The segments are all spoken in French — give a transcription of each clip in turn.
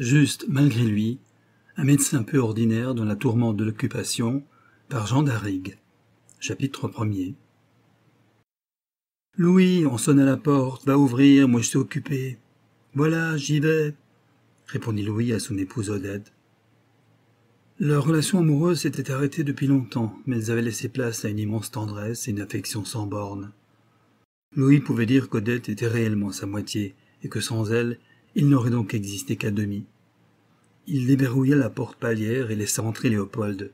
Juste, malgré lui, un médecin peu ordinaire dans la tourmente de l'occupation, par Jean Darrigue. Chapitre 1 Louis, on sonne à la porte, va ouvrir, moi je suis occupé. Voilà, j'y vais, répondit Louis à son épouse Odette. Leur relation amoureuse s'était arrêtée depuis longtemps, mais elles avaient laissé place à une immense tendresse et une affection sans bornes. Louis pouvait dire qu'Odette était réellement sa moitié, et que sans elle, il n'aurait donc existé qu'à demi. Il déverrouilla la porte palière et laissa entrer Léopold.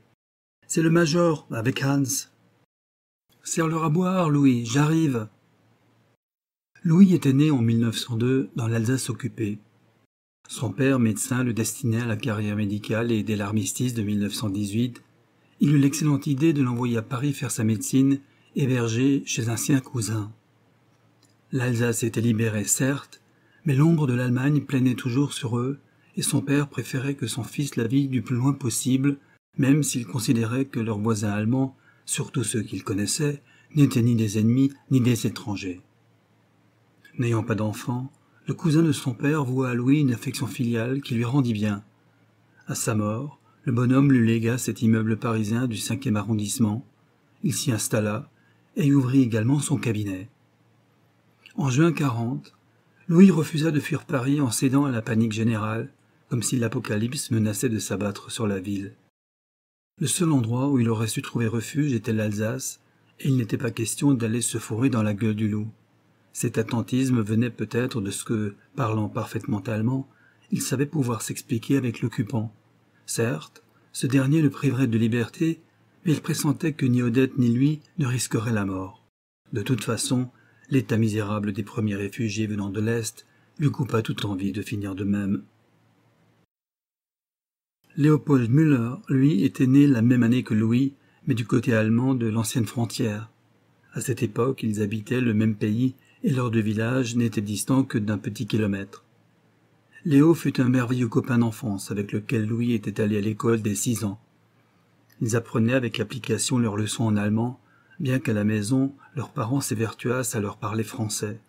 C'est le major, avec Hans. Serre-leur à boire, Louis, j'arrive. Louis était né en 1902 dans l'Alsace occupée. Son père, médecin, le destinait à la carrière médicale et dès l'armistice de 1918, il eut l'excellente idée de l'envoyer à Paris faire sa médecine, hébergé chez un sien cousin. L'Alsace était libérée, certes, mais l'ombre de l'Allemagne planait toujours sur eux, et son père préférait que son fils la vive du plus loin possible, même s'il considérait que leurs voisins allemands, surtout ceux qu'il connaissait, n'étaient ni des ennemis ni des étrangers. N'ayant pas d'enfant, le cousin de son père voua à Louis une affection filiale qui lui rendit bien. À sa mort, le bonhomme lui légua cet immeuble parisien du cinquième arrondissement. Il s'y installa et y ouvrit également son cabinet. En juin 40, Louis refusa de fuir Paris en cédant à la panique générale, comme si l'apocalypse menaçait de s'abattre sur la ville. Le seul endroit où il aurait su trouver refuge était l'Alsace, et il n'était pas question d'aller se fourrer dans la gueule du loup. Cet attentisme venait peut-être de ce que, parlant parfaitement allemand, il savait pouvoir s'expliquer avec l'occupant. Certes, ce dernier le priverait de liberté, mais il pressentait que ni Odette ni lui ne risqueraient la mort. De toute façon, l'état misérable des premiers réfugiés venant de l'Est lui coupa toute envie de finir de même. Léopold Müller, lui, était né la même année que Louis, mais du côté allemand de l'ancienne frontière. À cette époque, ils habitaient le même pays et leurs deux villages n'étaient distants que d'un petit kilomètre. Léo fut un merveilleux copain d'enfance avec lequel Louis était allé à l'école dès six ans. Ils apprenaient avec application leurs leçons en allemand, bien qu'à la maison, leurs parents s'évertuassent à leur parler français.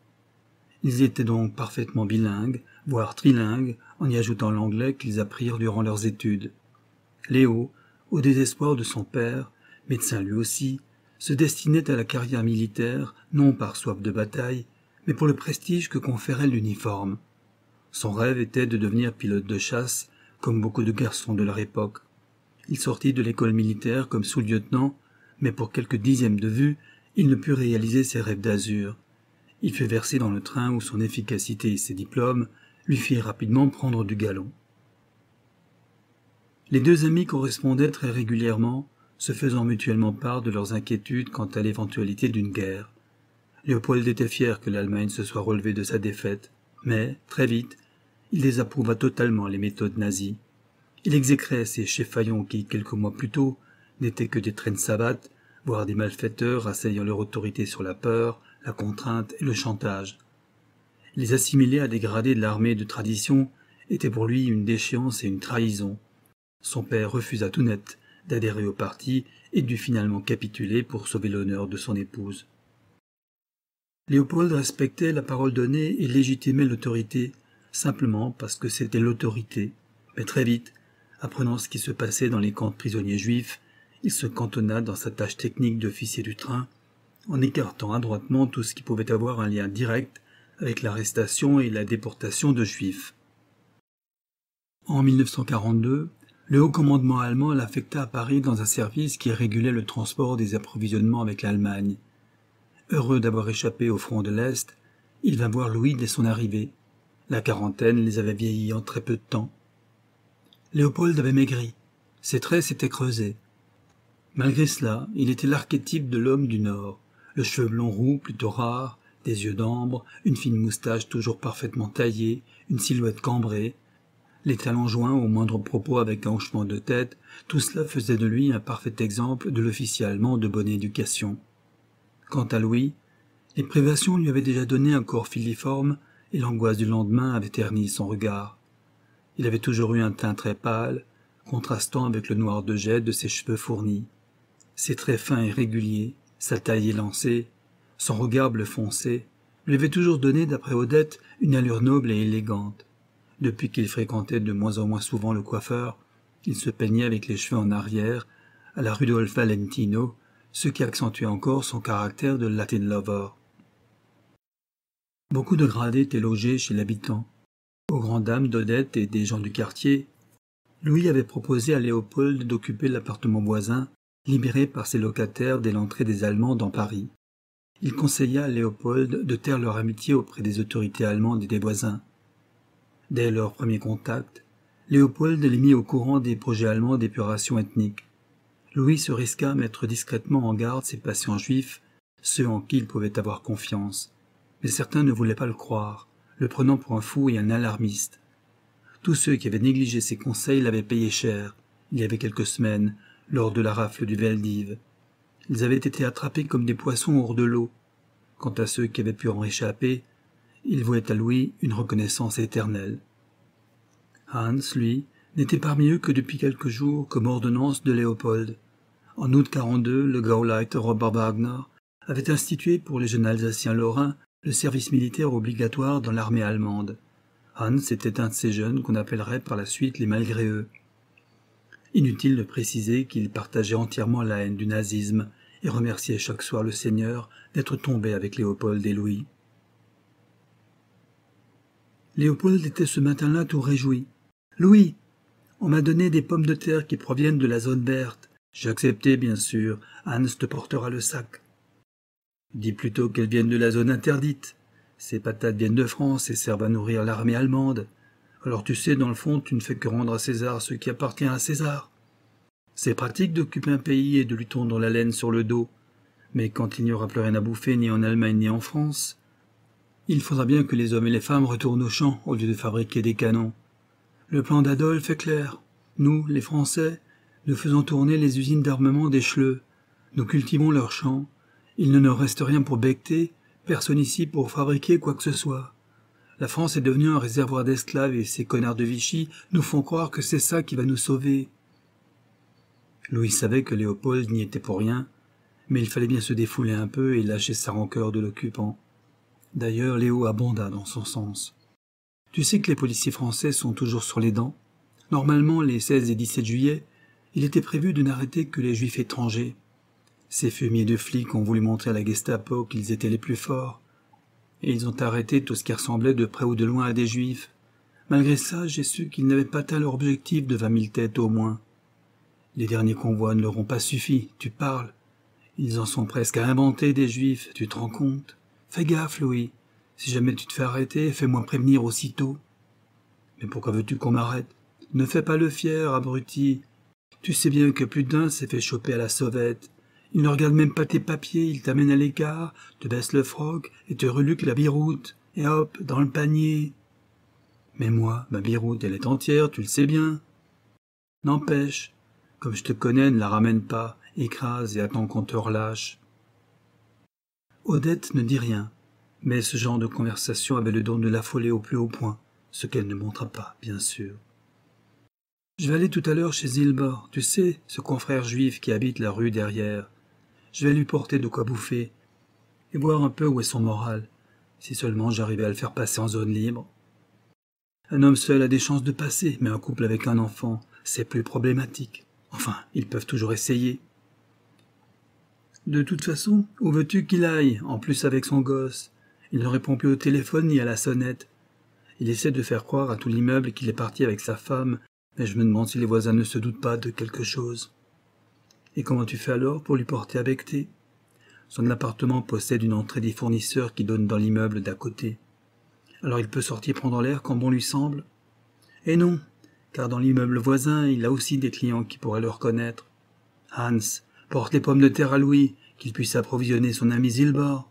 Ils étaient donc parfaitement bilingues, voire trilingues, en y ajoutant l'anglais qu'ils apprirent durant leurs études. Léo, au désespoir de son père, médecin lui aussi, se destinait à la carrière militaire, non par soif de bataille, mais pour le prestige que conférait l'uniforme. Son rêve était de devenir pilote de chasse, comme beaucoup de garçons de leur époque. Il sortit de l'école militaire comme sous-lieutenant, mais pour quelques dixièmes de vue, il ne put réaliser ses rêves d'azur. Il fut versé dans le train où son efficacité et ses diplômes lui firent rapidement prendre du galon. Les deux amis correspondaient très régulièrement, se faisant mutuellement part de leurs inquiétudes quant à l'éventualité d'une guerre. Léopold était fier que l'Allemagne se soit relevée de sa défaite, mais, très vite, il désapprouva totalement les méthodes nazies. Il exécrait ces chefs qui, quelques mois plus tôt, n'étaient que des traînes sabbates, voire des malfaiteurs assaillant leur autorité sur la peur, la contrainte et le chantage. Les assimiler à des gradés de l'armée de tradition était pour lui une déchéance et une trahison. Son père refusa tout net d'adhérer au parti et dut finalement capituler pour sauver l'honneur de son épouse. Léopold respectait la parole donnée et légitimait l'autorité, simplement parce que c'était l'autorité. Mais très vite, apprenant ce qui se passait dans les camps de prisonniers juifs, il se cantonna dans sa tâche technique d'officier du train, en écartant adroitement tout ce qui pouvait avoir un lien direct avec l'arrestation et la déportation de Juifs. En 1942, le haut commandement allemand l'affecta à Paris dans un service qui régulait le transport des approvisionnements avec l'Allemagne. Heureux d'avoir échappé au front de l'Est, il vint voir Louis dès son arrivée. La quarantaine les avait vieillis en très peu de temps. Léopold avait maigri. Ses traits s'étaient creusés. Malgré cela, il était l'archétype de l'homme du Nord, le cheveu long roux plutôt rare, des yeux d'ambre, une fine moustache toujours parfaitement taillée, une silhouette cambrée, les talons joints au moindre propos avec un hochement de tête, tout cela faisait de lui un parfait exemple de l'officier allemand de bonne éducation. Quant à Louis, les privations lui avaient déjà donné un corps filiforme et l'angoisse du lendemain avait terni son regard. Il avait toujours eu un teint très pâle, contrastant avec le noir de jet de ses cheveux fournis. Ses traits fins et réguliers, sa taille élancée, son regard bleu foncé, lui avaient toujours donné, d'après Odette, une allure noble et élégante. Depuis qu'il fréquentait de moins en moins souvent le coiffeur, il se peignait avec les cheveux en arrière, à la rue de Valentino, ce qui accentuait encore son caractère de Latin lover. Beaucoup de gradés étaient logés chez l'habitant. Aux grandes dames d'Odette et des gens du quartier, Louis avait proposé à Léopold d'occuper l'appartement voisin libéré par ses locataires dès l'entrée des Allemands dans Paris. Il conseilla Léopold de taire leur amitié auprès des autorités allemandes et des voisins. Dès leur premier contact, Léopold les mit au courant des projets allemands d'épuration ethnique. Louis se risqua à mettre discrètement en garde ses patients juifs, ceux en qui il pouvait avoir confiance. Mais certains ne voulaient pas le croire, le prenant pour un fou et un alarmiste. Tous ceux qui avaient négligé ses conseils l'avaient payé cher, il y avait quelques semaines, lors de la rafle du Veldiv. Ils avaient été attrapés comme des poissons hors de l'eau. Quant à ceux qui avaient pu en échapper, ils vouaient à Louis une reconnaissance éternelle. Hans, lui, n'était parmi eux que depuis quelques jours comme ordonnance de Léopold. En août 42, le Gauleiter Robert Wagner avait institué pour les jeunes Alsaciens lorrains le service militaire obligatoire dans l'armée allemande. Hans était un de ces jeunes qu'on appellerait par la suite les malgré eux. Inutile de préciser qu'il partageait entièrement la haine du nazisme et remerciait chaque soir le Seigneur d'être tombé avec Léopold et Louis. Léopold était ce matin-là tout réjoui. Louis, on m'a donné des pommes de terre qui proviennent de la zone verte. J'ai accepté, bien sûr. Hans te portera le sac. Dis plutôt qu'elles viennent de la zone interdite. Ces patates viennent de France et servent à nourrir l'armée allemande. Alors tu sais, dans le fond, tu ne fais que rendre à César ce qui appartient à César. C'est pratique d'occuper un pays et de lui tondre la laine sur le dos, mais quand il n'y aura plus rien à bouffer ni en Allemagne ni en France, il faudra bien que les hommes et les femmes retournent aux champs au lieu de fabriquer des canons. Le plan d'Adolphe est clair. Nous, les Français, nous faisons tourner les usines d'armement des Chleux. Nous cultivons leurs champs. Il ne nous reste rien pour becter, personne ici pour fabriquer quoi que ce soit. La France est devenue un réservoir d'esclaves et ces connards de Vichy nous font croire que c'est ça qui va nous sauver. Louis savait que Léopold n'y était pour rien, mais il fallait bien se défouler un peu et lâcher sa rancœur de l'occupant. D'ailleurs, Léo abonda dans son sens. Tu sais que les policiers français sont toujours sur les dents Normalement, les 16 et 17 juillet, il était prévu de n'arrêter que les juifs étrangers. Ces fumiers de flics ont voulu montrer à la Gestapo qu'ils étaient les plus forts, et ils ont arrêté tout ce qui ressemblait de près ou de loin à des juifs. Malgré ça, j'ai su qu'ils n'avaient pas atteint leur objectif de vingt mille têtes au moins. Les derniers convois ne leur ont pas suffi, tu parles. Ils en sont presque à inventer des juifs, tu te rends compte Fais gaffe, Louis. Si jamais tu te fais arrêter, fais-moi prévenir aussitôt. Mais pourquoi veux-tu qu'on m'arrête Ne fais pas le fier, abruti. Tu sais bien que plus d'un s'est fait choper à la sauvette. Il ne regarde même pas tes papiers, il t'amène à l'écart, te baisse le froc et te reluque la biroute. Et hop, dans le panier. Mais moi, ma biroute, elle est entière, tu le sais bien. N'empêche, comme je te connais, ne la ramène pas, écrase et attends qu'on te relâche. Odette ne dit rien, mais ce genre de conversation avait le don de l'affoler au plus haut point, ce qu'elle ne montra pas, bien sûr. Je vais aller tout à l'heure chez Zilbor, tu sais, ce confrère juif qui habite la rue derrière. Je vais lui porter de quoi bouffer et voir un peu où est son moral, si seulement j'arrivais à le faire passer en zone libre. Un homme seul a des chances de passer, mais un couple avec un enfant, c'est plus problématique. Enfin, ils peuvent toujours essayer. De toute façon, où veux-tu qu'il aille, en plus avec son gosse Il ne répond plus au téléphone ni à la sonnette. Il essaie de faire croire à tout l'immeuble qu'il est parti avec sa femme, mais je me demande si les voisins ne se doutent pas de quelque chose. Et comment tu fais alors pour lui porter avec tes Son appartement possède une entrée des fournisseurs qui donne dans l'immeuble d'à côté. Alors il peut sortir prendre l'air quand bon lui semble Et eh non, car dans l'immeuble voisin, il a aussi des clients qui pourraient le reconnaître. Hans, porte les pommes de terre à Louis, qu'il puisse approvisionner son ami Zilbar.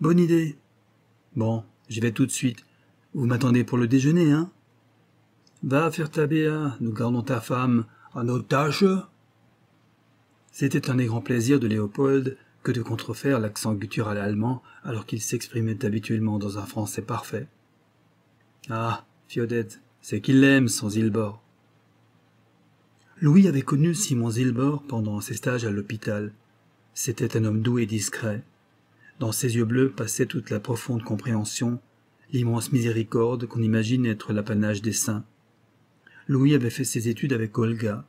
Bonne idée. Bon, j'y vais tout de suite. Vous m'attendez pour le déjeuner, hein Va faire ta béa, nous gardons ta femme nos otage. C'était un des plaisir plaisirs de Léopold que de contrefaire l'accent guttural allemand alors qu'il s'exprimait habituellement dans un français parfait. Ah, Fiodette, c'est qu'il l'aime, son Zilbor. Louis avait connu Simon Zilbor pendant ses stages à l'hôpital. C'était un homme doux et discret. Dans ses yeux bleus passait toute la profonde compréhension, l'immense miséricorde qu'on imagine être l'apanage des saints. Louis avait fait ses études avec Olga.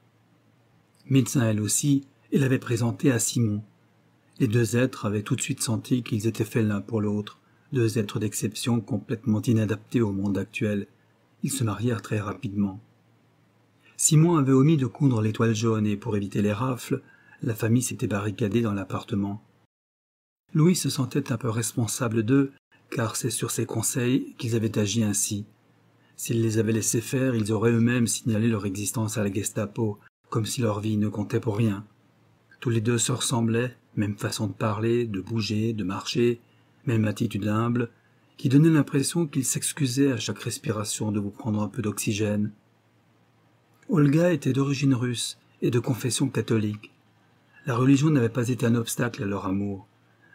Médecin elle aussi, et l'avait présenté à Simon. Les deux êtres avaient tout de suite senti qu'ils étaient faits l'un pour l'autre, deux êtres d'exception complètement inadaptés au monde actuel. Ils se marièrent très rapidement. Simon avait omis de coudre l'étoile jaune et pour éviter les rafles, la famille s'était barricadée dans l'appartement. Louis se sentait un peu responsable d'eux, car c'est sur ses conseils qu'ils avaient agi ainsi. S'ils les avaient laissés faire, ils auraient eux-mêmes signalé leur existence à la Gestapo, comme si leur vie ne comptait pour rien. Tous les deux se ressemblaient, même façon de parler, de bouger, de marcher, même attitude humble, qui donnait l'impression qu'ils s'excusaient à chaque respiration de vous prendre un peu d'oxygène. Olga était d'origine russe et de confession catholique. La religion n'avait pas été un obstacle à leur amour,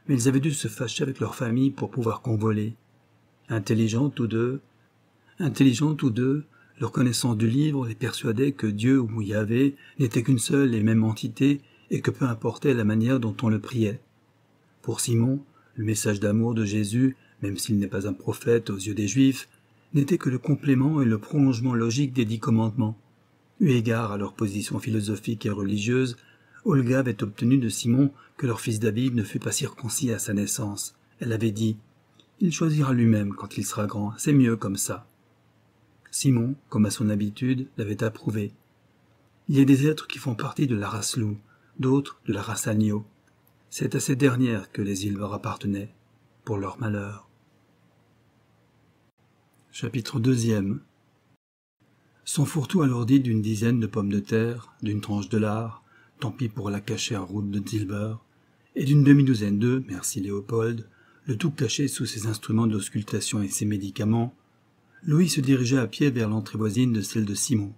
mais ils avaient dû se fâcher avec leur famille pour pouvoir convoler. Intelligents tous deux, intelligents tous deux, leur connaissance du livre les persuadait que Dieu ou Yahvé n'était qu'une seule et même entité et que peu importait la manière dont on le priait. Pour Simon, le message d'amour de Jésus, même s'il n'est pas un prophète aux yeux des Juifs, n'était que le complément et le prolongement logique des dix commandements. Eu égard à leur position philosophique et religieuse, Olga avait obtenu de Simon que leur fils David ne fût pas circoncis à sa naissance. Elle avait dit Il choisira lui-même quand il sera grand, c'est mieux comme ça. Simon, comme à son habitude, l'avait approuvé. Il y a des êtres qui font partie de la race loup, d'autres de la race agneau. C'est à ces dernières que les îles appartenaient, pour leur malheur. Chapitre 2 Son fourre-tout alourdi d'une dizaine de pommes de terre, d'une tranche de lard, tant pis pour la cacher route de Zilber, et d'une demi-douzaine d'œufs, merci Léopold, le tout caché sous ses instruments d'auscultation et ses médicaments, Louis se dirigea à pied vers l'entrée voisine de celle de Simon.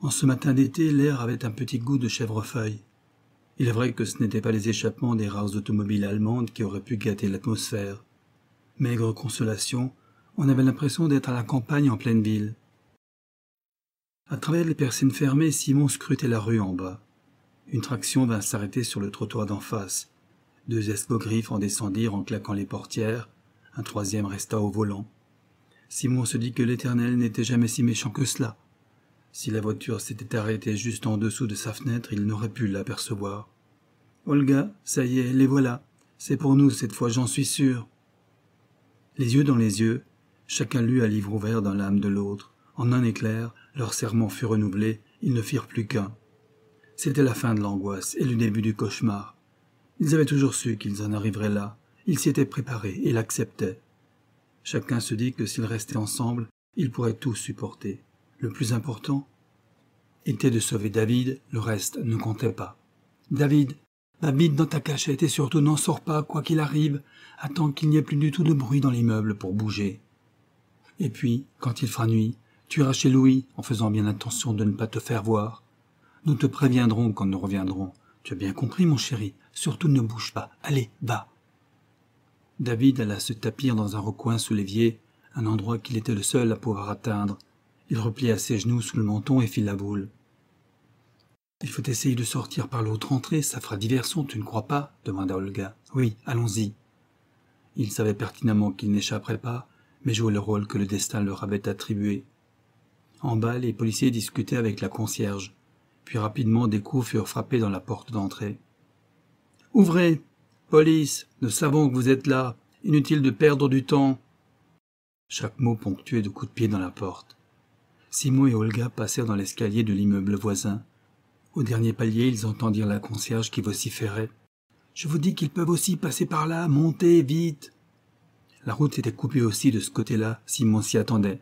En ce matin d'été, l'air avait un petit goût de chèvrefeuille. Il est vrai que ce n'étaient pas les échappements des rares automobiles allemandes qui auraient pu gâter l'atmosphère. Maigre consolation, on avait l'impression d'être à la campagne en pleine ville. À travers les persiennes fermées, Simon scrutait la rue en bas. Une traction vint s'arrêter sur le trottoir d'en face. Deux escogriffes en descendirent en claquant les portières. Un troisième resta au volant. Simon se dit que l'Éternel n'était jamais si méchant que cela. Si la voiture s'était arrêtée juste en dessous de sa fenêtre, il n'aurait pu l'apercevoir. Olga, ça y est, les voilà. C'est pour nous cette fois, j'en suis sûr. Les yeux dans les yeux, chacun lut un livre ouvert dans l'âme de l'autre. En un éclair, leur serment fut renouvelé, ils ne firent plus qu'un. C'était la fin de l'angoisse et le début du cauchemar. Ils avaient toujours su qu'ils en arriveraient là, ils s'y étaient préparés et l'acceptaient. Chacun se dit que s'ils restaient ensemble, ils pourraient tout supporter. Le plus important était de sauver David, le reste ne comptait pas. David, habite dans ta cachette et surtout n'en sors pas, quoi qu'il arrive, attends qu'il n'y ait plus du tout de bruit dans l'immeuble pour bouger. Et puis, quand il fera nuit, tu iras chez Louis en faisant bien attention de ne pas te faire voir. Nous te préviendrons quand nous reviendrons. Tu as bien compris, mon chéri. Surtout ne bouge pas. Allez, va. David alla se tapir dans un recoin sous l'évier, un endroit qu'il était le seul à pouvoir atteindre, il replia ses genoux sous le menton et fit la boule. Il faut essayer de sortir par l'autre entrée, ça fera diversion, tu ne crois pas demanda Olga. Oui, allons-y. Il savait pertinemment qu'il n'échapperait pas, mais jouait le rôle que le destin leur avait attribué. En bas, les policiers discutaient avec la concierge, puis rapidement des coups furent frappés dans la porte d'entrée. Ouvrez Police Nous savons que vous êtes là Inutile de perdre du temps Chaque mot ponctuait de coups de pied dans la porte. Simon et Olga passèrent dans l'escalier de l'immeuble voisin. Au dernier palier, ils entendirent la concierge qui vociférait. Je vous dis qu'ils peuvent aussi passer par là, montez, vite. La route était coupée aussi de ce côté-là, Simon s'y attendait.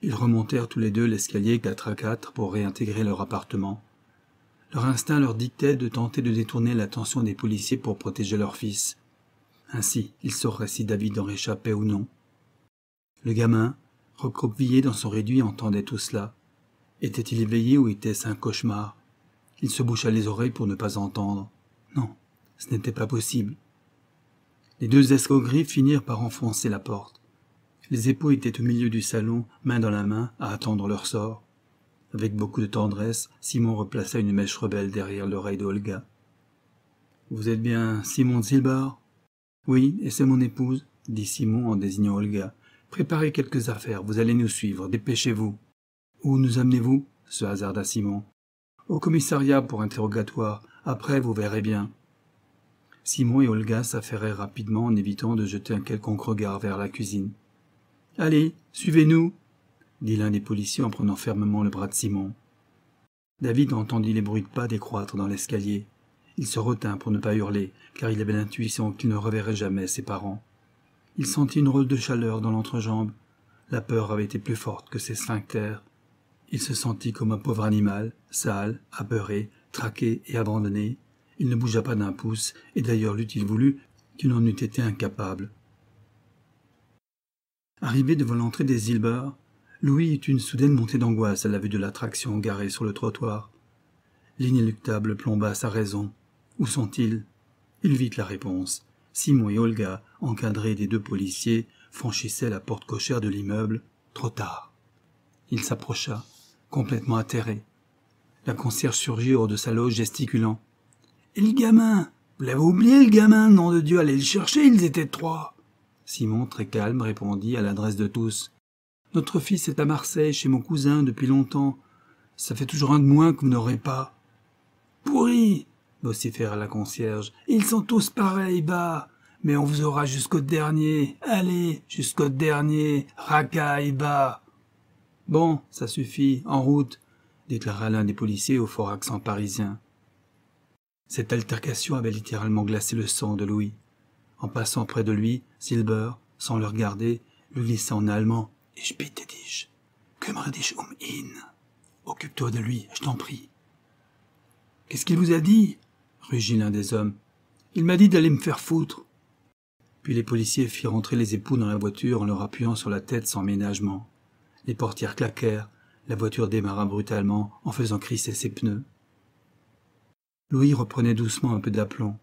Ils remontèrent tous les deux l'escalier quatre à quatre pour réintégrer leur appartement. Leur instinct leur dictait de tenter de détourner l'attention des policiers pour protéger leur fils. Ainsi, il sauraient si David en réchappait ou non. Le gamin, Recroquevillé dans son réduit, entendait tout cela. Était-il éveillé ou était-ce un cauchemar Il se boucha les oreilles pour ne pas entendre. Non, ce n'était pas possible. Les deux escogris finirent par enfoncer la porte. Les époux étaient au milieu du salon, main dans la main, à attendre leur sort. Avec beaucoup de tendresse, Simon replaça une mèche rebelle derrière l'oreille d'Olga. Vous êtes bien Simon Zilbar Oui, et c'est mon épouse, dit Simon en désignant Olga. Préparez quelques affaires, vous allez nous suivre, dépêchez-vous. Où nous amenez-vous se hasarda Simon. Au commissariat pour interrogatoire, après vous verrez bien. Simon et Olga s'affairèrent rapidement en évitant de jeter un quelconque regard vers la cuisine. Allez, suivez-nous, dit l'un des policiers en prenant fermement le bras de Simon. David entendit les bruits de pas décroître dans l'escalier. Il se retint pour ne pas hurler, car il avait l'intuition qu'il ne reverrait jamais ses parents. Il sentit une rôle de chaleur dans l'entrejambe. La peur avait été plus forte que ses cinq terres. Il se sentit comme un pauvre animal, sale, apeuré, traqué et abandonné. Il ne bougea pas d'un pouce, et d'ailleurs l'eût-il voulu qu'il en eût été incapable. Arrivé devant l'entrée des Zilber, Louis eut une soudaine montée d'angoisse à la vue de l'attraction garée sur le trottoir. L'inéluctable plomba sa raison. Où sont-ils Il vit la réponse. Simon et Olga, encadrés des deux policiers, franchissaient la porte cochère de l'immeuble, trop tard. Il s'approcha, complètement atterré. La concierge surgit hors de sa loge gesticulant. Et le gamin Vous l'avez oublié, le gamin, nom de Dieu, allez le chercher, ils étaient trois Simon, très calme, répondit à l'adresse de tous. Notre fils est à Marseille, chez mon cousin, depuis longtemps. Ça fait toujours un de moins que vous n'aurez pas. Pourri vociféra la concierge. Ils sont tous pareils, bas Mais on vous aura jusqu'au dernier Allez, jusqu'au dernier Racaille, bas !»« Bon, ça suffit, en route déclara l'un des policiers au fort accent parisien. Cette altercation avait littéralement glacé le sang de Louis. En passant près de lui, Silber, sans le regarder, lui glissa en allemand Ich bitte dich, kümmere dich um ihn. Occupe-toi de lui, je t'en prie. Qu'est-ce qu'il vous a dit rugit l'un des hommes. Il m'a dit d'aller me faire foutre. Puis les policiers firent entrer les époux dans la voiture en leur appuyant sur la tête sans ménagement. Les portières claquèrent, la voiture démarra brutalement en faisant crisser ses pneus. Louis reprenait doucement un peu d'aplomb.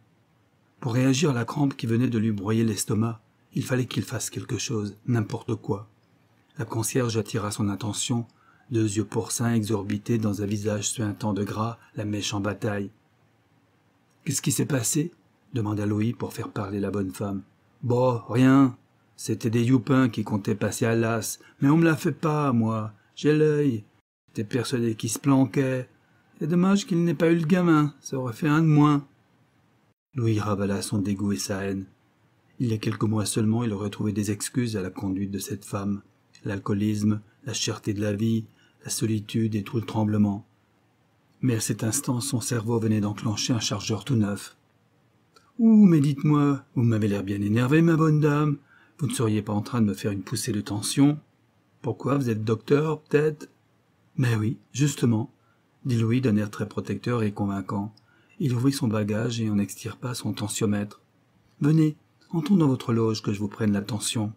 Pour réagir à la crampe qui venait de lui broyer l'estomac, il fallait qu'il fasse quelque chose, n'importe quoi. La concierge attira son attention, deux yeux porcins exorbités dans un visage suintant de gras, la mèche en bataille. Qu'est-ce qui s'est passé demanda Louis pour faire parler la bonne femme. Bon, rien. C'était des youpins qui comptaient passer à l'as. Mais on me la fait pas, moi. J'ai l'œil. J'étais persuadé qu'il se planquait. C'est dommage qu'il n'ait pas eu le gamin. Ça aurait fait un de moins. Louis ravala son dégoût et sa haine. Il y a quelques mois seulement, il aurait trouvé des excuses à la conduite de cette femme. L'alcoolisme, la cherté de la vie, la solitude et tout le tremblement. Mais à cet instant, son cerveau venait d'enclencher un chargeur tout neuf. Ouh, mais dites-moi, vous m'avez l'air bien énervé, ma bonne dame. Vous ne seriez pas en train de me faire une poussée de tension Pourquoi Vous êtes docteur, peut-être Mais oui, justement, dit Louis d'un air très protecteur et convaincant. Il ouvrit son bagage et en extirpa son tensiomètre. Venez, entons dans votre loge que je vous prenne la tension.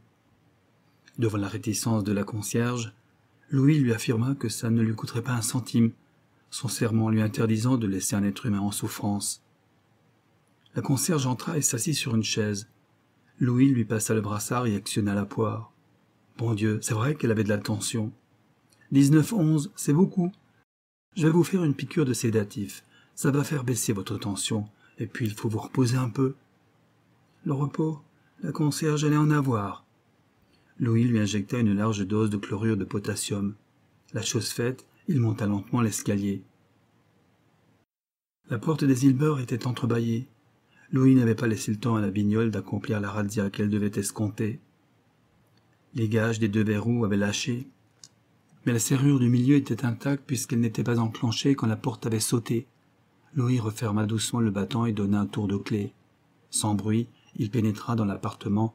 Devant la réticence de la concierge, Louis lui affirma que ça ne lui coûterait pas un centime, son serment lui interdisant de laisser un être humain en souffrance. La concierge entra et s'assit sur une chaise. Louis lui passa le brassard et actionna la poire. Bon Dieu, c'est vrai qu'elle avait de la tension. Dix-neuf onze, c'est beaucoup. Je vais vous faire une piqûre de sédatif. Ça va faire baisser votre tension, et puis il faut vous reposer un peu. Le repos, la concierge allait en avoir. Louis lui injecta une large dose de chlorure de potassium. La chose faite, il monta lentement l'escalier. La porte des ilbeurs était entrebâillée. Louis n'avait pas laissé le temps à la bignole d'accomplir la radia qu'elle devait escompter. Les gages des deux verrous avaient lâché, mais la serrure du milieu était intacte puisqu'elle n'était pas enclenchée quand la porte avait sauté. Louis referma doucement le battant et donna un tour de clé. Sans bruit, il pénétra dans l'appartement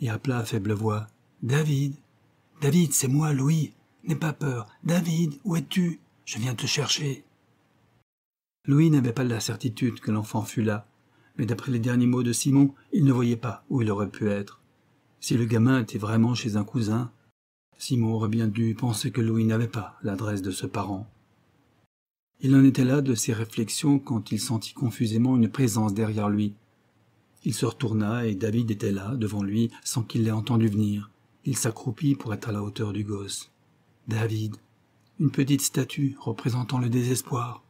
et appela à faible voix. David. David, c'est moi, Louis. N'aie pas peur. David, où es-tu Je viens te chercher. Louis n'avait pas la certitude que l'enfant fût là, mais d'après les derniers mots de Simon, il ne voyait pas où il aurait pu être. Si le gamin était vraiment chez un cousin, Simon aurait bien dû penser que Louis n'avait pas l'adresse de ce parent. Il en était là de ses réflexions quand il sentit confusément une présence derrière lui. Il se retourna et David était là, devant lui, sans qu'il l'ait entendu venir. Il s'accroupit pour être à la hauteur du gosse. David, une petite statue représentant le désespoir.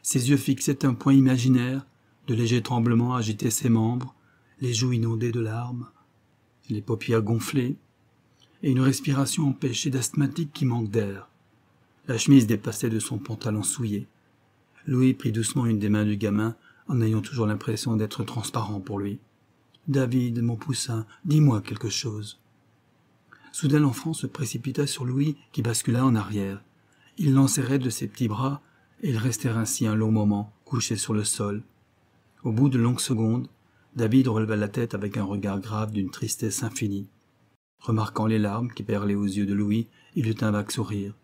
Ses yeux fixaient un point imaginaire, de légers tremblements agitaient ses membres, les joues inondées de larmes, les paupières gonflées, et une respiration empêchée d'asthmatique qui manque d'air. La chemise dépassait de son pantalon souillé. Louis prit doucement une des mains du gamin, en ayant toujours l'impression d'être transparent pour lui. David, mon poussin, dis-moi quelque chose. Soudain l'enfant se précipita sur Louis qui bascula en arrière. Il l'enserrait de ses petits bras et ils restèrent ainsi un long moment, couchés sur le sol. Au bout de longues secondes, David releva la tête avec un regard grave d'une tristesse infinie. Remarquant les larmes qui perlaient aux yeux de Louis, il eut un vague sourire.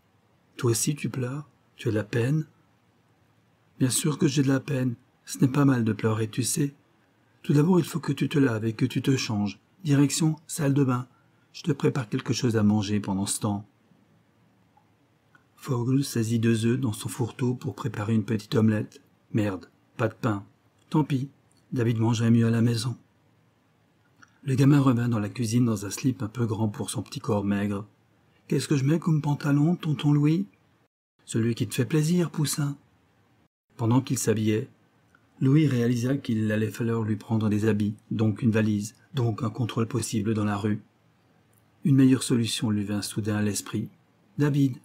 Toi aussi tu pleures Tu as de la peine Bien sûr que j'ai de la peine. Ce n'est pas mal de pleurer, tu sais. Tout d'abord, il faut que tu te laves et que tu te changes. Direction, salle de bain. Je te prépare quelque chose à manger pendant ce temps. Fogel saisit deux œufs dans son fourreau pour préparer une petite omelette. Merde, pas de pain. Tant pis, David mangerait mieux à la maison. Le gamin revint dans la cuisine dans un slip un peu grand pour son petit corps maigre. Qu'est-ce que je mets comme pantalon, tonton Louis Celui qui te fait plaisir, poussin. Pendant qu'il s'habillait, Louis réalisa qu'il allait falloir lui prendre des habits, donc une valise, donc un contrôle possible dans la rue. Une meilleure solution lui vint soudain à l'esprit. David,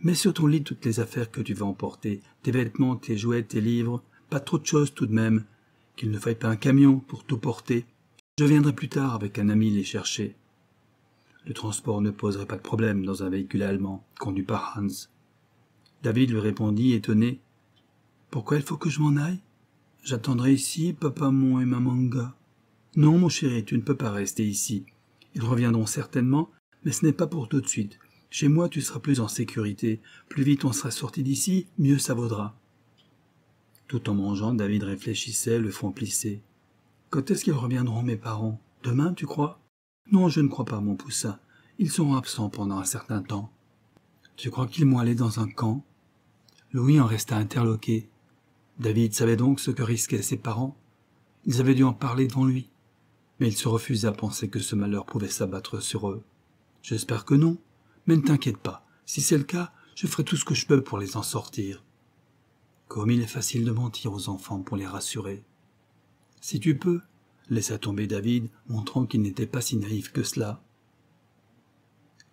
mets sur ton lit toutes les affaires que tu vas emporter, tes vêtements, tes jouets, tes livres, pas trop de choses tout de même, qu'il ne faille pas un camion pour tout porter. Je viendrai plus tard avec un ami les chercher. Le transport ne poserait pas de problème dans un véhicule allemand conduit par Hans. David lui répondit étonné. Pourquoi il faut que je m'en aille J'attendrai ici papa mon et maman manga. Non, mon chéri, tu ne peux pas rester ici. Ils reviendront certainement, mais ce n'est pas pour tout de suite. Chez moi, tu seras plus en sécurité. Plus vite on sera sorti d'ici, mieux ça vaudra. Tout en mangeant, David réfléchissait, le front plissé. Quand est-ce qu'ils reviendront, mes parents Demain, tu crois Non, je ne crois pas, mon poussin. Ils seront absents pendant un certain temps. Tu crois qu'ils m'ont allé dans un camp Louis en resta interloqué. David savait donc ce que risquaient ses parents. Ils avaient dû en parler devant lui mais il se refusa à penser que ce malheur pouvait s'abattre sur eux. J'espère que non, mais ne t'inquiète pas, si c'est le cas, je ferai tout ce que je peux pour les en sortir. Comme il est facile de mentir aux enfants pour les rassurer. Si tu peux, laissa tomber David, montrant qu'il n'était pas si naïf que cela.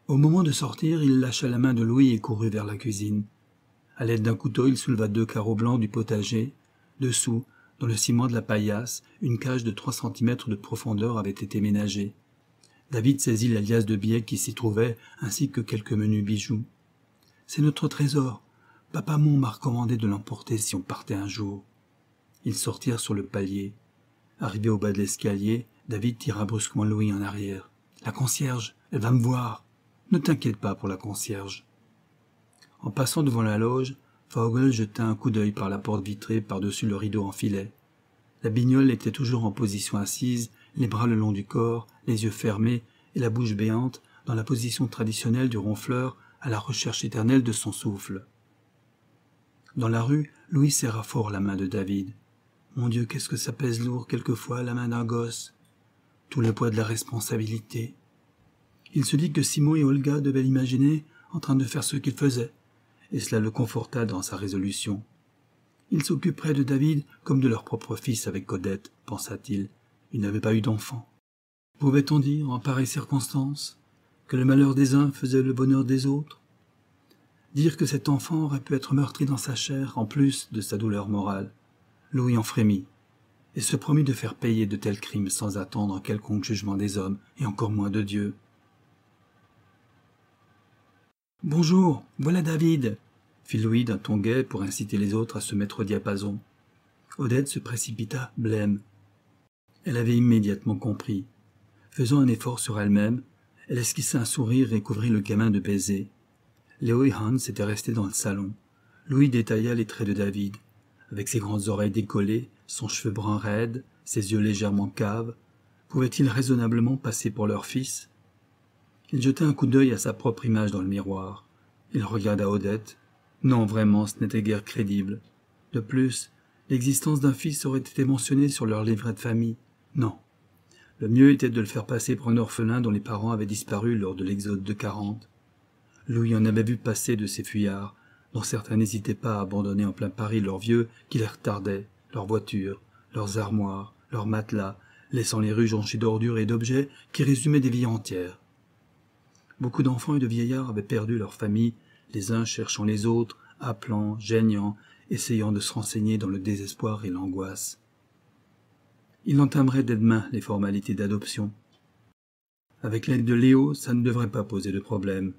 Au moment de sortir, il lâcha la main de Louis et courut vers la cuisine. À l'aide d'un couteau, il souleva deux carreaux blancs du potager. Dessous, dans le ciment de la paillasse, une cage de trois centimètres de profondeur avait été ménagée. David saisit la liasse de billets qui s'y trouvait, ainsi que quelques menus bijoux. C'est notre trésor. Papa Mont m'a recommandé de l'emporter si on partait un jour. Ils sortirent sur le palier. Arrivé au bas de l'escalier, David tira brusquement Louis en arrière. La concierge, elle va me voir. Ne t'inquiète pas pour la concierge. En passant devant la loge, Fogel jeta un coup d'œil par la porte vitrée par-dessus le rideau en filet. La bignole était toujours en position assise, les bras le long du corps, les yeux fermés et la bouche béante, dans la position traditionnelle du ronfleur à la recherche éternelle de son souffle. Dans la rue, Louis serra fort la main de David. Mon Dieu, qu'est-ce que ça pèse lourd quelquefois la main d'un gosse. Tout le poids de la responsabilité. Il se dit que Simon et Olga devaient l'imaginer en train de faire ce qu'ils faisaient, et cela le conforta dans sa résolution. Ils s'occuperaient de David comme de leur propre fils avec Codette, pensa-t-il. Ils n'avaient pas eu d'enfant. Pouvait-on dire, en pareille circonstance, que le malheur des uns faisait le bonheur des autres Dire que cet enfant aurait pu être meurtri dans sa chair en plus de sa douleur morale. Louis en frémit, et se promit de faire payer de tels crimes sans attendre quelconque jugement des hommes, et encore moins de Dieu. Bonjour, voilà David, fit Louis d'un ton gai pour inciter les autres à se mettre au diapason. Odette se précipita, blême. Elle avait immédiatement compris. Faisant un effort sur elle-même, elle esquissa un sourire et couvrit le gamin de baisers. Léo et Hans étaient restés dans le salon. Louis détailla les traits de David. Avec ses grandes oreilles décollées, son cheveu brun raide, ses yeux légèrement caves, pouvait-il raisonnablement passer pour leur fils Il jeta un coup d'œil à sa propre image dans le miroir. Il regarda Odette, non, vraiment, ce n'était guère crédible. De plus, l'existence d'un fils aurait été mentionnée sur leur livret de famille. Non. Le mieux était de le faire passer pour un orphelin dont les parents avaient disparu lors de l'exode de quarante. Louis en avait vu passer de ces fuyards, dont certains n'hésitaient pas à abandonner en plein Paris leurs vieux qui les retardaient, leurs voitures, leurs armoires, leurs matelas, laissant les rues jonchées d'ordures et d'objets qui résumaient des vies entières. Beaucoup d'enfants et de vieillards avaient perdu leur famille les uns cherchant les autres, appelant, geignant, essayant de se renseigner dans le désespoir et l'angoisse. Il entamerait dès demain les formalités d'adoption. Avec l'aide de Léo, ça ne devrait pas poser de problème,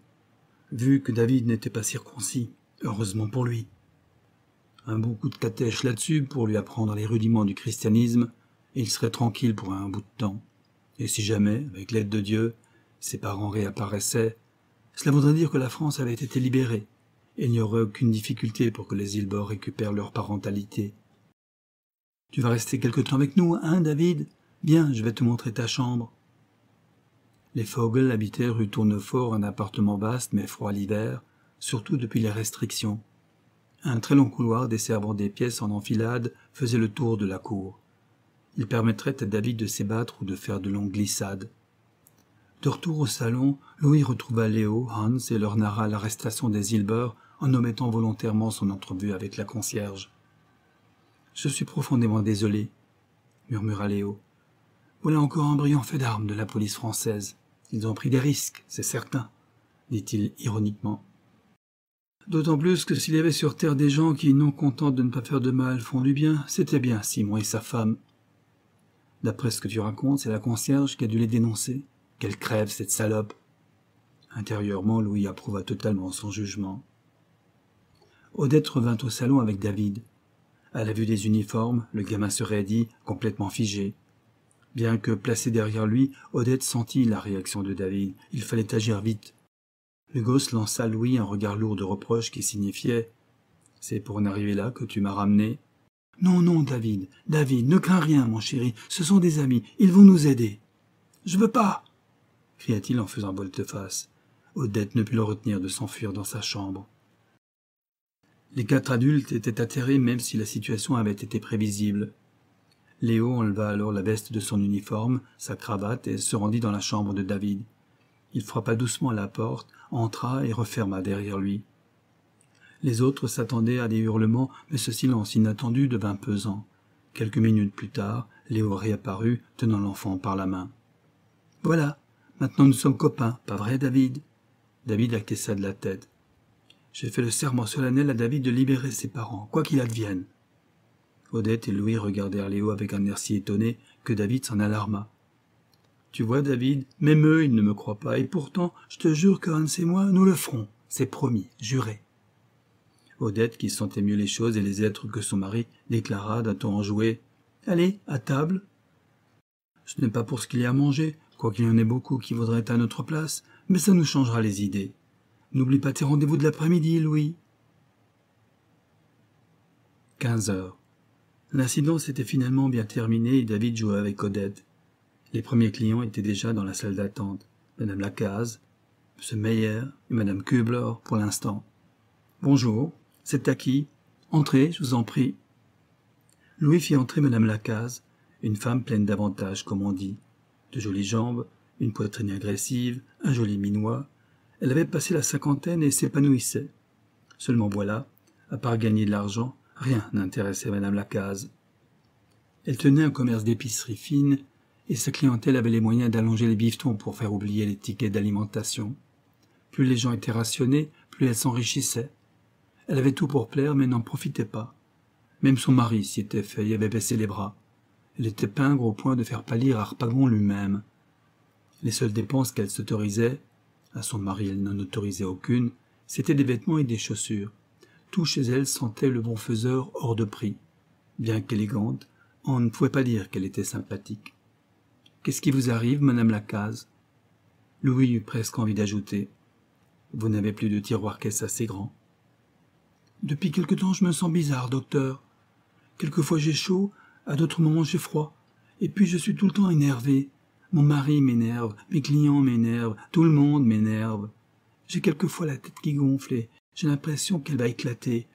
vu que David n'était pas circoncis, heureusement pour lui. Un bon coup de catèche là-dessus pour lui apprendre les rudiments du christianisme, et il serait tranquille pour un bout de temps. Et si jamais, avec l'aide de Dieu, ses parents réapparaissaient, cela voudrait dire que la France avait été libérée, et il n'y aurait aucune difficulté pour que les îles récupèrent leur parentalité. Tu vas rester quelque temps avec nous, hein, David Bien, je vais te montrer ta chambre. Les Fogel habitaient rue Tournefort, un appartement vaste mais froid l'hiver, surtout depuis les restrictions. Un très long couloir desservant des pièces en enfilade faisait le tour de la cour. Il permettrait à David de s'ébattre ou de faire de longues glissades. De retour au salon, Louis retrouva Léo, Hans et leur narra l'arrestation des Hilbert en omettant volontairement son entrevue avec la concierge. Je suis profondément désolé, murmura Léo. Voilà encore un brillant fait d'armes de la police française. Ils ont pris des risques, c'est certain, dit-il ironiquement. D'autant plus que s'il y avait sur Terre des gens qui, non contents de ne pas faire de mal, font du bien, c'était bien Simon et sa femme. D'après ce que tu racontes, c'est la concierge qui a dû les dénoncer. Qu'elle crève, cette salope Intérieurement, Louis approuva totalement son jugement. Odette revint au salon avec David. À la vue des uniformes, le gamin se raidit, complètement figé. Bien que placé derrière lui, Odette sentit la réaction de David. Il fallait agir vite. Le gosse lança à Louis un regard lourd de reproche qui signifiait C'est pour en arriver là que tu m'as ramené Non, non, David, David, ne crains rien, mon chéri, ce sont des amis, ils vont nous aider. Je veux pas cria-t-il en faisant volte-face. Odette ne put le retenir de s'enfuir dans sa chambre. Les quatre adultes étaient atterrés même si la situation avait été prévisible. Léo enleva alors la veste de son uniforme, sa cravate, et se rendit dans la chambre de David. Il frappa doucement à la porte, entra et referma derrière lui. Les autres s'attendaient à des hurlements, mais ce silence inattendu devint pesant. Quelques minutes plus tard, Léo réapparut, tenant l'enfant par la main. Voilà, Maintenant nous sommes copains, pas vrai David David acquiesça de la tête. J'ai fait le serment solennel à David de libérer ses parents, quoi qu'il advienne. Odette et Louis regardèrent Léo avec un air si étonné que David s'en alarma. Tu vois, David, même eux, ils ne me croient pas, et pourtant, je te jure que Hans et moi, nous le ferons. C'est promis, juré. Odette, qui sentait mieux les choses et les êtres que son mari, déclara d'un ton enjoué Allez, à table. Ce n'est pas pour ce qu'il y a à manger, quoiqu'il y en ait beaucoup qui voudraient être à notre place, mais ça nous changera les idées. N'oublie pas tes rendez-vous de l'après-midi, Louis. 15 heures. L'incident s'était finalement bien terminé et David jouait avec Odette. Les premiers clients étaient déjà dans la salle d'attente. Madame Lacaze, M. Meyer et Madame Kubler pour l'instant. Bonjour, c'est à qui Entrez, je vous en prie. Louis fit entrer Madame Lacaze, une femme pleine d'avantages, comme on dit, de jolies jambes, une poitrine agressive, un joli minois. Elle avait passé la cinquantaine et s'épanouissait. Seulement voilà, à part gagner de l'argent, rien n'intéressait Madame Lacaze. Elle tenait un commerce d'épicerie fine, et sa clientèle avait les moyens d'allonger les bifetons pour faire oublier les tickets d'alimentation. Plus les gens étaient rationnés, plus elle s'enrichissait. Elle avait tout pour plaire, mais n'en profitait pas. Même son mari s'y était fait et avait baissé les bras elle était pingre au point de faire pâlir Harpagon lui-même. Les seules dépenses qu'elle s'autorisait, à son mari elle n'en autorisait aucune, c'étaient des vêtements et des chaussures. Tout chez elle sentait le bon faiseur hors de prix. Bien qu'élégante, on ne pouvait pas dire qu'elle était sympathique. Qu'est-ce qui vous arrive, madame Lacaze Louis eut presque envie d'ajouter. Vous n'avez plus de tiroir caisse assez grand. Depuis quelque temps, je me sens bizarre, docteur. Quelquefois j'ai chaud, à d'autres moments, j'ai froid. Et puis, je suis tout le temps énervé. Mon mari m'énerve, mes clients m'énervent, tout le monde m'énerve. J'ai quelquefois la tête qui gonfle et j'ai l'impression qu'elle va éclater.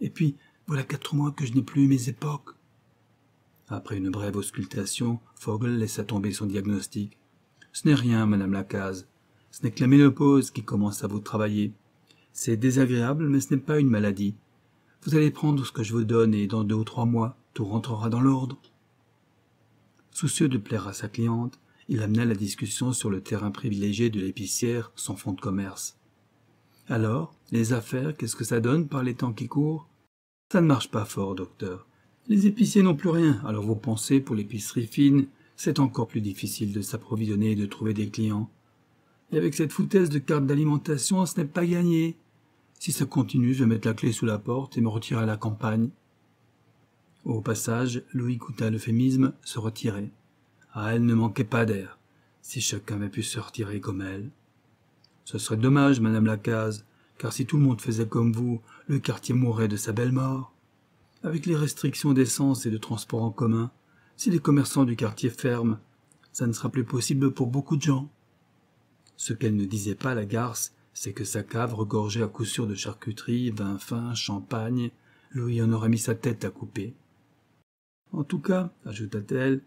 Et puis, voilà quatre mois que je n'ai plus mes époques. Après une brève auscultation, Fogel laissa tomber son diagnostic. Ce n'est rien, madame Lacaze. Ce n'est que la ménopause qui commence à vous travailler. C'est désagréable, mais ce n'est pas une maladie. Vous allez prendre ce que je vous donne et dans deux ou trois mois, tout rentrera dans l'ordre. Soucieux de plaire à sa cliente, il amena la discussion sur le terrain privilégié de l'épicière, son fonds de commerce. Alors, les affaires, qu'est-ce que ça donne par les temps qui courent Ça ne marche pas fort, docteur. Les épiciers n'ont plus rien, alors vous pensez, pour l'épicerie fine, c'est encore plus difficile de s'approvisionner et de trouver des clients. Et avec cette foutaise de carte d'alimentation, ce n'est pas gagné. Si ça continue, je vais mettre la clé sous la porte et me retirer à la campagne. Au passage, Louis le l'euphémisme se retirer. À ah, elle ne manquait pas d'air. Si chacun avait pu se retirer comme elle. Ce serait dommage, madame Lacaze, car si tout le monde faisait comme vous, le quartier mourrait de sa belle mort. Avec les restrictions d'essence et de transport en commun, si les commerçants du quartier ferment, ça ne sera plus possible pour beaucoup de gens. Ce qu'elle ne disait pas, la garce, c'est que sa cave regorgeait à coup sûr de charcuterie, vin fin, champagne. Louis en aurait mis sa tête à couper. En tout cas, ajouta-t-elle,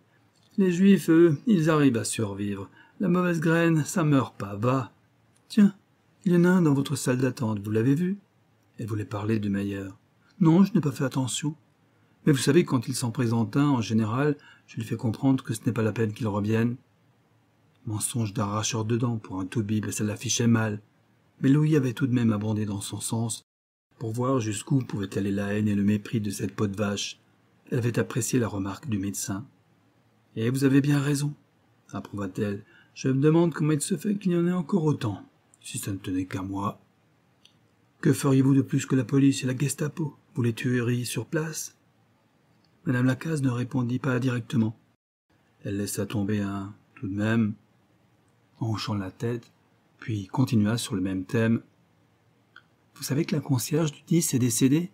les Juifs, eux, ils arrivent à survivre. La mauvaise graine, ça meurt pas, va. Tiens, il y en a un dans votre salle d'attente, vous l'avez vu Elle voulait parler du meilleur. Non, je n'ai pas fait attention. Mais vous savez, quand il s'en présente un, en général, je lui fais comprendre que ce n'est pas la peine qu'il revienne. Mensonge d'arracheur dedans de dents pour un tout ça l'affichait mal. Mais Louis avait tout de même abondé dans son sens, pour voir jusqu'où pouvait aller la haine et le mépris de cette peau de vache. « Elle avait apprécié la remarque du médecin. Et vous avez bien raison, approuva-t-elle. Je me demande comment il se fait qu'il y en ait encore autant, si ça ne tenait qu'à moi. Que feriez-vous de plus que la police et la Gestapo Vous les tueriez sur place Madame Lacaze ne répondit pas directement. Elle laissa tomber un tout de même en hochant la tête, puis continua sur le même thème. Vous savez que la concierge du 10 est décédée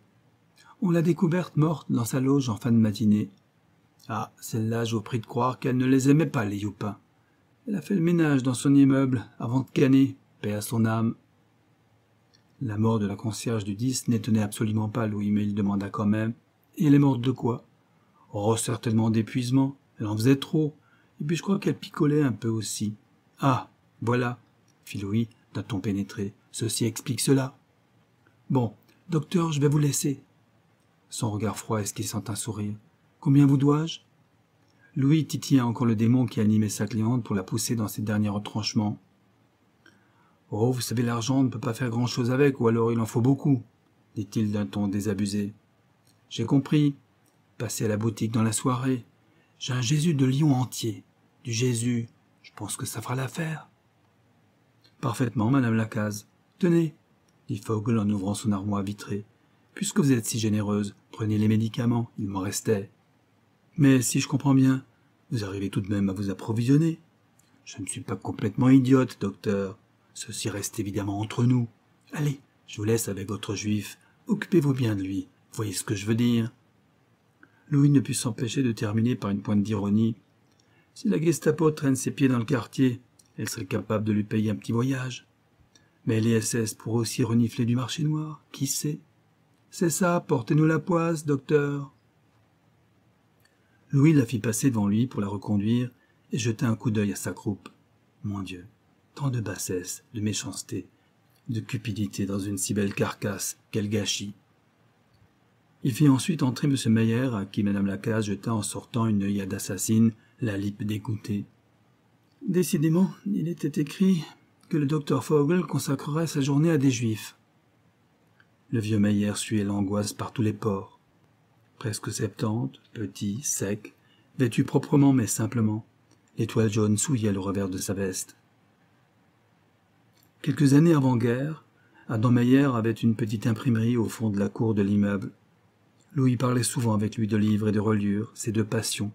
on l'a découverte morte dans sa loge en fin de matinée. Ah, celle-là, je vous prie de croire qu'elle ne les aimait pas, les youpins. Elle a fait le ménage dans son immeuble avant de canner, paix à son âme. La mort de la concierge du 10 n'étonnait absolument pas Louis, mais il demanda quand même Et elle est morte de quoi Oh, certainement d'épuisement. Elle en faisait trop. Et puis je crois qu'elle picolait un peu aussi. Ah, voilà, fit Louis d'un ton pénétré. Ceci explique cela. Bon, docteur, je vais vous laisser. Son regard froid sent un sourire. Combien vous dois-je Louis titilla encore le démon qui animait sa cliente pour la pousser dans ses derniers retranchements. Oh, vous savez, l'argent ne peut pas faire grand-chose avec, ou alors il en faut beaucoup, dit-il d'un ton désabusé. J'ai compris. Passez à la boutique dans la soirée. J'ai un Jésus de lion entier. Du Jésus. Je pense que ça fera l'affaire. Parfaitement, madame Lacaze. Tenez, dit Fogel en ouvrant son armoire vitrée. Puisque vous êtes si généreuse, « Prenez les médicaments, il m'en restait. Mais si je comprends bien, vous arrivez tout de même à vous approvisionner. Je ne suis pas complètement idiote, docteur. Ceci reste évidemment entre nous. Allez, je vous laisse avec votre juif. Occupez-vous bien de lui. Voyez ce que je veux dire. Louis ne put s'empêcher de terminer par une pointe d'ironie. Si la Gestapo traîne ses pieds dans le quartier, elle serait capable de lui payer un petit voyage. Mais les SS pourraient aussi renifler du marché noir, qui sait c'est ça, portez-nous la poisse, docteur. Louis la fit passer devant lui pour la reconduire et jeta un coup d'œil à sa croupe. Mon Dieu, tant de bassesse, de méchanceté, de cupidité dans une si belle carcasse, quel gâchis. Il fit ensuite entrer M. Meyer, à qui Mme Lacasse jeta en sortant une œillade assassine, la lippe dégoûtée. Décidément, il était écrit que le docteur Fogel consacrerait sa journée à des juifs. Le vieux Meyer suait l'angoisse par tous les pores. Presque septante, petit, sec, vêtu proprement mais simplement, l'étoile jaune souillait le revers de sa veste. Quelques années avant-guerre, Adam Meyer avait une petite imprimerie au fond de la cour de l'immeuble. Louis parlait souvent avec lui de livres et de reliures, ses deux passions.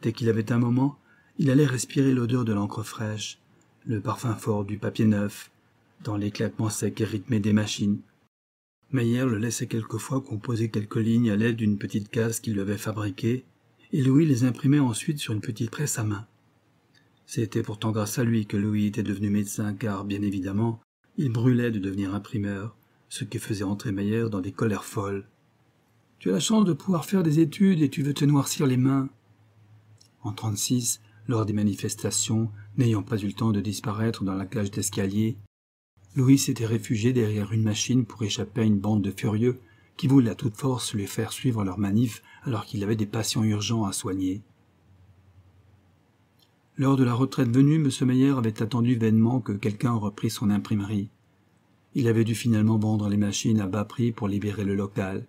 Dès qu'il avait un moment, il allait respirer l'odeur de l'encre fraîche, le parfum fort du papier neuf, dans l'éclatement sec et rythmé des machines, Meyer le laissait quelquefois composer quelques lignes à l'aide d'une petite case qu'il avait fabriquée, et Louis les imprimait ensuite sur une petite presse à main. C'était pourtant grâce à lui que Louis était devenu médecin, car, bien évidemment, il brûlait de devenir imprimeur, ce qui faisait entrer Meyer dans des colères folles. Tu as la chance de pouvoir faire des études et tu veux te noircir les mains. En 36, lors des manifestations, n'ayant pas eu le temps de disparaître dans la cage d'escalier, Louis s'était réfugié derrière une machine pour échapper à une bande de furieux qui voulaient à toute force lui faire suivre leur manif alors qu'il avait des patients urgents à soigner. Lors de la retraite venue, M. Meyer avait attendu vainement que quelqu'un reprît son imprimerie. Il avait dû finalement vendre les machines à bas prix pour libérer le local.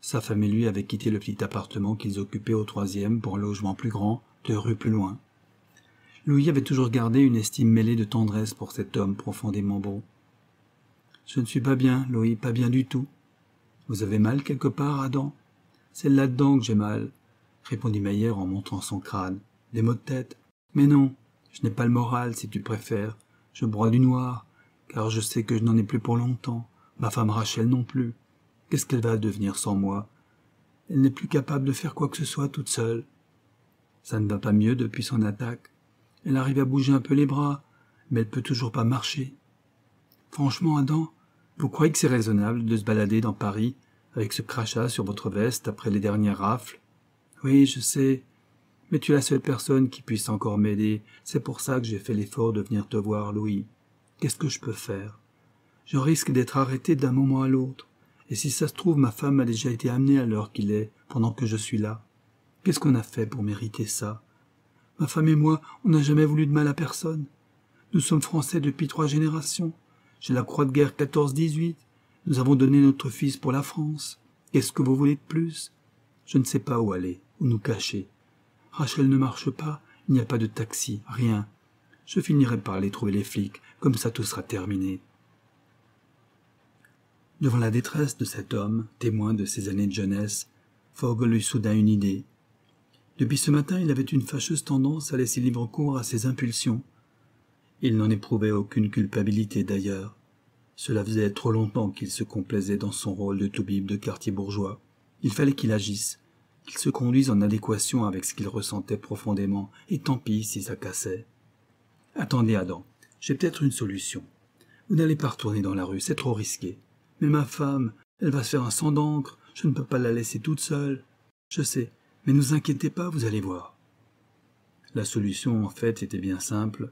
Sa femme et lui avaient quitté le petit appartement qu'ils occupaient au troisième pour un logement plus grand, deux rues plus loin. Louis avait toujours gardé une estime mêlée de tendresse pour cet homme profondément bon. Je ne suis pas bien, Louis, pas bien du tout. Vous avez mal quelque part, Adam C'est là-dedans que j'ai mal, répondit Meyer en montrant son crâne. Des maux de tête Mais non, je n'ai pas le moral, si tu préfères. Je broie du noir, car je sais que je n'en ai plus pour longtemps. Ma femme Rachel non plus. Qu'est-ce qu'elle va devenir sans moi Elle n'est plus capable de faire quoi que ce soit toute seule. Ça ne va pas mieux depuis son attaque. Elle arrive à bouger un peu les bras, mais elle peut toujours pas marcher. Franchement, Adam, vous croyez que c'est raisonnable de se balader dans Paris avec ce crachat sur votre veste après les dernières rafles Oui, je sais, mais tu es la seule personne qui puisse encore m'aider. C'est pour ça que j'ai fait l'effort de venir te voir, Louis. Qu'est-ce que je peux faire Je risque d'être arrêté d'un moment à l'autre. Et si ça se trouve, ma femme a déjà été amenée à l'heure qu'il est, pendant que je suis là. Qu'est-ce qu'on a fait pour mériter ça Ma femme et moi, on n'a jamais voulu de mal à personne. Nous sommes français depuis trois générations. J'ai la croix de guerre 14-18. Nous avons donné notre fils pour la France. Qu'est-ce que vous voulez de plus Je ne sais pas où aller, où nous cacher. Rachel ne marche pas, il n'y a pas de taxi, rien. Je finirai par aller trouver les flics, comme ça tout sera terminé. Devant la détresse de cet homme, témoin de ses années de jeunesse, Fogg lui soudain une idée. Depuis ce matin, il avait une fâcheuse tendance à laisser libre cours à ses impulsions. Il n'en éprouvait aucune culpabilité d'ailleurs. Cela faisait trop longtemps qu'il se complaisait dans son rôle de toubib de quartier bourgeois. Il fallait qu'il agisse, qu'il se conduise en adéquation avec ce qu'il ressentait profondément, et tant pis si ça cassait. Attendez, Adam, j'ai peut-être une solution. Vous n'allez pas retourner dans la rue, c'est trop risqué. Mais ma femme, elle va se faire un sang d'encre, je ne peux pas la laisser toute seule. Je sais, mais ne vous inquiétez pas, vous allez voir. La solution, en fait, était bien simple.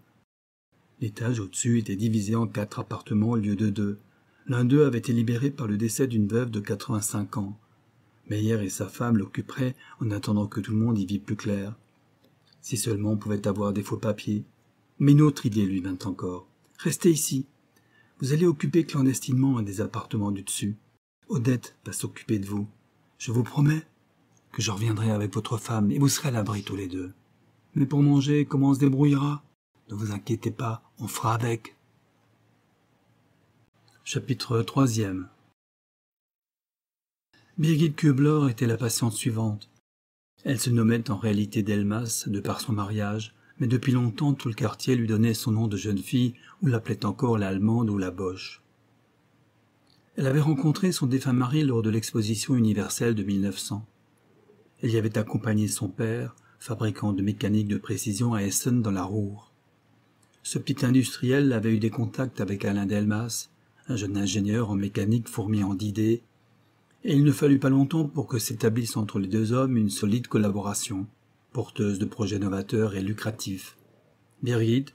L'étage au-dessus était divisé en quatre appartements au lieu de deux. L'un d'eux avait été libéré par le décès d'une veuve de 85 ans. Meyer et sa femme l'occuperaient en attendant que tout le monde y vit plus clair. Si seulement on pouvait avoir des faux papiers. Mais une autre idée lui vint encore. Restez ici. Vous allez occuper clandestinement un des appartements du dessus. Odette va s'occuper de vous. Je vous promets, que je reviendrai avec votre femme et vous serez à l'abri tous les deux. Mais pour manger, comment on se débrouillera Ne vous inquiétez pas, on fera avec. Chapitre 3 Birgit Kubler était la patiente suivante. Elle se nommait en réalité Delmas de par son mariage, mais depuis longtemps tout le quartier lui donnait son nom de jeune fille ou l'appelait encore l'Allemande ou la Boche. Elle avait rencontré son défunt mari lors de l'exposition universelle de 1900. Elle y avait accompagné son père, fabricant de mécanique de précision à Essen dans la Roure. Ce petit industriel avait eu des contacts avec Alain Delmas, un jeune ingénieur en mécanique en d'idées, et il ne fallut pas longtemps pour que s'établisse entre les deux hommes une solide collaboration, porteuse de projets novateurs et lucratifs. Birgit,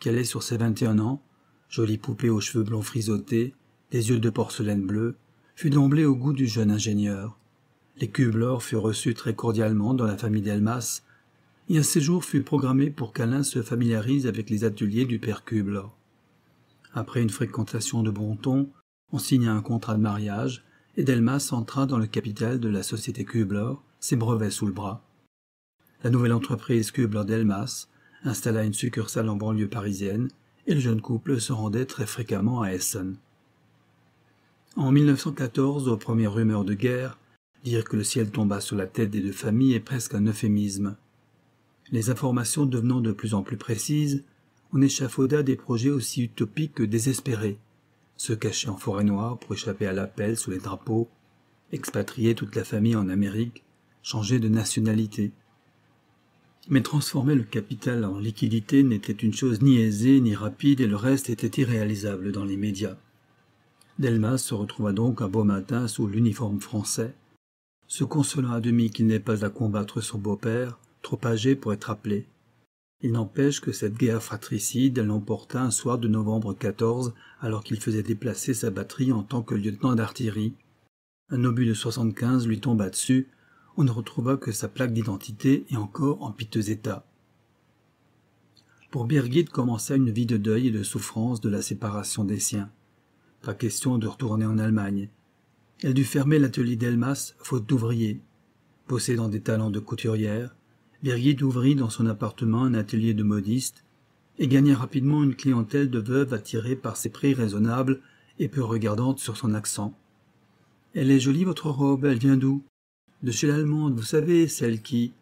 qui allait sur ses vingt un ans, jolie poupée aux cheveux blonds frisottés, des yeux de porcelaine bleue, fut d'emblée au goût du jeune ingénieur. Les Kubler furent reçus très cordialement dans la famille d'Elmas, et un séjour fut programmé pour qu'Alain se familiarise avec les ateliers du père Kubler. Après une fréquentation de bon ton, on signa un contrat de mariage, et Delmas entra dans le capital de la société Kubler, ses brevets sous le bras. La nouvelle entreprise Kubler Delmas installa une succursale en banlieue parisienne, et le jeune couple se rendait très fréquemment à Essen. En 1914, aux premières rumeurs de guerre, Dire que le ciel tomba sur la tête des deux familles est presque un euphémisme. Les informations devenant de plus en plus précises, on échafauda des projets aussi utopiques que désespérés. Se cacher en forêt noire pour échapper à l'appel sous les drapeaux, expatrier toute la famille en Amérique, changer de nationalité. Mais transformer le capital en liquidité n'était une chose ni aisée ni rapide et le reste était irréalisable dans les médias. Delmas se retrouva donc un beau matin sous l'uniforme français, se consolant à demi qu'il n'est pas à combattre son beau-père, trop âgé pour être appelé. Il n'empêche que cette guerre fratricide l'emporta un soir de novembre 14 alors qu'il faisait déplacer sa batterie en tant que lieutenant d'artillerie. Un obus de 75 lui tomba dessus, on ne retrouva que sa plaque d'identité et encore en piteux état. Pour Birgit commença une vie de deuil et de souffrance de la séparation des siens. Pas question de retourner en Allemagne elle dut fermer l'atelier d'Elmas, faute d'ouvriers. Possédant des talents de couturière, Virgit ouvrit dans son appartement un atelier de modiste et gagna rapidement une clientèle de veuves attirée par ses prix raisonnables et peu regardantes sur son accent. Elle est jolie votre robe, elle vient d'où De chez l'allemande, vous savez, celle qui.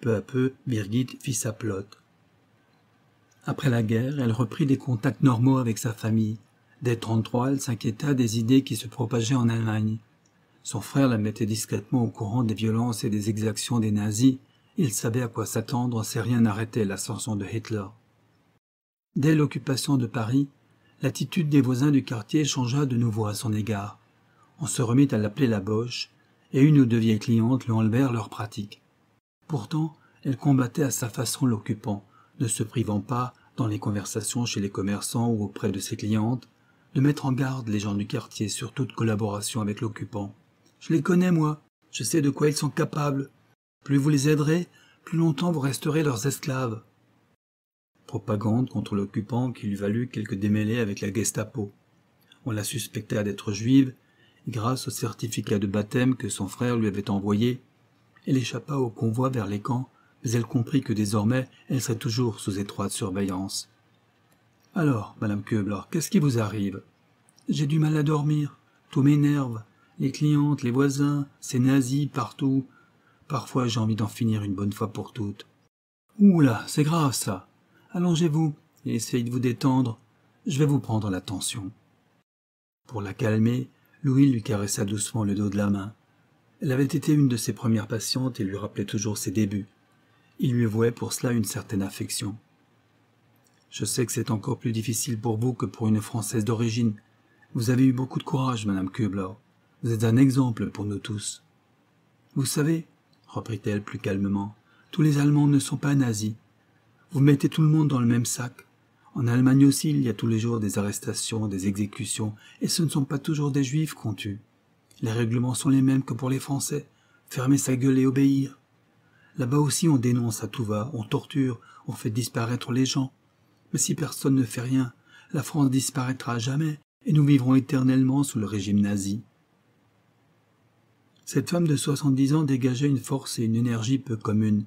Peu à peu, Birgit fit sa plotte. Après la guerre, elle reprit des contacts normaux avec sa famille. Dès 1933, elle s'inquiéta des idées qui se propageaient en Allemagne. Son frère la mettait discrètement au courant des violences et des exactions des nazis. Il savait à quoi s'attendre si rien n'arrêtait l'ascension de Hitler. Dès l'occupation de Paris, l'attitude des voisins du quartier changea de nouveau à son égard. On se remit à l'appeler la boche, et une ou deux vieilles clientes lui enlevèrent leurs pratiques. Pourtant, elle combattait à sa façon l'occupant, ne se privant pas, dans les conversations chez les commerçants ou auprès de ses clientes, de mettre en garde les gens du quartier sur toute collaboration avec l'occupant. Je les connais, moi. Je sais de quoi ils sont capables. Plus vous les aiderez, plus longtemps vous resterez leurs esclaves. Propagande contre l'occupant qui lui valut quelques démêlés avec la Gestapo. On la suspecta d'être juive, grâce au certificat de baptême que son frère lui avait envoyé, elle échappa au convoi vers les camps, mais elle comprit que désormais elle serait toujours sous étroite surveillance. Alors, Madame Kuebler, qu'est-ce qui vous arrive J'ai du mal à dormir. Tout m'énerve. Les clientes, les voisins, ces nazis partout. Parfois j'ai envie d'en finir une bonne fois pour toutes. Oula, c'est grave ça. Allongez-vous et essayez de vous détendre. Je vais vous prendre l'attention. » Pour la calmer, Louis lui caressa doucement le dos de la main. Elle avait été une de ses premières patientes et lui rappelait toujours ses débuts. Il lui vouait pour cela une certaine affection. Je sais que c'est encore plus difficile pour vous que pour une Française d'origine. Vous avez eu beaucoup de courage, Madame Kubler. Vous êtes un exemple pour nous tous. Vous savez, reprit-elle plus calmement, tous les Allemands ne sont pas nazis. Vous mettez tout le monde dans le même sac. En Allemagne aussi, il y a tous les jours des arrestations, des exécutions, et ce ne sont pas toujours des juifs qu'on tue. Les règlements sont les mêmes que pour les Français. Fermez sa gueule et obéir. Là-bas aussi, on dénonce à tout va, on torture, on fait disparaître les gens. Mais si personne ne fait rien, la France disparaîtra jamais et nous vivrons éternellement sous le régime nazi. Cette femme de soixante-dix ans dégageait une force et une énergie peu communes.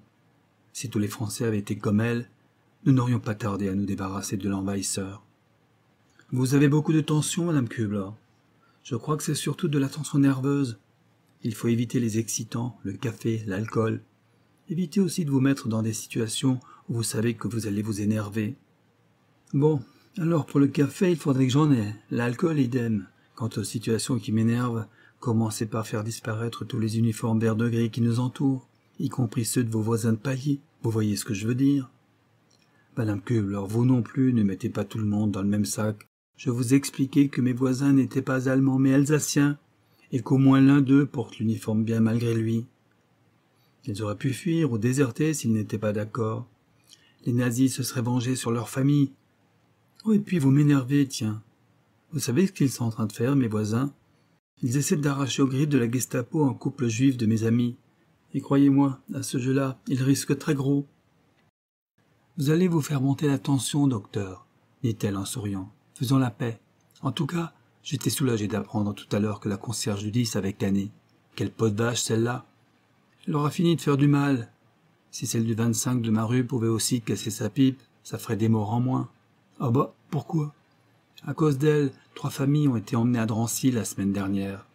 Si tous les Français avaient été comme elle, nous n'aurions pas tardé à nous débarrasser de l'envahisseur. Vous avez beaucoup de tension, Madame Kubler. Je crois que c'est surtout de la tension nerveuse. Il faut éviter les excitants, le café, l'alcool. Évitez aussi de vous mettre dans des situations où vous savez que vous allez vous énerver. Bon, alors pour le café, il faudrait que j'en aie. L'alcool, idem. Quant aux situations qui m'énervent, commencez par faire disparaître tous les uniformes vert de gris qui nous entourent, y compris ceux de vos voisins de palier. Vous voyez ce que je veux dire Madame Kubler, vous non plus, ne mettez pas tout le monde dans le même sac. Je vous expliquais que mes voisins n'étaient pas allemands mais alsaciens, et qu'au moins l'un d'eux porte l'uniforme bien malgré lui. Ils auraient pu fuir ou déserter s'ils n'étaient pas d'accord. Les nazis se seraient vengés sur leur famille, Oh, et puis vous m'énervez, tiens. Vous savez ce qu'ils sont en train de faire, mes voisins Ils essaient d'arracher aux griffes de la Gestapo un couple juif de mes amis. Et croyez-moi, à ce jeu-là, ils risquent très gros. Vous allez vous faire monter la tension, docteur, dit-elle en souriant. Faisons la paix. En tout cas, j'étais soulagé d'apprendre tout à l'heure que la concierge du 10 avait canné. Quelle pot de vache, celle-là Elle aura fini de faire du mal. Si celle du 25 de ma rue pouvait aussi casser sa pipe, ça ferait des morts en moins. Ah bah, pourquoi À cause d'elle, trois familles ont été emmenées à Drancy la semaine dernière.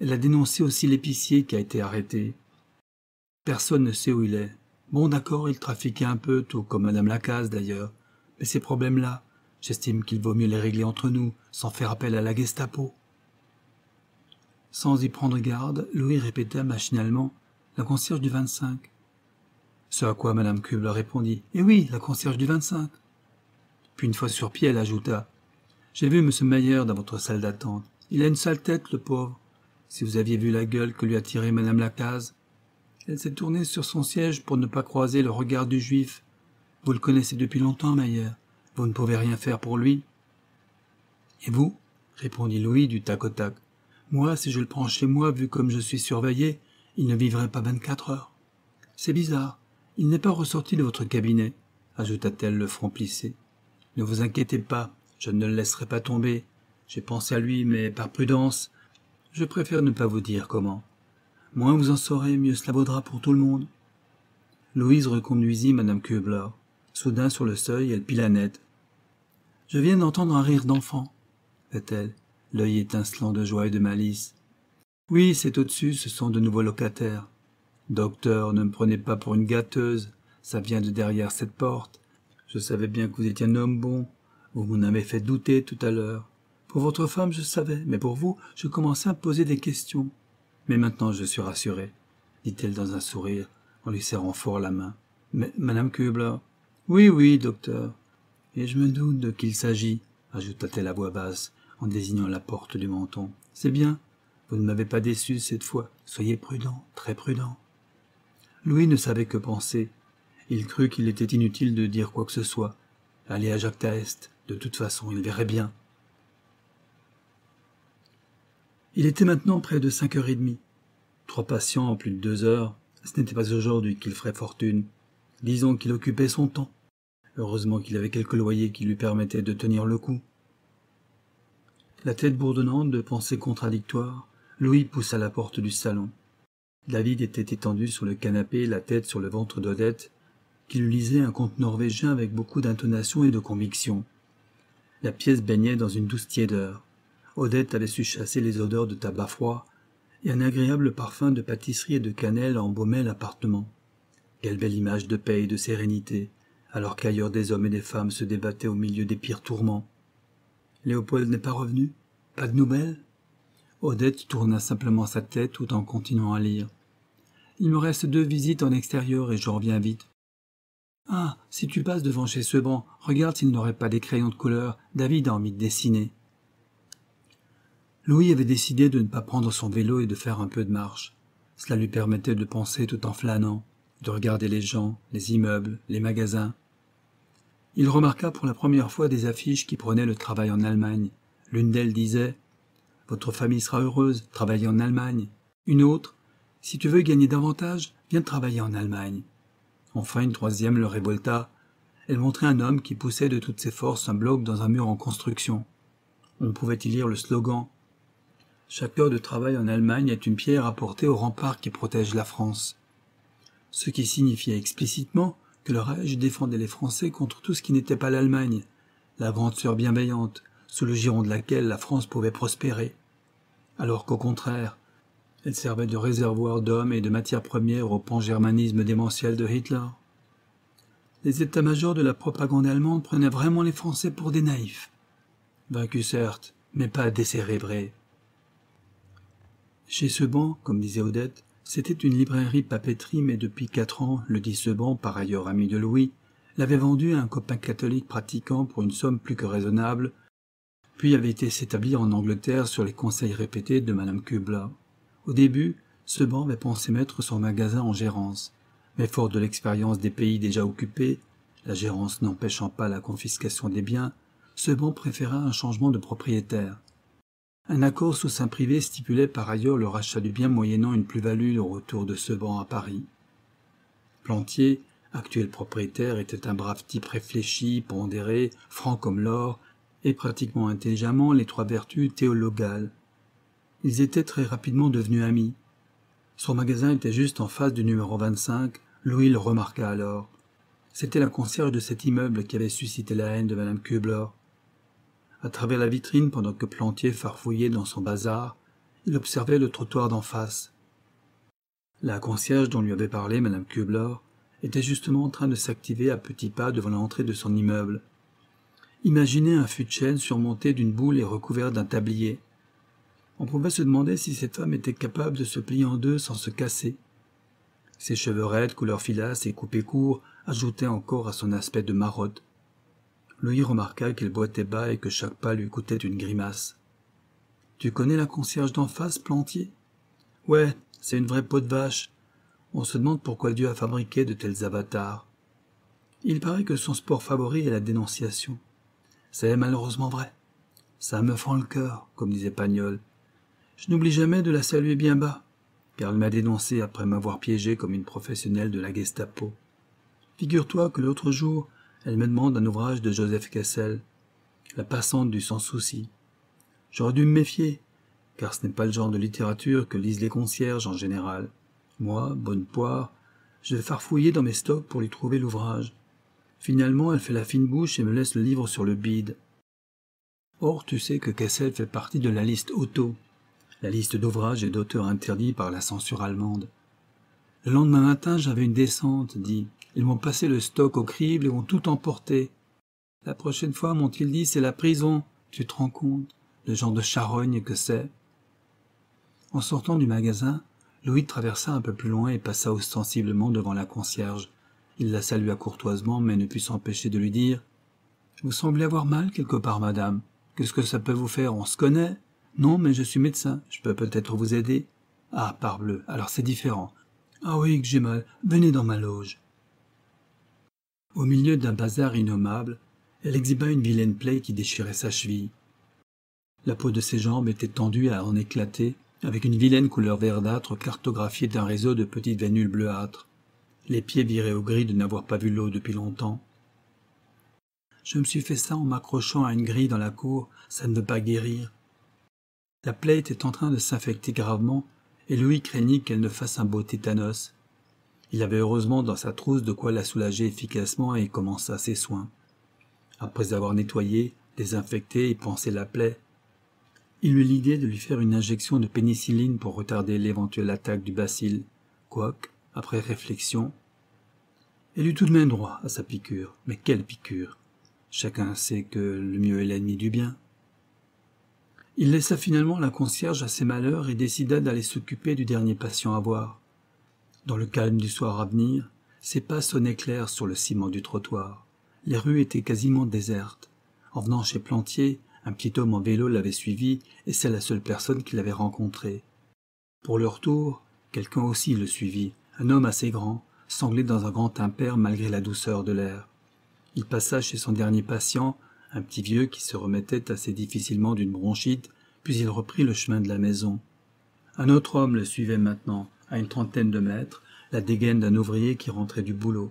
Elle a dénoncé aussi l'épicier qui a été arrêté. Personne ne sait où il est. Bon d'accord, il trafiquait un peu, tout comme madame Lacaze d'ailleurs. Mais ces problèmes-là, j'estime qu'il vaut mieux les régler entre nous, sans faire appel à la Gestapo. Sans y prendre garde, Louis répéta machinalement « La concierge du 25 ». Ce à quoi madame Cube répondit « Eh oui, la concierge du 25 ». Puis une fois sur pied, elle ajouta J'ai vu M. Meyer dans votre salle d'attente. Il a une sale tête, le pauvre. Si vous aviez vu la gueule que lui a tirée Madame Lacaze. Elle s'est tournée sur son siège pour ne pas croiser le regard du juif. Vous le connaissez depuis longtemps, Meyer. Vous ne pouvez rien faire pour lui. Et vous répondit Louis du tac au tac. Moi, si je le prends chez moi, vu comme je suis surveillé, il ne vivrait pas vingt-quatre heures. C'est bizarre. Il n'est pas ressorti de votre cabinet, ajouta-t-elle le front plissé. Ne vous inquiétez pas, je ne le laisserai pas tomber. J'ai pensé à lui, mais par prudence, je préfère ne pas vous dire comment. Moins vous en saurez, mieux cela vaudra pour tout le monde. Louise reconduisit madame Kubler. Soudain, sur le seuil, elle pila net. Je viens d'entendre un rire d'enfant, fait-elle, l'œil étincelant de joie et de malice. Oui, c'est au-dessus, ce sont de nouveaux locataires. Docteur, ne me prenez pas pour une gâteuse, ça vient de derrière cette porte. Je savais bien que vous étiez un homme bon. Vous m'en avez fait douter tout à l'heure. Pour votre femme, je savais, mais pour vous, je commençais à poser des questions. Mais maintenant, je suis rassuré, dit-elle dans un sourire, en lui serrant fort la main. Mais, Madame Kubler. Oui, oui, docteur. Et je me doute de qu'il s'agit, ajouta-t-elle à voix basse, en désignant la porte du menton. C'est bien. Vous ne m'avez pas déçu cette fois. Soyez prudent, très prudent. Louis ne savait que penser. Il crut qu'il était inutile de dire quoi que ce soit. Aller à Jacques Taest, de toute façon, il verrait bien. Il était maintenant près de cinq heures et demie. Trois patients en plus de deux heures, ce n'était pas aujourd'hui qu'il ferait fortune. Disons qu'il occupait son temps. Heureusement qu'il avait quelques loyers qui lui permettaient de tenir le coup. La tête bourdonnante de pensées contradictoires, Louis poussa la porte du salon. David était étendu sur le canapé, la tête sur le ventre d'Odette, qu'il lisait un conte norvégien avec beaucoup d'intonation et de conviction. La pièce baignait dans une douce tiédeur. Odette avait su chasser les odeurs de tabac froid, et un agréable parfum de pâtisserie et de cannelle embaumait l'appartement. Quelle belle image de paix et de sérénité, alors qu'ailleurs des hommes et des femmes se débattaient au milieu des pires tourments. Léopold n'est pas revenu Pas de nouvelles Odette tourna simplement sa tête tout en continuant à lire. Il me reste deux visites en extérieur et je reviens vite. Ah, si tu passes devant chez ce banc, regarde s'il n'aurait pas des crayons de couleur. David a envie de dessiner. Louis avait décidé de ne pas prendre son vélo et de faire un peu de marche. Cela lui permettait de penser tout en flânant, de regarder les gens, les immeubles, les magasins. Il remarqua pour la première fois des affiches qui prenaient le travail en Allemagne. L'une d'elles disait Votre famille sera heureuse, travaillez en Allemagne. Une autre Si tu veux gagner davantage, viens travailler en Allemagne. Enfin, une troisième le révolta. Elle montrait un homme qui poussait de toutes ses forces un bloc dans un mur en construction. On pouvait y lire le slogan Chaque heure de travail en Allemagne est une pierre apportée au rempart qui protège la France. Ce qui signifiait explicitement que le Reich défendait les Français contre tout ce qui n'était pas l'Allemagne, la grande sœur bienveillante, sous le giron de laquelle la France pouvait prospérer. Alors qu'au contraire, elle servait de réservoir d'hommes et de matières premières au pangermanisme germanisme démentiel de Hitler. Les états-majors de la propagande allemande prenaient vraiment les Français pour des naïfs. Vaincus certes, mais pas décérébrés. Chez Seban, comme disait Odette, c'était une librairie papeterie, mais depuis quatre ans, le dit Seban, par ailleurs ami de Louis, l'avait vendu à un copain catholique pratiquant pour une somme plus que raisonnable, puis avait été s'établir en Angleterre sur les conseils répétés de Madame Kubla. Au début, Seban avait pensé mettre son magasin en gérance, mais fort de l'expérience des pays déjà occupés, la gérance n'empêchant pas la confiscation des biens, Seban préféra un changement de propriétaire. Un accord sous sein privé stipulait par ailleurs le rachat du bien moyennant une plus-value au retour de Seban à Paris. Plantier, actuel propriétaire, était un brave type réfléchi, pondéré, franc comme l'or, et pratiquement intelligemment les trois vertus théologales, ils étaient très rapidement devenus amis. Son magasin était juste en face du numéro 25, Louis le remarqua alors. C'était la concierge de cet immeuble qui avait suscité la haine de Madame Kubler. À travers la vitrine, pendant que Plantier farfouillait dans son bazar, il observait le trottoir d'en face. La concierge dont lui avait parlé Madame Kubler était justement en train de s'activer à petits pas devant l'entrée de son immeuble. Imaginez un fût de chêne surmonté d'une boule et recouvert d'un tablier. On pouvait se demander si cette femme était capable de se plier en deux sans se casser. Ses cheveux raides, couleur filasse et coupés courts, ajoutaient encore à son aspect de marotte. Louis remarqua qu'elle boitait bas et que chaque pas lui coûtait une grimace. Tu connais la concierge d'en face, Plantier Ouais, c'est une vraie peau de vache. On se demande pourquoi Dieu a fabriqué de tels avatars. Il paraît que son sport favori est la dénonciation. C'est malheureusement vrai. Ça me fend le cœur, comme disait Pagnol, je n'oublie jamais de la saluer bien bas, car elle m'a dénoncé après m'avoir piégé comme une professionnelle de la Gestapo. Figure-toi que l'autre jour, elle me demande un ouvrage de Joseph Cassel, La passante du sans-souci. J'aurais dû me méfier, car ce n'est pas le genre de littérature que lisent les concierges en général. Moi, bonne poire, je vais farfouiller dans mes stocks pour lui trouver l'ouvrage. Finalement, elle fait la fine bouche et me laisse le livre sur le bide. Or, tu sais que Cassel fait partie de la liste auto, la liste d'ouvrages et d'auteurs interdits par la censure allemande. Le lendemain matin, j'avais une descente, dit. Ils m'ont passé le stock au crible et ont tout emporté. La prochaine fois, m'ont-ils dit, c'est la prison. Tu te rends compte Le genre de charogne que c'est. En sortant du magasin, Louis traversa un peu plus loin et passa ostensiblement devant la concierge. Il la salua courtoisement, mais ne put s'empêcher de lui dire Vous semblez avoir mal quelque part, madame. Qu'est-ce que ça peut vous faire On se connaît non, mais je suis médecin, je peux peut-être vous aider. Ah, parbleu, alors c'est différent. Ah oui, que j'ai mal, venez dans ma loge. Au milieu d'un bazar innommable, elle exhiba une vilaine plaie qui déchirait sa cheville. La peau de ses jambes était tendue à en éclater, avec une vilaine couleur verdâtre cartographiée d'un réseau de petites vénules bleuâtres. Les pieds viraient au gris de n'avoir pas vu l'eau depuis longtemps. Je me suis fait ça en m'accrochant à une grille dans la cour, ça ne veut pas guérir. La plaie était en train de s'infecter gravement, et Louis craignit qu'elle ne fasse un beau tétanos. Il avait heureusement dans sa trousse de quoi la soulager efficacement et commença ses soins. Après avoir nettoyé, désinfecté et pansé la plaie, il eut l'idée de lui faire une injection de pénicilline pour retarder l'éventuelle attaque du bacille, quoique, après réflexion, elle eut tout de même droit à sa piqûre, mais quelle piqûre Chacun sait que le mieux est l'ennemi du bien. Il laissa finalement la concierge à ses malheurs et décida d'aller s'occuper du dernier patient à voir. Dans le calme du soir à venir, ses pas sonnaient clairs sur le ciment du trottoir. Les rues étaient quasiment désertes. En venant chez Plantier, un petit homme en vélo l'avait suivi et c'est la seule personne qu'il avait rencontrée. Pour le retour, quelqu'un aussi le suivit, un homme assez grand, sanglé dans un grand impair malgré la douceur de l'air. Il passa chez son dernier patient un petit vieux qui se remettait assez difficilement d'une bronchite, puis il reprit le chemin de la maison. Un autre homme le suivait maintenant, à une trentaine de mètres, la dégaine d'un ouvrier qui rentrait du boulot.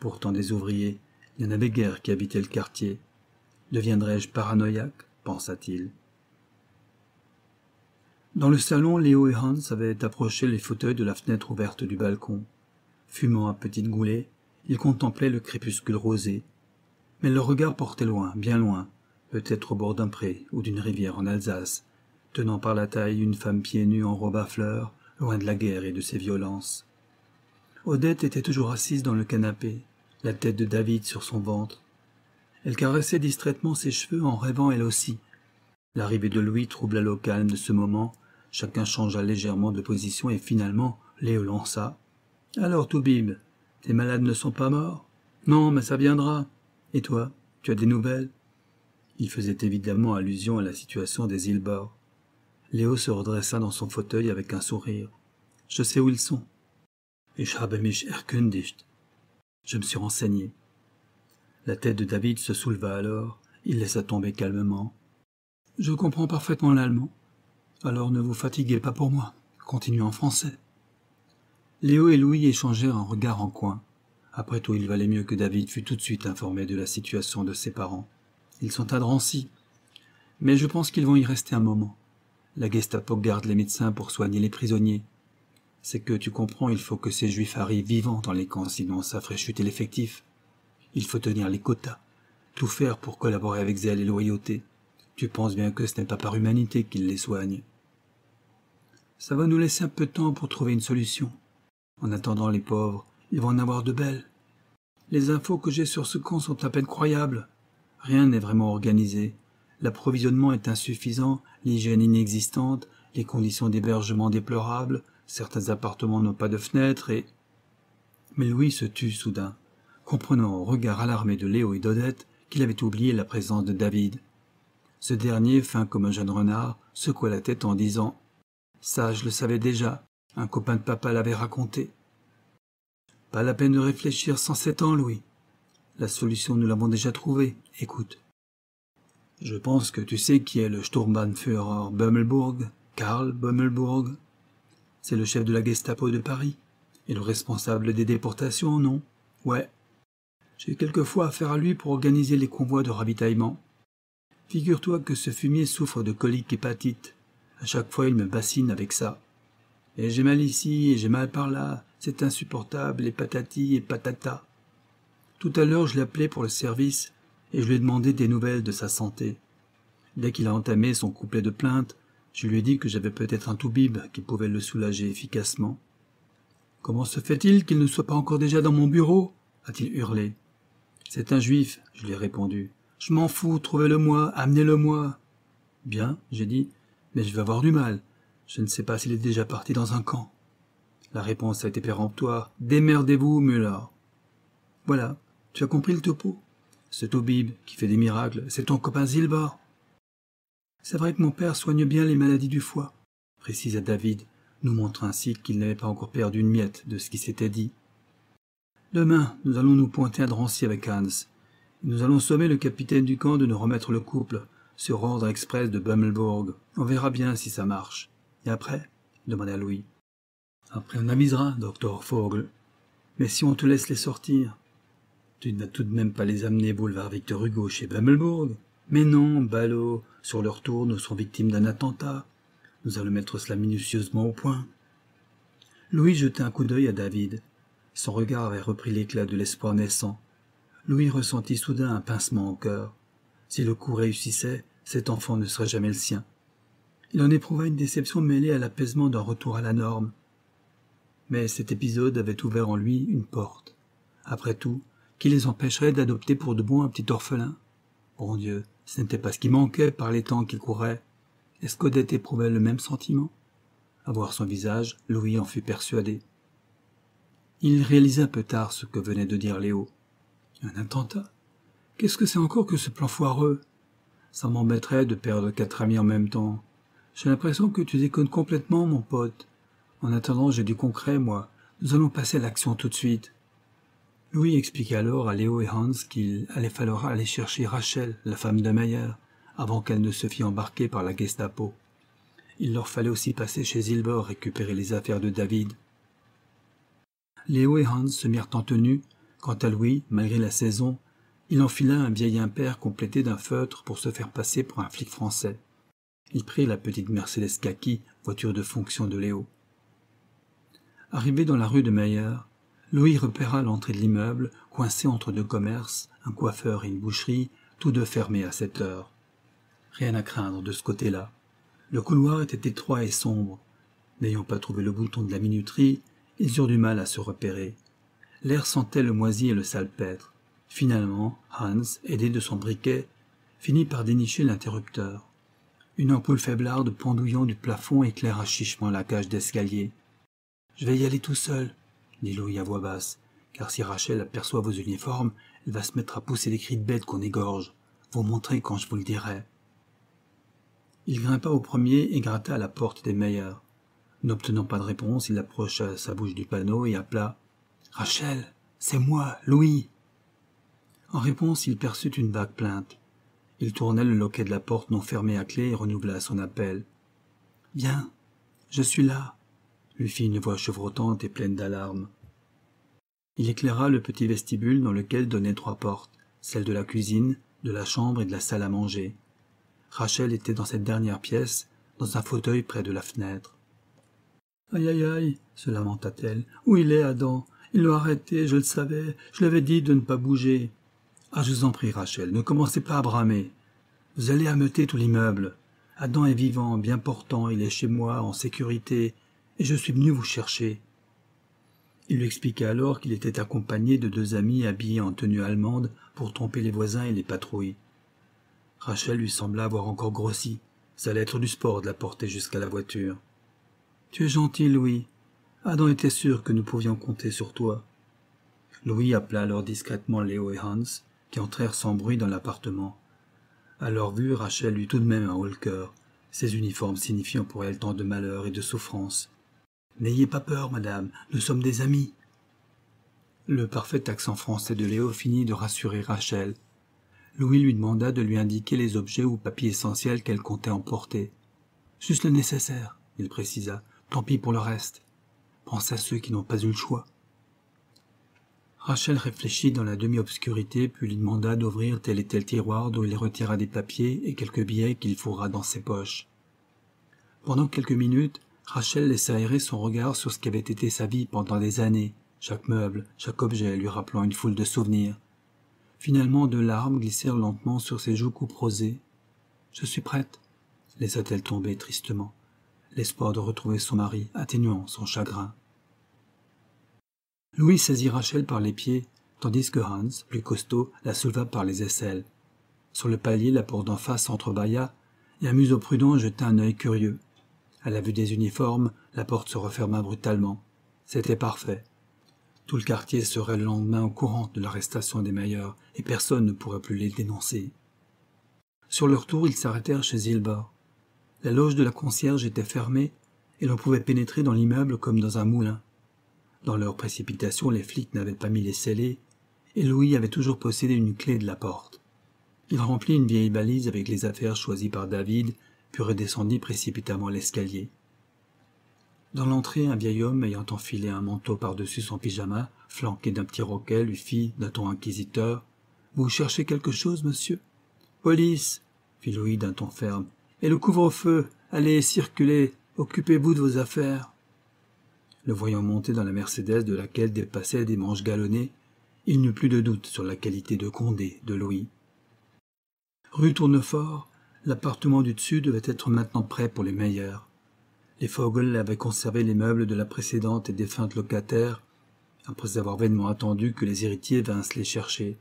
Pourtant des ouvriers, il n'y en avait guère qui habitaient le quartier. Deviendrais-je paranoïaque pensa-t-il. Dans le salon, Léo et Hans avaient approché les fauteuils de la fenêtre ouverte du balcon. Fumant à petites goulées, ils contemplaient le crépuscule rosé, mais le regard portait loin, bien loin, peut-être au bord d'un pré ou d'une rivière en Alsace, tenant par la taille une femme pieds nus en robe à fleurs, loin de la guerre et de ses violences. Odette était toujours assise dans le canapé, la tête de David sur son ventre. Elle caressait distraitement ses cheveux en rêvant elle aussi. L'arrivée de Louis troubla le calme de ce moment, chacun changea légèrement de position et finalement Léo lança. Alors Toubib, tes malades ne sont pas morts Non, mais ça viendra. Et toi, tu as des nouvelles Il faisait évidemment allusion à la situation des îles Bord. Léo se redressa dans son fauteuil avec un sourire. Je sais où ils sont. Ich habe mich erkundigt. Je me suis renseigné. La tête de David se souleva alors, il laissa tomber calmement. Je comprends parfaitement l'allemand. Alors ne vous fatiguez pas pour moi. Continuez en français. Léo et Louis échangèrent un regard en coin. Après tout, il valait mieux que David fût tout de suite informé de la situation de ses parents. Ils sont à Drancy. Mais je pense qu'ils vont y rester un moment. La Gestapo garde les médecins pour soigner les prisonniers. C'est que, tu comprends, il faut que ces juifs arrivent vivants dans les camps, sinon ça ferait chuter l'effectif. Il faut tenir les quotas, tout faire pour collaborer avec zèle et loyauté. Tu penses bien que ce n'est pas par humanité qu'ils les soignent. Ça va nous laisser un peu de temps pour trouver une solution. En attendant, les pauvres, il va en avoir de belles. Les infos que j'ai sur ce camp sont à peine croyables. Rien n'est vraiment organisé. L'approvisionnement est insuffisant, l'hygiène inexistante, les conditions d'hébergement déplorables, certains appartements n'ont pas de fenêtres et... Mais Louis se tut soudain, comprenant au regard alarmé de Léo et d'Odette qu'il avait oublié la présence de David. Ce dernier, fin comme un jeune renard, secoua la tête en disant « Ça, je le savais déjà, un copain de papa l'avait raconté. » Pas la peine de réfléchir sans sept ans, Louis. La solution, nous l'avons déjà trouvée. Écoute. Je pense que tu sais qui est le Sturmbannführer Bömmelburg, Karl Bömmelburg. »« C'est le chef de la Gestapo de Paris. Et le responsable des déportations, non Ouais. J'ai quelquefois affaire à lui pour organiser les convois de ravitaillement. Figure-toi que ce fumier souffre de colique hépatite. À chaque fois, il me bassine avec ça. Et j'ai mal ici, et j'ai mal par là, c'est insupportable, les patati et patata. Tout à l'heure, je l'appelais pour le service et je lui ai demandé des nouvelles de sa santé. Dès qu'il a entamé son couplet de plaintes, je lui ai dit que j'avais peut-être un toubib qui pouvait le soulager efficacement. Comment se fait-il qu'il ne soit pas encore déjà dans mon bureau a-t-il hurlé. C'est un juif, je lui ai répondu. Je m'en fous, trouvez-le-moi, amenez-le-moi. Bien, j'ai dit, mais je vais avoir du mal. Je ne sais pas s'il est déjà parti dans un camp. La réponse a été péremptoire. Démerdez-vous, Muller. Voilà, tu as compris le topo Ce Tobib qui fait des miracles, c'est ton copain Zilbar. C'est vrai que mon père soigne bien les maladies du foie, précisa David, nous montrant ainsi qu'il n'avait pas encore perdu une miette de ce qui s'était dit. Demain, nous allons nous pointer à Drancy avec Hans. Nous allons sommer le capitaine du camp de nous remettre le couple, sur ordre express de Bummelbourg. On verra bien si ça marche. Et après demanda Louis. Après on avisera, docteur Fogel. Mais si on te laisse les sortir, tu ne vas tout de même pas les amener boulevard Victor Hugo chez Bammelbourg. Mais non, ballot, sur leur tour, nous serons victimes d'un attentat. Nous allons mettre cela minutieusement au point. Louis jeta un coup d'œil à David. Son regard avait repris l'éclat de l'espoir naissant. Louis ressentit soudain un pincement au cœur. Si le coup réussissait, cet enfant ne serait jamais le sien. Il en éprouva une déception mêlée à l'apaisement d'un retour à la norme. Mais cet épisode avait ouvert en lui une porte. Après tout, qui les empêcherait d'adopter pour de bon un petit orphelin Bon Dieu, ce n'était pas ce qui manquait par les temps qui couraient. Est-ce qu'Odette éprouvait le même sentiment À voir son visage, Louis en fut persuadé. Il réalisa peu tard ce que venait de dire Léo. Un attentat Qu'est-ce que c'est encore que ce plan foireux Ça m'embêterait de perdre quatre amis en même temps. J'ai l'impression que tu déconnes complètement, mon pote. En attendant, j'ai du concret, moi. Nous allons passer à l'action tout de suite. Louis expliqua alors à Léo et Hans qu'il allait falloir aller chercher Rachel, la femme de Meyer, avant qu'elle ne se fît embarquer par la Gestapo. Il leur fallait aussi passer chez Ilbor récupérer les affaires de David. Léo et Hans se mirent en tenue. Quant à Louis, malgré la saison, il enfila un vieil impair complété d'un feutre pour se faire passer pour un flic français. Il prit la petite Mercedes Kaki, voiture de fonction de Léo. Arrivé dans la rue de Meyer, Louis repéra l'entrée de l'immeuble, coincé entre deux commerces, un coiffeur et une boucherie, tous deux fermés à cette heure. Rien à craindre de ce côté-là. Le couloir était étroit et sombre. N'ayant pas trouvé le bouton de la minuterie, ils eurent du mal à se repérer. L'air sentait le moisi et le salpêtre. Finalement, Hans, aidé de son briquet, finit par dénicher l'interrupteur. Une ampoule faiblarde pendouillant du plafond éclaira chichement la cage d'escalier. Je vais y aller tout seul, dit Louis à voix basse, car si Rachel aperçoit vos uniformes, elle va se mettre à pousser des cris de bête qu'on égorge. Vous montrez quand je vous le dirai. Il grimpa au premier et gratta à la porte des meilleurs. N'obtenant pas de réponse, il approcha sa bouche du panneau et appela Rachel, c'est moi, Louis. En réponse, il perçut une vague plainte. Il tourna le loquet de la porte non fermée à clé et renouvela son appel. Viens, je suis là, lui fit une voix chevrotante et pleine d'alarme. Il éclaira le petit vestibule dans lequel donnaient trois portes, celle de la cuisine, de la chambre et de la salle à manger. Rachel était dans cette dernière pièce, dans un fauteuil près de la fenêtre. Aïe aïe aïe, se lamenta-t-elle. Où il est, Adam Il l'a arrêté, je le savais, je l'avais dit de ne pas bouger. Ah, je vous en prie, Rachel, ne commencez pas à bramer. Vous allez ameuter tout l'immeuble. Adam est vivant, bien portant, il est chez moi, en sécurité, et je suis venu vous chercher. Il lui expliqua alors qu'il était accompagné de deux amis habillés en tenue allemande pour tromper les voisins et les patrouilles. Rachel lui sembla avoir encore grossi. Sa lettre du sport de la porter jusqu'à la voiture. Tu es gentil, Louis. Adam était sûr que nous pouvions compter sur toi. Louis appela alors discrètement Léo et Hans, qui entrèrent sans bruit dans l'appartement. À leur vue, Rachel eut tout de même un haut le cœur, ses uniformes signifiant pour elle tant de malheur et de souffrance. N'ayez pas peur, madame, nous sommes des amis. Le parfait accent français de Léo finit de rassurer Rachel. Louis lui demanda de lui indiquer les objets ou papiers essentiels qu'elle comptait emporter. Juste le nécessaire, il précisa. Tant pis pour le reste. Pense à ceux qui n'ont pas eu le choix. Rachel réfléchit dans la demi-obscurité, puis lui demanda d'ouvrir tel et tel tiroir d'où il retira des papiers et quelques billets qu'il fourra dans ses poches. Pendant quelques minutes, Rachel laissa errer son regard sur ce qu'avait été sa vie pendant des années, chaque meuble, chaque objet lui rappelant une foule de souvenirs. Finalement, deux larmes glissèrent lentement sur ses joues couperosées. « Je suis prête », laissa-t-elle tomber tristement, l'espoir de retrouver son mari atténuant son chagrin. Louis saisit Rachel par les pieds, tandis que Hans, plus costaud, la souleva par les aisselles. Sur le palier, la porte d'en face entrebâilla, et museau prudent jeta un œil curieux. À la vue des uniformes, la porte se referma brutalement. C'était parfait. Tout le quartier serait le lendemain au courant de l'arrestation des meilleurs, et personne ne pourrait plus les dénoncer. Sur leur tour, ils s'arrêtèrent chez Zilba. La loge de la concierge était fermée, et l'on pouvait pénétrer dans l'immeuble comme dans un moulin. Dans leur précipitation, les flics n'avaient pas mis les scellés, et Louis avait toujours possédé une clé de la porte. Il remplit une vieille balise avec les affaires choisies par David puis redescendit précipitamment l'escalier. Dans l'entrée, un vieil homme ayant enfilé un manteau par-dessus son pyjama, flanqué d'un petit roquet, lui fit, d'un ton inquisiteur, « Vous cherchez quelque chose, monsieur ?»« Police !» fit Louis d'un ton ferme. « Et le couvre-feu Allez, circulez Occupez-vous de vos affaires !» Le voyant monter dans la Mercedes de laquelle dépassaient des manches galonnées, il n'eut plus de doute sur la qualité de Condé, de Louis. Rue Tournefort, L'appartement du dessus devait être maintenant prêt pour les meilleurs. Les Fogel avaient conservé les meubles de la précédente et défunte locataire, après avoir vainement attendu que les héritiers vinssent les chercher.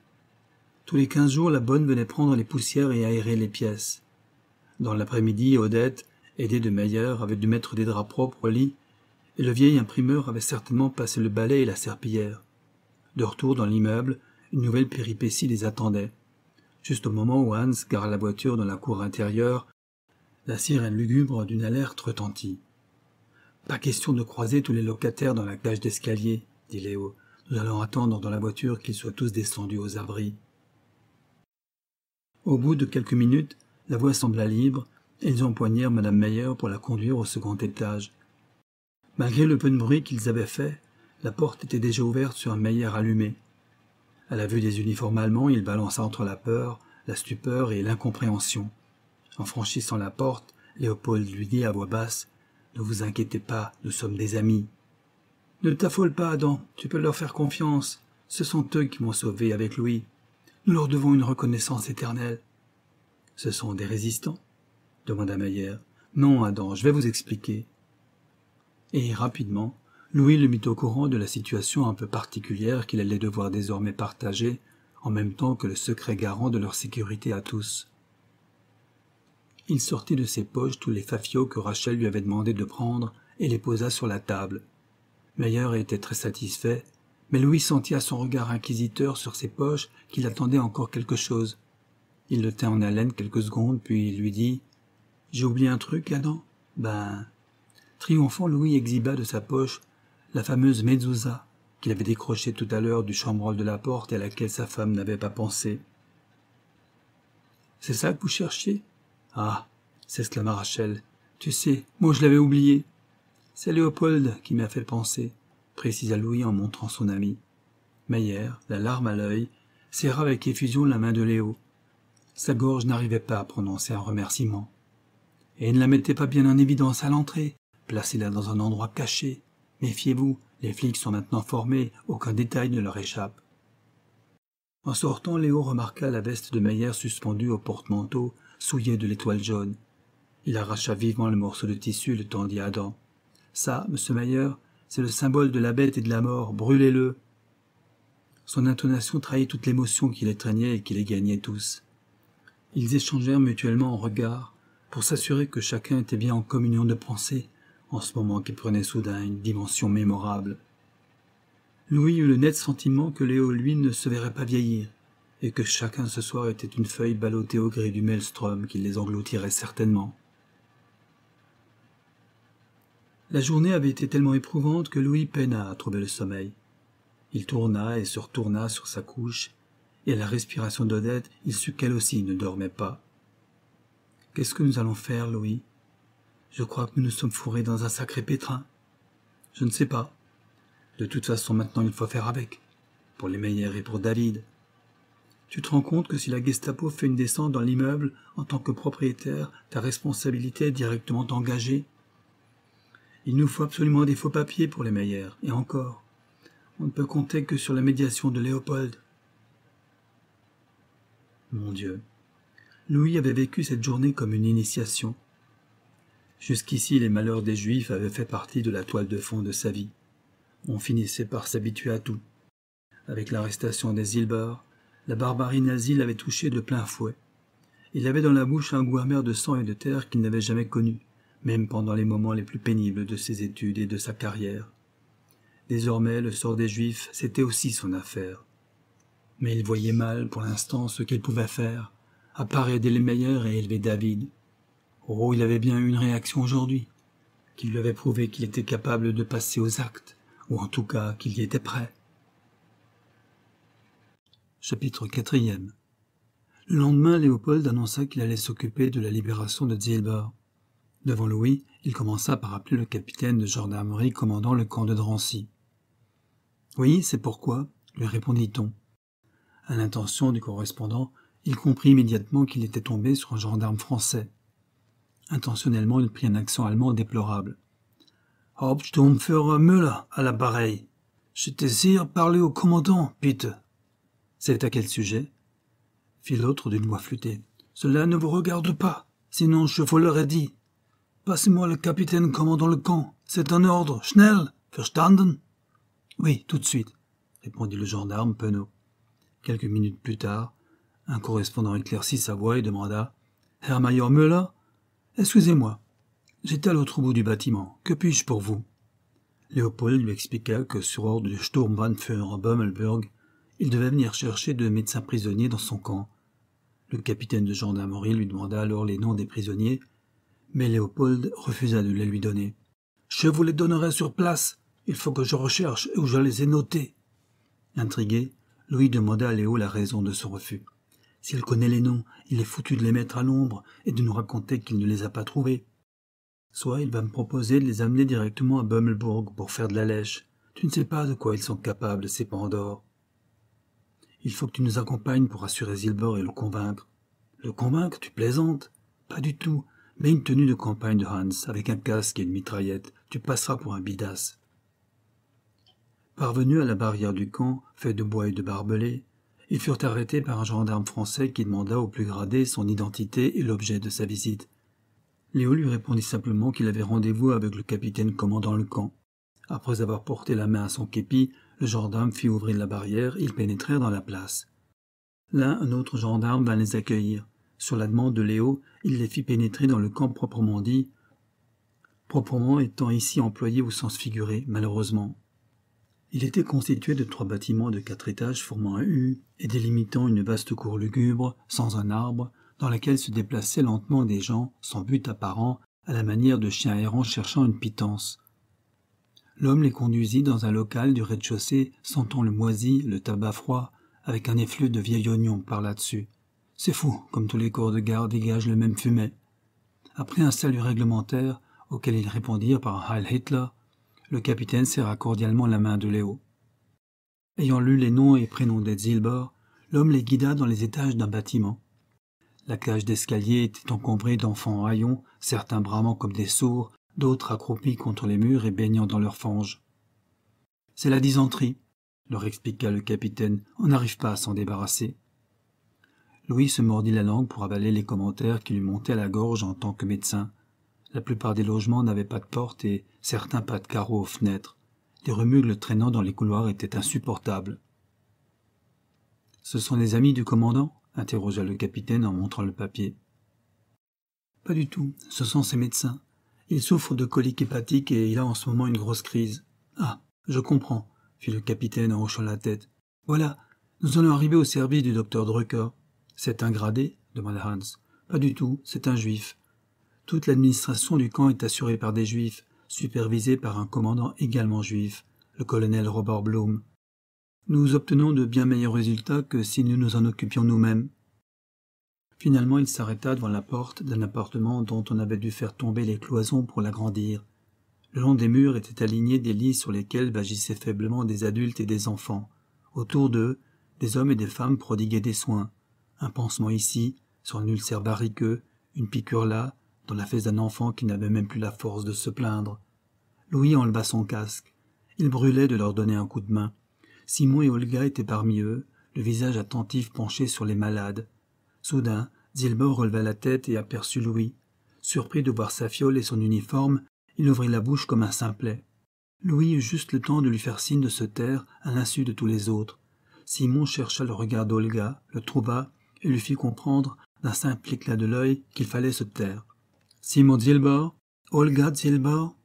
Tous les quinze jours, la bonne venait prendre les poussières et aérer les pièces. Dans l'après-midi, Odette, aidée de meilleurs, avait dû mettre des draps propres au lit, et le vieil imprimeur avait certainement passé le balai et la serpillière. De retour dans l'immeuble, une nouvelle péripétie les attendait. Juste au moment où Hans gare la voiture dans la cour intérieure, la sirène lugubre d'une alerte retentit. Pas question de croiser tous les locataires dans la cage d'escalier, dit Léo. Nous allons attendre dans la voiture qu'ils soient tous descendus aux abris. Au bout de quelques minutes, la voie sembla libre et ils empoignèrent Madame Meyer pour la conduire au second étage. Malgré le peu de bruit qu'ils avaient fait, la porte était déjà ouverte sur un meilleur allumé. À la vue des uniformes allemands, il balança entre la peur, la stupeur et l'incompréhension. En franchissant la porte, Léopold lui dit à voix basse Ne vous inquiétez pas, nous sommes des amis. Ne t'affole pas, Adam, tu peux leur faire confiance. Ce sont eux qui m'ont sauvé avec Louis. Nous leur devons une reconnaissance éternelle. Ce sont des résistants demanda Maillère. Non, Adam, je vais vous expliquer. Et rapidement, Louis le mit au courant de la situation un peu particulière qu'il allait devoir désormais partager, en même temps que le secret garant de leur sécurité à tous. Il sortit de ses poches tous les fafios que Rachel lui avait demandé de prendre et les posa sur la table. Meyer était très satisfait, mais Louis sentit à son regard inquisiteur sur ses poches qu'il attendait encore quelque chose. Il le tint en haleine quelques secondes, puis il lui dit « J'ai oublié un truc, Adam ?»« Ben... » Triomphant, Louis exhiba de sa poche la fameuse mezzouza qu'il avait décrochée tout à l'heure du chambranle de la porte et à laquelle sa femme n'avait pas pensé. C'est ça que vous cherchiez Ah s'exclama Rachel. Tu sais, moi je l'avais oublié. C'est Léopold qui m'a fait penser, précisa Louis en montrant son ami. Meyer, la larme à l'œil, serra avec effusion la main de Léo. Sa gorge n'arrivait pas à prononcer un remerciement. Et ne la mettait pas bien en évidence à l'entrée. Placez-la dans un endroit caché. Méfiez-vous, les flics sont maintenant formés, aucun détail ne leur échappe. En sortant, Léo remarqua la veste de Meyer suspendue au porte-manteau, souillée de l'étoile jaune. Il arracha vivement le morceau de tissu et le tendit à Adam. Ça, monsieur Meyer, c'est le symbole de la bête et de la mort, brûlez-le. Son intonation trahit toute l'émotion qui les traînait et qui les gagnait tous. Ils échangèrent mutuellement en regard pour s'assurer que chacun était bien en communion de pensée en ce moment qui prenait soudain une dimension mémorable. Louis eut le net sentiment que Léo, lui, ne se verrait pas vieillir, et que chacun ce soir était une feuille ballottée au gré du maelstrom qui les engloutirait certainement. La journée avait été tellement éprouvante que Louis peina à trouver le sommeil. Il tourna et se retourna sur sa couche, et à la respiration d'Odette, il sut qu'elle aussi ne dormait pas. Qu'est-ce que nous allons faire, Louis je crois que nous nous sommes fourrés dans un sacré pétrin. Je ne sais pas. De toute façon, maintenant, il faut faire avec. Pour les Meillères et pour David. Tu te rends compte que si la Gestapo fait une descente dans l'immeuble, en tant que propriétaire, ta responsabilité est directement engagée Il nous faut absolument des faux papiers pour les Meillères, et encore. On ne peut compter que sur la médiation de Léopold. Mon Dieu. Louis avait vécu cette journée comme une initiation. Jusqu'ici, les malheurs des Juifs avaient fait partie de la toile de fond de sa vie. On finissait par s'habituer à tout. Avec l'arrestation des Zilber, la barbarie nazie l'avait touché de plein fouet. Il avait dans la bouche un goût amer de sang et de terre qu'il n'avait jamais connu, même pendant les moments les plus pénibles de ses études et de sa carrière. Désormais, le sort des Juifs, c'était aussi son affaire. Mais il voyait mal, pour l'instant, ce qu'il pouvait faire, à part aider les meilleurs et élever David, Oh, il avait bien eu une réaction aujourd'hui, qu'il lui avait prouvé qu'il était capable de passer aux actes, ou en tout cas qu'il y était prêt. Chapitre 4 Le lendemain, Léopold annonça qu'il allait s'occuper de la libération de Zielbar. Devant Louis, il commença par appeler le capitaine de gendarmerie commandant le camp de Drancy. Oui, c'est pourquoi, lui répondit-on. À l'intention du correspondant, il comprit immédiatement qu'il était tombé sur un gendarme français. Intentionnellement, il prit un accent allemand déplorable. Hauptsturmführer Müller à l'appareil. Je désire parler au commandant, vite C'est à quel sujet fit l'autre d'une voix flûtée. Cela ne vous regarde pas, sinon je vous l'aurais dit. Passez-moi le capitaine commandant le camp. C'est un ordre. Schnell. Verstanden? Oui, tout de suite, répondit le gendarme penaud. Quelques minutes plus tard, un correspondant éclaircit sa voix et demanda Herr Major Müller, Excusez-moi, j'étais à l'autre bout du bâtiment. Que puis-je pour vous Léopold lui expliqua que sur ordre du en Bummelburg, il devait venir chercher deux médecins prisonniers dans son camp. Le capitaine de gendarmerie lui demanda alors les noms des prisonniers, mais Léopold refusa de les lui donner. Je vous les donnerai sur place. Il faut que je recherche où je les ai notés. Intrigué, Louis demanda à Léo la raison de ce refus. « S'il connaît les noms, il est foutu de les mettre à l'ombre et de nous raconter qu'il ne les a pas trouvés. Soit il va me proposer de les amener directement à Bummelburg pour faire de la lèche. Tu ne sais pas de quoi ils sont capables, ces Pandores. Il faut que tu nous accompagnes pour rassurer Zilbor et le convaincre. Le convaincre, tu plaisantes Pas du tout. Mais une tenue de campagne de Hans, avec un casque et une mitraillette, tu passeras pour un bidasse. Parvenu à la barrière du camp, fait de bois et de barbelés, ils furent arrêtés par un gendarme français qui demanda au plus gradé son identité et l'objet de sa visite. Léo lui répondit simplement qu'il avait rendez-vous avec le capitaine commandant le camp. Après avoir porté la main à son képi, le gendarme fit ouvrir la barrière et ils pénétrèrent dans la place. Là, un autre gendarme vint les accueillir. Sur la demande de Léo, il les fit pénétrer dans le camp proprement dit, proprement étant ici employé au sens figuré, malheureusement. Il était constitué de trois bâtiments de quatre étages formant un U et délimitant une vaste cour lugubre, sans un arbre, dans laquelle se déplaçaient lentement des gens, sans but apparent, à la manière de chiens errants cherchant une pitance. L'homme les conduisit dans un local du rez-de-chaussée, sentant le moisi, le tabac froid, avec un efflux de vieil oignons par là-dessus. C'est fou, comme tous les corps de garde dégagent le même fumet. Après un salut réglementaire, auquel ils répondirent par Heil Hitler, le capitaine serra cordialement la main de Léo. Ayant lu les noms et prénoms des l'homme les guida dans les étages d'un bâtiment. La cage d'escalier était encombrée d'enfants haillons, certains bramant comme des sourds, d'autres accroupis contre les murs et baignant dans leur fange. C'est la dysenterie, leur expliqua le capitaine. On n'arrive pas à s'en débarrasser. Louis se mordit la langue pour avaler les commentaires qui lui montaient à la gorge en tant que médecin. La plupart des logements n'avaient pas de porte et certains pas de carreaux aux fenêtres. Les remugles traînant dans les couloirs étaient insupportables. Ce sont les amis du commandant interrogea le capitaine en montrant le papier. Pas du tout, ce sont ses médecins. Il souffre de colique hépatique et il a en ce moment une grosse crise. Ah, je comprends, fit le capitaine en hochant la tête. Voilà, nous allons arriver au service du docteur Drucker. C'est un gradé demanda Hans. Pas du tout, c'est un juif. Toute l'administration du camp est assurée par des juifs, supervisée par un commandant également juif, le colonel Robert Bloom. Nous obtenons de bien meilleurs résultats que si nous nous en occupions nous-mêmes. Finalement, il s'arrêta devant la porte d'un appartement dont on avait dû faire tomber les cloisons pour l'agrandir. Le long des murs étaient alignés des lits sur lesquels vagissaient faiblement des adultes et des enfants. Autour d'eux, des hommes et des femmes prodiguaient des soins. Un pansement ici, sur un ulcère barriqueux, une piqûre là, dans la face d'un enfant qui n'avait même plus la force de se plaindre. Louis enleva son casque. Il brûlait de leur donner un coup de main. Simon et Olga étaient parmi eux, le visage attentif penché sur les malades. Soudain, Zilber releva la tête et aperçut Louis. Surpris de voir sa fiole et son uniforme, il ouvrit la bouche comme un simplet. Louis eut juste le temps de lui faire signe de se taire à l'insu de tous les autres. Simon chercha le regard d'Olga, le trouva et lui fit comprendre d'un simple éclat de l'œil qu'il fallait se taire. Simon Zilber Olga Zilbor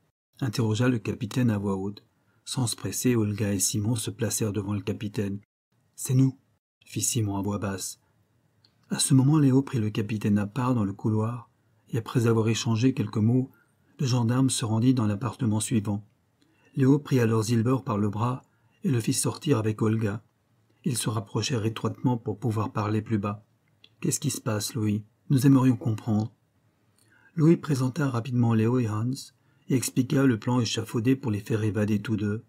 interrogea le capitaine à voix haute. Sans se presser, Olga et Simon se placèrent devant le capitaine. C'est nous, fit Simon à voix basse. À ce moment, Léo prit le capitaine à part dans le couloir, et après avoir échangé quelques mots, le gendarme se rendit dans l'appartement suivant. Léo prit alors Zilber par le bras et le fit sortir avec Olga. Ils se rapprochèrent étroitement pour pouvoir parler plus bas. Qu'est-ce qui se passe, Louis Nous aimerions comprendre. Louis présenta rapidement Léo et Hans et expliqua le plan échafaudé pour les faire évader tous deux.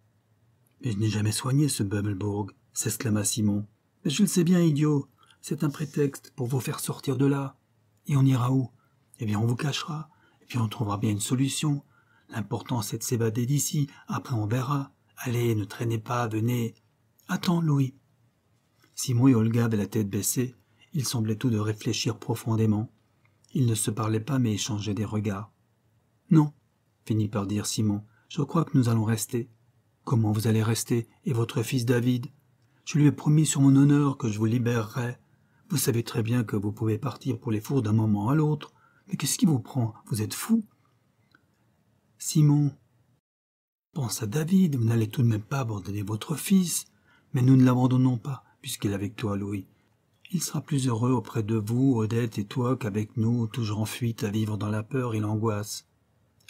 Mais je n'ai jamais soigné ce Bubblebourg, s'exclama Simon. Mais je le sais bien, idiot. C'est un prétexte pour vous faire sortir de là. Et on ira où Eh bien, on vous cachera. Et puis on trouvera bien une solution. L'important, c'est de s'évader d'ici. Après, on verra. Allez, ne traînez pas, venez. Attends, Louis. Simon et Olga avaient la tête baissée. Ils semblaient tous de réfléchir profondément. Ils ne se parlaient pas mais échangeaient des regards. Non, finit par dire Simon, je crois que nous allons rester. Comment vous allez rester, et votre fils David Je lui ai promis sur mon honneur que je vous libérerais. Vous savez très bien que vous pouvez partir pour les fours d'un moment à l'autre. Mais qu'est-ce qui vous prend Vous êtes fou Simon Pense à David, vous n'allez tout de même pas abandonner votre fils. Mais nous ne l'abandonnons pas, puisqu'il est avec toi, Louis. Il sera plus heureux auprès de vous, Odette et toi, qu'avec nous, toujours en fuite, à vivre dans la peur et l'angoisse.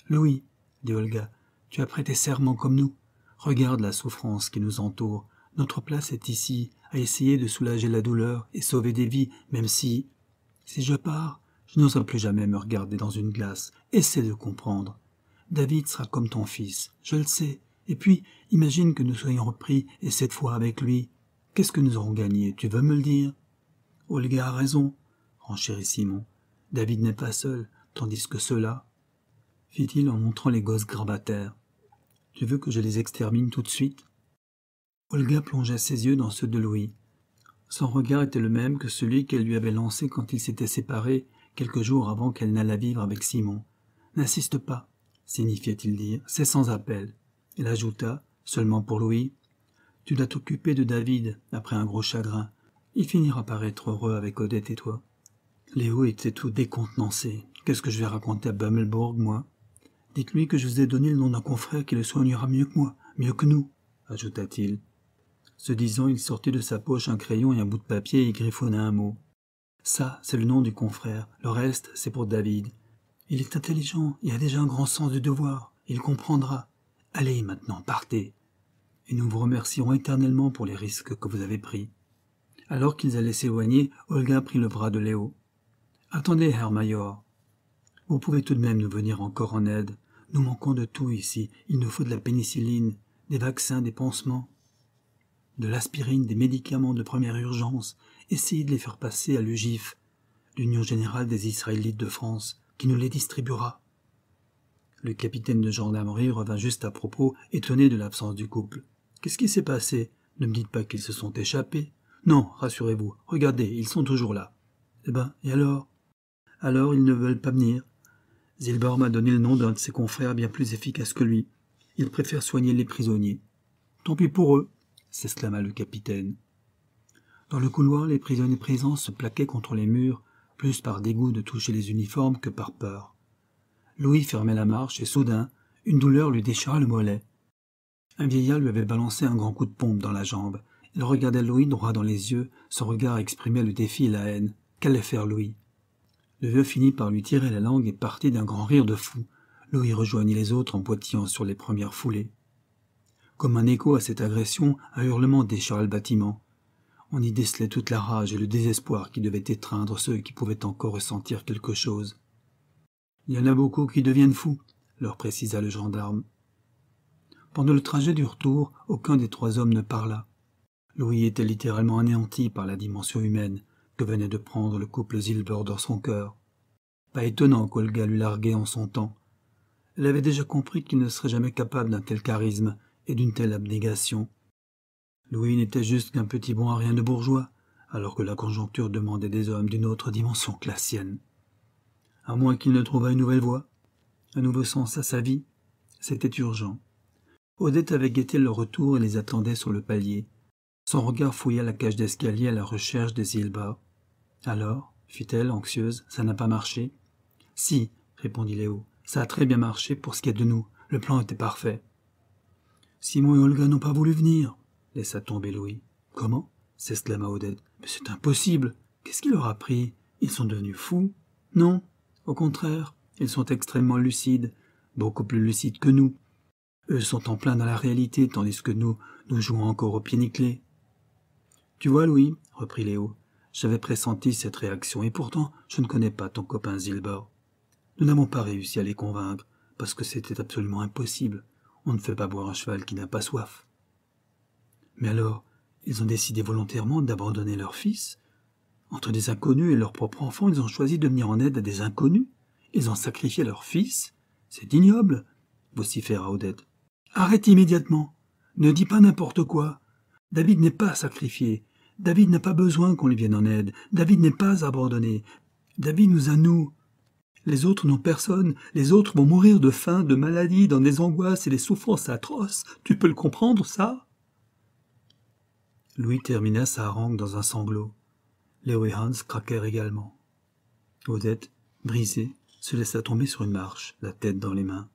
Louis, dit Olga, tu as prêté serment comme nous. Regarde la souffrance qui nous entoure. Notre place est ici, à essayer de soulager la douleur et sauver des vies, même si... Si je pars, je n'oserai plus jamais me regarder dans une glace. Essaie de comprendre. David sera comme ton fils, je le sais. Et puis, imagine que nous soyons repris, et cette fois avec lui. Qu'est-ce que nous aurons gagné, tu veux me le dire Olga a raison, renchérit Simon. David n'est pas seul, tandis que ceux-là. fit-il en montrant les gosses grabataires. Tu veux que je les extermine tout de suite Olga plongea ses yeux dans ceux de Louis. Son regard était le même que celui qu'elle lui avait lancé quand ils s'étaient séparés quelques jours avant qu'elle n'allât vivre avec Simon. N'insiste pas, signifiait-il dire, c'est sans appel. Elle ajouta, seulement pour Louis, Tu dois t'occuper de David après un gros chagrin. « Il finira par être heureux avec Odette et toi. Léo était tout décontenancé. Qu'est-ce que je vais raconter à Bummelbourg, moi Dites-lui que je vous ai donné le nom d'un confrère qui le soignera mieux que moi, mieux que nous, ajouta-t-il. Se disant, il sortit de sa poche un crayon et un bout de papier et griffonna un mot. Ça, c'est le nom du confrère. Le reste, c'est pour David. Il est intelligent Il a déjà un grand sens du devoir. Il comprendra. Allez maintenant, partez. Et nous vous remercierons éternellement pour les risques que vous avez pris. Alors qu'ils allaient s'éloigner, Olga prit le bras de Léo. Attendez, Herr Major. Vous pouvez tout de même nous venir encore en aide. Nous manquons de tout ici. Il nous faut de la pénicilline, des vaccins, des pansements, de l'aspirine, des médicaments de première urgence. Essayez de les faire passer à l'UGIF, l'Union générale des Israélites de France, qui nous les distribuera. Le capitaine de gendarmerie revint juste à propos, étonné de l'absence du couple. Qu'est-ce qui s'est passé Ne me dites pas qu'ils se sont échappés. Non, rassurez-vous, regardez, ils sont toujours là. Eh ben, et alors Alors, ils ne veulent pas venir. Zilbor m'a donné le nom d'un de ses confrères bien plus efficace que lui. Il préfère soigner les prisonniers. Tant pis pour eux, s'exclama le capitaine. Dans le couloir, les prisonniers présents se plaquaient contre les murs, plus par dégoût de toucher les uniformes que par peur. Louis fermait la marche et soudain, une douleur lui déchira le mollet. Un vieillard lui avait balancé un grand coup de pompe dans la jambe. Il regardait Louis droit dans les yeux, son regard exprimait le défi et la haine. Qu'allait faire Louis Le vieux finit par lui tirer la langue et partit d'un grand rire de fou. Louis rejoignit les autres en boitillant sur les premières foulées. Comme un écho à cette agression, un hurlement déchira le bâtiment. On y décelait toute la rage et le désespoir qui devaient étreindre ceux qui pouvaient encore ressentir quelque chose. Il y en a beaucoup qui deviennent fous, leur précisa le gendarme. Pendant le trajet du retour, aucun des trois hommes ne parla. Louis était littéralement anéanti par la dimension humaine que venait de prendre le couple Zilber dans son cœur. Pas étonnant qu'Olga l'eût largué en son temps. Elle avait déjà compris qu'il ne serait jamais capable d'un tel charisme et d'une telle abnégation. Louis n'était juste qu'un petit bon à rien de bourgeois, alors que la conjoncture demandait des hommes d'une autre dimension que la sienne. À moins qu'il ne trouvât une nouvelle voie, un nouveau sens à sa vie, c'était urgent. Odette avait guetté leur retour et les attendait sur le palier. Son regard fouilla la cage d'escalier à la recherche des îles bas. Alors, fit-elle, anxieuse, ça n'a pas marché Si, répondit Léo, ça a très bien marché pour ce qui est de nous. Le plan était parfait. Simon et Olga n'ont pas voulu venir, laissa tomber Louis. Comment s'exclama Odette. Mais c'est impossible Qu'est-ce qui leur a pris Ils sont devenus fous Non, au contraire, ils sont extrêmement lucides, beaucoup plus lucides que nous. Eux sont en plein dans la réalité, tandis que nous, nous jouons encore au pied nickelé. Tu vois, Louis, reprit Léo, j'avais pressenti cette réaction et pourtant je ne connais pas ton copain Zilbord. Nous n'avons pas réussi à les convaincre, parce que c'était absolument impossible. On ne fait pas boire un cheval qui n'a pas soif. Mais alors, ils ont décidé volontairement d'abandonner leur fils Entre des inconnus et leur propre enfant, ils ont choisi de venir en aide à des inconnus Ils ont sacrifié leur fils C'est ignoble vociféra Odette. Arrête immédiatement Ne dis pas n'importe quoi David n'est pas sacrifié, David n'a pas besoin qu'on lui vienne en aide. David n'est pas abandonné. David nous a nous. Les autres n'ont personne. Les autres vont mourir de faim, de maladie, dans des angoisses et des souffrances atroces. Tu peux le comprendre, ça Louis termina sa harangue dans un sanglot. Léo et Hans craquèrent également. Odette, brisée, se laissa tomber sur une marche, la tête dans les mains.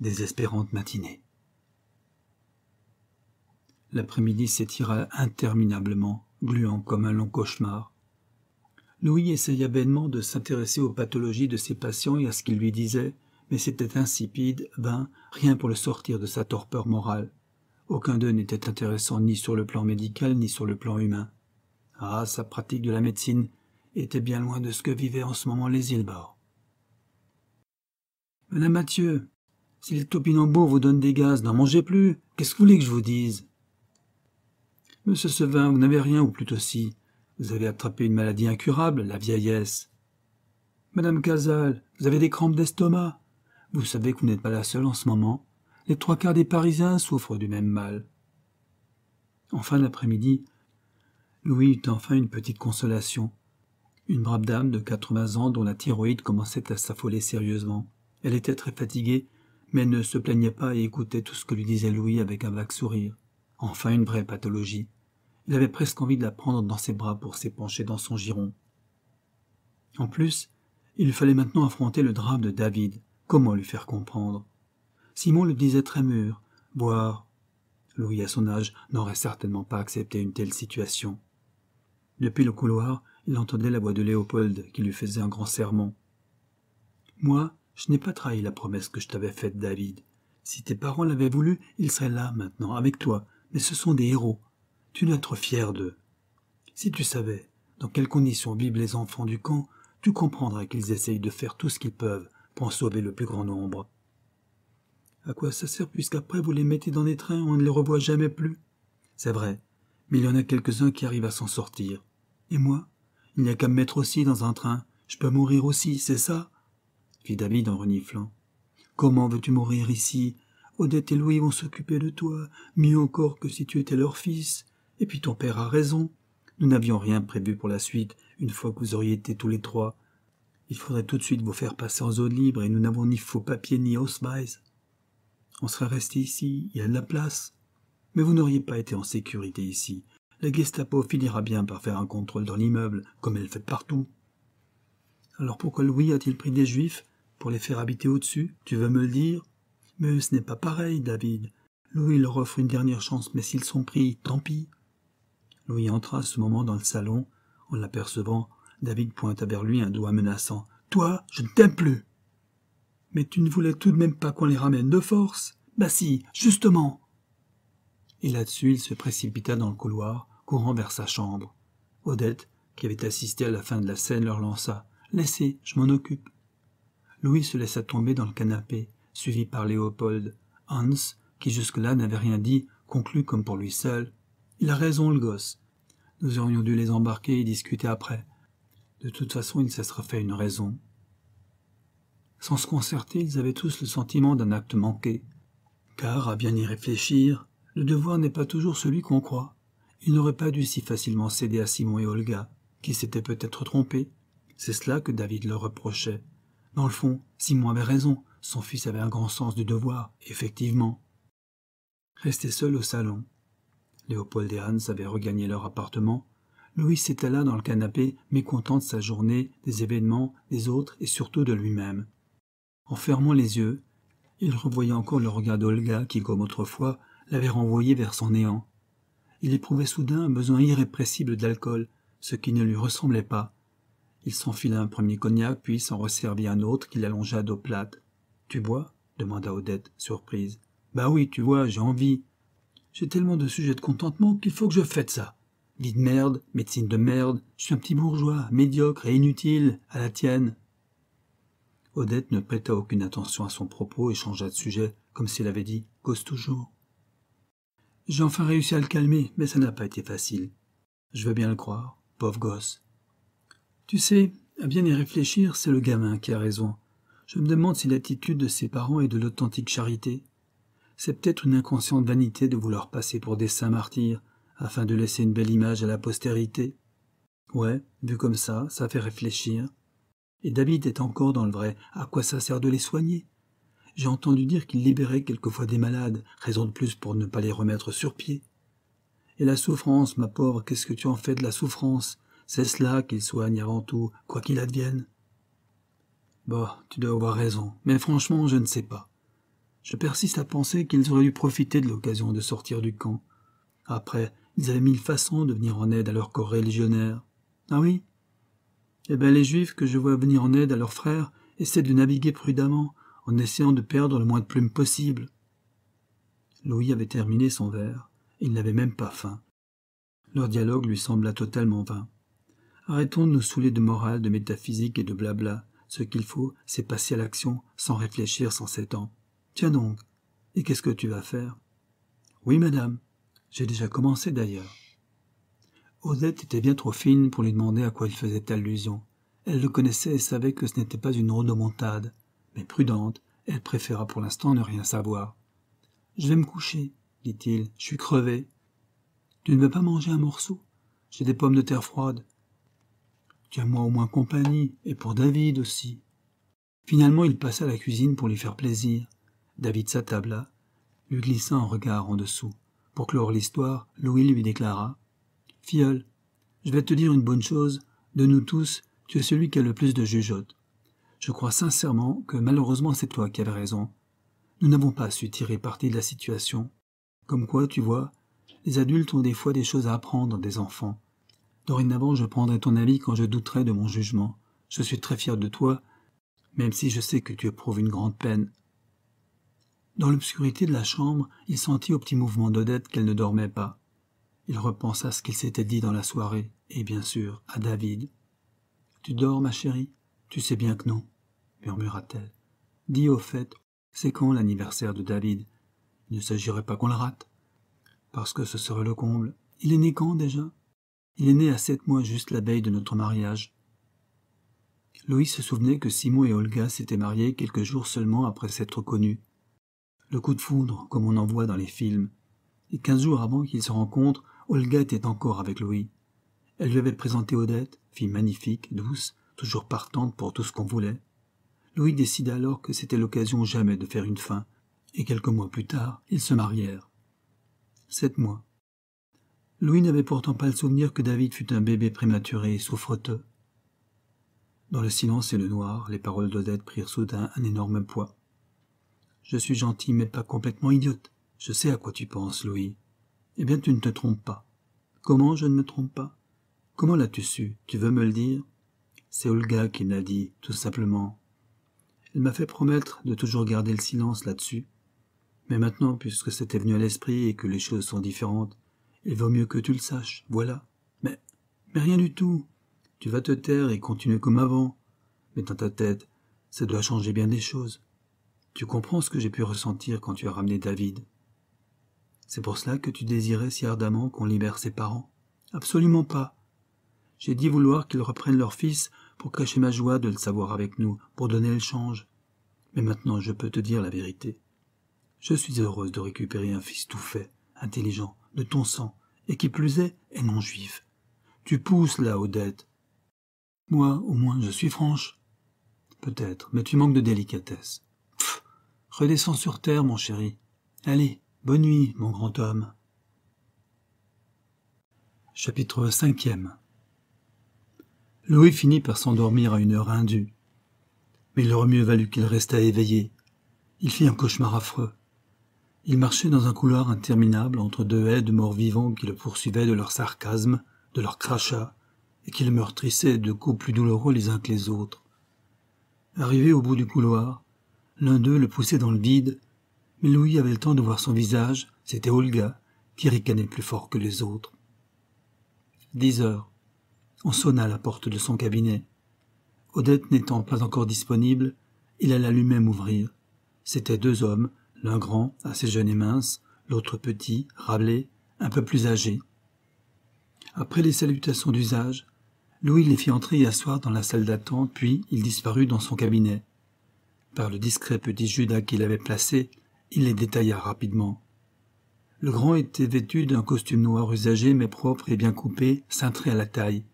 Désespérante matinée. L'après-midi s'étira interminablement, gluant comme un long cauchemar. Louis essaya vainement de s'intéresser aux pathologies de ses patients et à ce qu'ils lui disaient, mais c'était insipide, vain, rien pour le sortir de sa torpeur morale. Aucun d'eux n'était intéressant ni sur le plan médical ni sur le plan humain. Ah, sa pratique de la médecine était bien loin de ce que vivaient en ce moment les îles Madame Mathieu, si les topinambours vous donnent des gaz, n'en mangez plus. Qu'est-ce que vous voulez que je vous dise Monsieur Sevin, vous n'avez rien, ou plutôt si. Vous avez attrapé une maladie incurable, la vieillesse. Madame Casal, vous avez des crampes d'estomac. Vous savez que vous n'êtes pas la seule en ce moment. Les trois quarts des Parisiens souffrent du même mal. En fin d'après-midi, Louis eut enfin une petite consolation. Une brave dame de quatre-vingts ans dont la thyroïde commençait à s'affoler sérieusement. Elle était très fatiguée, mais ne se plaignait pas et écoutait tout ce que lui disait Louis avec un vague sourire. Enfin une vraie pathologie. Il avait presque envie de la prendre dans ses bras pour s'épancher dans son giron. En plus, il fallait maintenant affronter le drame de David. Comment lui faire comprendre Simon le disait très mûr. Boire. Louis, à son âge, n'aurait certainement pas accepté une telle situation. Depuis le couloir, il entendait la voix de Léopold qui lui faisait un grand serment. « Moi, je n'ai pas trahi la promesse que je t'avais faite, David. Si tes parents l'avaient voulu, ils seraient là maintenant, avec toi. Mais ce sont des héros. Tu dois être fier d'eux. Si tu savais dans quelles conditions vivent les enfants du camp, tu comprendrais qu'ils essayent de faire tout ce qu'ils peuvent pour en sauver le plus grand nombre. À quoi ça sert puisqu'après vous les mettez dans des trains, on ne les revoit jamais plus C'est vrai, mais il y en a quelques-uns qui arrivent à s'en sortir. Et moi Il n'y a qu'à me mettre aussi dans un train. Je peux mourir aussi, c'est ça fit David en reniflant. Comment veux-tu mourir ici Odette et Louis vont s'occuper de toi, mieux encore que si tu étais leur fils. Et puis ton père a raison. Nous n'avions rien prévu pour la suite, une fois que vous auriez été tous les trois. Il faudrait tout de suite vous faire passer en zone libre et nous n'avons ni faux papiers ni Ausweis. On serait resté ici, il y a de la place. Mais vous n'auriez pas été en sécurité ici. La Gestapo finira bien par faire un contrôle dans l'immeuble, comme elle fait partout. Alors pourquoi Louis a-t-il pris des juifs pour les faire habiter au-dessus Tu veux me le dire Mais ce n'est pas pareil, David. Louis leur offre une dernière chance, mais s'ils sont pris, tant pis. Louis entra à ce moment dans le salon. En l'apercevant, David pointa vers lui un doigt menaçant. Toi, je ne t'aime plus. Mais tu ne voulais tout de même pas qu'on les ramène de force. Bah si, justement. Et là-dessus, il se précipita dans le couloir, courant vers sa chambre. Odette, qui avait assisté à la fin de la scène, leur lança. Laissez, je m'en occupe. Louis se laissa tomber dans le canapé, suivi par Léopold. Hans, qui jusque-là n'avait rien dit, conclut comme pour lui seul il a raison, le gosse. Nous aurions dû les embarquer et discuter après. De toute façon, il s'est fait une raison. Sans se concerter, ils avaient tous le sentiment d'un acte manqué. Car, à bien y réfléchir, le devoir n'est pas toujours celui qu'on croit. Ils n'auraient pas dû si facilement céder à Simon et Olga, qui s'étaient peut-être trompés. C'est cela que David leur reprochait. Dans le fond, Simon avait raison, son fils avait un grand sens du devoir, effectivement. Resté seul au salon, Léopold et Hans avaient regagné leur appartement. Louis s'étala dans le canapé, mécontent de sa journée, des événements, des autres et surtout de lui-même. En fermant les yeux, il revoyait encore le regard d'Olga qui, comme autrefois, l'avait renvoyé vers son néant. Il éprouvait soudain un besoin irrépressible d'alcool, ce qui ne lui ressemblait pas. Il s'enfila un premier cognac, puis s'en resservit un autre qu'il allongea d'eau plate. Tu bois demanda Odette, surprise. Bah oui, tu vois, j'ai envie. J'ai tellement de sujets de contentement qu'il faut que je fête ça. Vie de merde, médecine de merde, je suis un petit bourgeois, médiocre et inutile, à la tienne. Odette ne prêta aucune attention à son propos et changea de sujet, comme s'il avait dit Gosse toujours. J'ai enfin réussi à le calmer, mais ça n'a pas été facile. Je veux bien le croire, pauvre gosse. Tu sais, à bien y réfléchir, c'est le gamin qui a raison. Je me demande si l'attitude de ses parents est de l'authentique charité c'est peut-être une inconsciente vanité de vouloir passer pour des saints martyrs, afin de laisser une belle image à la postérité. Ouais, vu comme ça, ça fait réfléchir. Et David est encore dans le vrai, à quoi ça sert de les soigner J'ai entendu dire qu'il libérait quelquefois des malades, raison de plus pour ne pas les remettre sur pied. Et la souffrance, ma pauvre, qu'est-ce que tu en fais de la souffrance C'est cela qu'il soigne avant tout, quoi qu'il advienne. Bah, tu dois avoir raison, mais franchement, je ne sais pas. Je persiste à penser qu'ils auraient dû profiter de l'occasion de sortir du camp. Après, ils avaient mille façons de venir en aide à leurs corps Ah oui Eh bien, les Juifs que je vois venir en aide à leurs frères essaient de naviguer prudemment, en essayant de perdre le moins de plumes possible. Louis avait terminé son verre. Il n'avait même pas faim. Leur dialogue lui sembla totalement vain. Arrêtons de nous saouler de morale, de métaphysique et de blabla. Ce qu'il faut, c'est passer à l'action, sans réfléchir, sans s'étendre. Tiens donc, et qu'est-ce que tu vas faire Oui, madame, j'ai déjà commencé d'ailleurs. Odette était bien trop fine pour lui demander à quoi il faisait allusion. Elle le connaissait et savait que ce n'était pas une rhodomontade, mais prudente, elle préféra pour l'instant ne rien savoir. Je vais me coucher, dit-il, je suis crevé. Tu ne veux pas manger un morceau J'ai des pommes de terre froides. Tiens-moi au moins compagnie, et pour David aussi. Finalement, il passa à la cuisine pour lui faire plaisir. David s'attabla, lui glissa un regard en dessous. Pour clore l'histoire, Louis lui déclara Filleul, je vais te dire une bonne chose. De nous tous, tu es celui qui a le plus de jugeote. Je crois sincèrement que malheureusement c'est toi qui avais raison. Nous n'avons pas su tirer parti de la situation. Comme quoi, tu vois, les adultes ont des fois des choses à apprendre des enfants. Dorénavant, je prendrai ton avis quand je douterai de mon jugement. Je suis très fier de toi, même si je sais que tu éprouves une grande peine dans l'obscurité de la chambre, il sentit au petit mouvement d'Odette qu'elle ne dormait pas. Il repensa ce qu'il s'était dit dans la soirée, et bien sûr, à David. Tu dors, ma chérie Tu sais bien que non, murmura-t-elle. Dis au fait, c'est quand l'anniversaire de David Il ne s'agirait pas qu'on le rate. Parce que ce serait le comble. Il est né quand déjà Il est né à sept mois juste la veille de notre mariage. Louis se souvenait que Simon et Olga s'étaient mariés quelques jours seulement après s'être connus le coup de foudre, comme on en voit dans les films. Et quinze jours avant qu'ils se rencontrent, Olga était encore avec Louis. Elle lui avait présenté Odette, fille magnifique, douce, toujours partante pour tout ce qu'on voulait. Louis décida alors que c'était l'occasion jamais de faire une fin, et quelques mois plus tard, ils se marièrent. Sept mois. Louis n'avait pourtant pas le souvenir que David fût un bébé prématuré et souffreteux. Dans le silence et le noir, les paroles d'Odette prirent soudain un énorme poids. Je suis gentil, mais pas complètement idiote. Je sais à quoi tu penses, Louis. Eh bien, tu ne te trompes pas. Comment je ne me trompe pas Comment l'as-tu su Tu veux me le dire C'est Olga qui l'a dit, tout simplement. Elle m'a fait promettre de toujours garder le silence là-dessus. Mais maintenant, puisque c'était venu à l'esprit et que les choses sont différentes, il vaut mieux que tu le saches, voilà. Mais, mais rien du tout. Tu vas te taire et continuer comme avant. Mais dans ta tête, ça doit changer bien des choses. Tu comprends ce que j'ai pu ressentir quand tu as ramené David. C'est pour cela que tu désirais si ardemment qu'on libère ses parents Absolument pas. J'ai dit vouloir qu'ils reprennent leur fils pour cacher ma joie de le savoir avec nous, pour donner le change. Mais maintenant je peux te dire la vérité. Je suis heureuse de récupérer un fils tout fait, intelligent, de ton sang, et qui plus est, est non juif. Tu pousses là, Odette. Moi, au moins, je suis franche. Peut-être, mais tu manques de délicatesse. Redescends sur terre, mon chéri. Allez, bonne nuit, mon grand homme. Chapitre 5 Louis finit par s'endormir à une heure indue. Mais il aurait mieux valu qu'il restât éveillé. Il fit un cauchemar affreux. Il marchait dans un couloir interminable entre deux haies de morts vivants qui le poursuivaient de leur sarcasme, de leur crachat, et qui le meurtrissaient de coups plus douloureux les uns que les autres. Arrivé au bout du couloir, L'un d'eux le poussait dans le vide, mais Louis avait le temps de voir son visage, c'était Olga, qui ricanait plus fort que les autres. Dix heures. On sonna à la porte de son cabinet. Odette n'étant pas encore disponible, il alla lui-même ouvrir. C'étaient deux hommes, l'un grand, assez jeune et mince, l'autre petit, râblé un peu plus âgé. Après les salutations d'usage, Louis les fit entrer et asseoir dans la salle d'attente, puis il disparut dans son cabinet par le discret petit Judas qu'il avait placé, il les détailla rapidement. Le grand était vêtu d'un costume noir usagé mais propre et bien coupé, cintré à la taille.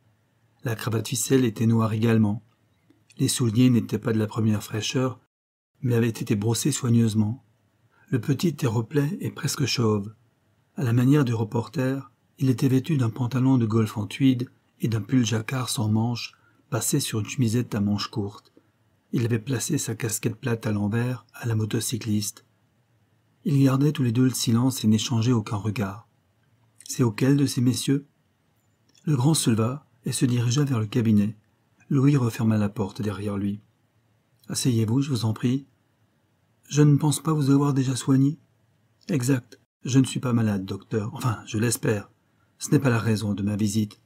La cravate ficelle était noire également. Les souliers n'étaient pas de la première fraîcheur, mais avaient été brossés soigneusement. Le petit était replet et presque chauve. À la manière du reporter, il était vêtu d'un pantalon de golf en tweed et d'un pull jacquard sans manches, passé sur une chemisette à manches courtes. Il avait placé sa casquette plate à l'envers à la motocycliste. Ils gardaient tous les deux le silence et n'échangeaient aucun regard. C'est auquel de ces messieurs Le grand se leva et se dirigea vers le cabinet. Louis referma la porte derrière lui. Asseyez-vous, je vous en prie. Je ne pense pas vous avoir déjà soigné. Exact. Je ne suis pas malade, docteur. Enfin, je l'espère. Ce n'est pas la raison de ma visite.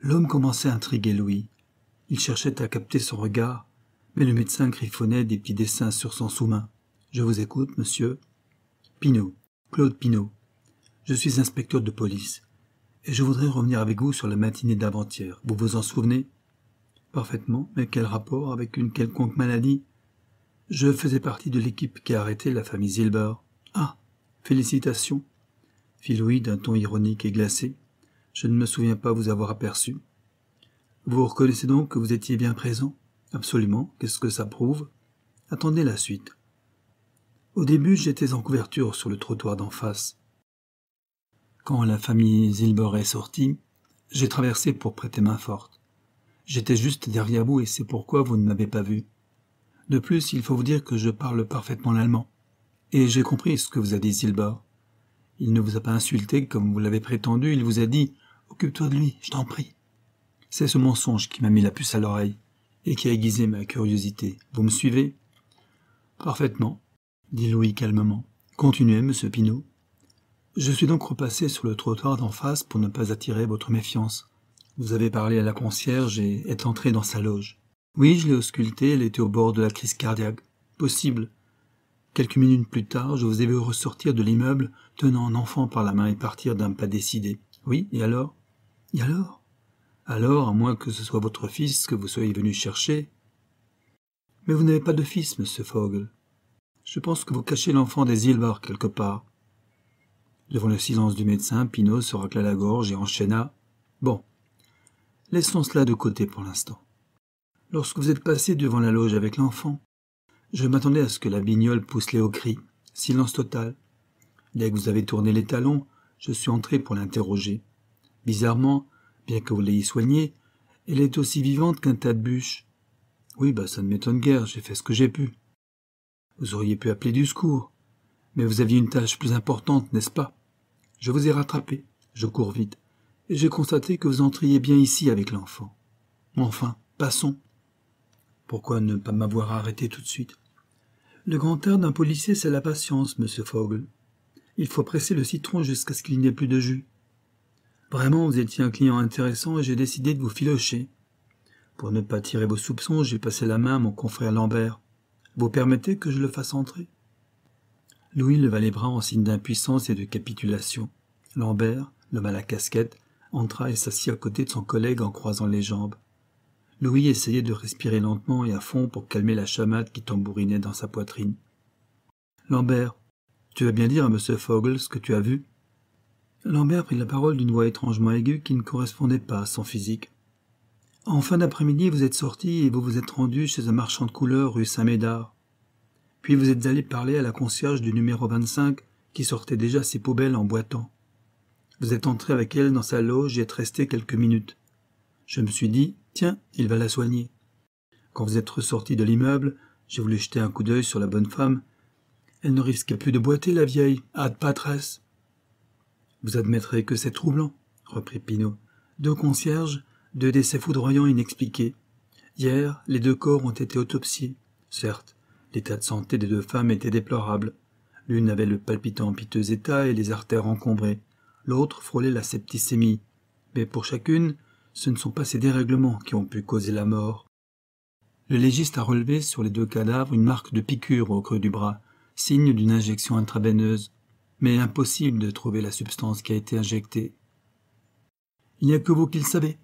L'homme commençait à intriguer Louis. Il cherchait à capter son regard, mais le médecin griffonnait des petits dessins sur son sous-main. Je vous écoute, monsieur. Pinault, Claude Pinault. Je suis inspecteur de police, et je voudrais revenir avec vous sur la matinée d'avant-hier. Vous vous en souvenez Parfaitement, mais quel rapport avec une quelconque maladie Je faisais partie de l'équipe qui a arrêté la famille Zilber. Ah Félicitations fit Louis d'un ton ironique et glacé. Je ne me souviens pas vous avoir aperçu. Vous reconnaissez donc que vous étiez bien présent Absolument, qu'est-ce que ça prouve Attendez la suite. Au début, j'étais en couverture sur le trottoir d'en face. Quand la famille Zilber est sortie, j'ai traversé pour prêter main forte. J'étais juste derrière vous et c'est pourquoi vous ne m'avez pas vu. De plus, il faut vous dire que je parle parfaitement l'allemand. Et j'ai compris ce que vous a dit Zilber. Il ne vous a pas insulté comme vous l'avez prétendu, il vous a dit Occupe-toi de lui, je t'en prie. C'est ce mensonge qui m'a mis la puce à l'oreille et qui a aiguisé ma curiosité. Vous me suivez Parfaitement, dit Louis calmement. Continuez, monsieur Pinot. » Je suis donc repassé sur le trottoir d'en face pour ne pas attirer votre méfiance. Vous avez parlé à la concierge et êtes entré dans sa loge. Oui, je l'ai auscultée. elle était au bord de la crise cardiaque. Possible. Quelques minutes plus tard, je vous ai vu ressortir de l'immeuble, tenant un enfant par la main et partir d'un pas décidé. Oui, et alors Et alors alors, à moins que ce soit votre fils que vous soyez venu chercher. Mais vous n'avez pas de fils, monsieur Fogle. Je pense que vous cachez l'enfant des Ilbar quelque part. Devant le silence du médecin, Pinot se racla la gorge et enchaîna. Bon, laissons cela de côté pour l'instant. Lorsque vous êtes passé devant la loge avec l'enfant, je m'attendais à ce que la bignole pousse les hauts Silence total. Dès que vous avez tourné les talons, je suis entré pour l'interroger. Bizarrement, bien que vous l'ayez soignée, elle est aussi vivante qu'un tas de bûches. Oui, bah ça ne m'étonne guère, j'ai fait ce que j'ai pu. Vous auriez pu appeler du secours, mais vous aviez une tâche plus importante, n'est-ce pas Je vous ai rattrapé, je cours vite, et j'ai constaté que vous entriez bien ici avec l'enfant. Enfin, passons. Pourquoi ne pas m'avoir arrêté tout de suite Le grand air d'un policier, c'est la patience, monsieur Fogle. Il faut presser le citron jusqu'à ce qu'il n'y ait plus de jus. Vraiment, vous étiez un client intéressant et j'ai décidé de vous filocher. Pour ne pas tirer vos soupçons, j'ai passé la main à mon confrère Lambert. Vous permettez que je le fasse entrer Louis leva les bras en signe d'impuissance et de capitulation. Lambert, l'homme à la casquette, entra et s'assit à côté de son collègue en croisant les jambes. Louis essayait de respirer lentement et à fond pour calmer la chamade qui tambourinait dans sa poitrine. Lambert, tu vas bien dire à M. Foggles ce que tu as vu Lambert prit la parole d'une voix étrangement aiguë qui ne correspondait pas à son physique. En fin d'après-midi, vous êtes sorti et vous vous êtes rendu chez un marchand de couleurs rue Saint-Médard. Puis vous êtes allé parler à la concierge du numéro 25 qui sortait déjà ses poubelles en boitant. Vous êtes entré avec elle dans sa loge et êtes resté quelques minutes. Je me suis dit, tiens, il va la soigner. Quand vous êtes ressorti de l'immeuble, j'ai voulu jeter un coup d'œil sur la bonne femme. Elle ne risquait plus de boiter, la vieille, Ah, de vous admettrez que c'est troublant, reprit pinot Deux concierges, deux décès foudroyants inexpliqués. Hier, les deux corps ont été autopsiés. Certes, l'état de santé des deux femmes était déplorable. L'une avait le palpitant en piteux état et les artères encombrées. L'autre frôlait la septicémie. Mais pour chacune, ce ne sont pas ces dérèglements qui ont pu causer la mort. Le légiste a relevé sur les deux cadavres une marque de piqûre au creux du bras, signe d'une injection intraveineuse mais impossible de trouver la substance qui a été injectée. Il n'y a que vous qui le savez,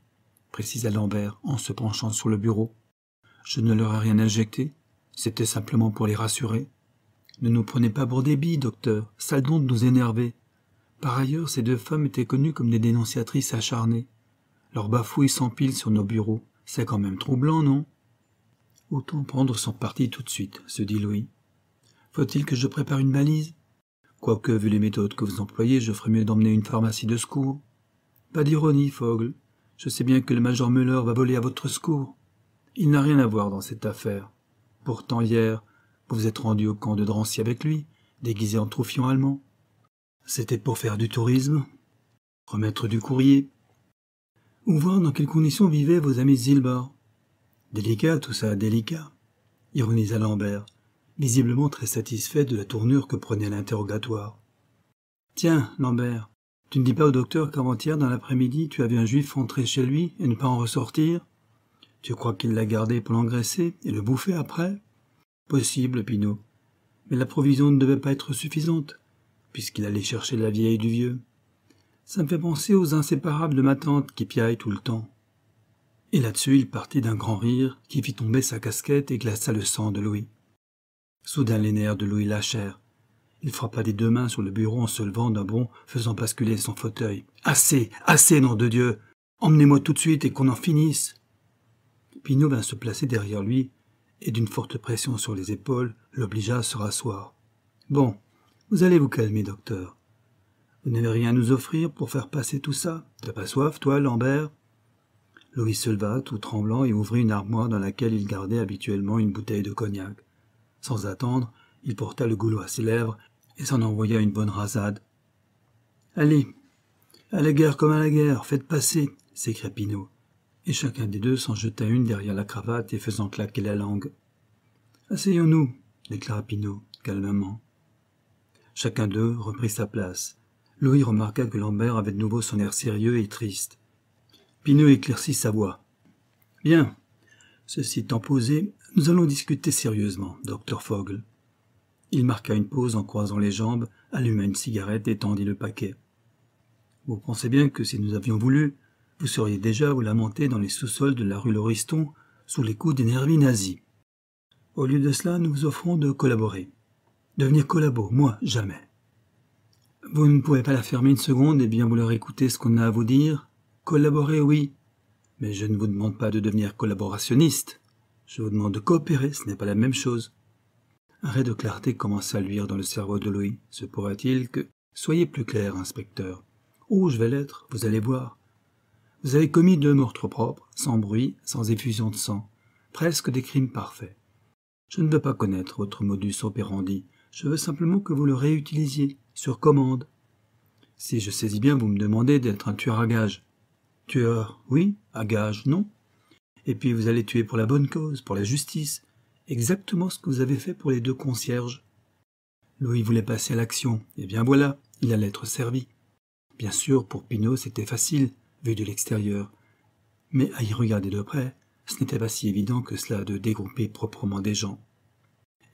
précisa Lambert en se penchant sur le bureau. Je ne leur ai rien injecté, c'était simplement pour les rassurer. Ne nous prenez pas pour des billes, docteur, Ça donne de nous énerver. Par ailleurs, ces deux femmes étaient connues comme des dénonciatrices acharnées. Leurs bafouilles s'empilent sur nos bureaux. C'est quand même troublant, non Autant prendre son parti tout de suite, se dit Louis. Faut-il que je prépare une balise Quoique, vu les méthodes que vous employez, je ferais mieux d'emmener une pharmacie de secours. Pas d'ironie, Fogle. Je sais bien que le major Muller va voler à votre secours. Il n'a rien à voir dans cette affaire. Pourtant, hier, vous vous êtes rendu au camp de Drancy avec lui, déguisé en troufion allemand. C'était pour faire du tourisme, remettre du courrier, ou voir dans quelles conditions vivaient vos amis Zilbar. Délicat, tout ça, délicat, ironisa Lambert, visiblement très satisfait de la tournure que prenait l'interrogatoire. Tiens, Lambert, tu ne dis pas au docteur qu'avant-hier dans l'après-midi tu avais un juif entré chez lui et ne pas en ressortir Tu crois qu'il l'a gardé pour l'engraisser et le bouffer après Possible, Pinot. Mais la provision ne devait pas être suffisante, puisqu'il allait chercher la vieille du vieux. Ça me fait penser aux inséparables de ma tante qui piaillent tout le temps. Et là-dessus, il partit d'un grand rire qui fit tomber sa casquette et glaça le sang de Louis. Soudain les nerfs de Louis lâchèrent. Il frappa des deux mains sur le bureau en se levant d'un bond, faisant basculer son fauteuil. Assez, assez, nom de Dieu Emmenez-moi tout de suite et qu'on en finisse Pinot vint se placer derrière lui et, d'une forte pression sur les épaules, l'obligea à se rasseoir. Bon, vous allez vous calmer, docteur. Vous n'avez rien à nous offrir pour faire passer tout ça T'as pas soif, toi, Lambert Louis se leva, tout tremblant, et ouvrit une armoire dans laquelle il gardait habituellement une bouteille de cognac. Sans attendre, il porta le goulot à ses lèvres et s'en envoya une bonne rasade. Allez, à la guerre comme à la guerre, faites passer, s'écria Pinaud. Et chacun des deux s'en jeta une derrière la cravate et faisant claquer la langue. Asseyons-nous, déclara Pinot calmement. Chacun d'eux reprit sa place. Louis remarqua que Lambert avait de nouveau son air sérieux et triste. Pinaud éclaircit sa voix. Bien, ceci étant posé, nous allons discuter sérieusement, docteur Fogle. » Il marqua une pause en croisant les jambes, alluma une cigarette et tendit le paquet. Vous pensez bien que si nous avions voulu, vous seriez déjà vous lamenter dans les sous-sols de la rue Lauriston sous les coups des nervis nazis. Au lieu de cela, nous vous offrons de collaborer. Devenir collabo, moi, jamais. Vous ne pouvez pas la fermer une seconde et bien vouloir écouter ce qu'on a à vous dire Collaborer, oui. Mais je ne vous demande pas de devenir collaborationniste. Je vous demande de coopérer, ce n'est pas la même chose. Un ray de clarté commence à luire dans le cerveau de Louis. Se pourrait-il que. Soyez plus clair, inspecteur. Où je vais l'être, vous allez voir. Vous avez commis deux meurtres propres, sans bruit, sans effusion de sang, presque des crimes parfaits. Je ne veux pas connaître votre modus operandi, je veux simplement que vous le réutilisiez, sur commande. Si je saisis bien, vous me demandez d'être un tueur à gages. Tueur, oui, à gage, non et puis vous allez tuer pour la bonne cause, pour la justice, exactement ce que vous avez fait pour les deux concierges. Louis voulait passer à l'action, et bien voilà, il allait être servi. Bien sûr, pour Pinault, c'était facile, vu de l'extérieur, mais à y regarder de près, ce n'était pas si évident que cela de dégrouper proprement des gens.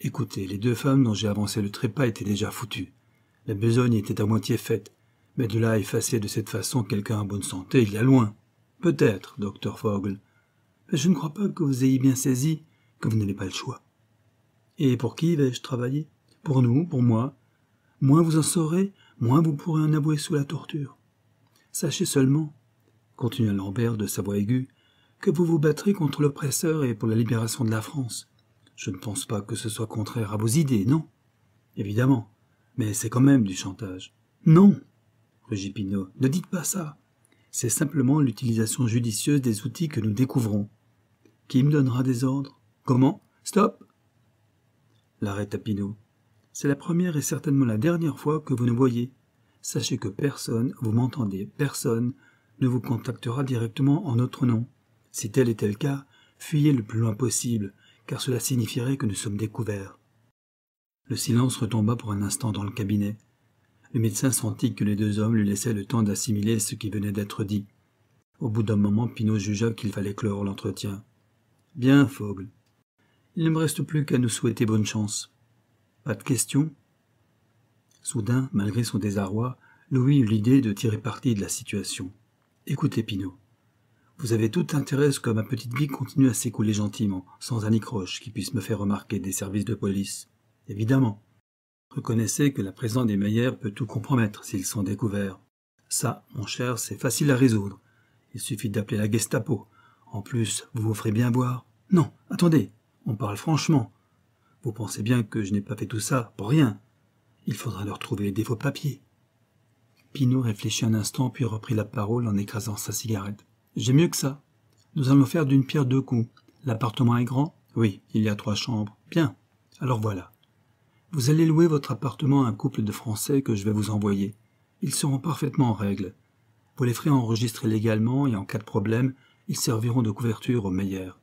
Écoutez, les deux femmes dont j'ai avancé le trépas étaient déjà foutues. La besogne était à moitié faite, mais de là effacer de cette façon quelqu'un en bonne santé, il y a loin. Peut-être, docteur Fogle. Je ne crois pas que vous ayez bien saisi que vous n'avez pas le choix. Et pour qui vais-je travailler Pour nous, pour moi. Moins vous en saurez, moins vous pourrez en avouer sous la torture. Sachez seulement, continua Lambert de sa voix aiguë, que vous vous battrez contre l'oppresseur et pour la libération de la France. Je ne pense pas que ce soit contraire à vos idées, non Évidemment, mais c'est quand même du chantage. Non rugit Pinault, ne dites pas ça. C'est simplement l'utilisation judicieuse des outils que nous découvrons. Qui me donnera des ordres Comment Stop L'arrête Pinot. C'est la première et certainement la dernière fois que vous nous voyez. Sachez que personne, vous m'entendez, personne ne vous contactera directement en notre nom. Si tel était le cas, fuyez le plus loin possible, car cela signifierait que nous sommes découverts. Le silence retomba pour un instant dans le cabinet. Le médecin sentit que les deux hommes lui laissaient le temps d'assimiler ce qui venait d'être dit. Au bout d'un moment, Pinot jugea qu'il fallait clore l'entretien. Bien, Fogle. Il ne me reste plus qu'à nous souhaiter bonne chance. Pas de question Soudain, malgré son désarroi, Louis eut l'idée de tirer parti de la situation. Écoutez, Pinaud. Vous avez tout intérêt à ce que ma petite vie continue à s'écouler gentiment, sans un écroche qui puisse me faire remarquer des services de police. Évidemment. Reconnaissez que la présence des meilleurs peut tout compromettre s'ils sont découverts. Ça, mon cher, c'est facile à résoudre. Il suffit d'appeler la Gestapo, en plus, vous vous ferez bien boire. »« Non, attendez, on parle franchement. Vous pensez bien que je n'ai pas fait tout ça pour rien. Il faudra leur trouver des faux papiers. Pinot réfléchit un instant puis reprit la parole en écrasant sa cigarette. J'ai mieux que ça. Nous allons faire d'une pierre deux coups. L'appartement est grand Oui, il y a trois chambres. Bien. Alors voilà. Vous allez louer votre appartement à un couple de Français que je vais vous envoyer. Ils seront parfaitement en règle. Vous les ferez enregistrer légalement et en cas de problème, ils serviront de couverture aux meilleurs.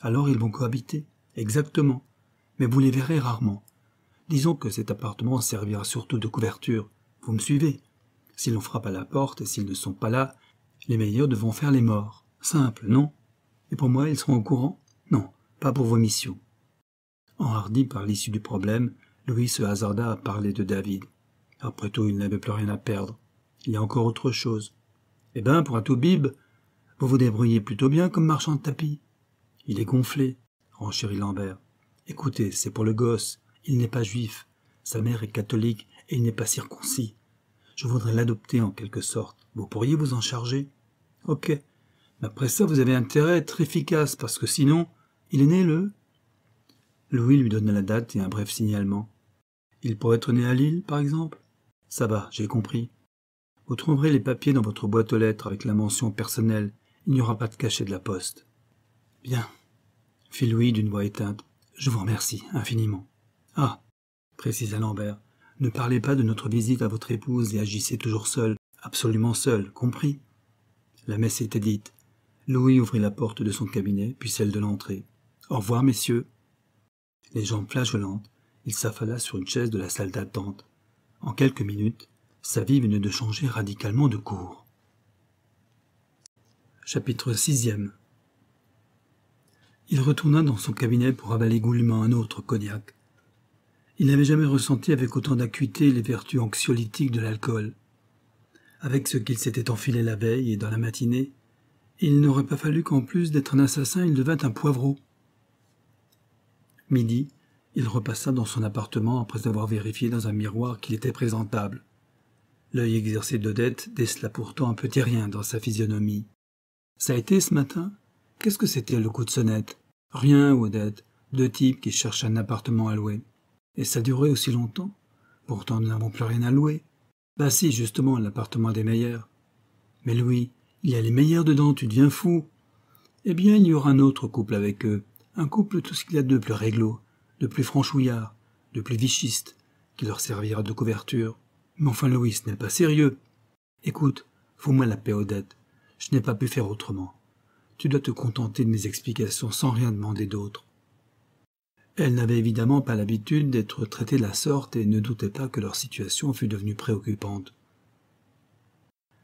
Alors ils vont cohabiter, exactement, mais vous les verrez rarement. Disons que cet appartement servira surtout de couverture, vous me suivez. Si l'on frappe à la porte et s'ils ne sont pas là, les meilleurs devront faire les morts. Simple, non Et pour moi, ils seront au courant Non, pas pour vos missions. Enhardi par l'issue du problème, Louis se hasarda à parler de David. Après tout, il n'avait plus rien à perdre. Il y a encore autre chose. Eh ben, pour un bib. Vous vous débrouillez plutôt bien comme marchand de tapis. Il est gonflé, renchérit Lambert. Écoutez, c'est pour le gosse. Il n'est pas juif. Sa mère est catholique et il n'est pas circoncis. Je voudrais l'adopter en quelque sorte. Vous pourriez vous en charger Ok. Mais après ça, vous avez intérêt à être efficace parce que sinon, il est né le. Louis lui donna la date et un bref signalement. Il pourrait être né à Lille, par exemple Ça va, j'ai compris. Vous trouverez les papiers dans votre boîte aux lettres avec la mention personnelle il n'y aura pas de cachet de la poste. Bien, fit Louis d'une voix éteinte. Je vous remercie infiniment. Ah, précisa Lambert, ne parlez pas de notre visite à votre épouse et agissez toujours seul, absolument seul, compris La messe était dite. Louis ouvrit la porte de son cabinet, puis celle de l'entrée. Au revoir, messieurs. Les jambes flageolantes, il s'affala sur une chaise de la salle d'attente. En quelques minutes, sa vie venait de changer radicalement de cours. Chapitre 6 Il retourna dans son cabinet pour avaler goulûment un autre cognac. Il n'avait jamais ressenti avec autant d'acuité les vertus anxiolytiques de l'alcool. Avec ce qu'il s'était enfilé la veille et dans la matinée, il n'aurait pas fallu qu'en plus d'être un assassin, il devint un poivreau. Midi, il repassa dans son appartement après avoir vérifié dans un miroir qu'il était présentable. L'œil exercé d'Odette décela pourtant un petit rien dans sa physionomie. Ça a été ce matin Qu'est-ce que c'était le coup de sonnette Rien, Odette. Deux types qui cherchent un appartement à louer. Et ça durait aussi longtemps Pourtant, nous n'avons plus rien à louer. Bah si, justement, l'appartement des meilleurs. Mais Louis, il y a les meilleurs dedans, tu deviens fou. Eh bien, il y aura un autre couple avec eux. Un couple tout ce qu'il y a de plus réglo, de plus franchouillard, de plus vichiste, qui leur servira de couverture. Mais enfin, Louis, ce n'est pas sérieux. Écoute, faut moi la paix, Odette. Je n'ai pas pu faire autrement. Tu dois te contenter de mes explications sans rien demander d'autre. Elle n'avait évidemment pas l'habitude d'être traitée de la sorte et ne doutait pas que leur situation fût devenue préoccupante.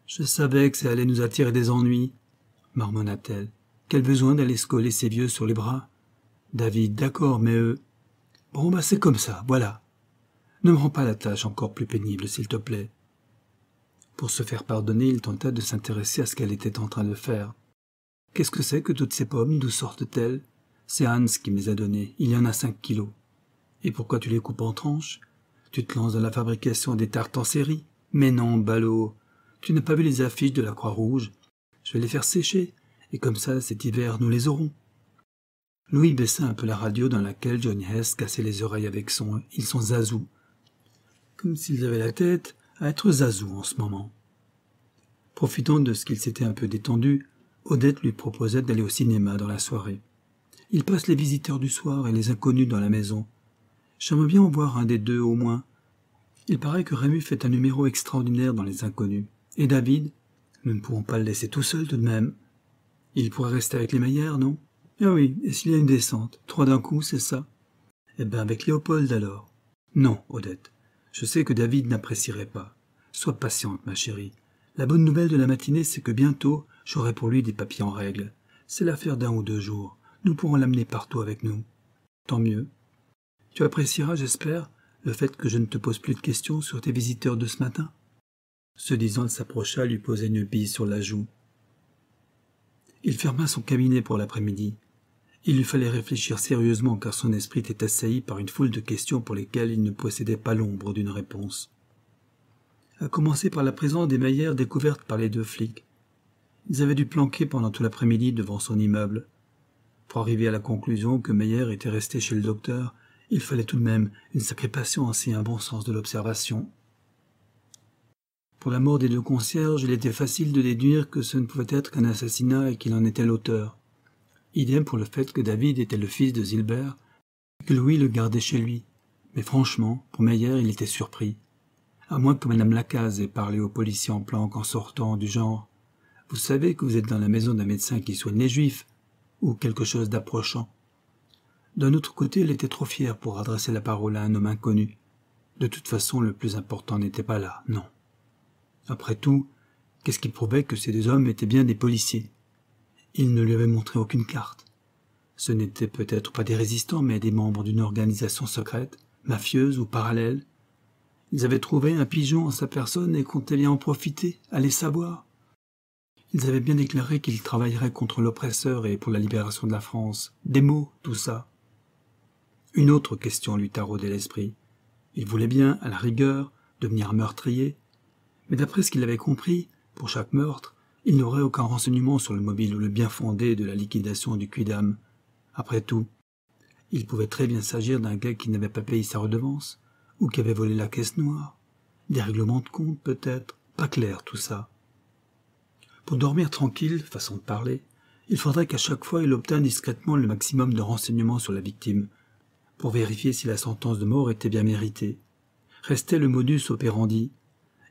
Je savais que ça allait nous attirer des ennuis, marmonna-t-elle. Quel besoin d'aller se coller ces vieux sur les bras David, d'accord, mais eux. Bon, bah c'est comme ça, voilà. Ne me rends pas la tâche encore plus pénible, s'il te plaît. Pour se faire pardonner, il tenta de s'intéresser à ce qu'elle était en train de faire. Qu'est-ce que c'est que toutes ces pommes D'où sortent-elles C'est Hans qui me les a données. Il y en a cinq kilos. Et pourquoi tu les coupes en tranches Tu te lances dans la fabrication des tartes en série Mais non, ballot Tu n'as pas vu les affiches de la Croix-Rouge Je vais les faire sécher, et comme ça, cet hiver, nous les aurons. Louis baissa un peu la radio dans laquelle John Hess cassait les oreilles avec son « Ils sont zazou ». Comme s'ils avaient la tête, être zazou en ce moment. Profitant de ce qu'il s'était un peu détendu, Odette lui proposait d'aller au cinéma dans la soirée. Il passe les visiteurs du soir et les inconnus dans la maison. J'aimerais bien en voir un des deux au moins. Il paraît que Rému fait un numéro extraordinaire dans les inconnus. Et David Nous ne pouvons pas le laisser tout seul tout de même. Il pourrait rester avec les Maillères, non Eh oui, et s'il y a une descente Trois d'un coup, c'est ça Eh bien avec Léopold alors. Non, Odette. Je sais que David n'apprécierait pas. Sois patiente, ma chérie. La bonne nouvelle de la matinée, c'est que bientôt, j'aurai pour lui des papiers en règle. C'est l'affaire d'un ou deux jours. Nous pourrons l'amener partout avec nous. Tant mieux. Tu apprécieras, j'espère, le fait que je ne te pose plus de questions sur tes visiteurs de ce matin Ce disant, il s'approcha, lui posa une bille sur la joue. Il ferma son cabinet pour l'après-midi. Il lui fallait réfléchir sérieusement car son esprit était assailli par une foule de questions pour lesquelles il ne possédait pas l'ombre d'une réponse. À commencer par la présence des maillères découvertes par les deux flics. Ils avaient dû planquer pendant tout l'après-midi devant son immeuble. Pour arriver à la conclusion que Meyer était resté chez le docteur, il fallait tout de même une sacrée patience ainsi un bon sens de l'observation. Pour la mort des deux concierges, il était facile de déduire que ce ne pouvait être qu'un assassinat et qu'il en était l'auteur. Idem pour le fait que David était le fils de Zilbert, et que Louis le gardait chez lui. Mais franchement, pour Meyer, il était surpris. À moins que Madame Lacaze ait parlé aux policiers en planque en sortant du genre « Vous savez que vous êtes dans la maison d'un médecin qui soigne les juifs » ou quelque chose d'approchant. D'un autre côté, elle était trop fière pour adresser la parole à un homme inconnu. De toute façon, le plus important n'était pas là, non. Après tout, qu'est-ce qui prouvait que ces deux hommes étaient bien des policiers il ne lui avait montré aucune carte. Ce n'étaient peut-être pas des résistants, mais des membres d'une organisation secrète, mafieuse ou parallèle. Ils avaient trouvé un pigeon en sa personne et comptaient bien en profiter, aller savoir. Ils avaient bien déclaré qu'ils travailleraient contre l'oppresseur et pour la libération de la France. Des mots, tout ça. Une autre question lui taraudait l'esprit. Il voulait bien, à la rigueur, devenir meurtrier, mais d'après ce qu'il avait compris, pour chaque meurtre, il n'aurait aucun renseignement sur le mobile ou le bien fondé de la liquidation du Quidam. Après tout, il pouvait très bien s'agir d'un gars qui n'avait pas payé sa redevance, ou qui avait volé la caisse noire. Des règlements de compte, peut-être. Pas clair, tout ça. Pour dormir tranquille, façon de parler, il faudrait qu'à chaque fois il obtînt discrètement le maximum de renseignements sur la victime, pour vérifier si la sentence de mort était bien méritée. Restait le modus operandi.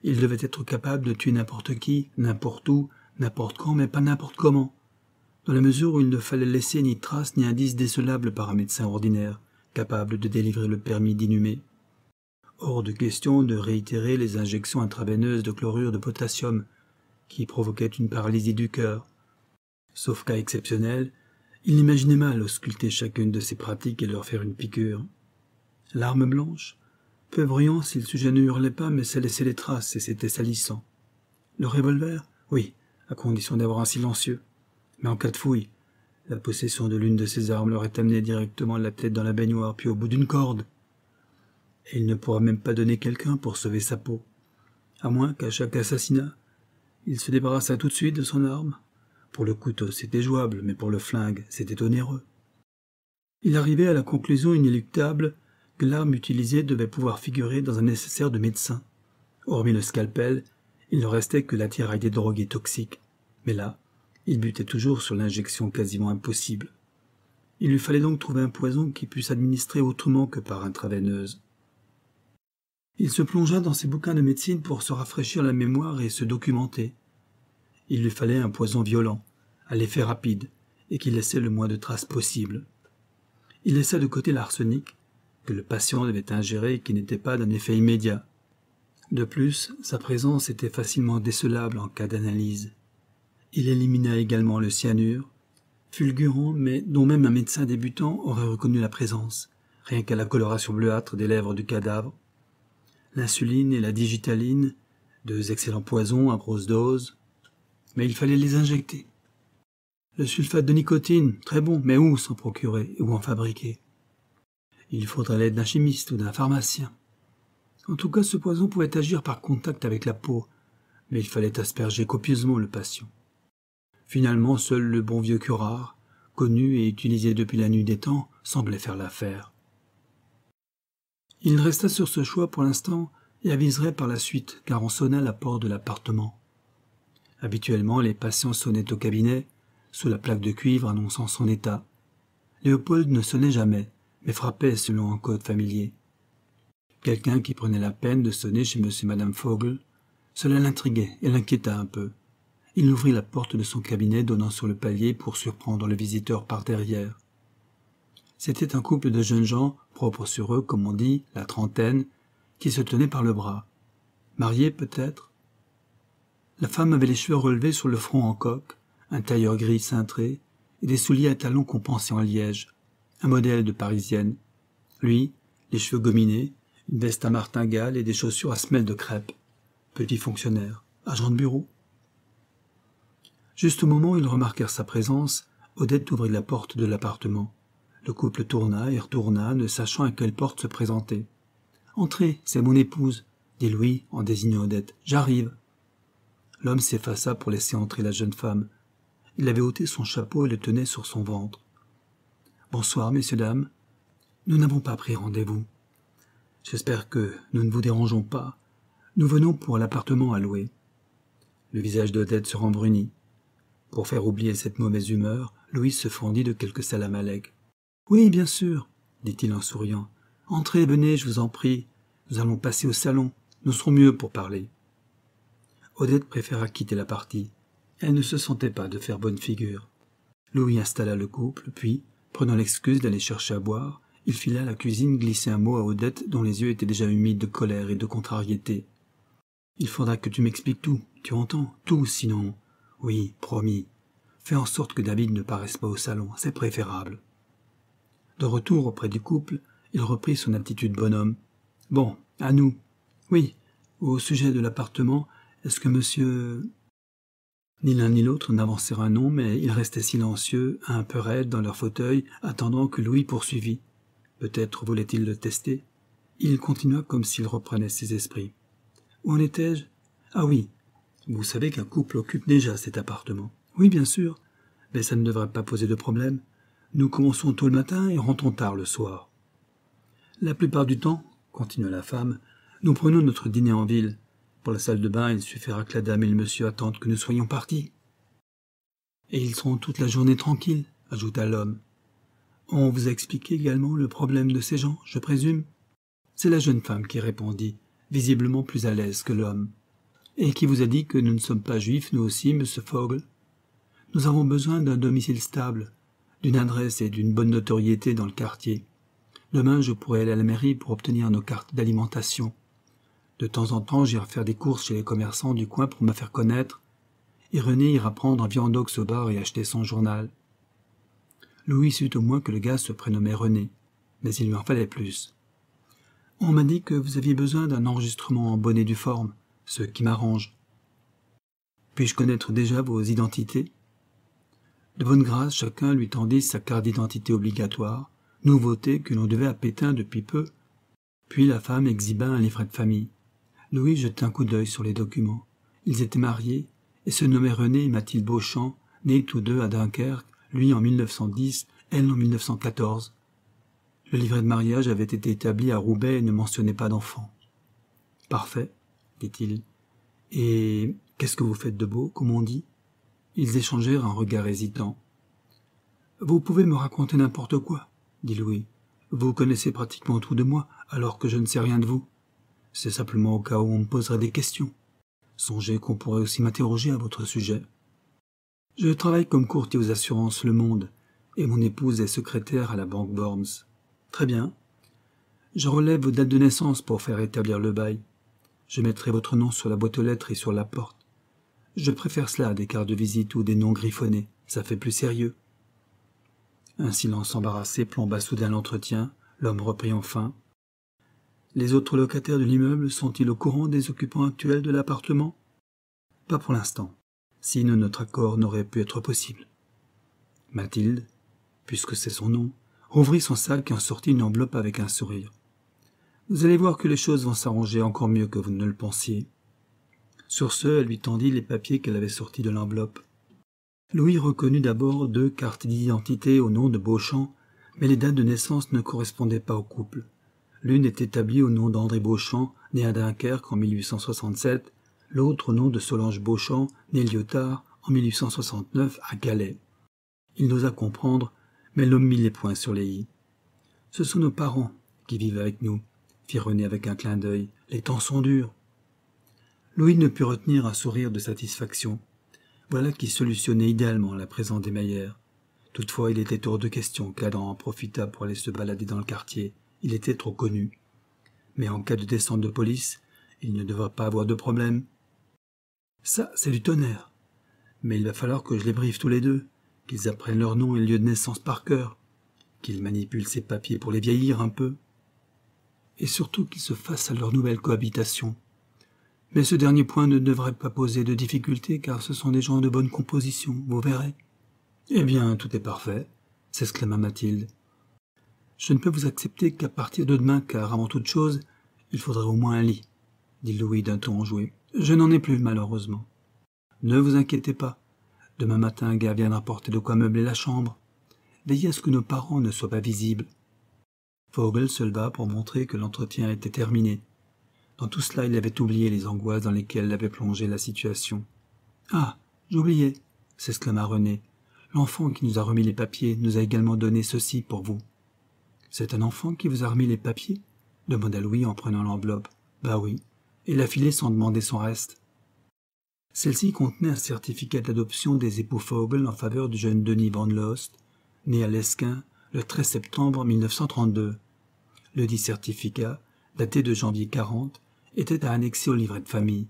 Il devait être capable de tuer n'importe qui, n'importe où, n'importe quand, mais pas n'importe comment, dans la mesure où il ne fallait laisser ni trace ni indice décelable par un médecin ordinaire, capable de délivrer le permis d'inhumer. Hors de question de réitérer les injections intraveineuses de chlorure de potassium, qui provoquaient une paralysie du cœur. Sauf cas exceptionnel, il n'imaginait mal ausculter chacune de ces pratiques et leur faire une piqûre. L'arme blanche, peu brillant si le sujet ne hurlait pas, mais ça laissait les traces et c'était salissant. Le revolver Oui, à condition d'avoir un silencieux. Mais en cas de fouille, la possession de l'une de ces armes leur est amenée directement la tête dans la baignoire, puis au bout d'une corde. Et il ne pourra même pas donner quelqu'un pour sauver sa peau. À moins qu'à chaque assassinat, il se débarrassât tout de suite de son arme. Pour le couteau, c'était jouable, mais pour le flingue, c'était onéreux. Il arrivait à la conclusion inéluctable que l'arme utilisée devait pouvoir figurer dans un nécessaire de médecin. Hormis le scalpel, il ne restait que tiraille des drogues toxiques mais là, il butait toujours sur l'injection quasiment impossible. Il lui fallait donc trouver un poison qui puisse s'administrer autrement que par intraveineuse. Il se plongea dans ses bouquins de médecine pour se rafraîchir la mémoire et se documenter. Il lui fallait un poison violent, à l'effet rapide, et qui laissait le moins de traces possible. Il laissa de côté l'arsenic, que le patient devait ingérer et qui n'était pas d'un effet immédiat. De plus, sa présence était facilement décelable en cas d'analyse. Il élimina également le cyanure, fulgurant mais dont même un médecin débutant aurait reconnu la présence, rien qu'à la coloration bleuâtre des lèvres du cadavre. L'insuline et la digitaline, deux excellents poisons à grosse dose, mais il fallait les injecter. Le sulfate de nicotine, très bon, mais où s'en procurer, ou en fabriquer Il faudrait l'aide d'un chimiste ou d'un pharmacien. En tout cas, ce poison pouvait agir par contact avec la peau, mais il fallait asperger copieusement le patient. Finalement, seul le bon vieux curare, connu et utilisé depuis la nuit des temps, semblait faire l'affaire. Il resta sur ce choix pour l'instant et aviserait par la suite, car on sonna la porte de l'appartement. Habituellement, les patients sonnaient au cabinet, sous la plaque de cuivre annonçant son état. Léopold ne sonnait jamais, mais frappait selon un code familier. Quelqu'un qui prenait la peine de sonner chez M. et Mme Fogel, cela l'intriguait et l'inquiéta un peu. Il ouvrit la porte de son cabinet donnant sur le palier pour surprendre le visiteur par derrière. C'était un couple de jeunes gens, propres sur eux, comme on dit, la trentaine, qui se tenaient par le bras. Mariés peut-être La femme avait les cheveux relevés sur le front en coque, un tailleur gris cintré, et des souliers à talons compensés en liège, un modèle de parisienne. Lui, les cheveux gominés, une veste à martingale et des chaussures à semelles de crêpe. Petit fonctionnaire, agent de bureau. Juste au moment où ils remarquèrent sa présence, Odette ouvrit la porte de l'appartement. Le couple tourna et retourna, ne sachant à quelle porte se présenter. Entrez, c'est mon épouse, dit Louis en désignant Odette. J'arrive. L'homme s'effaça pour laisser entrer la jeune femme. Il avait ôté son chapeau et le tenait sur son ventre. Bonsoir, messieurs, dames. Nous n'avons pas pris rendez-vous. J'espère que nous ne vous dérangeons pas. Nous venons pour l'appartement à louer. Le visage d'Odette se rembrunit. Pour faire oublier cette mauvaise humeur, Louis se fendit de quelques salamalèques. « Oui, bien sûr, dit-il en souriant. Entrez, venez, je vous en prie. Nous allons passer au salon. Nous serons mieux pour parler. Odette préféra quitter la partie. Elle ne se sentait pas de faire bonne figure. Louis installa le couple, puis, prenant l'excuse d'aller chercher à boire, il fila à la cuisine glisser un mot à Odette dont les yeux étaient déjà humides de colère et de contrariété. Il faudra que tu m'expliques tout, tu entends, tout, sinon. Oui, promis. Fais en sorte que David ne paraisse pas au salon, c'est préférable. De retour auprès du couple, il reprit son attitude bonhomme. Bon, à nous. Oui, au sujet de l'appartement, est-ce que monsieur. Ni l'un ni l'autre n'avancèrent un nom, mais ils restaient silencieux, un peu raides dans leur fauteuil, attendant que Louis poursuivît. Peut-être voulait-il le tester. Il continua comme s'il reprenait ses esprits. Où en étais-je Ah oui, vous savez qu'un couple occupe déjà cet appartement. Oui, bien sûr. Mais ça ne devrait pas poser de problème. Nous commençons tôt le matin et rentrons tard le soir. La plupart du temps, continua la femme, nous prenons notre dîner en ville. Pour la salle de bain, il suffira que la dame et le monsieur attendent que nous soyons partis. Et ils seront toute la journée tranquilles, ajouta l'homme. On vous a expliqué également le problème de ces gens, je présume C'est la jeune femme qui répondit, visiblement plus à l'aise que l'homme. Et qui vous a dit que nous ne sommes pas juifs, nous aussi, monsieur Fogle. Nous avons besoin d'un domicile stable, d'une adresse et d'une bonne notoriété dans le quartier. Demain, je pourrai aller à la mairie pour obtenir nos cartes d'alimentation. De temps en temps, j'irai faire des courses chez les commerçants du coin pour me faire connaître, et René ira prendre un viandox au bar et acheter son journal. Louis sut au moins que le gars se prénommait René, mais il lui en fallait plus. On m'a dit que vous aviez besoin d'un enregistrement en bonnet du forme, ce qui m'arrange. Puis-je connaître déjà vos identités De bonne grâce, chacun lui tendit sa carte d'identité obligatoire, nouveauté que l'on devait à Pétain depuis peu. Puis la femme exhiba un livret de famille. Louis jeta un coup d'œil sur les documents. Ils étaient mariés et se nommaient René et Mathilde Beauchamp, nés tous deux à Dunkerque, lui en 1910, elle en 1914. Le livret de mariage avait été établi à Roubaix et ne mentionnait pas d'enfant. Parfait dit-il. Et qu'est-ce que vous faites de beau, comme on dit Ils échangèrent un regard hésitant. Vous pouvez me raconter n'importe quoi, dit Louis. Vous connaissez pratiquement tout de moi, alors que je ne sais rien de vous. C'est simplement au cas où on me poserait des questions. Songez qu'on pourrait aussi m'interroger à votre sujet. Je travaille comme courtier aux assurances Le Monde, et mon épouse est secrétaire à la banque Borms. Très bien. Je relève vos dates de naissance pour faire établir le bail. Je mettrai votre nom sur la boîte aux lettres et sur la porte. Je préfère cela à des cartes de visite ou des noms griffonnés, ça fait plus sérieux. Un silence embarrassé plomba soudain l'entretien, l'homme reprit enfin. Les autres locataires de l'immeuble sont-ils au courant des occupants actuels de l'appartement Pas pour l'instant, sinon notre accord n'aurait pu être possible. Mathilde, puisque c'est son nom, ouvrit son sac et en sortit une enveloppe avec un sourire. Vous allez voir que les choses vont s'arranger encore mieux que vous ne le pensiez. Sur ce, elle lui tendit les papiers qu'elle avait sortis de l'enveloppe. Louis reconnut d'abord deux cartes d'identité au nom de Beauchamp, mais les dates de naissance ne correspondaient pas au couple. L'une est établie au nom d'André Beauchamp, né à Dunkerque en 1867, l'autre au nom de Solange Beauchamp, né Lyotard en 1869 à Galais. Il n'osa comprendre, mais l'homme mit les points sur les i. Ce sont nos parents qui vivent avec nous, fit René avec un clin d'œil. Les temps sont durs. Louis ne put retenir un sourire de satisfaction. Voilà qui solutionnait idéalement la présence des Maillères. Toutefois, il était hors de question qu'Adam en profitât pour aller se balader dans le quartier. Il était trop connu. Mais en cas de descente de police, il ne devra pas avoir de problème. Ça, c'est du tonnerre. Mais il va falloir que je les briefe tous les deux, qu'ils apprennent leur nom et lieu de naissance par cœur, qu'ils manipulent ces papiers pour les vieillir un peu et surtout qu'ils se fassent à leur nouvelle cohabitation. Mais ce dernier point ne devrait pas poser de difficultés, car ce sont des gens de bonne composition, vous verrez. Eh bien, tout est parfait, s'exclama Mathilde. Je ne peux vous accepter qu'à partir de demain car avant toute chose, il faudrait au moins un lit, dit Louis d'un ton enjoué. Je n'en ai plus, malheureusement. Ne vous inquiétez pas. Demain matin, un gars viendra porter de quoi meubler la chambre. Veillez à ce que nos parents ne soient pas visibles. Vogel se leva pour montrer que l'entretien était terminé. Dans tout cela, il avait oublié les angoisses dans lesquelles l'avait plongé la situation. Ah, j'oubliais, s'exclama René. L'enfant qui nous a remis les papiers nous a également donné ceci pour vous. C'est un enfant qui vous a remis les papiers demanda Louis en prenant l'enveloppe. Bah oui. Et la filet sans demander son reste. Celle-ci contenait un certificat d'adoption des époux Fogel en faveur du jeune Denis Van Lost, né à Lesquin le 13 septembre 1932 le certificat, daté de janvier 40, était à annexer au livret de famille.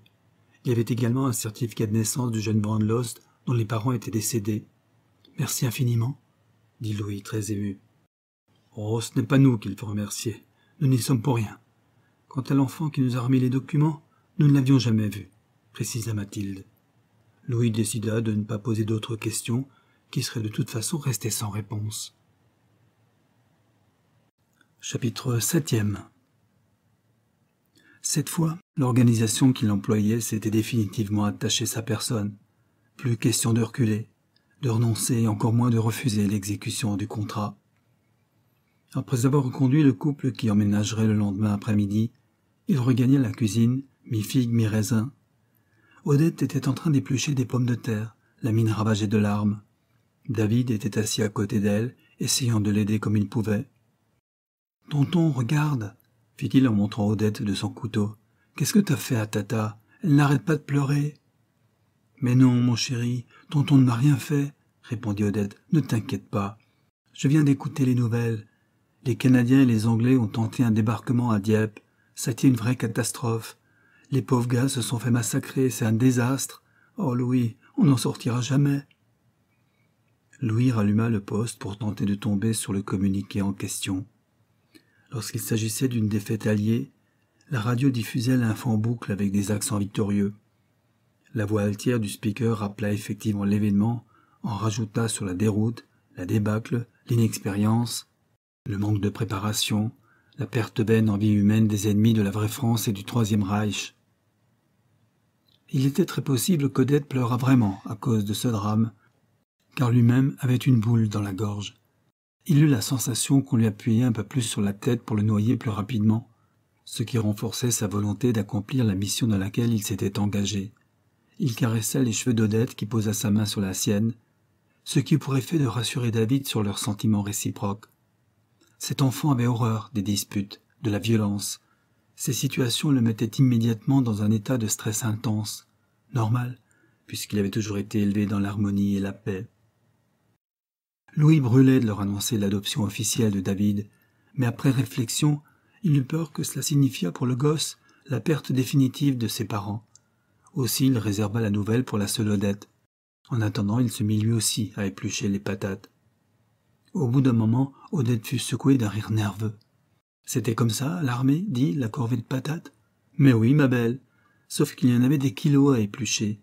Il y avait également un certificat de naissance du jeune Brandlost dont les parents étaient décédés. Merci infiniment, dit Louis très ému. Oh, ce n'est pas nous qu'il faut remercier. Nous n'y sommes pour rien. Quant à l'enfant qui nous a remis les documents, nous ne l'avions jamais vu, précisa Mathilde. Louis décida de ne pas poser d'autres questions qui seraient de toute façon restées sans réponse. Chapitre 7 Cette fois, l'organisation qu'il employait s'était définitivement attachée à sa personne. Plus question de reculer, de renoncer et encore moins de refuser l'exécution du contrat. Après avoir reconduit le couple qui emménagerait le lendemain après-midi, il regagna la cuisine, mi-figue, mi-raisin. Odette était en train d'éplucher des pommes de terre, la mine ravagée de larmes. David était assis à côté d'elle, essayant de l'aider comme il pouvait. Tonton, regarde, fit-il en montrant Odette de son couteau. Qu'est-ce que t'as fait à Tata Elle n'arrête pas de pleurer. Mais non, mon chéri, tonton ne m'a rien fait, répondit Odette. Ne t'inquiète pas. Je viens d'écouter les nouvelles. Les Canadiens et les Anglais ont tenté un débarquement à Dieppe. Ça a été une vraie catastrophe. Les pauvres gars se sont fait massacrer, c'est un désastre. Oh Louis, on n'en sortira jamais. Louis ralluma le poste pour tenter de tomber sur le communiqué en question. Lorsqu'il s'agissait d'une défaite alliée, la radio diffusait l'infant boucle avec des accents victorieux. La voix altière du speaker rappela effectivement l'événement, en rajouta sur la déroute, la débâcle, l'inexpérience, le manque de préparation, la perte vaine en vie humaine des ennemis de la vraie France et du Troisième Reich. Il était très possible qu'Odette pleurât vraiment à cause de ce drame, car lui-même avait une boule dans la gorge. Il eut la sensation qu'on lui appuyait un peu plus sur la tête pour le noyer plus rapidement, ce qui renforçait sa volonté d'accomplir la mission dans laquelle il s'était engagé. Il caressa les cheveux d'Odette qui posa sa main sur la sienne, ce qui pourrait effet de rassurer David sur leurs sentiments réciproques. Cet enfant avait horreur des disputes, de la violence. Ces situations le mettaient immédiatement dans un état de stress intense, normal, puisqu'il avait toujours été élevé dans l'harmonie et la paix. Louis brûlait de leur annoncer l'adoption officielle de David, mais après réflexion, il eut peur que cela signifiât pour le gosse la perte définitive de ses parents. Aussi il réserva la nouvelle pour la seule Odette. En attendant, il se mit lui aussi à éplucher les patates. Au bout d'un moment, Odette fut secouée d'un rire nerveux. C'était comme ça, l'armée, dit la corvée de patates Mais oui, ma belle, sauf qu'il y en avait des kilos à éplucher.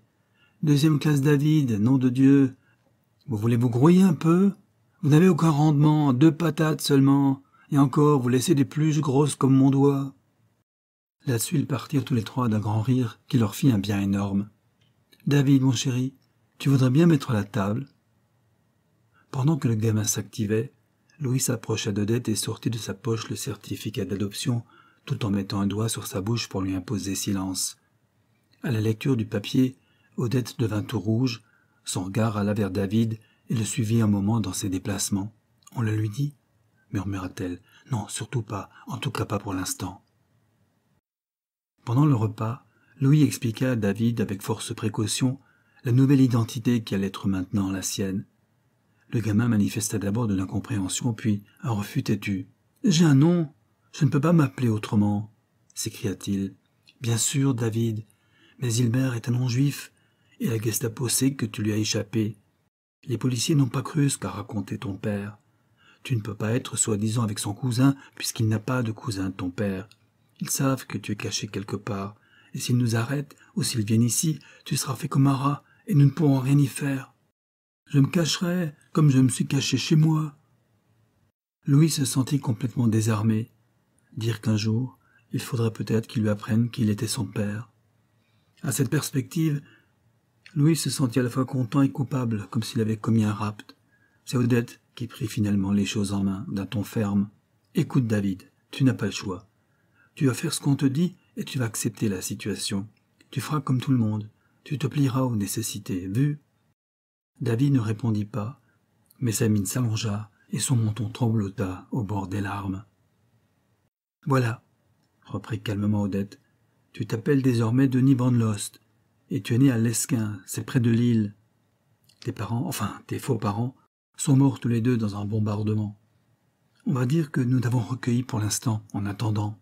Deuxième classe David, nom de Dieu, vous voulez vous grouiller un peu Vous n'avez aucun rendement, deux patates seulement, et encore vous laissez des plus grosses comme mon doigt. Là-dessus, ils partirent tous les trois d'un grand rire qui leur fit un bien énorme. David, mon chéri, tu voudrais bien mettre la table Pendant que le gamin s'activait, Louis s'approcha d'Odette et sortit de sa poche le certificat d'adoption, tout en mettant un doigt sur sa bouche pour lui imposer silence. À la lecture du papier, Odette devint tout rouge, son regard alla vers David et le suivit un moment dans ses déplacements. On le lui dit murmura-t-elle. Non, surtout pas, en tout cas pas pour l'instant. Pendant le repas, Louis expliqua à David avec force précaution la nouvelle identité qui allait être maintenant la sienne. Le gamin manifesta d'abord de l'incompréhension, puis un refus têtu. J'ai un nom, je ne peux pas m'appeler autrement, s'écria-t-il. Bien sûr, David, mais Hilbert est un nom juif, et la Gestapo sait que tu lui as échappé. Les policiers n'ont pas cru ce qu'a raconté ton père. Tu ne peux pas être soi-disant avec son cousin, puisqu'il n'a pas de cousin de ton père. Ils savent que tu es caché quelque part, et s'ils nous arrêtent, ou s'ils viennent ici, tu seras fait comme un rat, et nous ne pourrons rien y faire. Je me cacherai comme je me suis caché chez moi. Louis se sentit complètement désarmé. Dire qu'un jour, il faudrait peut-être qu'il lui apprenne qu'il était son père. À cette perspective, Louis se sentit à la fois content et coupable, comme s'il avait commis un rapt. C'est Odette qui prit finalement les choses en main, d'un ton ferme. Écoute, David, tu n'as pas le choix. Tu vas faire ce qu'on te dit et tu vas accepter la situation. Tu feras comme tout le monde. Tu te plieras aux nécessités, vu David ne répondit pas, mais sa mine s'allongea et son menton tremblota au bord des larmes. Voilà, reprit calmement Odette, tu t'appelles désormais Denis Van et tu es né à Lesquin, c'est près de Lille. Tes parents, enfin tes faux parents, sont morts tous les deux dans un bombardement. On va dire que nous t'avons recueilli pour l'instant, en attendant.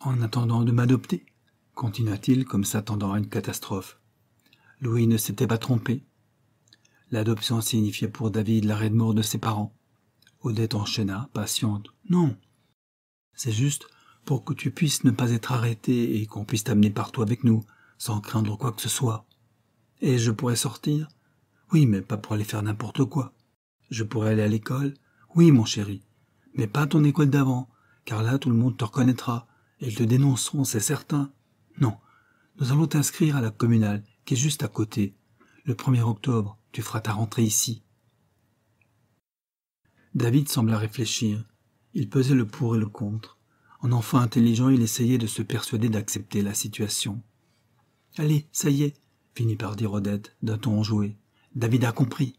En attendant de m'adopter, continua-t-il comme s'attendant à une catastrophe. Louis ne s'était pas trompé. L'adoption signifiait pour David l'arrêt de mort de ses parents. Odette enchaîna, patiente. Non. C'est juste pour que tu puisses ne pas être arrêté et qu'on puisse t'amener partout avec nous, sans craindre quoi que ce soit. Et je pourrais sortir Oui, mais pas pour aller faire n'importe quoi. Je pourrais aller à l'école Oui, mon chéri, mais pas à ton école d'avant, car là tout le monde te reconnaîtra, et ils te dénonceront, c'est certain. Non, nous allons t'inscrire à la communale, qui est juste à côté. Le 1er octobre, tu feras ta rentrée ici. David sembla réfléchir. Il pesait le pour et le contre. En enfant intelligent, il essayait de se persuader d'accepter la situation. Allez, ça y est, finit par dire Odette d'un ton enjoué. David a compris.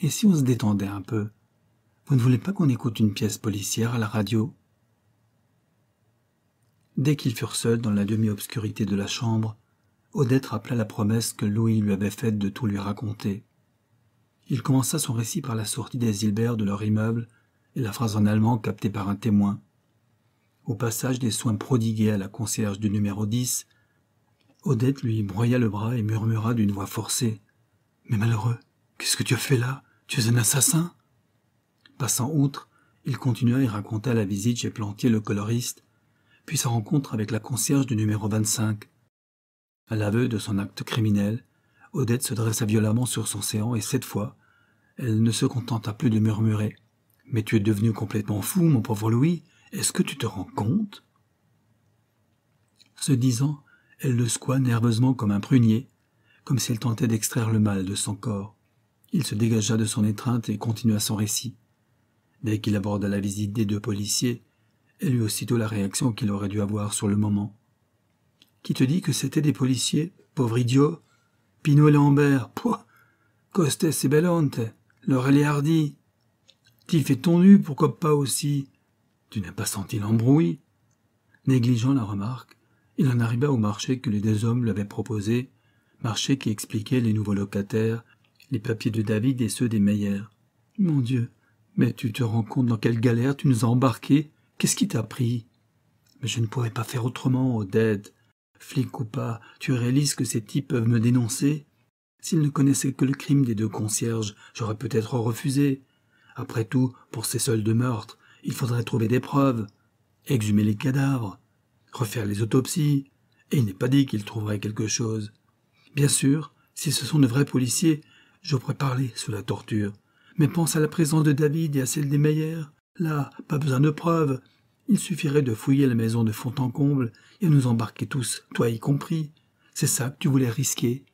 Et si on se détendait un peu Vous ne voulez pas qu'on écoute une pièce policière à la radio Dès qu'ils furent seuls dans la demi-obscurité de la chambre, Odette rappela la promesse que Louis lui avait faite de tout lui raconter. Il commença son récit par la sortie des Hilbert de leur immeuble et la phrase en allemand captée par un témoin. Au passage des soins prodigués à la concierge du numéro 10, Odette lui broya le bras et murmura d'une voix forcée. Mais malheureux, qu'est-ce que tu as fait là Tu es un assassin Passant outre, il continua et raconta la visite chez Plantier le coloriste, puis sa rencontre avec la concierge du numéro 25. À l'aveu de son acte criminel, Odette se dressa violemment sur son séant et cette fois, elle ne se contenta plus de murmurer. Mais tu es devenu complètement fou, mon pauvre Louis. Est-ce que tu te rends compte Se disant, elle le secoua nerveusement comme un prunier, comme si elle tentait d'extraire le mal de son corps. Il se dégagea de son étreinte et continua son récit. Dès qu'il aborda la visite des deux policiers, elle eut aussitôt la réaction qu'il aurait dû avoir sur le moment. Qui te dit que c'était des policiers, pauvre idiot Pinot et Lambert, pouah Costes et Bellante, L'oreille est Hardy. T'y fait ton nu, pourquoi pas aussi Tu n'as pas senti l'embrouille Négligeant la remarque, il en arriva au marché que les deux hommes lui avaient proposé, marché qui expliquait les nouveaux locataires, les papiers de David et ceux des Meyer. Mon Dieu, mais tu te rends compte dans quelle galère tu nous as embarqués Qu'est-ce qui t'a pris Mais je ne pourrais pas faire autrement, Odette. Flic ou pas, tu réalises que ces types peuvent me dénoncer S'ils ne connaissaient que le crime des deux concierges, j'aurais peut-être refusé. Après tout, pour ces seuls de meurtre, il faudrait trouver des preuves, exhumer les cadavres, refaire les autopsies, et il n'est pas dit qu'il trouverait quelque chose. Bien sûr, si ce sont de vrais policiers, je pourrais parler sous la torture. Mais pense à la présence de David et à celle des Meillères. »« Là, pas besoin de preuves. Il suffirait de fouiller la maison de fond en comble et nous embarquer tous, toi y compris. C'est ça que tu voulais risquer.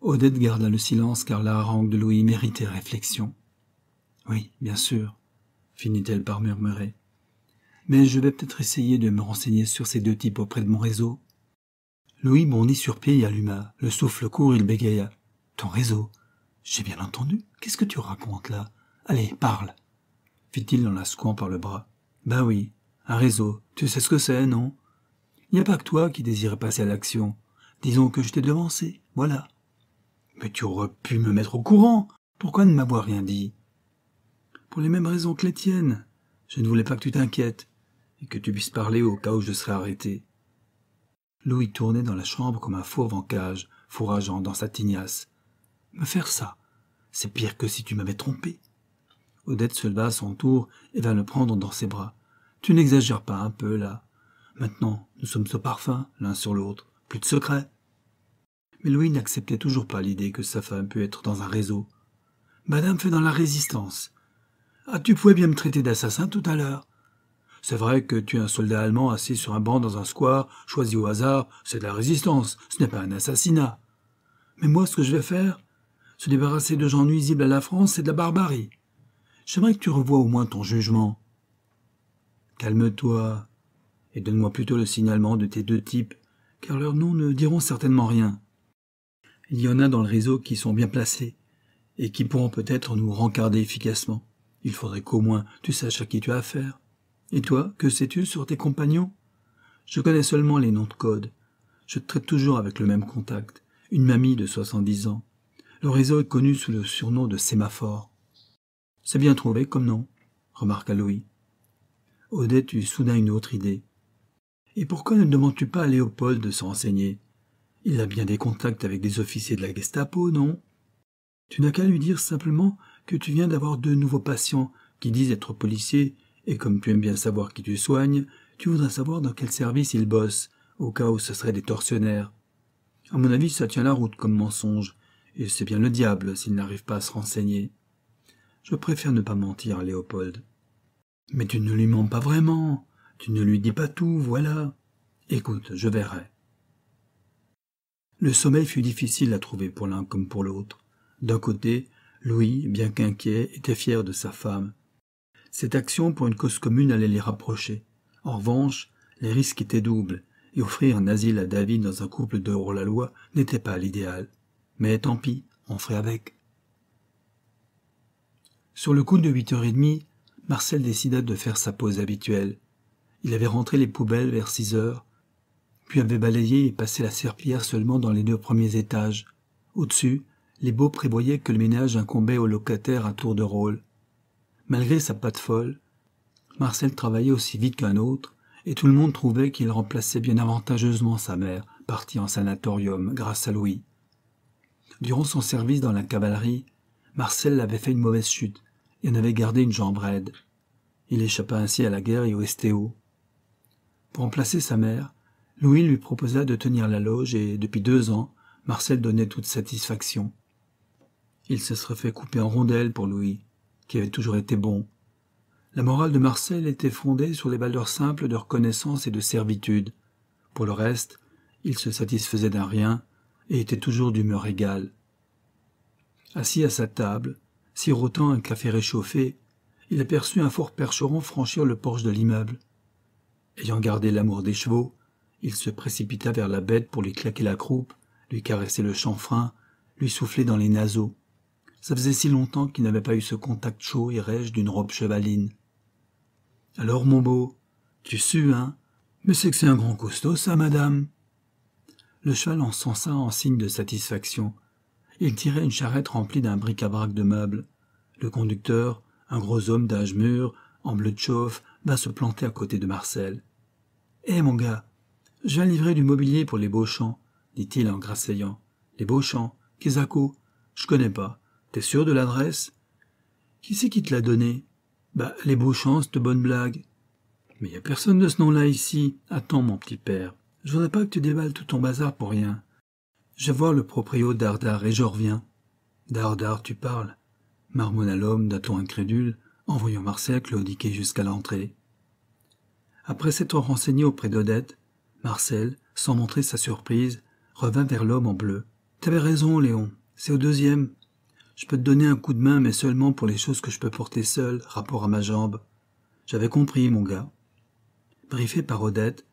Odette garda le silence car la harangue de Louis méritait réflexion. Oui, bien sûr, finit-elle par murmurer mais je vais peut-être essayer de me renseigner sur ces deux types auprès de mon réseau. Louis bondit sur pied et alluma. Le souffle court, il bégaya. Ton réseau J'ai bien entendu. Qu'est-ce que tu racontes là Allez, parle fit-il en la secouant par le bras. Ben oui, un réseau. Tu sais ce que c'est, non Il n'y a pas que toi qui désirais passer à l'action. Disons que je t'ai devancé, voilà. Mais tu aurais pu me mettre au courant. Pourquoi ne m'avoir rien dit Pour les mêmes raisons que les tiennes. Je ne voulais pas que tu t'inquiètes et que tu puisses parler au cas où je serais arrêté. Louis tournait dans la chambre comme un fauve en cage, fourrageant dans sa tignasse. Me faire ça, c'est pire que si tu m'avais trompé. Odette se leva à son tour et vint le prendre dans ses bras. Tu n'exagères pas un peu, là. Maintenant, nous sommes au parfum, l'un sur l'autre. Plus de secrets. Mais Louis n'acceptait toujours pas l'idée que sa femme pût être dans un réseau. Madame fait dans la résistance. Ah, tu pouvais bien me traiter d'assassin tout à l'heure. C'est vrai que tu es un soldat allemand assis sur un banc dans un square, choisi au hasard, c'est de la résistance, ce n'est pas un assassinat. Mais moi, ce que je vais faire, se débarrasser de gens nuisibles à la France, c'est de la barbarie. J'aimerais que tu revoies au moins ton jugement. Calme-toi, et donne-moi plutôt le signalement de tes deux types, car leurs noms ne diront certainement rien. Il y en a dans le réseau qui sont bien placés, et qui pourront peut-être nous rencarder efficacement. Il faudrait qu'au moins tu saches à qui tu as affaire, et toi, que sais-tu sur tes compagnons Je connais seulement les noms de code. Je traite toujours avec le même contact, une mamie de soixante-dix ans. Le réseau est connu sous le surnom de sémaphore. C'est bien trouvé comme nom, remarqua Louis. Odette eut soudain une autre idée. Et pourquoi ne demandes-tu pas à Léopold de se renseigner Il a bien des contacts avec des officiers de la Gestapo, non Tu n'as qu'à lui dire simplement que tu viens d'avoir deux nouveaux patients qui disent être policiers et comme tu aimes bien savoir qui tu soignes, tu voudrais savoir dans quel service ils bosse, au cas où ce seraient des tortionnaires. À mon avis, ça tient la route comme mensonge, et c'est bien le diable s'il n'arrive pas à se renseigner. Je préfère ne pas mentir à Léopold. Mais tu ne lui mens pas vraiment, tu ne lui dis pas tout, voilà. Écoute, je verrai. Le sommeil fut difficile à trouver pour l'un comme pour l'autre. D'un côté, Louis, bien qu'inquiet, était fier de sa femme, cette action pour une cause commune allait les rapprocher. En revanche, les risques étaient doubles, et offrir un asile à David dans un couple de hors-la-loi n'était pas l'idéal. Mais tant pis, on ferait avec. Sur le coup de huit heures et demie, Marcel décida de faire sa pause habituelle. Il avait rentré les poubelles vers six heures, puis avait balayé et passé la serpillière seulement dans les deux premiers étages. Au-dessus, les beaux prévoyaient que le ménage incombait aux locataires à tour de rôle. Malgré sa patte folle, Marcel travaillait aussi vite qu'un autre, et tout le monde trouvait qu'il remplaçait bien avantageusement sa mère, partie en sanatorium grâce à Louis. Durant son service dans la cavalerie, Marcel avait fait une mauvaise chute et en avait gardé une jambe raide. Il échappa ainsi à la guerre et au STO. Pour remplacer sa mère, Louis lui proposa de tenir la loge et, depuis deux ans, Marcel donnait toute satisfaction. Il se serait fait couper en rondelles pour Louis, qui avait toujours été bon. La morale de Marcel était fondée sur les valeurs simples de reconnaissance et de servitude. Pour le reste, il se satisfaisait d'un rien et était toujours d'humeur égale. Assis à sa table, sirotant un café réchauffé, il aperçut un fort percheron franchir le porche de l'immeuble. Ayant gardé l'amour des chevaux, il se précipita vers la bête pour lui claquer la croupe, lui caresser le chanfrein, lui souffler dans les naseaux. Ça faisait si longtemps qu'il n'avait pas eu ce contact chaud et rêche d'une robe chevaline. Alors, mon beau, tu sues, hein Mais c'est que c'est un grand costaud, ça, madame Le cheval encensa en signe de satisfaction. Il tirait une charrette remplie d'un bric-à-brac de meubles. Le conducteur, un gros homme d'âge mûr, en bleu de chauffe, va se planter à côté de Marcel. Hé, eh, mon gars, j'ai un livrer du mobilier pour les Beauchamps, dit-il en grasseyant. Les Beauchamps Kézako Je connais pas. T'es sûr de l'adresse Qui c'est qui te l'a donnée Bah, les beaux chances, de bonne blague. Mais y a personne de ce nom-là ici. Attends, mon petit père. Je voudrais pas que tu déballes tout ton bazar pour rien. Je vois le proprio d'Ardar et je reviens. D'Ardar, tu parles marmonna l'homme d'un ton incrédule en voyant Marcel claudiquer jusqu'à l'entrée. Après s'être renseigné auprès d'Odette, Marcel, sans montrer sa surprise, revint vers l'homme en bleu. T'avais raison, Léon. C'est au deuxième. Je peux te donner un coup de main, mais seulement pour les choses que je peux porter seul, rapport à ma jambe. J'avais compris, mon gars. Briefé par Odette,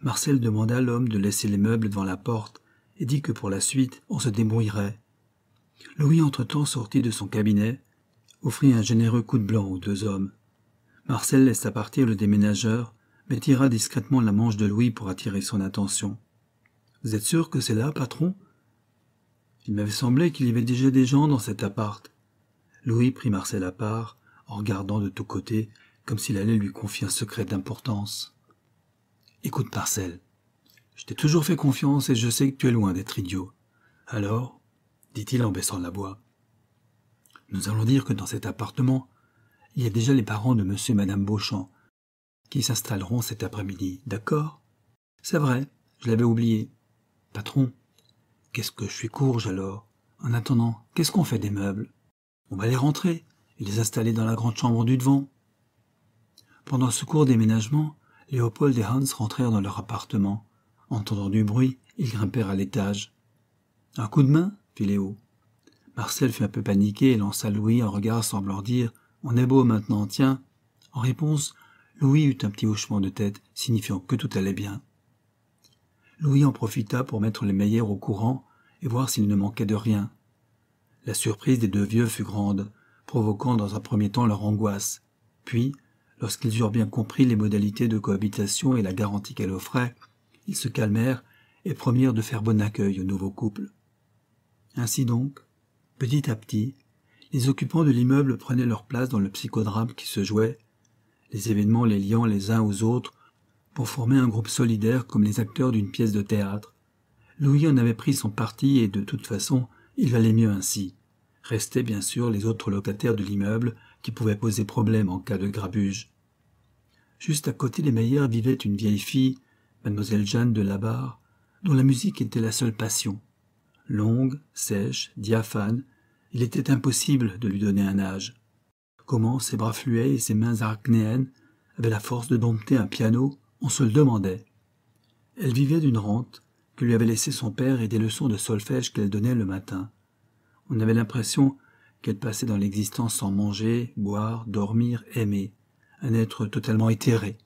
Marcel demanda à l'homme de laisser les meubles devant la porte et dit que pour la suite, on se débrouillerait. Louis, entre-temps, sortit de son cabinet, offrit un généreux coup de blanc aux deux hommes. Marcel laissa partir le déménageur, mais tira discrètement la manche de Louis pour attirer son attention. Vous êtes sûr que c'est là, patron il m'avait semblé qu'il y avait déjà des gens dans cet appart. Louis prit Marcel à part, en regardant de tous côtés, comme s'il allait lui confier un secret d'importance. Écoute, Marcel, je t'ai toujours fait confiance et je sais que tu es loin d'être idiot. Alors, dit-il en baissant la voix, nous allons dire que dans cet appartement, il y a déjà les parents de monsieur et madame Beauchamp qui s'installeront cet après-midi, d'accord C'est vrai, je l'avais oublié. Patron, Qu'est-ce que je suis courge alors En attendant, qu'est-ce qu'on fait des meubles On va les rentrer et les installer dans la grande chambre du devant. Pendant ce court déménagement, Léopold et Hans rentrèrent dans leur appartement. Entendant du bruit, ils grimpèrent à l'étage. Un coup de main fit Léo. Marcel fut un peu paniqué et lança Louis un regard semblant dire On est beau maintenant, tiens. En réponse, Louis eut un petit hochement de tête, signifiant que tout allait bien. Louis en profita pour mettre les meilleurs au courant et voir s'il ne manquait de rien. La surprise des deux vieux fut grande, provoquant dans un premier temps leur angoisse. Puis, lorsqu'ils eurent bien compris les modalités de cohabitation et la garantie qu'elle offrait, ils se calmèrent et promirent de faire bon accueil au nouveau couple. Ainsi donc, petit à petit, les occupants de l'immeuble prenaient leur place dans le psychodrame qui se jouait, les événements les liant les uns aux autres pour former un groupe solidaire comme les acteurs d'une pièce de théâtre. Louis en avait pris son parti et de toute façon, il valait mieux ainsi. Restaient bien sûr les autres locataires de l'immeuble qui pouvaient poser problème en cas de grabuge. Juste à côté des meilleurs vivait une vieille fille, mademoiselle Jeanne de Labarre, dont la musique était la seule passion. Longue, sèche, diaphane, il était impossible de lui donner un âge. Comment ses bras fluets et ses mains arachnéennes avaient la force de dompter un piano on se le demandait. Elle vivait d'une rente que lui avait laissée son père et des leçons de solfège qu'elle donnait le matin. On avait l'impression qu'elle passait dans l'existence sans manger, boire, dormir, aimer, un être totalement éthéré.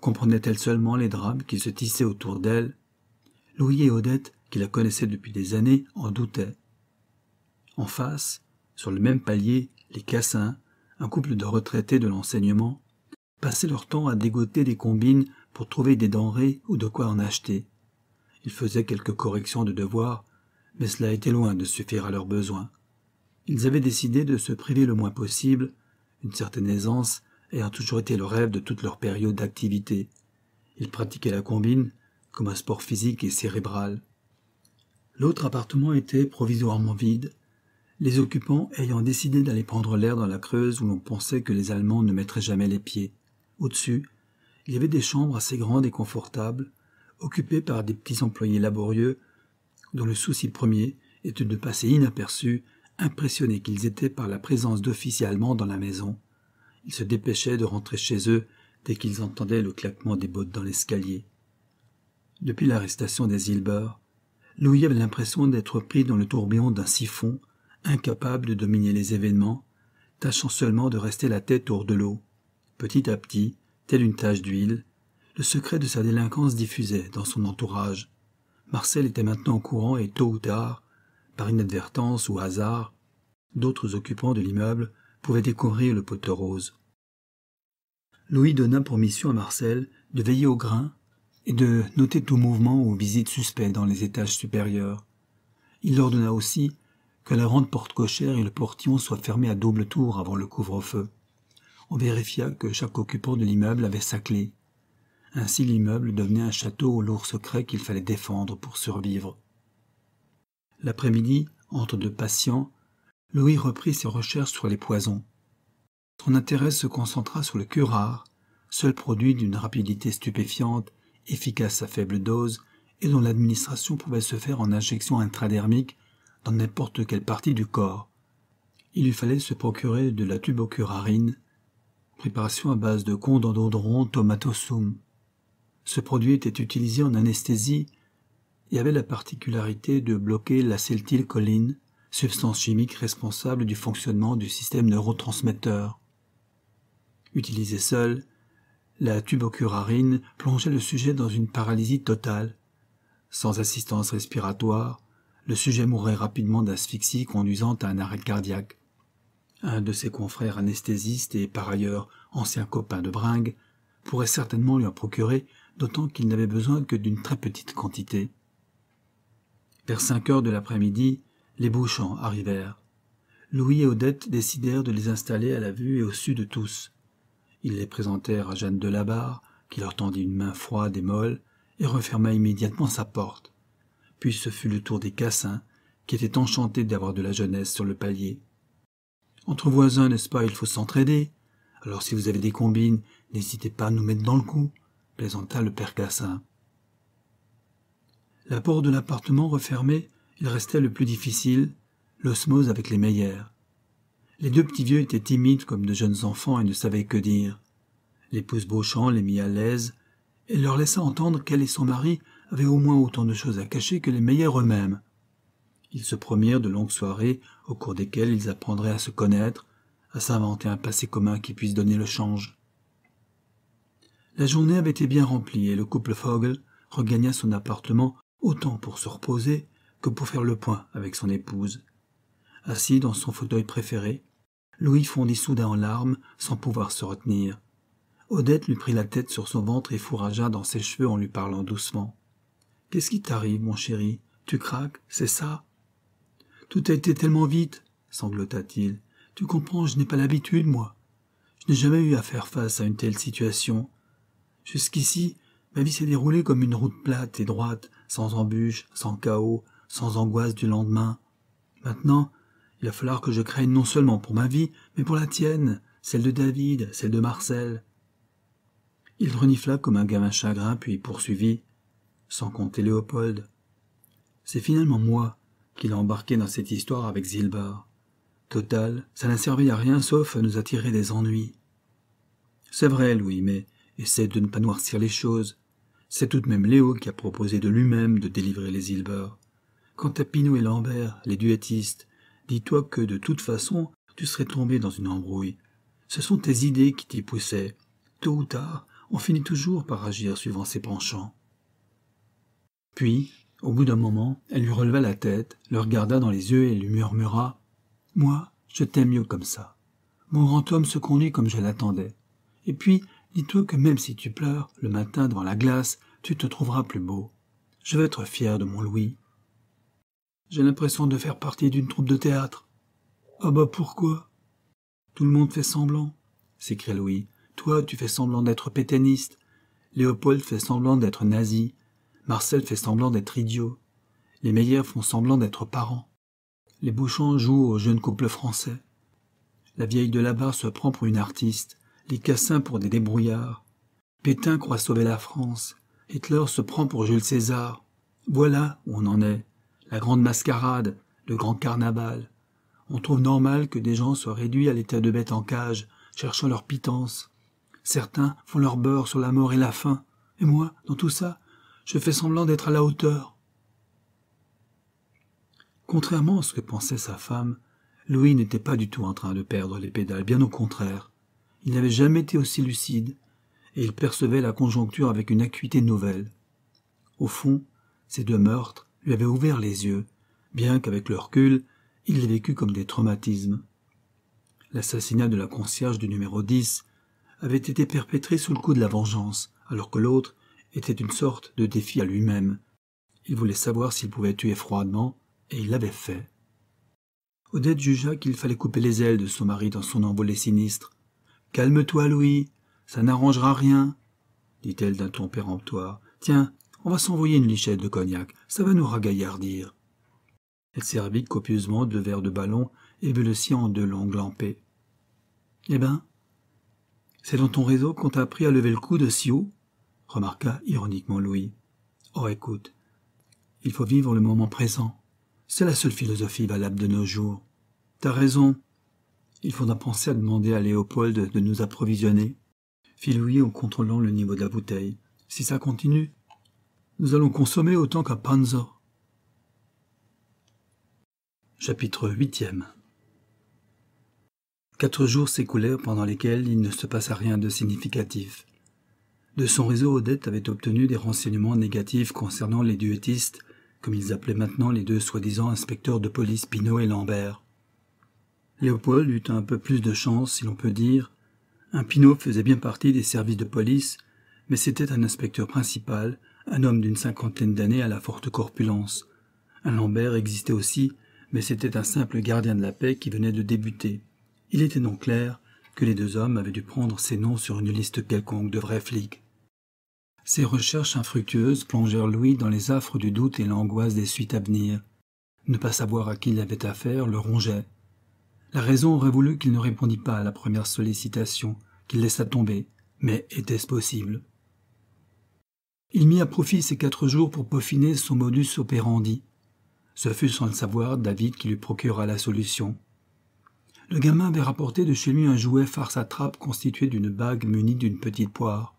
Comprenait-elle seulement les drames qui se tissaient autour d'elle Louis et Odette, qui la connaissaient depuis des années, en doutaient. En face, sur le même palier, les Cassins, un couple de retraités de l'enseignement, passaient leur temps à dégoter des combines pour trouver des denrées ou de quoi en acheter. Ils faisaient quelques corrections de devoirs, mais cela était loin de suffire à leurs besoins. Ils avaient décidé de se priver le moins possible, une certaine aisance ayant toujours été le rêve de toute leur période d'activité. Ils pratiquaient la combine comme un sport physique et cérébral. L'autre appartement était provisoirement vide, les occupants ayant décidé d'aller prendre l'air dans la Creuse où l'on pensait que les Allemands ne mettraient jamais les pieds. Au-dessus, il y avait des chambres assez grandes et confortables, occupées par des petits employés laborieux, dont le souci premier était de passer inaperçu, impressionnés qu'ils étaient par la présence d'officiers allemands dans la maison. Ils se dépêchaient de rentrer chez eux dès qu'ils entendaient le claquement des bottes dans l'escalier. Depuis l'arrestation des Hilber, Louis avait l'impression d'être pris dans le tourbillon d'un siphon, incapable de dominer les événements, tâchant seulement de rester la tête hors de l'eau. Petit à petit, Telle une tache d'huile, le secret de sa délinquance diffusait dans son entourage. Marcel était maintenant au courant et tôt ou tard, par inadvertance ou hasard, d'autres occupants de l'immeuble pouvaient découvrir le poteau rose. Louis donna pour mission à Marcel de veiller au grain et de noter tout mouvement ou visite suspect dans les étages supérieurs. Il ordonna aussi que la grande porte cochère et le portillon soient fermés à double tour avant le couvre-feu on vérifia que chaque occupant de l'immeuble avait sa clé. Ainsi l'immeuble devenait un château au lourd secret qu'il fallait défendre pour survivre. L'après-midi, entre deux patients, Louis reprit ses recherches sur les poisons. Son intérêt se concentra sur le curare, seul produit d'une rapidité stupéfiante, efficace à faible dose et dont l'administration pouvait se faire en injection intradermique dans n'importe quelle partie du corps. Il lui fallait se procurer de la tubocurarine, préparation à base de condododron tomatosum. Ce produit était utilisé en anesthésie et avait la particularité de bloquer l'acétylcholine, substance chimique responsable du fonctionnement du système neurotransmetteur. Utilisé seul, la tubocurarine plongeait le sujet dans une paralysie totale. Sans assistance respiratoire, le sujet mourait rapidement d'asphyxie conduisant à un arrêt cardiaque un de ses confrères anesthésistes et par ailleurs ancien copain de Bringue, pourrait certainement lui en procurer, d'autant qu'il n'avait besoin que d'une très petite quantité. Vers cinq heures de l'après-midi, les bouchons arrivèrent. Louis et Odette décidèrent de les installer à la vue et au su de tous. Ils les présentèrent à Jeanne de Labarre, qui leur tendit une main froide et molle, et referma immédiatement sa porte. Puis ce fut le tour des Cassins, qui étaient enchantés d'avoir de la jeunesse sur le palier. Entre voisins, n'est-ce pas, il faut s'entraider. Alors si vous avez des combines, n'hésitez pas à nous mettre dans le coup, plaisanta le père Cassin. La porte de l'appartement refermée, il restait le plus difficile, l'osmose avec les meilleurs. Les deux petits vieux étaient timides comme de jeunes enfants et ne savaient que dire. L'épouse Beauchamp les mit à l'aise et leur laissa entendre qu'elle et son mari avaient au moins autant de choses à cacher que les meilleurs eux-mêmes. Ils se promirent de longues soirées au cours desquels ils apprendraient à se connaître, à s'inventer un passé commun qui puisse donner le change. La journée avait été bien remplie et le couple Fogel regagna son appartement autant pour se reposer que pour faire le point avec son épouse. Assis dans son fauteuil préféré, Louis fondit soudain en larmes sans pouvoir se retenir. Odette lui prit la tête sur son ventre et fourragea dans ses cheveux en lui parlant doucement. Qu'est-ce qui t'arrive, mon chéri Tu craques, c'est ça tout a été tellement vite, sanglota-t-il. Tu comprends, je n'ai pas l'habitude, moi. Je n'ai jamais eu à faire face à une telle situation. Jusqu'ici, ma vie s'est déroulée comme une route plate et droite, sans embûches, sans chaos, sans angoisse du lendemain. Maintenant, il va falloir que je craigne non seulement pour ma vie, mais pour la tienne, celle de David, celle de Marcel. Il renifla comme un gamin chagrin, puis poursuivit, sans compter Léopold. C'est finalement moi, qu'il a embarqué dans cette histoire avec Zilber. Total, ça n'a servi à rien sauf à nous attirer des ennuis. C'est vrai, Louis, mais essaie de ne pas noircir les choses. C'est tout de même Léo qui a proposé de lui-même de délivrer les Zilbar. Quant à Pinot et Lambert, les duettistes, dis-toi que de toute façon, tu serais tombé dans une embrouille. Ce sont tes idées qui t'y poussaient. Tôt ou tard, on finit toujours par agir suivant ses penchants. Puis, au bout d'un moment, elle lui releva la tête, le regarda dans les yeux et lui murmura Moi, je t'aime mieux comme ça. Mon grand homme se conduit comme je l'attendais. Et puis, dis-toi que même si tu pleures, le matin devant la glace, tu te trouveras plus beau. Je veux être fier de mon Louis. J'ai l'impression de faire partie d'une troupe de théâtre. Ah bah pourquoi Tout le monde fait semblant, s'écria Louis. Toi, tu fais semblant d'être pétainiste. Léopold fait semblant d'être nazi. Marcel fait semblant d'être idiot. Les meilleurs font semblant d'être parents. Les Bouchons jouent au jeune couple français. La vieille de la barre se prend pour une artiste, les Cassins pour des débrouillards. Pétain croit sauver la France. Hitler se prend pour Jules César. Voilà où on en est. La grande mascarade, le grand carnaval. On trouve normal que des gens soient réduits à l'état de bêtes en cage, cherchant leur pitance. Certains font leur beurre sur la mort et la faim. Et moi, dans tout ça, je fais semblant d'être à la hauteur. Contrairement à ce que pensait sa femme, Louis n'était pas du tout en train de perdre les pédales, bien au contraire. Il n'avait jamais été aussi lucide, et il percevait la conjoncture avec une acuité nouvelle. Au fond, ces deux meurtres lui avaient ouvert les yeux, bien qu'avec le recul, il les vécut comme des traumatismes. L'assassinat de la concierge du numéro 10 avait été perpétré sous le coup de la vengeance, alors que l'autre était une sorte de défi à lui-même. Il voulait savoir s'il pouvait tuer froidement, et il l'avait fait. Odette jugea qu'il fallait couper les ailes de son mari dans son envolée sinistre. Calme-toi, Louis, ça n'arrangera rien, dit-elle d'un ton péremptoire. Tiens, on va s'envoyer une lichette de cognac, ça va nous ragaillardir. Elle servit copieusement de verres de ballon et but le sien en deux longues lampées. Eh ben, c'est dans ton réseau qu'on t'a appris à lever le coup de haut remarqua ironiquement Louis. Oh, écoute, il faut vivre le moment présent. C'est la seule philosophie valable de nos jours. T'as raison. Il faudra penser à demander à Léopold de nous approvisionner. Fit Louis en contrôlant le niveau de la bouteille. Si ça continue, nous allons consommer autant qu'à Panzer. Chapitre 8 Quatre jours s'écoulèrent pendant lesquels il ne se passa rien de significatif de son réseau Odette avait obtenu des renseignements négatifs concernant les duettistes, comme ils appelaient maintenant les deux soi-disant inspecteurs de police Pinault et Lambert. Léopold eut un peu plus de chance, si l'on peut dire. Un Pinault faisait bien partie des services de police, mais c'était un inspecteur principal, un homme d'une cinquantaine d'années à la forte corpulence. Un Lambert existait aussi, mais c'était un simple gardien de la paix qui venait de débuter. Il était donc clair que les deux hommes avaient dû prendre ces noms sur une liste quelconque de vrais flics. Ses recherches infructueuses plongèrent Louis dans les affres du doute et l'angoisse des suites à venir. Ne pas savoir à qui il avait affaire le rongeait. La raison aurait voulu qu'il ne répondît pas à la première sollicitation, qu'il laissa tomber, mais était-ce possible Il mit à profit ces quatre jours pour peaufiner son modus operandi. Ce fut sans le savoir David qui lui procura la solution. Le gamin avait rapporté de chez lui un jouet farce à trappe constitué d'une bague munie d'une petite poire.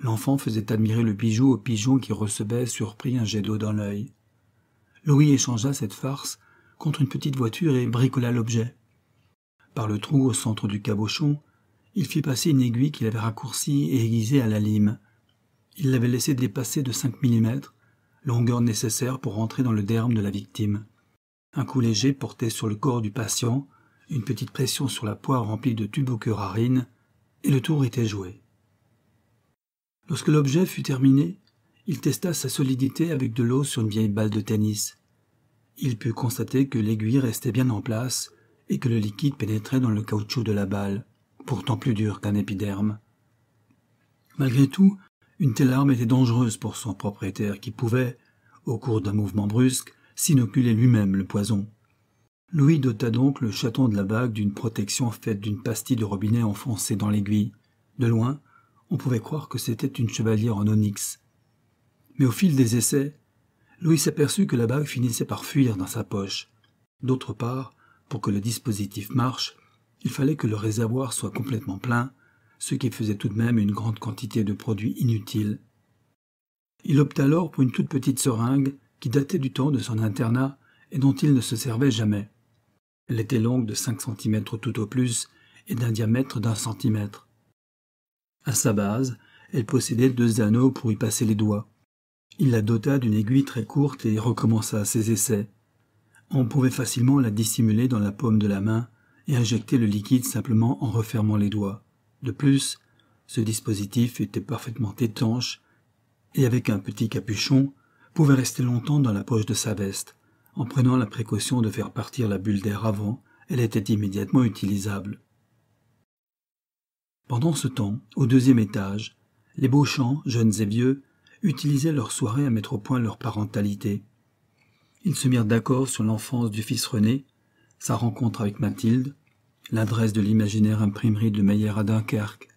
L'enfant faisait admirer le bijou au pigeon qui recevait, surpris, un jet d'eau dans l'œil. Louis échangea cette farce contre une petite voiture et bricola l'objet. Par le trou au centre du cabochon, il fit passer une aiguille qu'il avait raccourcie et aiguisée à la lime. Il l'avait laissée dépasser de cinq millimètres, longueur nécessaire pour rentrer dans le derme de la victime. Un coup léger portait sur le corps du patient, une petite pression sur la poire remplie de tubocurarine, et le tour était joué. Lorsque l'objet fut terminé, il testa sa solidité avec de l'eau sur une vieille balle de tennis. Il put constater que l'aiguille restait bien en place et que le liquide pénétrait dans le caoutchouc de la balle, pourtant plus dur qu'un épiderme. Malgré tout, une telle arme était dangereuse pour son propriétaire qui pouvait, au cours d'un mouvement brusque, s'inoculer lui-même le poison. Louis dota donc le chaton de la bague d'une protection faite d'une pastille de robinet enfoncée dans l'aiguille. De loin, on pouvait croire que c'était une chevalière en onyx. Mais au fil des essais, Louis s'aperçut que la bague finissait par fuir dans sa poche. D'autre part, pour que le dispositif marche, il fallait que le réservoir soit complètement plein, ce qui faisait tout de même une grande quantité de produits inutiles. Il opta alors pour une toute petite seringue qui datait du temps de son internat et dont il ne se servait jamais. Elle était longue de cinq centimètres tout au plus et d'un diamètre d'un centimètre. À sa base, elle possédait deux anneaux pour y passer les doigts. Il la dota d'une aiguille très courte et recommença ses essais. On pouvait facilement la dissimuler dans la paume de la main et injecter le liquide simplement en refermant les doigts. De plus, ce dispositif était parfaitement étanche et avec un petit capuchon pouvait rester longtemps dans la poche de sa veste. En prenant la précaution de faire partir la bulle d'air avant, elle était immédiatement utilisable. Pendant ce temps, au deuxième étage, les Beauchamp, jeunes et vieux, utilisaient leur soirée à mettre au point leur parentalité. Ils se mirent d'accord sur l'enfance du fils René, sa rencontre avec Mathilde, l'adresse de l'imaginaire imprimerie de Meyer à Dunkerque.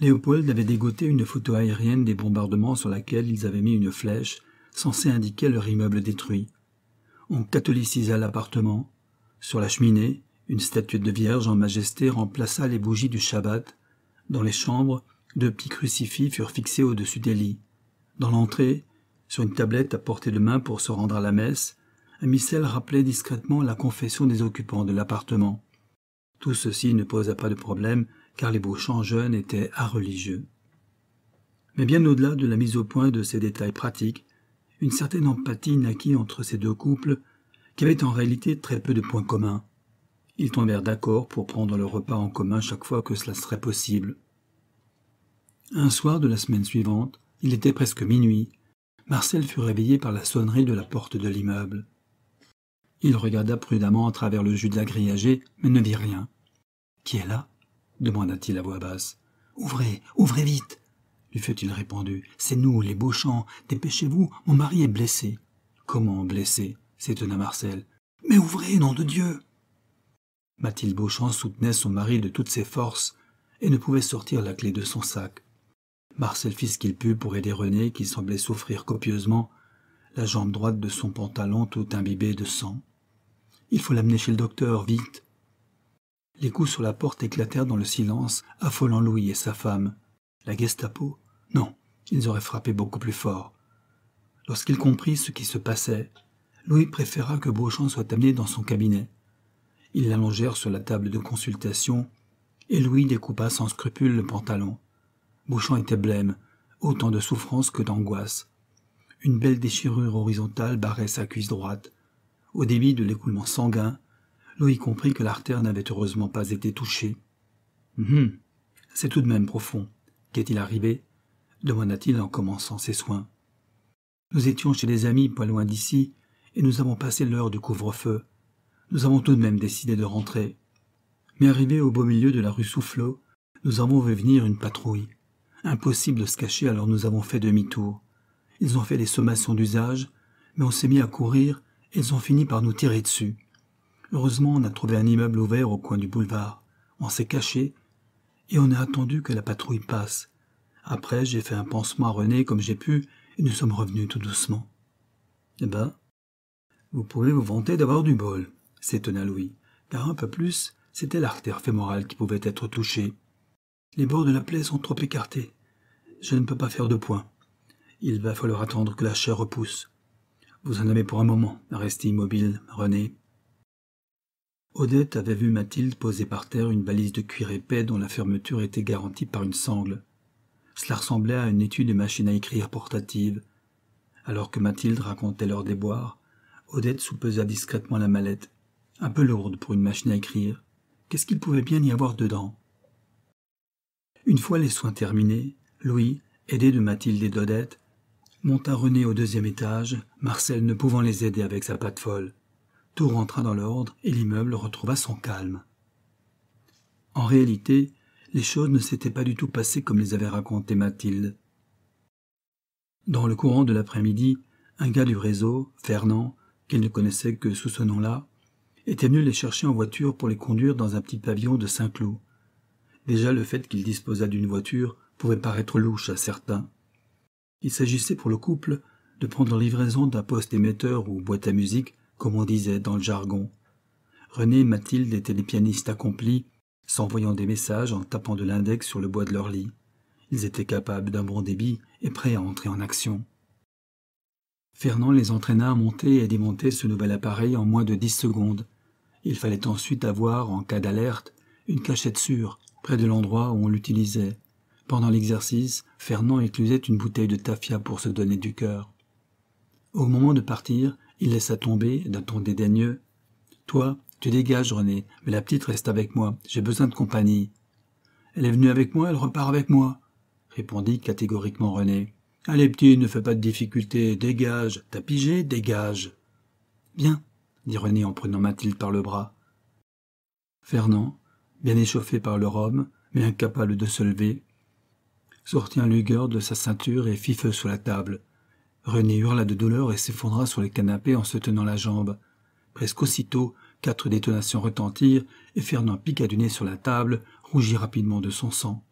Léopold avait dégoté une photo aérienne des bombardements sur laquelle ils avaient mis une flèche censée indiquer leur immeuble détruit. On catholicisa l'appartement. Sur la cheminée, une statue de Vierge en majesté remplaça les bougies du Shabbat. Dans les chambres, deux petits crucifix furent fixés au-dessus des lits. Dans l'entrée, sur une tablette à portée de main pour se rendre à la messe, un missel rappelait discrètement la confession des occupants de l'appartement. Tout ceci ne posa pas de problème, car les Beauchamp jeunes étaient religieux. Mais bien au-delà de la mise au point de ces détails pratiques, une certaine empathie naquit entre ces deux couples, qui avaient en réalité très peu de points communs. Ils tombèrent d'accord pour prendre le repas en commun chaque fois que cela serait possible. Un soir de la semaine suivante, il était presque minuit, Marcel fut réveillé par la sonnerie de la porte de l'immeuble. Il regarda prudemment à travers le jus de la grillagée, mais ne vit rien. Qui est là demanda-t-il à voix basse. Ouvrez, ouvrez vite lui fut-il répondu. C'est nous, les Beauchamps. Dépêchez-vous, mon mari est blessé. Comment blessé s'étonna Marcel. Mais ouvrez, nom de Dieu Mathilde Beauchamp soutenait son mari de toutes ses forces et ne pouvait sortir la clé de son sac. Marcel fit ce qu'il put pour aider René, qui semblait souffrir copieusement, la jambe droite de son pantalon tout imbibée de sang. Il faut l'amener chez le docteur, vite. Les coups sur la porte éclatèrent dans le silence, affolant Louis et sa femme. La Gestapo Non, ils auraient frappé beaucoup plus fort. Lorsqu'il comprit ce qui se passait, Louis préféra que Beauchamp soit amené dans son cabinet. Ils l'allongèrent sur la table de consultation, et Louis découpa sans scrupule le pantalon. Bouchon était blême, autant de souffrance que d'angoisse. Une belle déchirure horizontale barrait sa cuisse droite. Au débit de l'écoulement sanguin, Louis comprit que l'artère n'avait heureusement pas été touchée. Hum, hum, c'est tout de même profond. Qu'est-il arrivé demanda-t-il en commençant ses soins. Nous étions chez des amis pas loin d'ici, et nous avons passé l'heure du couvre-feu nous avons tout de même décidé de rentrer. Mais arrivés au beau milieu de la rue Soufflot, nous avons vu venir une patrouille. Impossible de se cacher, alors nous avons fait demi-tour. Ils ont fait les sommations d'usage, mais on s'est mis à courir et ils ont fini par nous tirer dessus. Heureusement, on a trouvé un immeuble ouvert au coin du boulevard. On s'est caché et on a attendu que la patrouille passe. Après, j'ai fait un pansement à René comme j'ai pu et nous sommes revenus tout doucement. Eh ben, vous pouvez vous vanter d'avoir du bol s'étonna Louis, car un peu plus, c'était l'artère fémorale qui pouvait être touchée. Les bords de la plaie sont trop écartés. Je ne peux pas faire de point. Il va falloir attendre que la chair repousse. Vous en avez pour un moment, restez immobile, René. Odette avait vu Mathilde poser par terre une balise de cuir épais dont la fermeture était garantie par une sangle. Cela ressemblait à une étude de machine à écrire portative. Alors que Mathilde racontait leur déboire, Odette soupesa discrètement la mallette. Un peu lourde pour une machine à écrire. Qu'est-ce qu'il pouvait bien y avoir dedans Une fois les soins terminés, Louis, aidé de Mathilde et d'Odette, monta René au deuxième étage, Marcel ne pouvant les aider avec sa patte folle. Tout rentra dans l'ordre et l'immeuble retrouva son calme. En réalité, les choses ne s'étaient pas du tout passées comme les avait racontées Mathilde. Dans le courant de l'après-midi, un gars du réseau, Fernand, qu'il ne connaissait que sous ce nom-là, était venu les chercher en voiture pour les conduire dans un petit pavillon de Saint-Cloud. Déjà le fait qu'il disposât d'une voiture pouvait paraître louche à certains. Il s'agissait pour le couple de prendre livraison d'un poste émetteur ou boîte à musique, comme on disait dans le jargon. René et Mathilde étaient des pianistes accomplis, s'envoyant des messages en tapant de l'index sur le bois de leur lit. Ils étaient capables d'un bon débit et prêts à entrer en action. Fernand les entraîna à monter et démonter ce nouvel appareil en moins de dix secondes, il fallait ensuite avoir, en cas d'alerte, une cachette sûre, près de l'endroit où on l'utilisait. Pendant l'exercice, Fernand éclusait une bouteille de tafia pour se donner du cœur. Au moment de partir, il laissa tomber, d'un ton dédaigneux. Toi, tu dégages, René, mais la petite reste avec moi, j'ai besoin de compagnie. Elle est venue avec moi, elle repart avec moi, répondit catégoriquement René. Allez, petit, ne fais pas de difficultés, dégage, t'as pigé, dégage. Bien, dit René en prenant Mathilde par le bras. Fernand, bien échauffé par le rhum, mais incapable de se lever, sortit un lugueur de sa ceinture et fit feu sur la table. René hurla de douleur et s'effondra sur le canapé en se tenant la jambe. Presque aussitôt, quatre détonations retentirent et Fernand piqua du nez sur la table, rougit rapidement de son sang.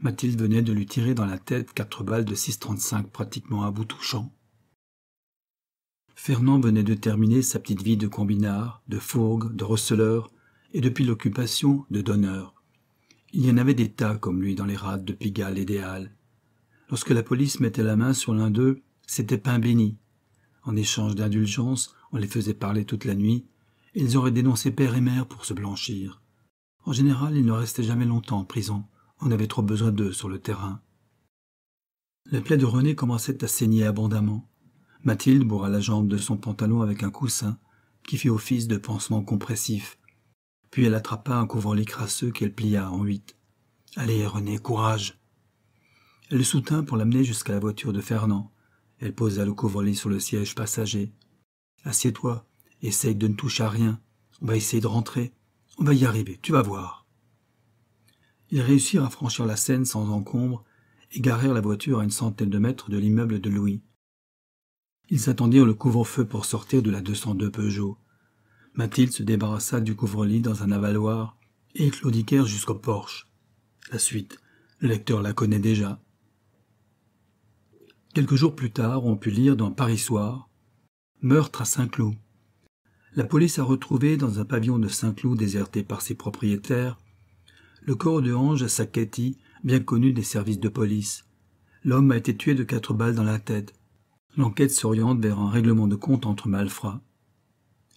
Mathilde venait de lui tirer dans la tête quatre balles de 6,35 pratiquement à bout touchant. Fernand venait de terminer sa petite vie de combinard, de fourgue, de receleur, et depuis l'occupation, de donneur. Il y en avait des tas comme lui dans les rades de Pigalle et des Halles. Lorsque la police mettait la main sur l'un d'eux, c'était pain béni. En échange d'indulgence, on les faisait parler toute la nuit, et ils auraient dénoncé père et mère pour se blanchir. En général, ils ne restaient jamais longtemps en prison. On avait trop besoin d'eux sur le terrain. La plaie de René commençait à saigner abondamment. Mathilde bourra la jambe de son pantalon avec un coussin, qui fit office de pansement compressif. Puis elle attrapa un couvre-lit crasseux qu'elle plia en huit. Allez, René, courage Elle le soutint pour l'amener jusqu'à la voiture de Fernand. Elle posa le couvre-lit sur le siège passager. Assieds-toi, essaie de ne toucher à rien. On va essayer de rentrer. On va y arriver, tu vas voir. Ils réussirent à franchir la Seine sans encombre et garèrent la voiture à une centaine de mètres de l'immeuble de Louis. Ils attendirent le couvre-feu pour sortir de la 202 Peugeot. Mathilde se débarrassa du couvre-lit dans un avaloir et ils claudiquèrent jusqu'au porche. La suite, le lecteur la connaît déjà. Quelques jours plus tard, on put lire dans Paris Soir Meurtre à Saint-Cloud. La police a retrouvé dans un pavillon de Saint-Cloud déserté par ses propriétaires le corps de Ange Sacchetti, bien connu des services de police. L'homme a été tué de quatre balles dans la tête. L'enquête s'oriente vers un règlement de compte entre malfrats.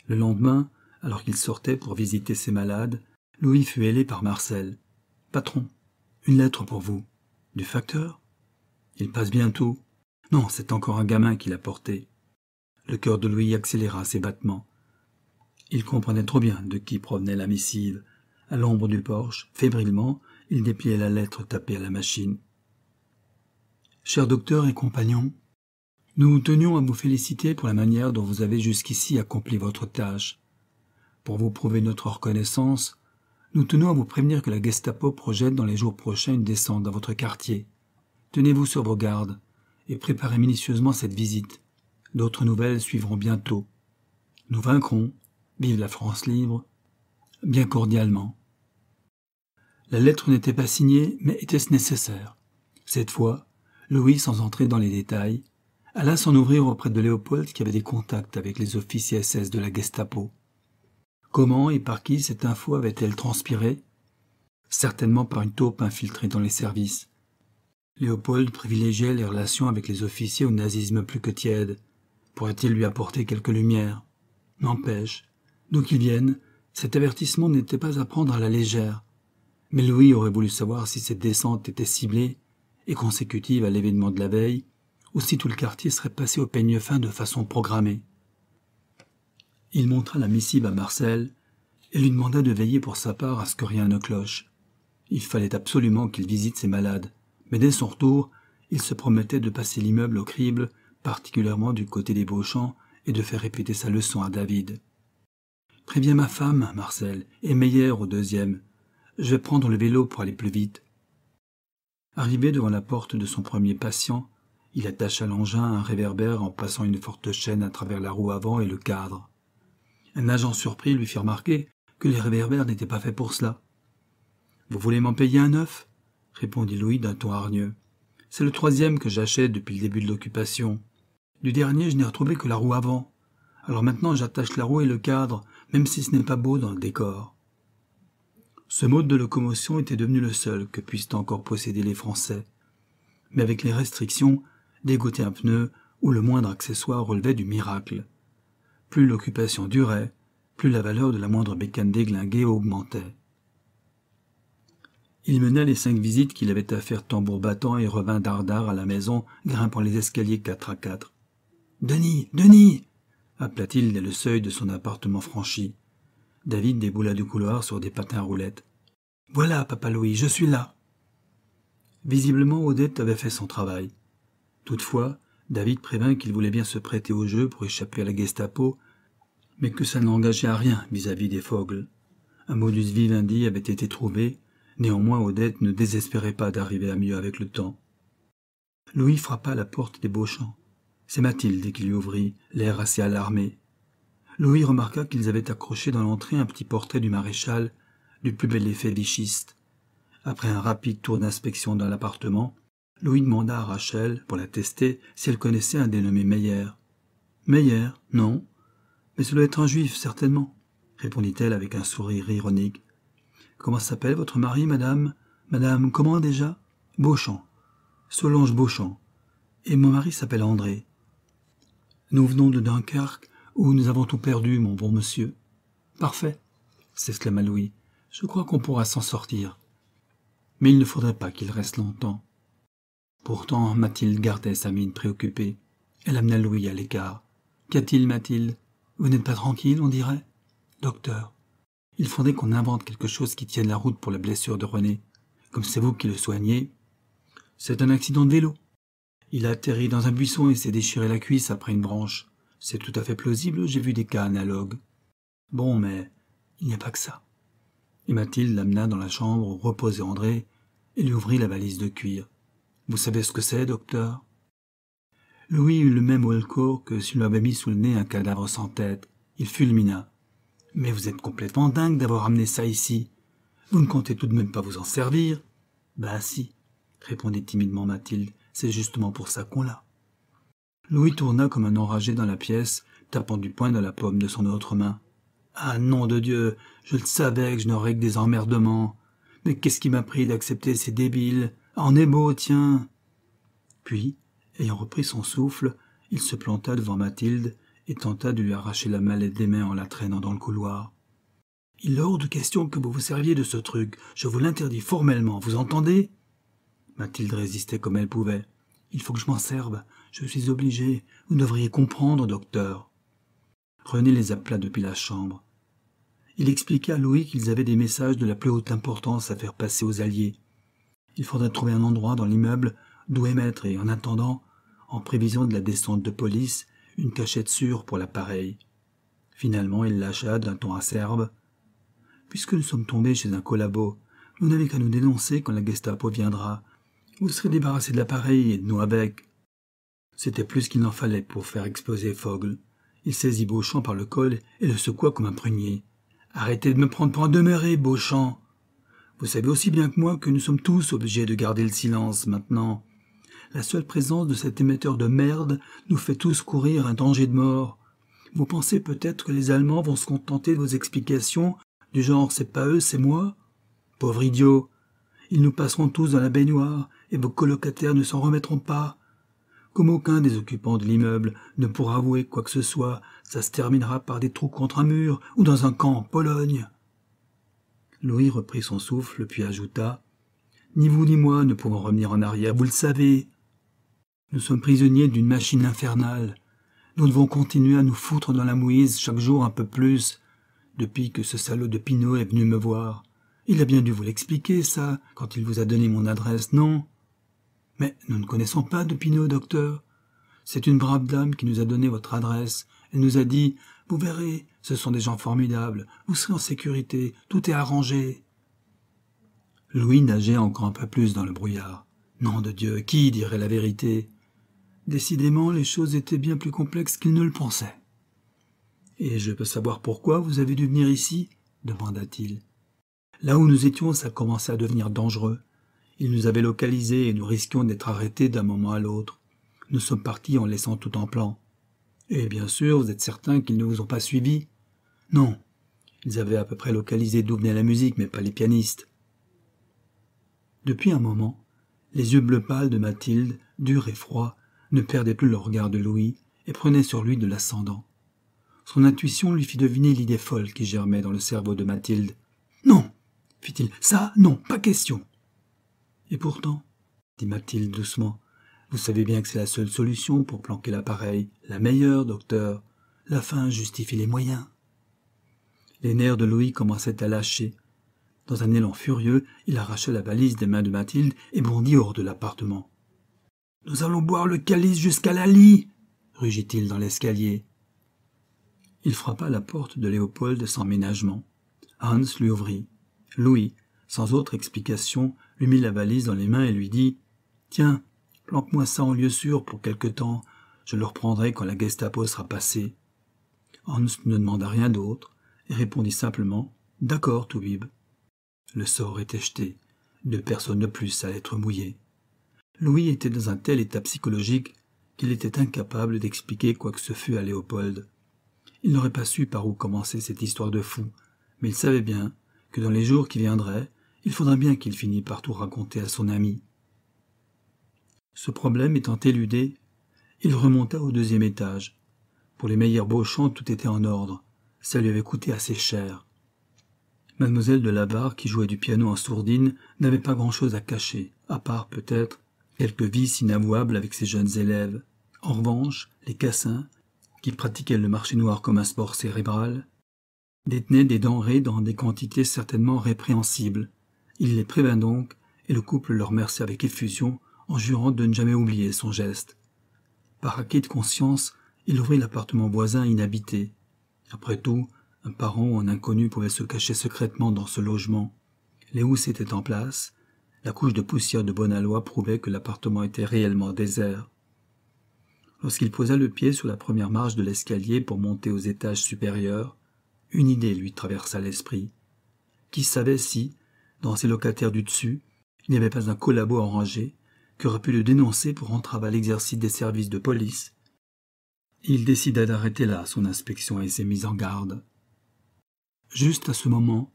Le lendemain, alors qu'il sortait pour visiter ses malades, Louis fut ailé par Marcel. Patron, une lettre pour vous. Du facteur Il passe bientôt. Non, c'est encore un gamin qui l'a porté. Le cœur de Louis accéléra ses battements. Il comprenait trop bien de qui provenait la missive. À l'ombre du porche, fébrilement, il dépliait la lettre tapée à la machine. Cher docteur et compagnon, nous tenions à vous féliciter pour la manière dont vous avez jusqu'ici accompli votre tâche. Pour vous prouver notre reconnaissance, nous tenons à vous prévenir que la Gestapo projette dans les jours prochains une descente dans votre quartier. Tenez-vous sur vos gardes et préparez minutieusement cette visite. D'autres nouvelles suivront bientôt. Nous vaincrons. Vive la France libre. Bien cordialement. La lettre n'était pas signée, mais était-ce nécessaire Cette fois, Louis, sans entrer dans les détails, alla s'en ouvrir auprès de Léopold qui avait des contacts avec les officiers SS de la Gestapo. Comment et par qui cette info avait-elle transpiré Certainement par une taupe infiltrée dans les services. Léopold privilégiait les relations avec les officiers au nazisme plus que tiède. Pourrait-il lui apporter quelques lumières N'empêche, d'où qu'il vienne, cet avertissement n'était pas à prendre à la légère. Mais Louis aurait voulu savoir si cette descente était ciblée et consécutive à l'événement de la veille aussi tout le quartier serait passé au peigne fin de façon programmée. Il montra la missive à Marcel et lui demanda de veiller pour sa part à ce que rien ne cloche. Il fallait absolument qu'il visite ses malades, mais dès son retour, il se promettait de passer l'immeuble au crible, particulièrement du côté des Beauchamps, et de faire répéter sa leçon à David. Préviens ma femme, Marcel, et meilleur au deuxième. Je vais prendre le vélo pour aller plus vite. Arrivé devant la porte de son premier patient, il attacha l'engin à un réverbère en passant une forte chaîne à travers la roue avant et le cadre. Un agent surpris lui fit remarquer que les réverbères n'étaient pas faits pour cela. Vous voulez m'en payer un neuf répondit Louis d'un ton hargneux. C'est le troisième que j'achète depuis le début de l'occupation. Du dernier, je n'ai retrouvé que la roue avant. Alors maintenant, j'attache la roue et le cadre, même si ce n'est pas beau dans le décor. Ce mode de locomotion était devenu le seul que puissent encore posséder les Français. Mais avec les restrictions, dégoûter un pneu ou le moindre accessoire relevait du miracle. Plus l'occupation durait, plus la valeur de la moindre bécane déglinguée augmentait. Il mena les cinq visites qu'il avait à faire tambour battant et revint dardard à la maison, grimpant les escaliers quatre à quatre. Denis Denis appela-t-il dès le seuil de son appartement franchi. David déboula du couloir sur des patins à roulettes. Voilà, papa Louis, je suis là. Visiblement, Odette avait fait son travail. Toutefois, David prévint qu'il voulait bien se prêter au jeu pour échapper à la Gestapo, mais que ça n'engageait à rien vis-à-vis des Fogles. Un modus vivendi avait été trouvé, néanmoins Odette ne désespérait pas d'arriver à mieux avec le temps. Louis frappa à la porte des Beauchamps. C'est Mathilde qui lui ouvrit, l'air assez alarmé. Louis remarqua qu'ils avaient accroché dans l'entrée un petit portrait du maréchal, du plus bel effet vichiste. Après un rapide tour d'inspection dans l'appartement, Louis demanda à Rachel, pour la tester, si elle connaissait un dénommé Meyer. Meyer, non. Mais cela doit être un juif, certainement, répondit-elle avec un sourire ironique. Comment s'appelle votre mari, madame Madame, comment déjà Beauchamp. Solange Beauchamp. Et mon mari s'appelle André. Nous venons de Dunkerque, où nous avons tout perdu, mon bon monsieur. Parfait, s'exclama Louis. Je crois qu'on pourra s'en sortir. Mais il ne faudrait pas qu'il reste longtemps. Pourtant, Mathilde gardait sa mine préoccupée. Elle amena Louis à l'écart. Qu'a-t-il, Mathilde Vous n'êtes pas tranquille, on dirait Docteur, il faudrait qu'on invente quelque chose qui tienne la route pour la blessure de René. Comme c'est vous qui le soignez. C'est un accident de vélo. Il a atterri dans un buisson et s'est déchiré la cuisse après une branche. C'est tout à fait plausible, j'ai vu des cas analogues. Bon, mais il n'y a pas que ça. Et Mathilde l'amena dans la chambre où reposait André et lui ouvrit la valise de cuir. Vous savez ce que c'est, docteur Louis eut le même court que s'il lui avait mis sous le nez un cadavre sans tête. Il fulmina. Mais vous êtes complètement dingue d'avoir amené ça ici. Vous ne comptez tout de même pas vous en servir Bah si, répondit timidement Mathilde. C'est justement pour ça qu'on l'a. Louis tourna comme un enragé dans la pièce, tapant du poing dans la paume de son autre main. Ah nom de Dieu, je le savais que je n'aurais que des emmerdements. Mais qu'est-ce qui m'a pris d'accepter ces débiles en est beau, tiens Puis, ayant repris son souffle, il se planta devant Mathilde et tenta de lui arracher la mallette des mains en la traînant dans le couloir. Il est hors de question que vous vous serviez de ce truc. Je vous l'interdis formellement, vous entendez Mathilde résistait comme elle pouvait. Il faut que je m'en serve. Je suis obligé. Vous devriez comprendre, docteur. René les appela depuis la chambre. Il expliqua à Louis qu'ils avaient des messages de la plus haute importance à faire passer aux Alliés, il faudrait trouver un endroit dans l'immeuble d'où émettre et en attendant, en prévision de la descente de police, une cachette sûre pour l'appareil. Finalement, il lâcha d'un ton acerbe. Puisque nous sommes tombés chez un collabo, vous n'avez qu'à nous dénoncer quand la Gestapo viendra. Vous serez débarrassé de l'appareil et de nous avec. C'était plus qu'il n'en fallait pour faire exploser Fogle. Il saisit Beauchamp par le col et le secoua comme un prunier. Arrêtez de me prendre pour un demeuré, Beauchamp vous savez aussi bien que moi que nous sommes tous obligés de garder le silence maintenant. La seule présence de cet émetteur de merde nous fait tous courir un danger de mort. Vous pensez peut-être que les Allemands vont se contenter de vos explications du genre c'est pas eux, c'est moi Pauvre idiot Ils nous passeront tous dans la baignoire et vos colocataires ne s'en remettront pas. Comme aucun des occupants de l'immeuble ne pourra avouer quoi que ce soit, ça se terminera par des trous contre un mur ou dans un camp en Pologne. Louis reprit son souffle, puis ajouta Ni vous ni moi ne pouvons revenir en arrière, vous le savez. Nous sommes prisonniers d'une machine infernale. Nous devons continuer à nous foutre dans la mouise chaque jour un peu plus, depuis que ce salaud de Pinot est venu me voir. Il a bien dû vous l'expliquer, ça, quand il vous a donné mon adresse, non Mais nous ne connaissons pas de Pinot, docteur. C'est une brave dame qui nous a donné votre adresse. Elle nous a dit Vous verrez, ce sont des gens formidables. Vous serez en sécurité. Tout est arrangé. Louis nageait encore un peu plus dans le brouillard. Nom de Dieu, qui dirait la vérité Décidément, les choses étaient bien plus complexes qu'il ne le pensait. Et je peux savoir pourquoi vous avez dû venir ici demanda-t-il. Là où nous étions, ça commençait à devenir dangereux. Ils nous avaient localisés et nous risquions d'être arrêtés d'un moment à l'autre. Nous sommes partis en laissant tout en plan. Et bien sûr, vous êtes certain qu'ils ne vous ont pas suivi Non. Ils avaient à peu près localisé d'où venait la musique, mais pas les pianistes. Depuis un moment, les yeux bleu pâles de Mathilde, durs et froids, ne perdaient plus le regard de Louis et prenaient sur lui de l'ascendant. Son intuition lui fit deviner l'idée folle qui germait dans le cerveau de Mathilde. Non fit-il, ça, non, pas question. Et pourtant, dit Mathilde doucement, vous savez bien que c'est la seule solution pour planquer l'appareil, la meilleure, docteur. La fin justifie les moyens. Les nerfs de Louis commençaient à lâcher. Dans un élan furieux, il arracha la valise des mains de Mathilde et bondit hors de l'appartement. Nous allons boire le calice jusqu'à la lit rugit-il dans l'escalier. Il frappa la porte de Léopold sans ménagement. Hans lui ouvrit. Louis, sans autre explication, lui mit la valise dans les mains et lui dit Tiens, Planque-moi ça en lieu sûr pour quelque temps. Je le reprendrai quand la Gestapo sera passée. Hans ne demanda rien d'autre et répondit simplement D'accord, Toubib. Le sort était jeté. Deux personnes de plus à être mouillées. Louis était dans un tel état psychologique qu'il était incapable d'expliquer quoi que ce fût à Léopold. Il n'aurait pas su par où commencer cette histoire de fou, mais il savait bien que dans les jours qui viendraient, il faudrait bien qu'il finisse par tout raconter à son ami. Ce problème étant éludé, il remonta au deuxième étage. Pour les meilleurs Beauchamp, tout était en ordre. Ça lui avait coûté assez cher. Mademoiselle de Labarre, qui jouait du piano en sourdine, n'avait pas grand-chose à cacher, à part, peut-être, quelques vices inavouables avec ses jeunes élèves. En revanche, les cassins, qui pratiquaient le marché noir comme un sport cérébral, détenaient des denrées dans des quantités certainement répréhensibles. Il les prévint donc, et le couple leur remercia avec effusion en jurant de ne jamais oublier son geste. Par acquis de conscience, il ouvrit l'appartement voisin inhabité. Après tout, un parent ou un inconnu pouvait se cacher secrètement dans ce logement. Les housses étaient en place. La couche de poussière de Bonalois prouvait que l'appartement était réellement désert. Lorsqu'il posa le pied sur la première marche de l'escalier pour monter aux étages supérieurs, une idée lui traversa l'esprit. Qui savait si, dans ses locataires du dessus, il n'y avait pas un collabo en qui pu le dénoncer pour entrave à l'exercice des services de police. Il décida d'arrêter là son inspection et ses mises en garde. Juste à ce moment,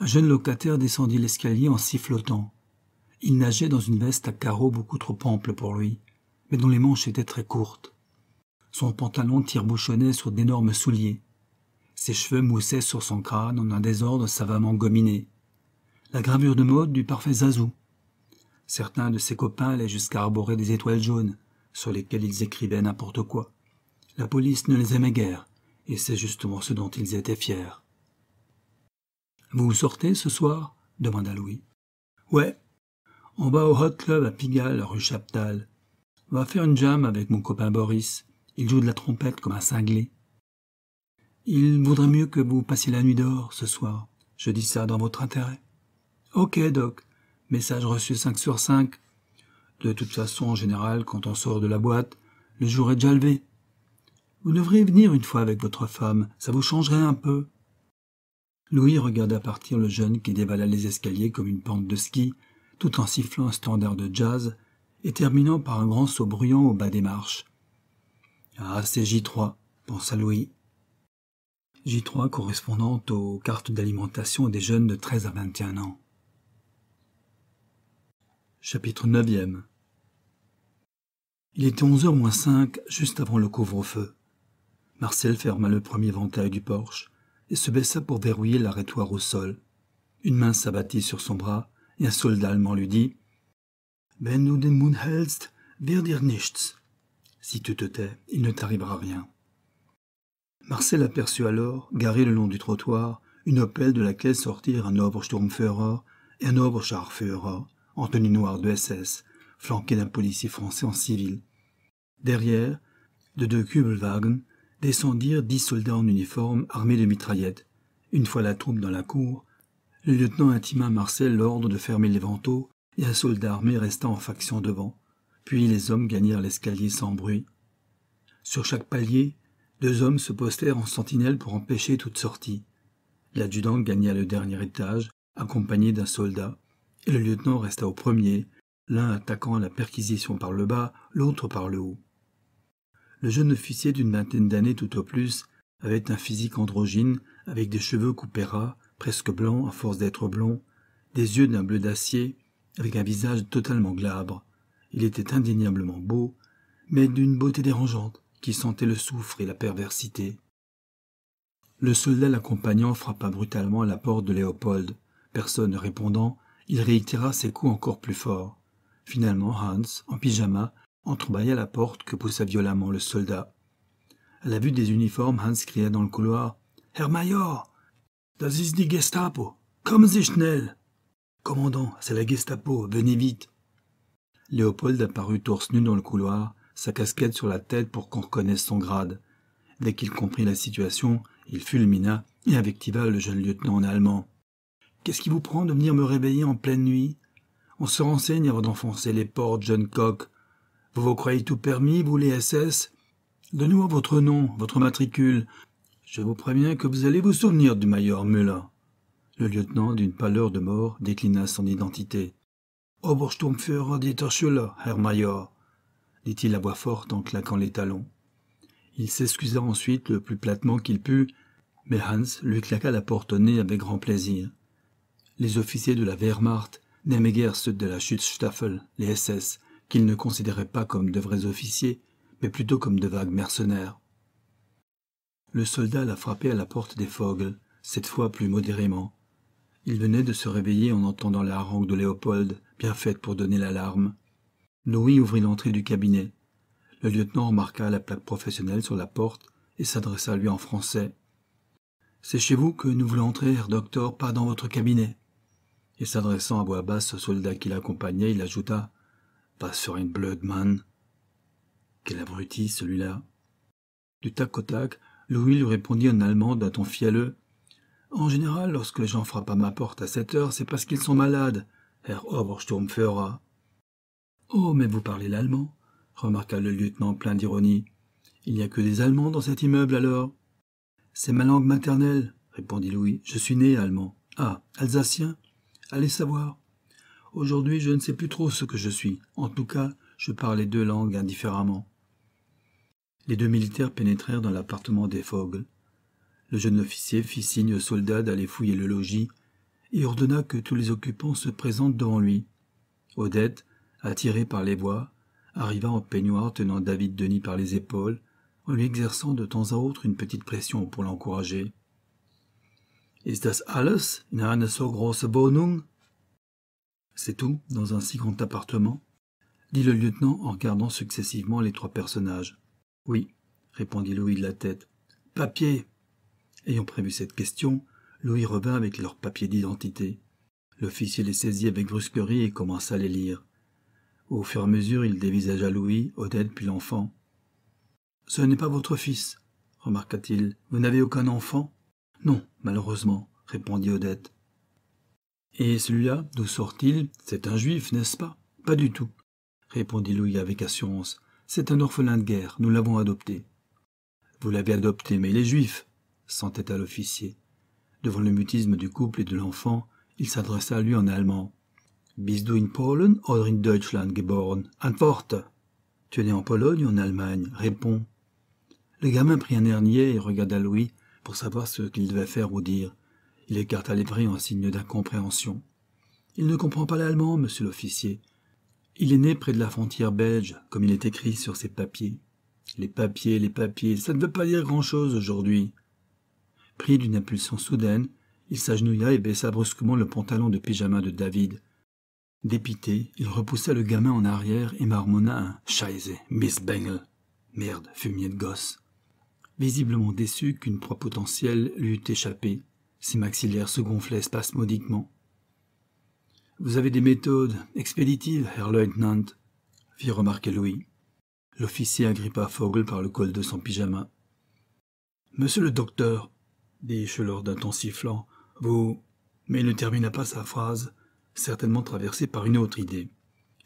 un jeune locataire descendit l'escalier en sifflotant. Il nageait dans une veste à carreaux beaucoup trop ample pour lui, mais dont les manches étaient très courtes. Son pantalon tire-bouchonnait sur d'énormes souliers. Ses cheveux moussaient sur son crâne en un désordre savamment gominé. La gravure de mode du parfait Zazou Certains de ses copains allaient jusqu'à arborer des étoiles jaunes, sur lesquelles ils écrivaient n'importe quoi. La police ne les aimait guère, et c'est justement ce dont ils étaient fiers. Vous sortez ce soir demanda Louis. Ouais. On va au Hot Club à Pigalle, rue Chaptal. On va faire une jam avec mon copain Boris. Il joue de la trompette comme un cinglé. Il vaudrait mieux que vous passiez la nuit dehors ce soir. Je dis ça dans votre intérêt. Ok, Doc. Message reçu 5 sur 5. De toute façon, en général, quand on sort de la boîte, le jour est déjà levé. Vous devriez venir une fois avec votre femme, ça vous changerait un peu. Louis regarda partir le jeune qui dévala les escaliers comme une pente de ski, tout en sifflant un standard de jazz, et terminant par un grand saut bruyant au bas des marches. Ah, c'est J3, pensa Louis. J3 correspondant aux cartes d'alimentation des jeunes de 13 à 21 ans. Chapitre 9 Il était onze heures moins cinq, juste avant le couvre-feu. Marcel ferma le premier vantail du porche et se baissa pour verrouiller l'arrêtoir au sol. Une main s'abattit sur son bras et un soldat allemand lui dit Wenn du den Mund hältst, wird dir nichts. Si tu te tais, il ne t'arrivera rien. Marcel aperçut alors, garé le long du trottoir, une opelle de laquelle sortirent un Obersturmführer et un en tenue noire de SS, flanqué d'un policier français en civil. Derrière, de deux kubelwagen, descendirent dix soldats en uniforme armés de mitraillettes. Une fois la troupe dans la cour, le lieutenant intima Marcel l'ordre de fermer les venteaux et un soldat armé resta en faction devant. Puis les hommes gagnèrent l'escalier sans bruit. Sur chaque palier, deux hommes se postèrent en sentinelle pour empêcher toute sortie. L'adjudant gagna le dernier étage, accompagné d'un soldat et le lieutenant resta au premier, l'un attaquant la perquisition par le bas, l'autre par le haut. Le jeune officier d'une vingtaine d'années tout au plus avait un physique androgyne, avec des cheveux coupés ras, presque blancs à force d'être blond, des yeux d'un bleu d'acier, avec un visage totalement glabre. Il était indéniablement beau, mais d'une beauté dérangeante, qui sentait le soufre et la perversité. Le soldat l'accompagnant frappa brutalement à la porte de Léopold. Personne répondant, il réitéra ses coups encore plus forts. Finalement, Hans, en pyjama, entrebâilla la porte que poussa violemment le soldat. À la vue des uniformes, Hans cria dans le couloir Herr Major, das ist die Gestapo. Kommen Sie schnell Commandant, c'est la Gestapo, venez vite Léopold apparut torse nu dans le couloir, sa casquette sur la tête pour qu'on reconnaisse son grade. Dès qu'il comprit la situation, il fulmina et invectiva le jeune lieutenant en allemand. Qu'est-ce qui vous prend de venir me réveiller en pleine nuit On se renseigne avant d'enfoncer les portes, jeune coq. Vous vous croyez tout permis, vous les SS Donnez-moi votre nom, votre matricule. Je vous préviens que vous allez vous souvenir du Major Müller. Le lieutenant, d'une pâleur de mort, déclina son identité. Obersturmführer Dieter Herr Major, dit-il à voix forte en claquant les talons. Il s'excusa ensuite le plus platement qu'il put, mais Hans lui claqua la porte au nez avec grand plaisir les officiers de la Wehrmacht n'aimaient guère ceux de la Schutzstaffel, les SS, qu'ils ne considéraient pas comme de vrais officiers, mais plutôt comme de vagues mercenaires. Le soldat l'a frappé à la porte des Fogel, cette fois plus modérément. Il venait de se réveiller en entendant la harangue de Léopold, bien faite pour donner l'alarme. Louis ouvrit l'entrée du cabinet. Le lieutenant remarqua la plaque professionnelle sur la porte et s'adressa à lui en français. C'est chez vous que nous voulons entrer, docteur, pas dans votre cabinet et s'adressant à voix basse au soldat qui l'accompagnait, il ajouta Pas sur une blood, man. Quel abruti, celui-là. Du tac au tac, Louis lui répondit en allemand d'un ton fialeux. En général, lorsque les gens frappent à ma porte à cette heure, c'est parce qu'ils sont malades. Herr Obersturmführer. Oh, mais vous parlez l'allemand, remarqua le lieutenant plein d'ironie. Il n'y a que des Allemands dans cet immeuble alors. C'est ma langue maternelle, répondit Louis. Je suis né allemand. Ah, alsacien Allez savoir. Aujourd'hui, je ne sais plus trop ce que je suis. En tout cas, je parle les deux langues indifféremment. Les deux militaires pénétrèrent dans l'appartement des Fogles. Le jeune officier fit signe aux soldats d'aller fouiller le logis et ordonna que tous les occupants se présentent devant lui. Odette, attirée par les voix, arriva en peignoir tenant David Denis par les épaules, en lui exerçant de temps à autre une petite pression pour l'encourager so grosse C'est tout dans un si grand appartement? dit le lieutenant en regardant successivement les trois personnages. Oui, répondit Louis de la tête. Papier. Ayant prévu cette question, Louis revint avec leurs papiers d'identité. L'officier les saisit avec brusquerie et commença à les lire. Au fur et à mesure, il dévisagea Louis, Odette puis l'enfant. Ce n'est pas votre fils, remarqua-t-il. Vous n'avez aucun enfant non, malheureusement, répondit Odette. Et celui-là, d'où sort-il C'est un juif, n'est-ce pas Pas du tout, répondit Louis avec assurance. C'est un orphelin de guerre, nous l'avons adopté. Vous l'avez adopté, mais il est juif, s'entêta l'officier. Devant le mutisme du couple et de l'enfant, il s'adressa à lui en allemand. Bist du in Polen oder in Deutschland geboren? Antworte! Tu es né en Pologne ou en Allemagne? Réponds. Le gamin prit un air et regarda Louis pour savoir ce qu'il devait faire ou dire. Il écarta les bras en signe d'incompréhension. Il ne comprend pas l'allemand, monsieur l'officier. Il est né près de la frontière belge, comme il est écrit sur ses papiers. Les papiers, les papiers, ça ne veut pas dire grand-chose aujourd'hui. Pris d'une impulsion soudaine, il s'agenouilla et baissa brusquement le pantalon de pyjama de David. Dépité, il repoussa le gamin en arrière et marmonna un Scheiße, Miss Bengel. Merde, fumier de gosse visiblement déçu qu'une proie potentielle lui eût échappé. Ses maxillaires se gonflaient spasmodiquement. Vous avez des méthodes expéditives, Herr Lieutenant, fit remarquer Louis. L'officier agrippa Fogel par le col de son pyjama. Monsieur le docteur, dit Chelor d'un ton sifflant, vous. Mais il ne termina pas sa phrase, certainement traversée par une autre idée.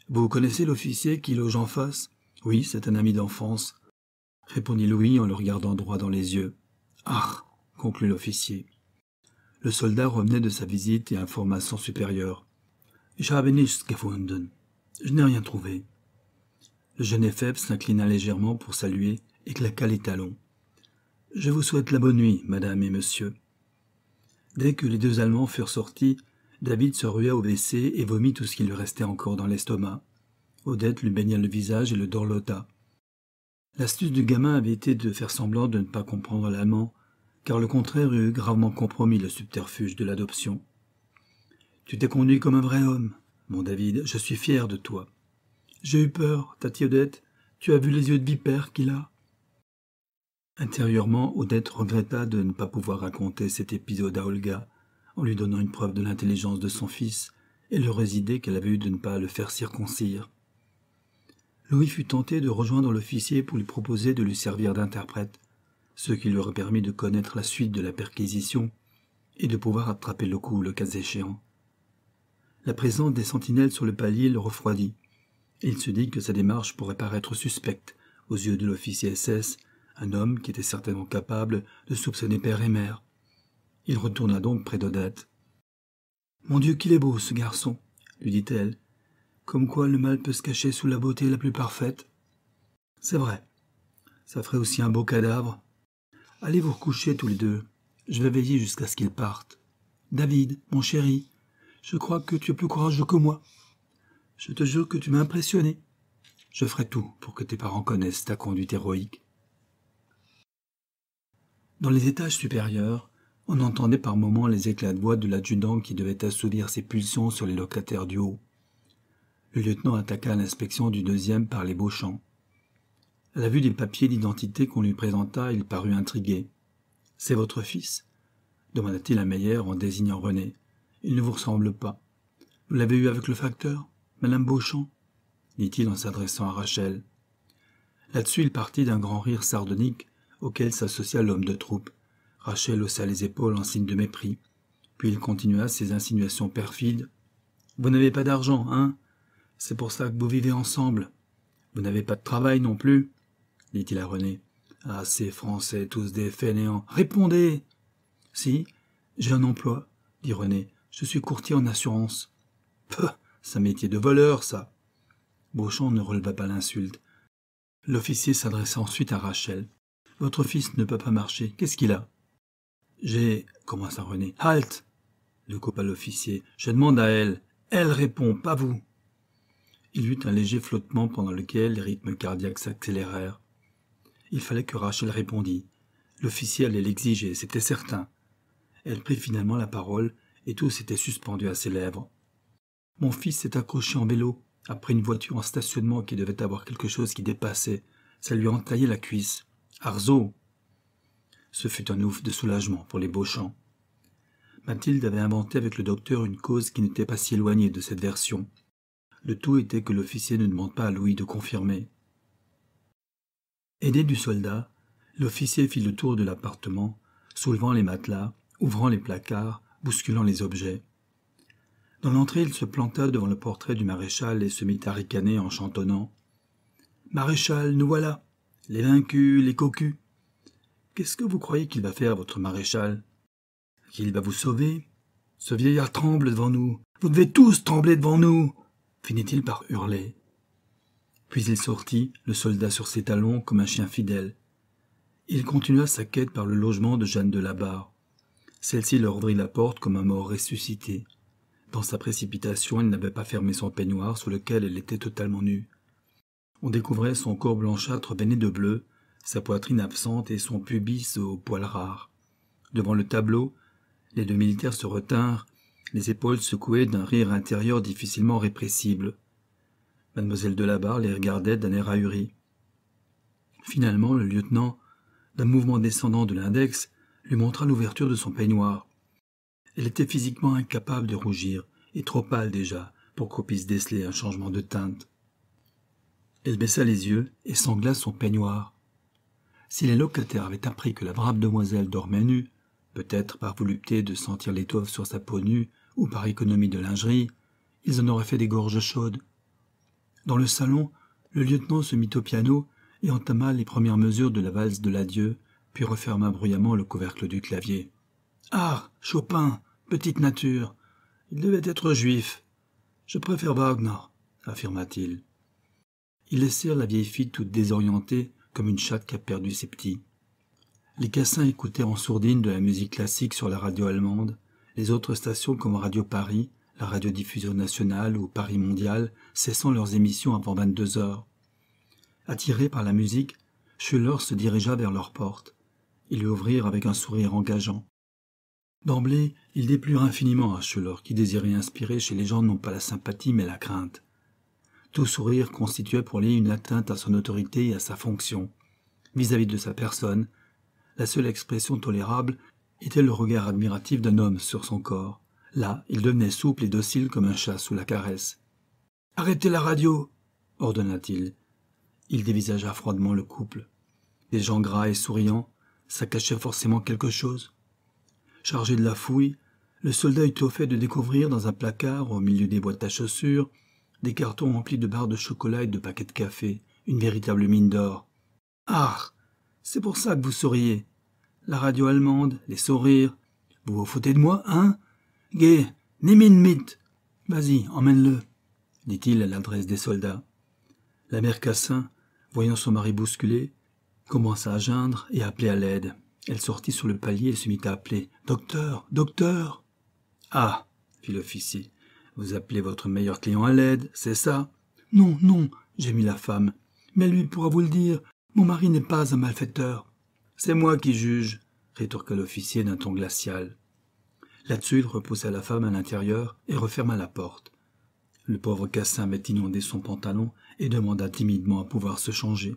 Vous connaissez l'officier qui loge en face Oui, c'est un ami d'enfance, répondit Louis en le regardant droit dans les yeux. Ah conclut l'officier. Le soldat revenait de sa visite et informa son supérieur. Ich habe nichts gefunden. Je n'ai rien trouvé. Le jeune éphèbe s'inclina légèrement pour saluer et claqua les talons. Je vous souhaite la bonne nuit, madame et monsieur. Dès que les deux Allemands furent sortis, David se rua au WC et vomit tout ce qui lui restait encore dans l'estomac. Odette lui baigna le visage et le dorlota. L'astuce du gamin avait été de faire semblant de ne pas comprendre l'allemand, car le contraire eût gravement compromis le subterfuge de l'adoption. Tu t'es conduit comme un vrai homme, mon David, je suis fier de toi. J'ai eu peur, Tati Odette, tu as vu les yeux de vipère qu'il a. Intérieurement, Odette regretta de ne pas pouvoir raconter cet épisode à Olga, en lui donnant une preuve de l'intelligence de son fils et l'heureuse idée qu'elle avait eue de ne pas le faire circoncire. Louis fut tenté de rejoindre l'officier pour lui proposer de lui servir d'interprète, ce qui lui aurait permis de connaître la suite de la perquisition et de pouvoir attraper le coup le cas échéant. La présence des sentinelles sur le palier le refroidit. Il se dit que sa démarche pourrait paraître suspecte aux yeux de l'officier SS, un homme qui était certainement capable de soupçonner père et mère. Il retourna donc près d'Odette. Mon Dieu, qu'il est beau, ce garçon, lui dit-elle, comme quoi le mal peut se cacher sous la beauté la plus parfaite. C'est vrai. Ça ferait aussi un beau cadavre. Allez vous recoucher tous les deux. Je vais veiller jusqu'à ce qu'ils partent. David, mon chéri, je crois que tu es plus courageux que moi. Je te jure que tu m'as impressionné. Je ferai tout pour que tes parents connaissent ta conduite héroïque. Dans les étages supérieurs, on entendait par moments les éclats de voix de l'adjudant qui devait assouvir ses pulsions sur les locataires du haut le lieutenant attaqua l'inspection du deuxième par les Beauchamp. À la vue des papiers d'identité qu'on lui présenta, il parut intrigué. C'est votre fils demanda-t-il à Meyer en désignant René. Il ne vous ressemble pas. Vous l'avez eu avec le facteur Madame Beauchamp dit-il en s'adressant à Rachel. Là-dessus, il partit d'un grand rire sardonique auquel s'associa l'homme de troupe. Rachel haussa les épaules en signe de mépris. Puis il continua ses insinuations perfides. Vous n'avez pas d'argent, hein c'est pour ça que vous vivez ensemble. Vous n'avez pas de travail non plus, dit-il à René. Ah, ces Français, tous des fainéants. Répondez. Si, j'ai un emploi, dit René. Je suis courtier en assurance. Peu, c'est un métier de voleur, ça. Beauchamp ne releva pas l'insulte. L'officier s'adressa ensuite à Rachel. Votre fils ne peut pas marcher. Qu'est-ce qu'il a J'ai. commença René. Halte le coupa l'officier. Je demande à elle. Elle répond, pas vous. Il eut un léger flottement pendant lequel les rythmes cardiaques s'accélérèrent. Il fallait que Rachel répondît. L'officier allait l'exiger, c'était certain. Elle prit finalement la parole, et tout s'était suspendu à ses lèvres. Mon fils s'est accroché en vélo, après une voiture en stationnement qui devait avoir quelque chose qui dépassait. Ça lui entaillait la cuisse. Arzo Ce fut un ouf de soulagement pour les Beauchamp. Mathilde avait inventé avec le docteur une cause qui n'était pas si éloignée de cette version. Le tout était que l'officier ne demande pas à Louis de confirmer. Aidé du soldat, l'officier fit le tour de l'appartement, soulevant les matelas, ouvrant les placards, bousculant les objets. Dans l'entrée, il se planta devant le portrait du maréchal et se mit à ricaner en chantonnant. Maréchal, nous voilà. Les vaincus, les cocus. Qu'est-ce que vous croyez qu'il va faire, votre maréchal Qu'il va vous sauver Ce vieillard tremble devant nous. Vous devez tous trembler devant nous finit-il par hurler. Puis il sortit, le soldat sur ses talons, comme un chien fidèle. Il continua sa quête par le logement de Jeanne de la Barre. Celle-ci leur ouvrit la porte comme un mort ressuscité. Dans sa précipitation, elle n'avait pas fermé son peignoir sous lequel elle était totalement nue. On découvrait son corps blanchâtre baigné de bleu, sa poitrine absente et son pubis au poil rare. Devant le tableau, les deux militaires se retinrent les épaules secouées d'un rire intérieur difficilement répressible. Mademoiselle de Barre les regardait d'un air ahuri. Finalement, le lieutenant, d'un mouvement descendant de l'index, lui montra l'ouverture de son peignoir. Elle était physiquement incapable de rougir, et trop pâle déjà, pour qu'on puisse déceler un changement de teinte. Elle baissa les yeux et sangla son peignoir. Si les locataires avaient appris que la brave demoiselle dormait nue, peut-être par volupté de sentir l'étoffe sur sa peau nue ou par économie de lingerie, ils en auraient fait des gorges chaudes. Dans le salon, le lieutenant se mit au piano et entama les premières mesures de la valse de l'adieu, puis referma bruyamment le couvercle du clavier. Ah Chopin Petite nature Il devait être juif. Je préfère Wagner, affirma-t-il. Ils laissèrent la vieille fille toute désorientée comme une chatte qui a perdu ses petits. Les cassins écoutaient en sourdine de la musique classique sur la radio allemande, les autres stations comme Radio Paris, la radiodiffusion nationale ou Paris mondial cessant leurs émissions avant 22 heures. Attiré par la musique, Schuller se dirigea vers leur porte. Ils lui ouvrirent avec un sourire engageant. D'emblée, il déplurent infiniment à Schuller qui désirait inspirer chez les gens non pas la sympathie mais la crainte. Tout sourire constituait pour lui une atteinte à son autorité et à sa fonction. Vis-à-vis -vis de sa personne, la seule expression tolérable était le regard admiratif d'un homme sur son corps. Là, il devenait souple et docile comme un chat sous la caresse. Arrêtez la radio ordonna-t-il. Il dévisagea froidement le couple. Des gens gras et souriants, ça cachait forcément quelque chose. Chargé de la fouille, le soldat eut au fait de découvrir dans un placard au milieu des boîtes à chaussures des cartons remplis de barres de chocolat et de paquets de café, une véritable mine d'or. Ah C'est pour ça que vous souriez la radio allemande, les sourires. Vous vous foutez de moi, hein Gay, nimm mit Vas-y, emmène-le, dit-il à l'adresse des soldats. La mère Cassin, voyant son mari bousculé, commença à geindre et à appeler à l'aide. Elle sortit sur le palier et se mit à appeler Docteur, docteur Ah fit l'officier. Vous appelez votre meilleur client à l'aide, c'est ça Non, non, gémit la femme. Mais lui pourra vous le dire. Mon mari n'est pas un malfaiteur. C'est moi qui juge, rétorqua l'officier d'un ton glacial. Là-dessus, repoussa la femme à l'intérieur et referma la porte. Le pauvre Cassin avait inondé son pantalon et demanda timidement à pouvoir se changer.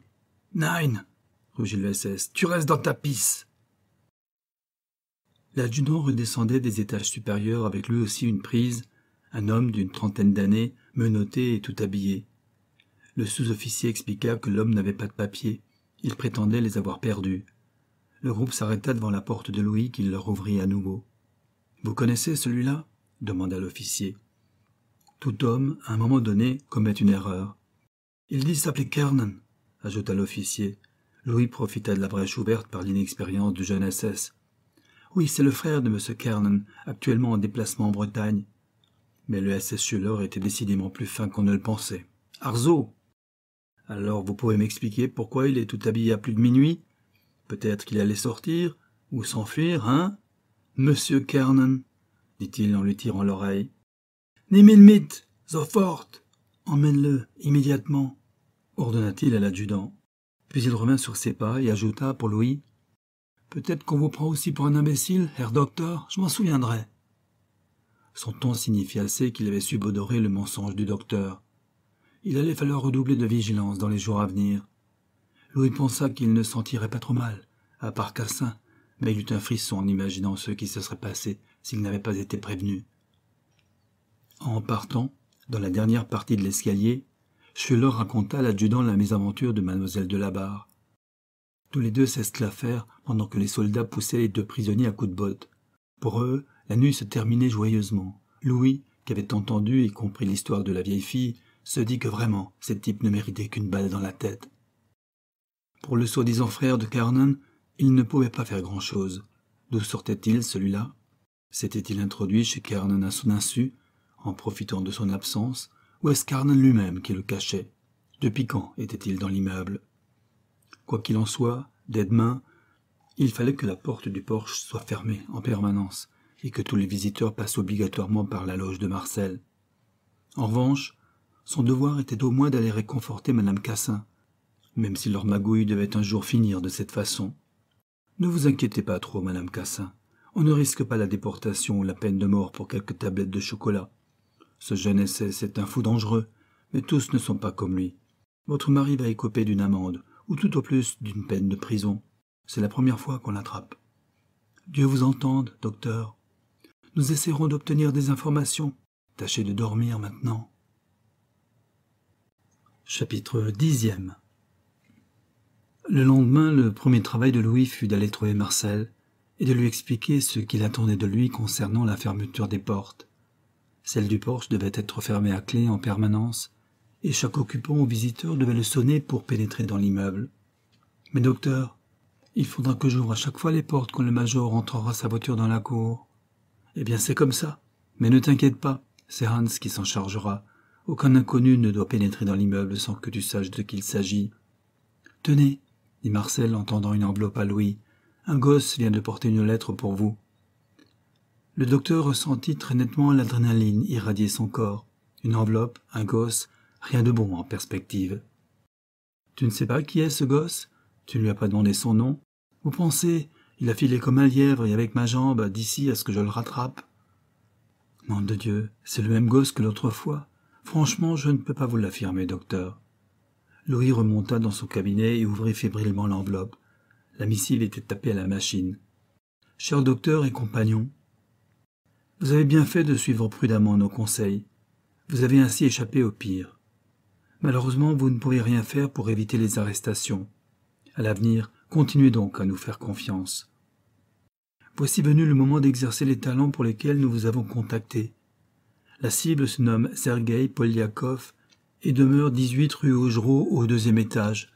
Nein rugit le SS, tu restes dans ta pisse L'adjudant redescendait des étages supérieurs avec lui aussi une prise, un homme d'une trentaine d'années, menotté et tout habillé. Le sous-officier expliqua que l'homme n'avait pas de papiers. Il prétendait les avoir perdus. Le groupe s'arrêta devant la porte de Louis qu'il leur ouvrit à nouveau. Vous connaissez celui-là demanda l'officier. Tout homme, à un moment donné, commet une erreur. Il dit s'appeler Kernan, ajouta l'officier. Louis profita de la brèche ouverte par l'inexpérience du jeune SS. Oui, c'est le frère de M. Kernan, actuellement en déplacement en Bretagne. Mais le SS Schuller était décidément plus fin qu'on ne le pensait. Arzo Alors vous pouvez m'expliquer pourquoi il est tout habillé à plus de minuit Peut-être qu'il allait sortir, ou s'enfuir, hein Monsieur Kernan, dit-il en lui tirant l'oreille. Nimilmit, Zofort Emmène-le, immédiatement, ordonna-t-il à l'adjudant. Puis il revint sur ses pas et ajouta pour Louis Peut-être qu'on vous prend aussi pour un imbécile, Herr Docteur, je m'en souviendrai. Son ton signifiait assez qu'il avait subodoré le mensonge du docteur. Il allait falloir redoubler de vigilance dans les jours à venir. Louis pensa qu'il ne sentirait pas trop mal, à part Cassin, mais il eut un frisson en imaginant ce qui se serait passé s'il n'avait pas été prévenu. En partant, dans la dernière partie de l'escalier, Schuller raconta à l'adjudant la mésaventure de mademoiselle de Barre. Tous les deux l'affaire pendant que les soldats poussaient les deux prisonniers à coups de botte. Pour eux, la nuit se terminait joyeusement. Louis, qui avait entendu et compris l'histoire de la vieille fille, se dit que vraiment, ces type ne méritait qu'une balle dans la tête. Pour le soi-disant frère de Carnan, il ne pouvait pas faire grand-chose. D'où sortait-il, celui-là S'était-il introduit chez Carnan à son insu, en profitant de son absence, ou est-ce Carnan lui-même qui le cachait Depuis quand était-il dans l'immeuble Quoi qu'il en soit, dès demain, il fallait que la porte du porche soit fermée en permanence et que tous les visiteurs passent obligatoirement par la loge de Marcel. En revanche, son devoir était au moins d'aller réconforter Madame Cassin, même si leur magouille devait un jour finir de cette façon. Ne vous inquiétez pas trop, madame Cassin. On ne risque pas la déportation ou la peine de mort pour quelques tablettes de chocolat. Ce jeune essai est un fou dangereux, mais tous ne sont pas comme lui. Votre mari va écoper d'une amende, ou tout au plus d'une peine de prison. C'est la première fois qu'on l'attrape. Dieu vous entende, docteur. Nous essaierons d'obtenir des informations. Tâchez de dormir maintenant. Chapitre dixième le lendemain, le premier travail de Louis fut d'aller trouver Marcel et de lui expliquer ce qu'il attendait de lui concernant la fermeture des portes. Celle du porche devait être fermée à clé en permanence, et chaque occupant ou visiteur devait le sonner pour pénétrer dans l'immeuble. Mais docteur, il faudra que j'ouvre à chaque fois les portes quand le major entrera sa voiture dans la cour. Eh bien, c'est comme ça. Mais ne t'inquiète pas, c'est Hans qui s'en chargera. Aucun inconnu ne doit pénétrer dans l'immeuble sans que tu saches de qui il s'agit. Tenez, dit Marcel en tendant une enveloppe à Louis. Un gosse vient de porter une lettre pour vous. Le docteur ressentit très nettement l'adrénaline irradier son corps. Une enveloppe, un gosse, rien de bon en perspective. Tu ne sais pas qui est ce gosse Tu ne lui as pas demandé son nom Vous pensez, il a filé comme un lièvre et avec ma jambe, d'ici à ce que je le rattrape Nom de Dieu, c'est le même gosse que l'autre fois. Franchement, je ne peux pas vous l'affirmer, docteur. Louis remonta dans son cabinet et ouvrit fébrilement l'enveloppe. La missive était tapée à la machine. Cher docteur et compagnon, vous avez bien fait de suivre prudemment nos conseils. Vous avez ainsi échappé au pire. Malheureusement, vous ne pouvez rien faire pour éviter les arrestations. À l'avenir, continuez donc à nous faire confiance. Voici venu le moment d'exercer les talents pour lesquels nous vous avons contacté. La cible se nomme Sergueï Poliakov et demeure 18 rue Augereau au deuxième étage.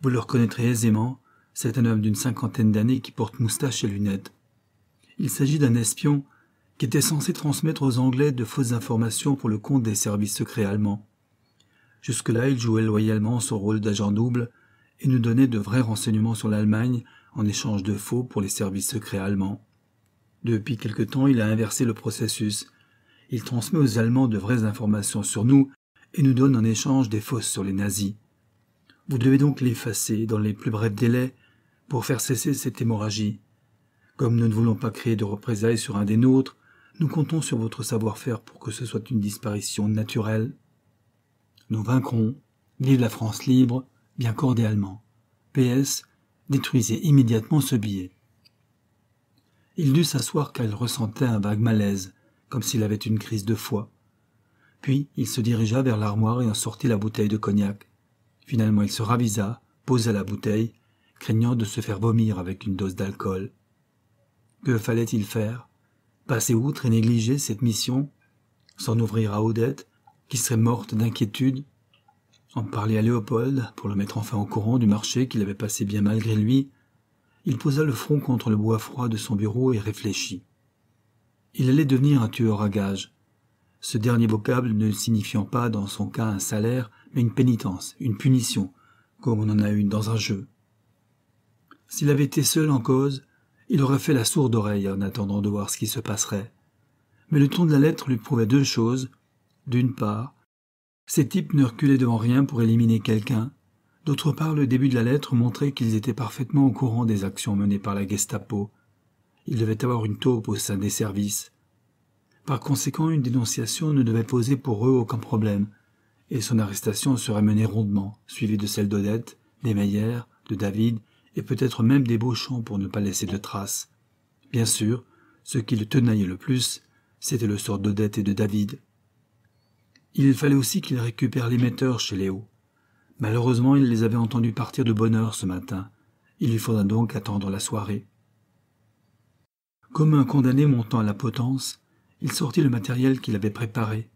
Vous le reconnaîtrez aisément, c'est un homme d'une cinquantaine d'années qui porte moustache et lunettes. Il s'agit d'un espion qui était censé transmettre aux Anglais de fausses informations pour le compte des services secrets allemands. Jusque-là, il jouait loyalement son rôle d'agent double et nous donnait de vrais renseignements sur l'Allemagne en échange de faux pour les services secrets allemands. Depuis quelque temps, il a inversé le processus. Il transmet aux Allemands de vraies informations sur nous et nous donne en échange des fausses sur les nazis. Vous devez donc l'effacer dans les plus brefs délais pour faire cesser cette hémorragie. Comme nous ne voulons pas créer de représailles sur un des nôtres, nous comptons sur votre savoir-faire pour que ce soit une disparition naturelle. Nous vaincrons. Vive la France libre, bien cordialement. PS. Détruisez immédiatement ce billet. Il dut s'asseoir qu'elle ressentait un vague malaise, comme s'il avait une crise de foi. Puis il se dirigea vers l'armoire et en sortit la bouteille de cognac. Finalement il se ravisa, posa la bouteille, craignant de se faire vomir avec une dose d'alcool. Que fallait-il faire Passer outre et négliger cette mission S'en ouvrir à Odette, qui serait morte d'inquiétude En parler à Léopold, pour le mettre enfin au courant du marché qu'il avait passé bien malgré lui Il posa le front contre le bois froid de son bureau et réfléchit. Il allait devenir un tueur à gages, ce dernier vocable ne signifiant pas dans son cas un salaire, mais une pénitence, une punition, comme on en a une dans un jeu. S'il avait été seul en cause, il aurait fait la sourde oreille en attendant de voir ce qui se passerait. Mais le ton de la lettre lui prouvait deux choses. D'une part, ces types ne reculaient devant rien pour éliminer quelqu'un. D'autre part, le début de la lettre montrait qu'ils étaient parfaitement au courant des actions menées par la Gestapo. Il devait avoir une taupe au sein des services. Par conséquent, une dénonciation ne devait poser pour eux aucun problème, et son arrestation serait menée rondement, suivie de celle d'Odette, des Meillères, de David, et peut-être même des Beauchamp pour ne pas laisser de traces. Bien sûr, ce qui le tenaillait le plus, c'était le sort d'Odette et de David. Il fallait aussi qu'il récupère l'émetteur chez Léo. Malheureusement, il les avait entendus partir de bonne heure ce matin. Il lui faudra donc attendre la soirée. Comme un condamné montant à la potence, il sortit le matériel qu'il avait préparé.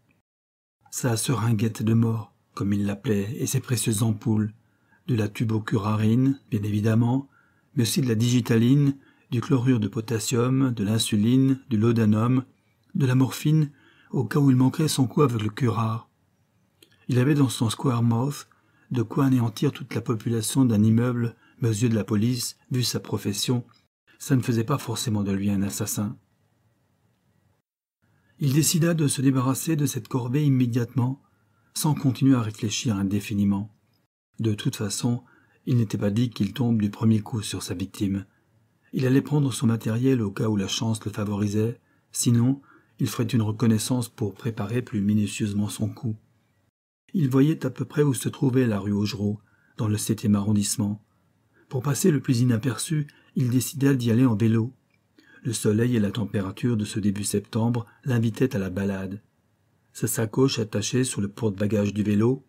Sa seringuette de mort, comme il l'appelait, et ses précieuses ampoules, de la tubocurarine, bien évidemment, mais aussi de la digitaline, du chlorure de potassium, de l'insuline, du laudanum, de la morphine, au cas où il manquerait son coup avec le curare. Il avait dans son square mouth de quoi anéantir toute la population d'un immeuble, mais yeux de la police, vu sa profession, ça ne faisait pas forcément de lui un assassin. Il décida de se débarrasser de cette corvée immédiatement, sans continuer à réfléchir indéfiniment. De toute façon, il n'était pas dit qu'il tombe du premier coup sur sa victime. Il allait prendre son matériel au cas où la chance le favorisait, sinon il ferait une reconnaissance pour préparer plus minutieusement son coup. Il voyait à peu près où se trouvait la rue Augereau, dans le septième arrondissement. Pour passer le plus inaperçu, il décida d'y aller en vélo. Le soleil et la température de ce début septembre l'invitaient à la balade. Sa sacoche attachée sur le porte-bagages du vélo,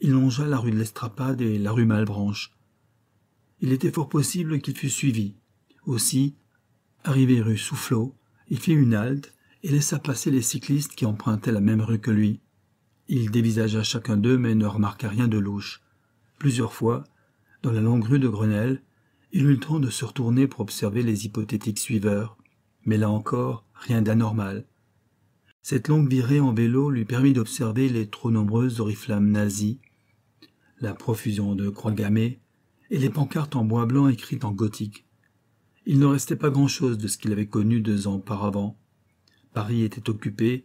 il longea la rue de l'Estrapade et la rue Malbranche. Il était fort possible qu'il fût suivi. Aussi, arrivé rue Soufflot, il fit une halte et laissa passer les cyclistes qui empruntaient la même rue que lui. Il dévisagea chacun d'eux mais ne remarqua rien de louche. Plusieurs fois, dans la longue rue de Grenelle, il eut le temps de se retourner pour observer les hypothétiques suiveurs, mais là encore, rien d'anormal. Cette longue virée en vélo lui permit d'observer les trop nombreuses oriflammes nazies, la profusion de croix gammées et les pancartes en bois blanc écrites en gothique. Il ne restait pas grand-chose de ce qu'il avait connu deux ans auparavant. Paris était occupé,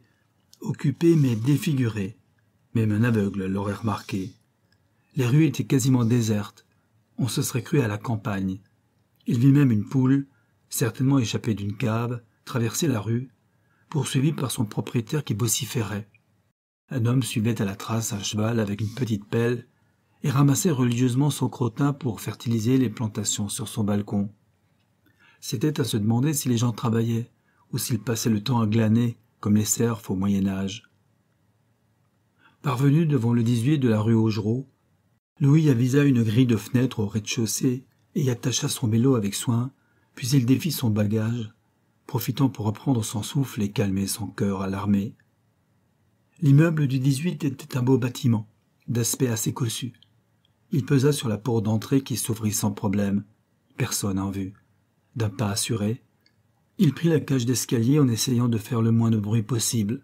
occupé mais défiguré. Même un aveugle l'aurait remarqué. Les rues étaient quasiment désertes, on se serait cru à la campagne. Il vit même une poule, certainement échappée d'une cave, traverser la rue, poursuivie par son propriétaire qui vociférait. Un homme suivait à la trace un cheval avec une petite pelle et ramassait religieusement son crottin pour fertiliser les plantations sur son balcon. C'était à se demander si les gens travaillaient ou s'ils passaient le temps à glaner comme les serfs au Moyen Âge. Parvenu devant le 18 de la rue Augereau, Louis avisa une grille de fenêtre au rez-de-chaussée et attacha son vélo avec soin, puis il défit son bagage, profitant pour reprendre son souffle et calmer son cœur alarmé. L'immeuble du 18 était un beau bâtiment, d'aspect assez cossu. Il pesa sur la porte d'entrée qui s'ouvrit sans problème, personne en vue. D'un pas assuré, il prit la cage d'escalier en essayant de faire le moins de bruit possible.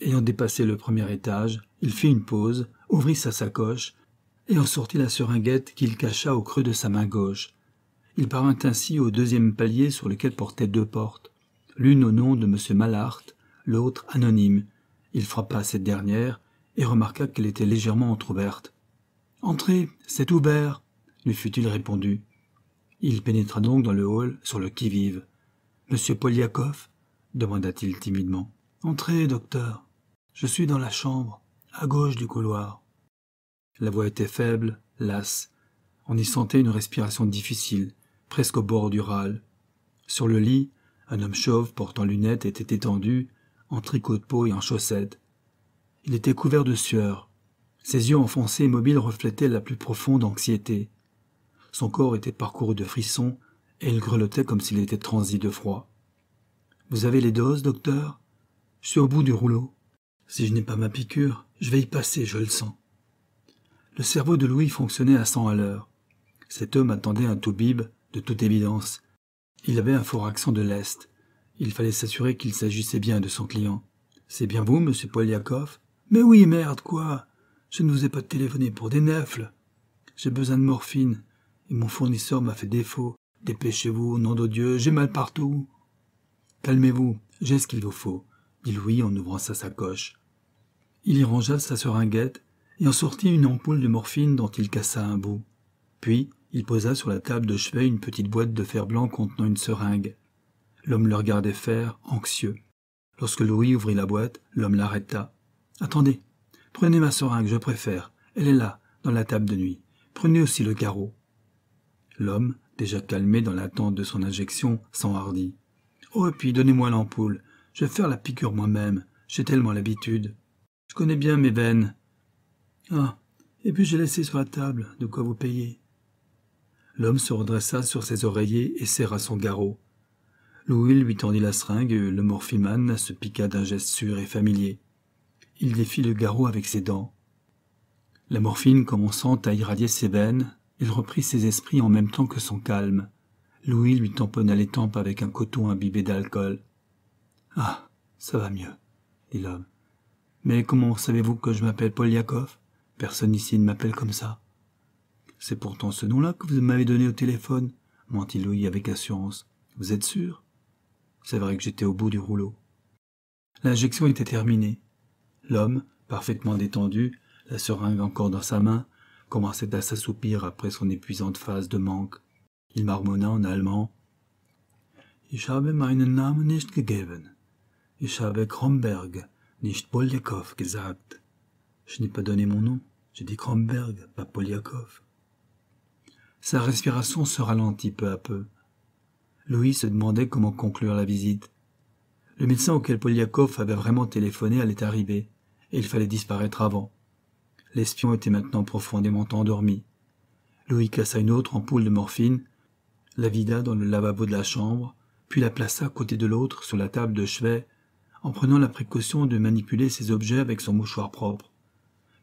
Ayant dépassé le premier étage, il fit une pause, ouvrit sa sacoche et en sortit la seringuette qu'il cacha au creux de sa main gauche. Il parvint ainsi au deuxième palier sur lequel portaient deux portes, l'une au nom de M. Mallart, l'autre anonyme. Il frappa cette dernière et remarqua qu'elle était légèrement entr'ouverte. « Entrez, c'est ouvert !» lui fut-il répondu. Il pénétra donc dans le hall sur le qui-vive. « Monsieur Poliakov ?» demanda-t-il timidement. « Entrez, docteur. Je suis dans la chambre, à gauche du couloir. » La voix était faible, lasse. On y sentait une respiration difficile, presque au bord du râle. Sur le lit, un homme chauve portant lunettes était étendu, en tricot de peau et en chaussettes. Il était couvert de sueur. Ses yeux enfoncés et mobiles reflétaient la plus profonde anxiété. Son corps était parcouru de frissons et il grelottait comme s'il était transi de froid. Vous avez les doses, docteur Je suis au bout du rouleau. Si je n'ai pas ma piqûre, je vais y passer, je le sens. Le cerveau de Louis fonctionnait à cent à l'heure. Cet homme attendait un toubib, de toute évidence. Il avait un fort accent de l'Est. Il fallait s'assurer qu'il s'agissait bien de son client. C'est bien vous, monsieur Poliakov Mais oui, merde, quoi Je ne vous ai pas téléphoné pour des nefles. J'ai besoin de morphine, et mon fournisseur m'a fait défaut. Dépêchez-vous, nom de Dieu, j'ai mal partout. Calmez-vous, j'ai ce qu'il vous faut, dit Louis en ouvrant sa sacoche. Il y rangea sa seringuette et en sortit une ampoule de morphine dont il cassa un bout. Puis, il posa sur la table de chevet une petite boîte de fer blanc contenant une seringue. L'homme le regardait faire, anxieux. Lorsque Louis ouvrit la boîte, l'homme l'arrêta. Attendez, prenez ma seringue, je préfère. Elle est là, dans la table de nuit. Prenez aussi le carreau. L'homme, déjà calmé dans l'attente de son injection, s'enhardit. Oh, et puis donnez-moi l'ampoule. Je vais faire la piqûre moi-même. J'ai tellement l'habitude. Je connais bien mes veines. Ah. Et puis j'ai laissé sur la table de quoi vous payer. L'homme se redressa sur ses oreillers et serra son garrot. Louis lui tendit la seringue, et le morphimane se piqua d'un geste sûr et familier. Il défit le garrot avec ses dents. La morphine commençant à irradier ses veines, il reprit ses esprits en même temps que son calme. Louis lui tamponna les tempes avec un coton imbibé d'alcool. Ah, ça va mieux, dit l'homme. Mais comment savez-vous que je m'appelle Poliakov Personne ici ne m'appelle comme ça. C'est pourtant ce nom-là que vous m'avez donné au téléphone, mentit Louis avec assurance. Vous êtes sûr C'est vrai que j'étais au bout du rouleau. L'injection était terminée. L'homme, parfaitement détendu, la seringue encore dans sa main, commençait à s'assoupir après son épuisante phase de manque. Il marmonna en allemand. Ich habe meinen Namen nicht gegeben. Ich habe Kromberg, nicht Boldekopf, gesagt. Je n'ai pas donné mon nom. J'ai dit Kramberg, pas Poliakov. Sa respiration se ralentit peu à peu. Louis se demandait comment conclure la visite. Le médecin auquel Poliakov avait vraiment téléphoné allait arriver, et il fallait disparaître avant. L'espion était maintenant profondément endormi. Louis cassa une autre ampoule de morphine, la vida dans le lavabo de la chambre, puis la plaça à côté de l'autre sur la table de chevet, en prenant la précaution de manipuler ses objets avec son mouchoir propre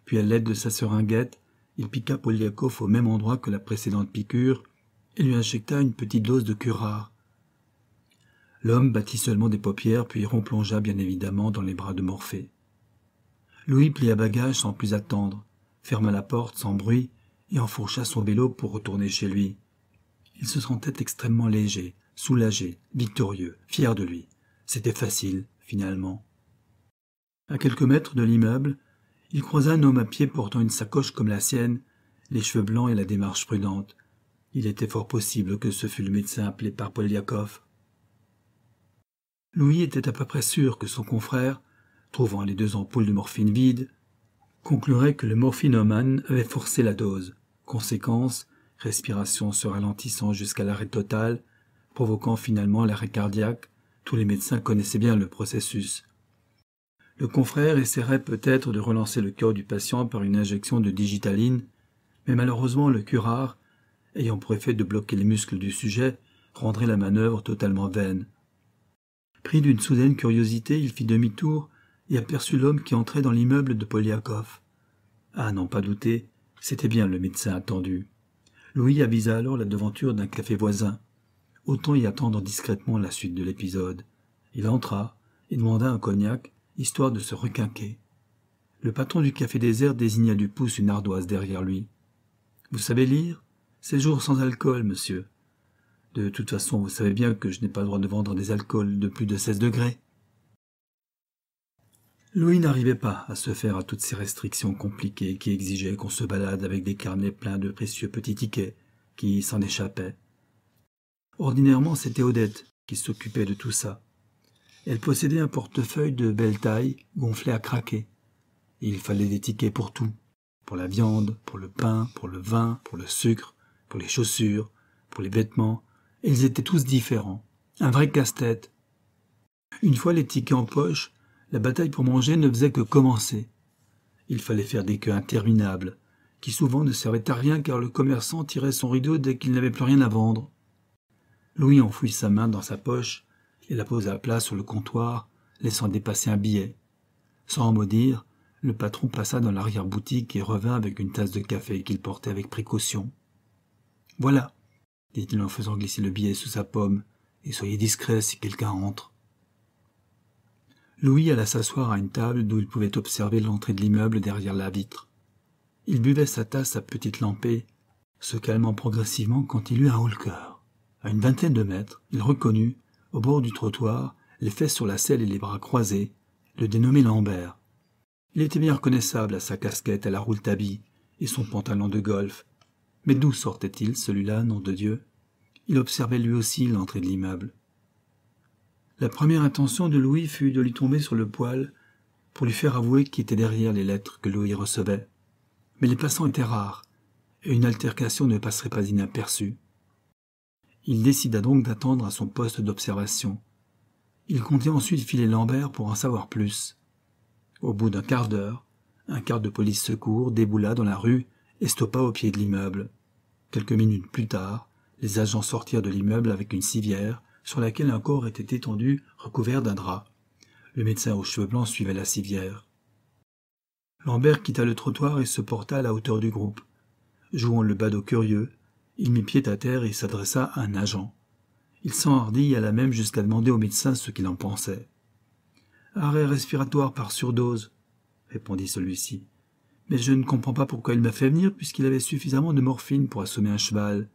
puis à l'aide de sa seringuette, il piqua Poliakov au même endroit que la précédente piqûre et lui injecta une petite dose de curare. L'homme battit seulement des paupières puis replongea bien évidemment dans les bras de Morphée. Louis plia bagage sans plus attendre, ferma la porte sans bruit et enfourcha son vélo pour retourner chez lui. Il se sentait extrêmement léger, soulagé, victorieux, fier de lui. C'était facile, finalement. À quelques mètres de l'immeuble, il croisa un homme à pied portant une sacoche comme la sienne, les cheveux blancs et la démarche prudente. Il était fort possible que ce fût le médecin appelé par Polyakov. Louis était à peu près sûr que son confrère, trouvant les deux ampoules de morphine vides, conclurait que le morphinomane avait forcé la dose. Conséquence, respiration se ralentissant jusqu'à l'arrêt total, provoquant finalement l'arrêt cardiaque. Tous les médecins connaissaient bien le processus le confrère essaierait peut-être de relancer le cœur du patient par une injection de digitaline, mais malheureusement le curare, ayant pour effet de bloquer les muscles du sujet, rendrait la manœuvre totalement vaine. Pris d'une soudaine curiosité, il fit demi-tour et aperçut l'homme qui entrait dans l'immeuble de Poliakov. Ah, n'en pas douter, c'était bien le médecin attendu. Louis avisa alors la devanture d'un café voisin. Autant y attendre discrètement la suite de l'épisode. Il entra et demanda un cognac, histoire de se requinquer. Le patron du café désert désigna du pouce une ardoise derrière lui. Vous savez lire Ces jours sans alcool, monsieur. De toute façon, vous savez bien que je n'ai pas le droit de vendre des alcools de plus de 16 degrés. Louis n'arrivait pas à se faire à toutes ces restrictions compliquées qui exigeaient qu'on se balade avec des carnets pleins de précieux petits tickets qui s'en échappaient. Ordinairement, c'était Odette qui s'occupait de tout ça. Elle possédait un portefeuille de belle taille, gonflé à craquer. il fallait des tickets pour tout. Pour la viande, pour le pain, pour le vin, pour le sucre, pour les chaussures, pour les vêtements. Ils étaient tous différents. Un vrai casse-tête. Une fois les tickets en poche, la bataille pour manger ne faisait que commencer. Il fallait faire des queues interminables, qui souvent ne servaient à rien car le commerçant tirait son rideau dès qu'il n'avait plus rien à vendre. Louis enfouit sa main dans sa poche et la posa à plat sur le comptoir, laissant dépasser un billet. Sans mot dire, le patron passa dans l'arrière-boutique et revint avec une tasse de café qu'il portait avec précaution. Voilà, dit-il en faisant glisser le billet sous sa pomme, et soyez discret si quelqu'un entre. Louis alla s'asseoir à une table d'où il pouvait observer l'entrée de l'immeuble derrière la vitre. Il buvait sa tasse à petite lampée, se calmant progressivement quand il eut un haut le cœur. À une vingtaine de mètres, il reconnut, au bord du trottoir, les fesses sur la selle et les bras croisés, le dénommé Lambert. Il était bien reconnaissable à sa casquette à la roule et son pantalon de golf. Mais d'où sortait-il, celui-là, nom de Dieu Il observait lui aussi l'entrée de l'immeuble. La première intention de Louis fut de lui tomber sur le poil pour lui faire avouer qui était derrière les lettres que Louis recevait. Mais les passants étaient rares, et une altercation ne passerait pas inaperçue. Il décida donc d'attendre à son poste d'observation. Il comptait ensuite filer Lambert pour en savoir plus. Au bout d'un quart d'heure, un quart de police secours déboula dans la rue et stoppa au pied de l'immeuble. Quelques minutes plus tard, les agents sortirent de l'immeuble avec une civière sur laquelle un corps était étendu, recouvert d'un drap. Le médecin aux cheveux blancs suivait la civière. Lambert quitta le trottoir et se porta à la hauteur du groupe. Jouant le badaud curieux, il mit pied à terre et s'adressa à un agent. Il s'enhardit à la même jusqu'à demander au médecin ce qu'il en pensait. Arrêt respiratoire par surdose, répondit celui-ci. Mais je ne comprends pas pourquoi il m'a fait venir puisqu'il avait suffisamment de morphine pour assommer un cheval.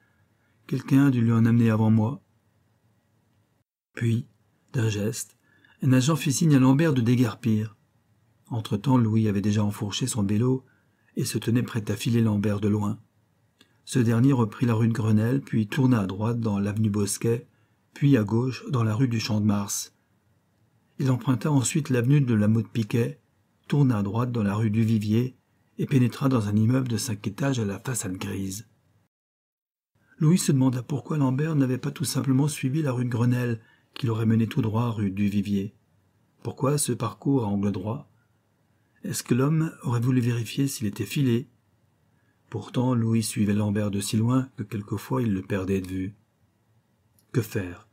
Quelqu'un a dû lui en amener avant moi. Puis, d'un geste, un agent fit signe à Lambert de dégarpir. Entre-temps, Louis avait déjà enfourché son vélo et se tenait prêt à filer Lambert de loin. Ce dernier reprit la rue de Grenelle, puis tourna à droite dans l'avenue Bosquet, puis à gauche dans la rue du Champ de Mars. Il emprunta ensuite l'avenue de la Motte Piquet, tourna à droite dans la rue du Vivier et pénétra dans un immeuble de cinq étages à la façade grise. Louis se demanda pourquoi Lambert n'avait pas tout simplement suivi la rue de Grenelle, qui l'aurait mené tout droit à rue du Vivier. Pourquoi ce parcours à angle droit Est-ce que l'homme aurait voulu vérifier s'il était filé Pourtant, Louis suivait Lambert de si loin que quelquefois il le perdait de vue. Que faire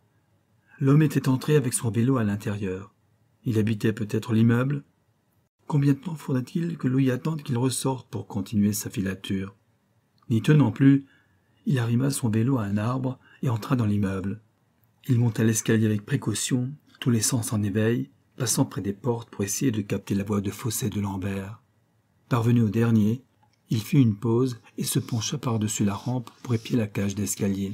L'homme était entré avec son vélo à l'intérieur. Il habitait peut-être l'immeuble. Combien de temps faudrait-il que Louis attende qu'il ressorte pour continuer sa filature N'y tenant plus, il arrima son vélo à un arbre et entra dans l'immeuble. Il monta l'escalier avec précaution, tous les sens en éveil, passant près des portes pour essayer de capter la voix de fossé de Lambert. Parvenu au dernier, il fit une pause et se pencha par-dessus la rampe pour épier la cage d'escalier.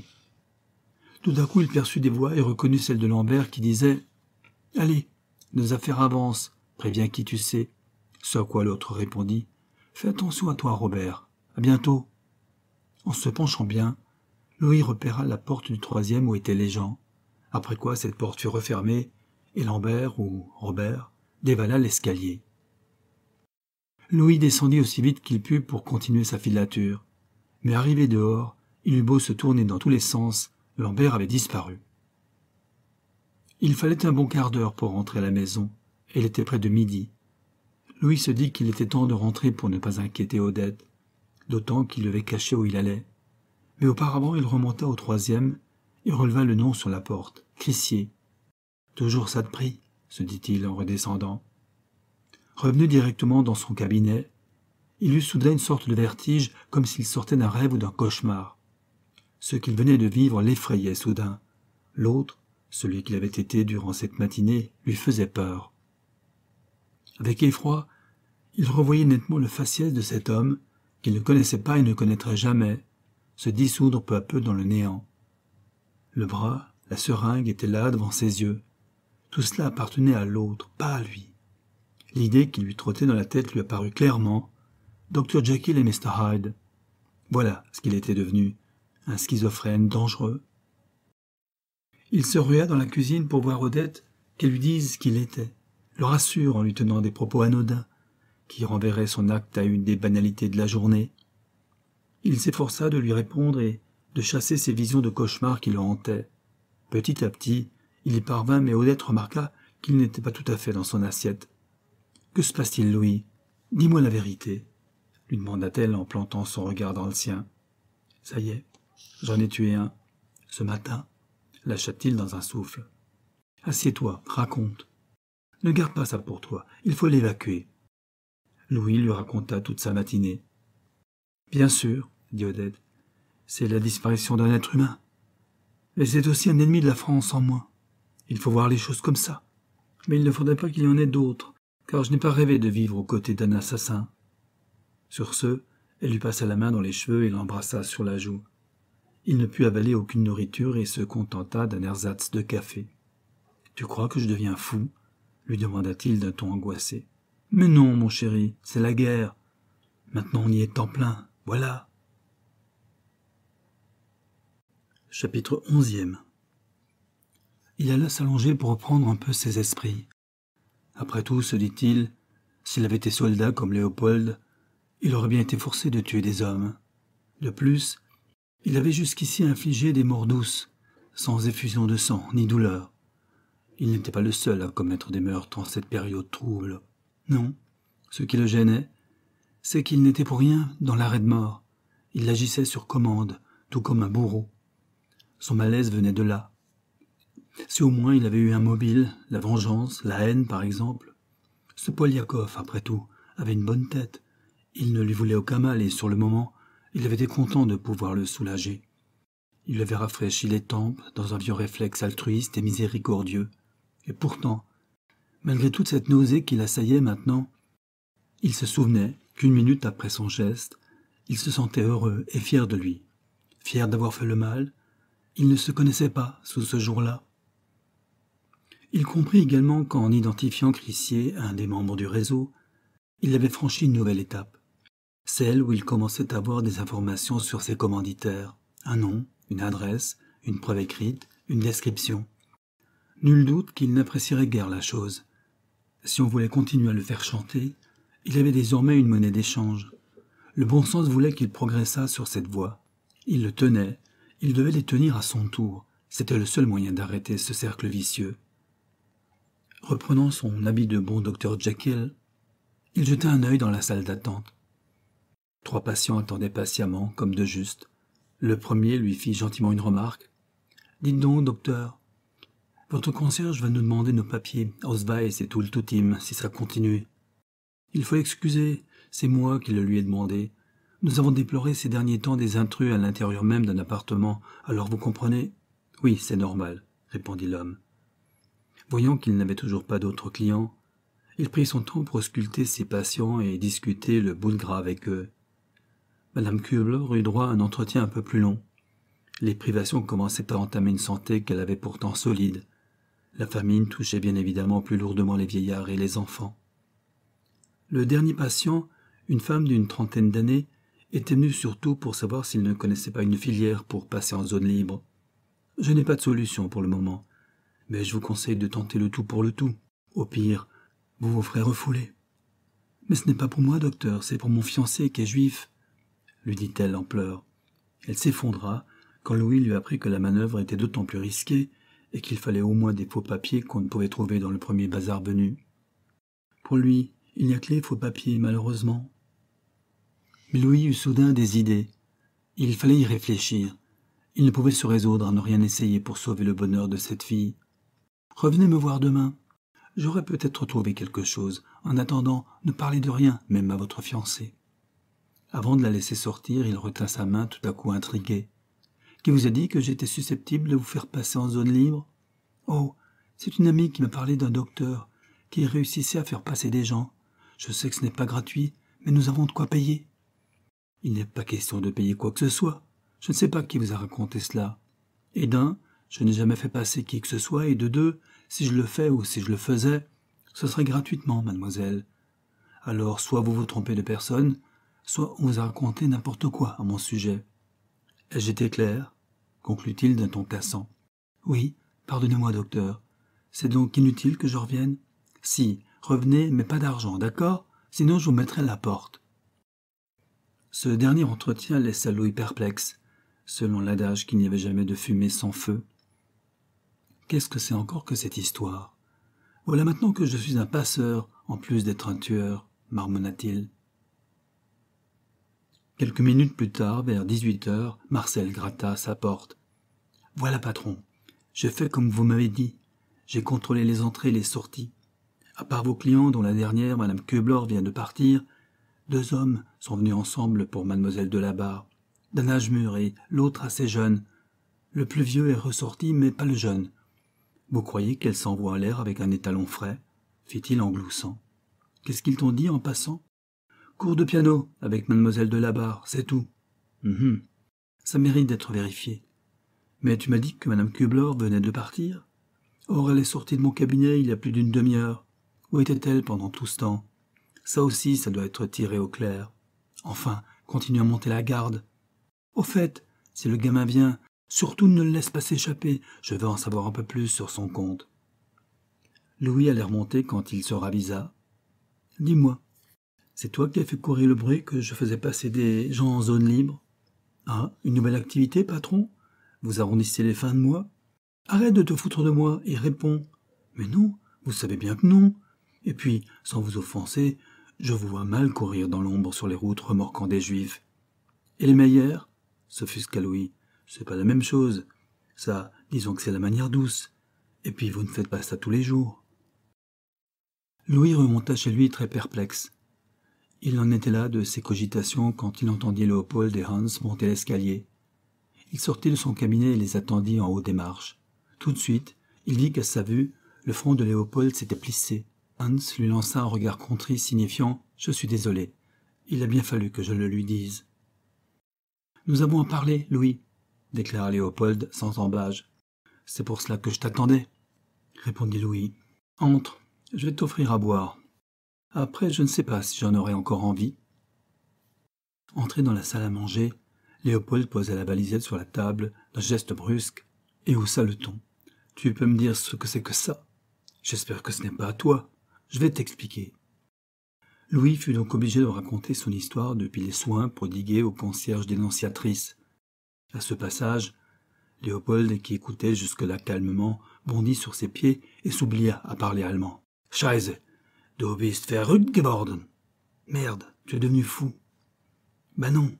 Tout d'un coup, il perçut des voix et reconnut celle de Lambert qui disait « Allez, nos affaires avancent, préviens qui tu sais. » Ce à quoi l'autre répondit « Fais attention à toi, Robert. À bientôt. » En se penchant bien, Louis repéra la porte du troisième où étaient les gens, après quoi cette porte fut refermée et Lambert, ou Robert, dévala l'escalier. Louis descendit aussi vite qu'il put pour continuer sa filature. Mais arrivé dehors, il eut beau se tourner dans tous les sens, Lambert avait disparu. Il fallait un bon quart d'heure pour rentrer à la maison, et il était près de midi. Louis se dit qu'il était temps de rentrer pour ne pas inquiéter Odette, d'autant qu'il devait cacher où il allait. Mais auparavant, il remonta au troisième et releva le nom sur la porte, Crissier. Toujours ça de prix, se dit-il en redescendant. Revenu directement dans son cabinet, il eut soudain une sorte de vertige comme s'il sortait d'un rêve ou d'un cauchemar. Ce qu'il venait de vivre l'effrayait soudain. L'autre, celui qu'il avait été durant cette matinée, lui faisait peur. Avec effroi, il revoyait nettement le faciès de cet homme, qu'il ne connaissait pas et ne connaîtrait jamais, se dissoudre peu à peu dans le néant. Le bras, la seringue étaient là devant ses yeux. Tout cela appartenait à l'autre, pas à lui. L'idée qui lui trottait dans la tête lui apparut clairement. Docteur Jekyll et Mr. Hyde. Voilà ce qu'il était devenu, un schizophrène dangereux. Il se rua dans la cuisine pour voir Odette qu'elle lui dise ce qu'il était, le rassure en lui tenant des propos anodins, qui renverraient son acte à une des banalités de la journée. Il s'efforça de lui répondre et de chasser ces visions de cauchemar qui le hantaient. Petit à petit, il y parvint, mais Odette remarqua qu'il n'était pas tout à fait dans son assiette. Que se passe-t-il, Louis Dis-moi la vérité, lui demanda-t-elle en plantant son regard dans le sien. Ça y est, j'en ai tué un. Ce matin, lâcha-t-il dans un souffle. Assieds-toi, raconte. Ne garde pas ça pour toi, il faut l'évacuer. Louis lui raconta toute sa matinée. Bien sûr, dit Odette, c'est la disparition d'un être humain. Mais c'est aussi un ennemi de la France en moins. Il faut voir les choses comme ça. Mais il ne faudrait pas qu'il y en ait d'autres, car je n'ai pas rêvé de vivre aux côtés d'un assassin. Sur ce, elle lui passa la main dans les cheveux et l'embrassa sur la joue. Il ne put avaler aucune nourriture et se contenta d'un ersatz de café. Tu crois que je deviens fou lui demanda-t-il d'un ton angoissé. Mais non, mon chéri, c'est la guerre. Maintenant on y est en plein, voilà. Chapitre onzième Il alla s'allonger pour reprendre un peu ses esprits. Après tout, se dit-il, s'il avait été soldat comme Léopold, il aurait bien été forcé de tuer des hommes. De plus, il avait jusqu'ici infligé des morts douces, sans effusion de sang ni douleur. Il n'était pas le seul à commettre des meurtres en cette période trouble. Non, ce qui le gênait, c'est qu'il n'était pour rien dans l'arrêt de mort. Il agissait sur commande, tout comme un bourreau. Son malaise venait de là. Si au moins il avait eu un mobile, la vengeance, la haine par exemple. Ce Poliakov, après tout, avait une bonne tête. Il ne lui voulait aucun mal et sur le moment, il avait été content de pouvoir le soulager. Il avait rafraîchi les tempes dans un vieux réflexe altruiste et miséricordieux. Et pourtant, malgré toute cette nausée qui l'assaillait maintenant, il se souvenait qu'une minute après son geste, il se sentait heureux et fier de lui. Fier d'avoir fait le mal, il ne se connaissait pas sous ce jour-là. Il comprit également qu'en identifiant Crissier, un des membres du réseau, il avait franchi une nouvelle étape, celle où il commençait à avoir des informations sur ses commanditaires, un nom, une adresse, une preuve écrite, une description. Nul doute qu'il n'apprécierait guère la chose. Si on voulait continuer à le faire chanter, il avait désormais une monnaie d'échange. Le bon sens voulait qu'il progressât sur cette voie. Il le tenait, il devait les tenir à son tour. C'était le seul moyen d'arrêter ce cercle vicieux. Reprenant son habit de bon docteur Jekyll, il jeta un œil dans la salle d'attente. Trois patients attendaient patiemment, comme de juste. Le premier lui fit gentiment une remarque. Dites donc, docteur, votre concierge va nous demander nos papiers, Ausweis et tout le toutim, si ça continue. Il faut l'excuser, c'est moi qui le lui ai demandé. Nous avons déploré ces derniers temps des intrus à l'intérieur même d'un appartement, alors vous comprenez Oui, c'est normal, répondit l'homme. Voyant qu'il n'avait toujours pas d'autres clients, il prit son temps pour ausculter ses patients et discuter le bout de gras avec eux. Madame Kubler eut droit à un entretien un peu plus long. Les privations commençaient à entamer une santé qu'elle avait pourtant solide. La famine touchait bien évidemment plus lourdement les vieillards et les enfants. Le dernier patient, une femme d'une trentaine d'années, était venu surtout pour savoir s'il ne connaissait pas une filière pour passer en zone libre. Je n'ai pas de solution pour le moment, mais je vous conseille de tenter le tout pour le tout. Au pire, vous vous ferez refouler. Mais ce n'est pas pour moi, docteur, c'est pour mon fiancé qui est juif, lui dit-elle en pleurs. Elle s'effondra quand Louis lui apprit que la manœuvre était d'autant plus risquée et qu'il fallait au moins des faux papiers qu'on ne pouvait trouver dans le premier bazar venu. Pour lui, il n'y a que les faux papiers, malheureusement. Mais Louis eut soudain des idées. Il fallait y réfléchir. Il ne pouvait se résoudre à ne rien essayer pour sauver le bonheur de cette fille. Revenez me voir demain. J'aurais peut-être trouvé quelque chose. En attendant, ne parlez de rien, même à votre fiancée. Avant de la laisser sortir, il retint sa main tout à coup intrigué. Qui vous a dit que j'étais susceptible de vous faire passer en zone libre Oh, c'est une amie qui m'a parlé d'un docteur qui réussissait à faire passer des gens. Je sais que ce n'est pas gratuit, mais nous avons de quoi payer. Il n'est pas question de payer quoi que ce soit. Je ne sais pas qui vous a raconté cela. Et d'un, je n'ai jamais fait passer qui que ce soit, et de deux, si je le fais ou si je le faisais, ce serait gratuitement, mademoiselle. Alors soit vous vous trompez de personne, soit on vous a raconté n'importe quoi à mon sujet. Ai-je été clair conclut-il d'un ton cassant. Oui, pardonnez-moi, docteur. C'est donc inutile que je revienne Si, revenez, mais pas d'argent, d'accord Sinon je vous mettrai la porte. Ce dernier entretien laissa Louis perplexe, selon l'adage qu'il n'y avait jamais de fumée sans feu. Qu'est-ce que c'est encore que cette histoire Voilà maintenant que je suis un passeur, en plus d'être un tueur, marmonna-t-il. Quelques minutes plus tard, vers dix-huit heures, Marcel gratta sa porte. Voilà, patron. J'ai fait comme vous m'avez dit. J'ai contrôlé les entrées et les sorties. À part vos clients, dont la dernière, Madame Queblor, vient de partir, deux hommes sont venus ensemble pour Mademoiselle Delabarre, d'un âge mûr et l'autre assez jeune. Le plus vieux est ressorti, mais pas le jeune. Vous croyez qu'elle s'envoie à l'air avec un étalon frais fit-il en gloussant. Qu'est-ce qu'ils t'ont dit en passant Cours de piano avec mademoiselle de la barre, c'est tout. Hum hum. Ça mérite d'être vérifié. Mais tu m'as dit que madame Cublor venait de partir Or, elle est sortie de mon cabinet il y a plus d'une demi-heure. Où était-elle pendant tout ce temps Ça aussi, ça doit être tiré au clair. Enfin, continue à monter la garde. Au fait, si le gamin vient, Surtout ne le laisse pas s'échapper, je veux en savoir un peu plus sur son compte. Louis allait remonter quand il se ravisa. Dis-moi, c'est toi qui as fait courir le bruit que je faisais passer des gens en zone libre Hein Une nouvelle activité, patron Vous arrondissez les fins de mois Arrête de te foutre de moi et réponds. Mais non, vous savez bien que non. Et puis, sans vous offenser, je vous vois mal courir dans l'ombre sur les routes remorquant des juifs. Et les meilleurs s'offusqua Louis c'est pas la même chose. Ça, disons que c'est la manière douce. Et puis vous ne faites pas ça tous les jours. Louis remonta chez lui très perplexe. Il en était là de ses cogitations quand il entendit Léopold et Hans monter l'escalier. Il sortit de son cabinet et les attendit en haut des marches. Tout de suite, il vit qu'à sa vue, le front de Léopold s'était plissé. Hans lui lança un regard contrit signifiant « Je suis désolé. Il a bien fallu que je le lui dise. »« Nous avons à parler, Louis déclara Léopold sans embâge. C'est pour cela que je t'attendais, répondit Louis. Entre, je vais t'offrir à boire. Après, je ne sais pas si j'en aurai encore envie. Entré dans la salle à manger, Léopold posa la balisette sur la table d'un geste brusque et haussa le ton. Tu peux me dire ce que c'est que ça J'espère que ce n'est pas à toi. Je vais t'expliquer. Louis fut donc obligé de raconter son histoire depuis les soins prodigués aux concierges dénonciatrices, à ce passage, Léopold, qui écoutait jusque-là calmement, bondit sur ses pieds et s'oublia à parler allemand. Scheiße, du bist verrückt geworden. Merde, tu es devenu fou. Bah non,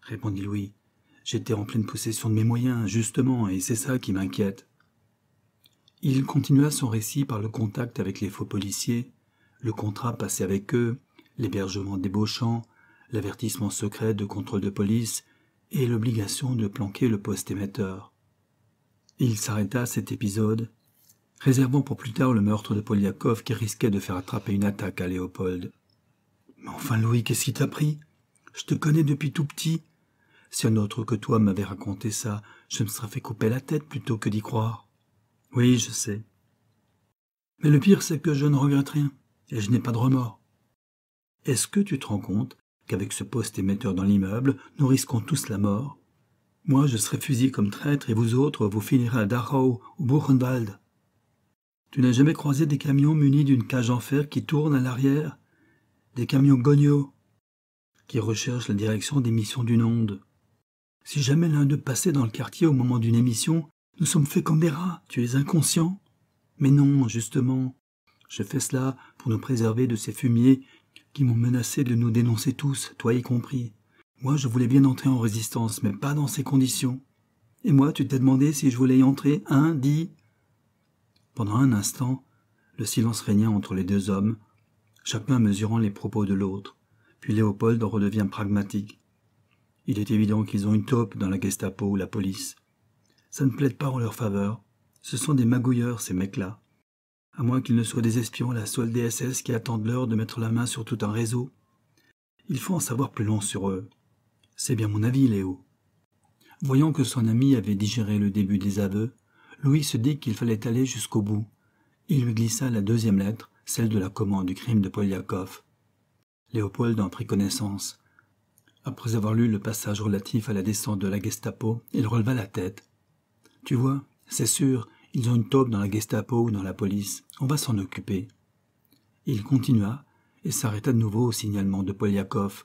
répondit Louis. J'étais en pleine possession de mes moyens, justement, et c'est ça qui m'inquiète. Il continua son récit par le contact avec les faux policiers, le contrat passé avec eux, l'hébergement débauchant, l'avertissement secret de contrôle de police, et l'obligation de planquer le poste émetteur. Il s'arrêta cet épisode, réservant pour plus tard le meurtre de Poliakov qui risquait de faire attraper une attaque à Léopold. Mais enfin, Louis, qu'est-ce qui t'a pris Je te connais depuis tout petit. Si un autre que toi m'avait raconté ça, je me serais fait couper la tête plutôt que d'y croire. Oui, je sais. Mais le pire, c'est que je ne regrette rien, et je n'ai pas de remords. Est-ce que tu te rends compte « Avec ce poste émetteur dans l'immeuble, nous risquons tous la mort. Moi, je serai fusillé comme traître et vous autres, vous finirez à Dachau ou Buchenwald. Tu n'as jamais croisé des camions munis d'une cage en fer qui tourne à l'arrière Des camions Gogno, qui recherchent la direction des missions d'une onde. Si jamais l'un d'eux passait dans le quartier au moment d'une émission, nous sommes faits comme des rats, tu es inconscient. Mais non, justement. Je fais cela pour nous préserver de ces fumiers qui m'ont menacé de nous dénoncer tous, toi y compris. Moi, je voulais bien entrer en résistance, mais pas dans ces conditions. Et moi, tu t'es demandé si je voulais y entrer, hein, dit. Pendant un instant, le silence régna entre les deux hommes, chacun mesurant les propos de l'autre. Puis Léopold en redevient pragmatique. Il est évident qu'ils ont une taupe dans la Gestapo ou la police. Ça ne plaide pas en leur faveur. Ce sont des magouilleurs, ces mecs-là à moins qu'ils ne soient des espions la seule DSS qui attendent l'heure de mettre la main sur tout un réseau. Il faut en savoir plus long sur eux. C'est bien mon avis, Léo. Voyant que son ami avait digéré le début des aveux, Louis se dit qu'il fallait aller jusqu'au bout. Il lui glissa la deuxième lettre, celle de la commande du crime de Polyakov. Léopold en prit connaissance. Après avoir lu le passage relatif à la descente de la Gestapo, il releva la tête. Tu vois, c'est sûr, ils ont une taupe dans la Gestapo ou dans la police. On va s'en occuper. Il continua et s'arrêta de nouveau au signalement de Poliakov.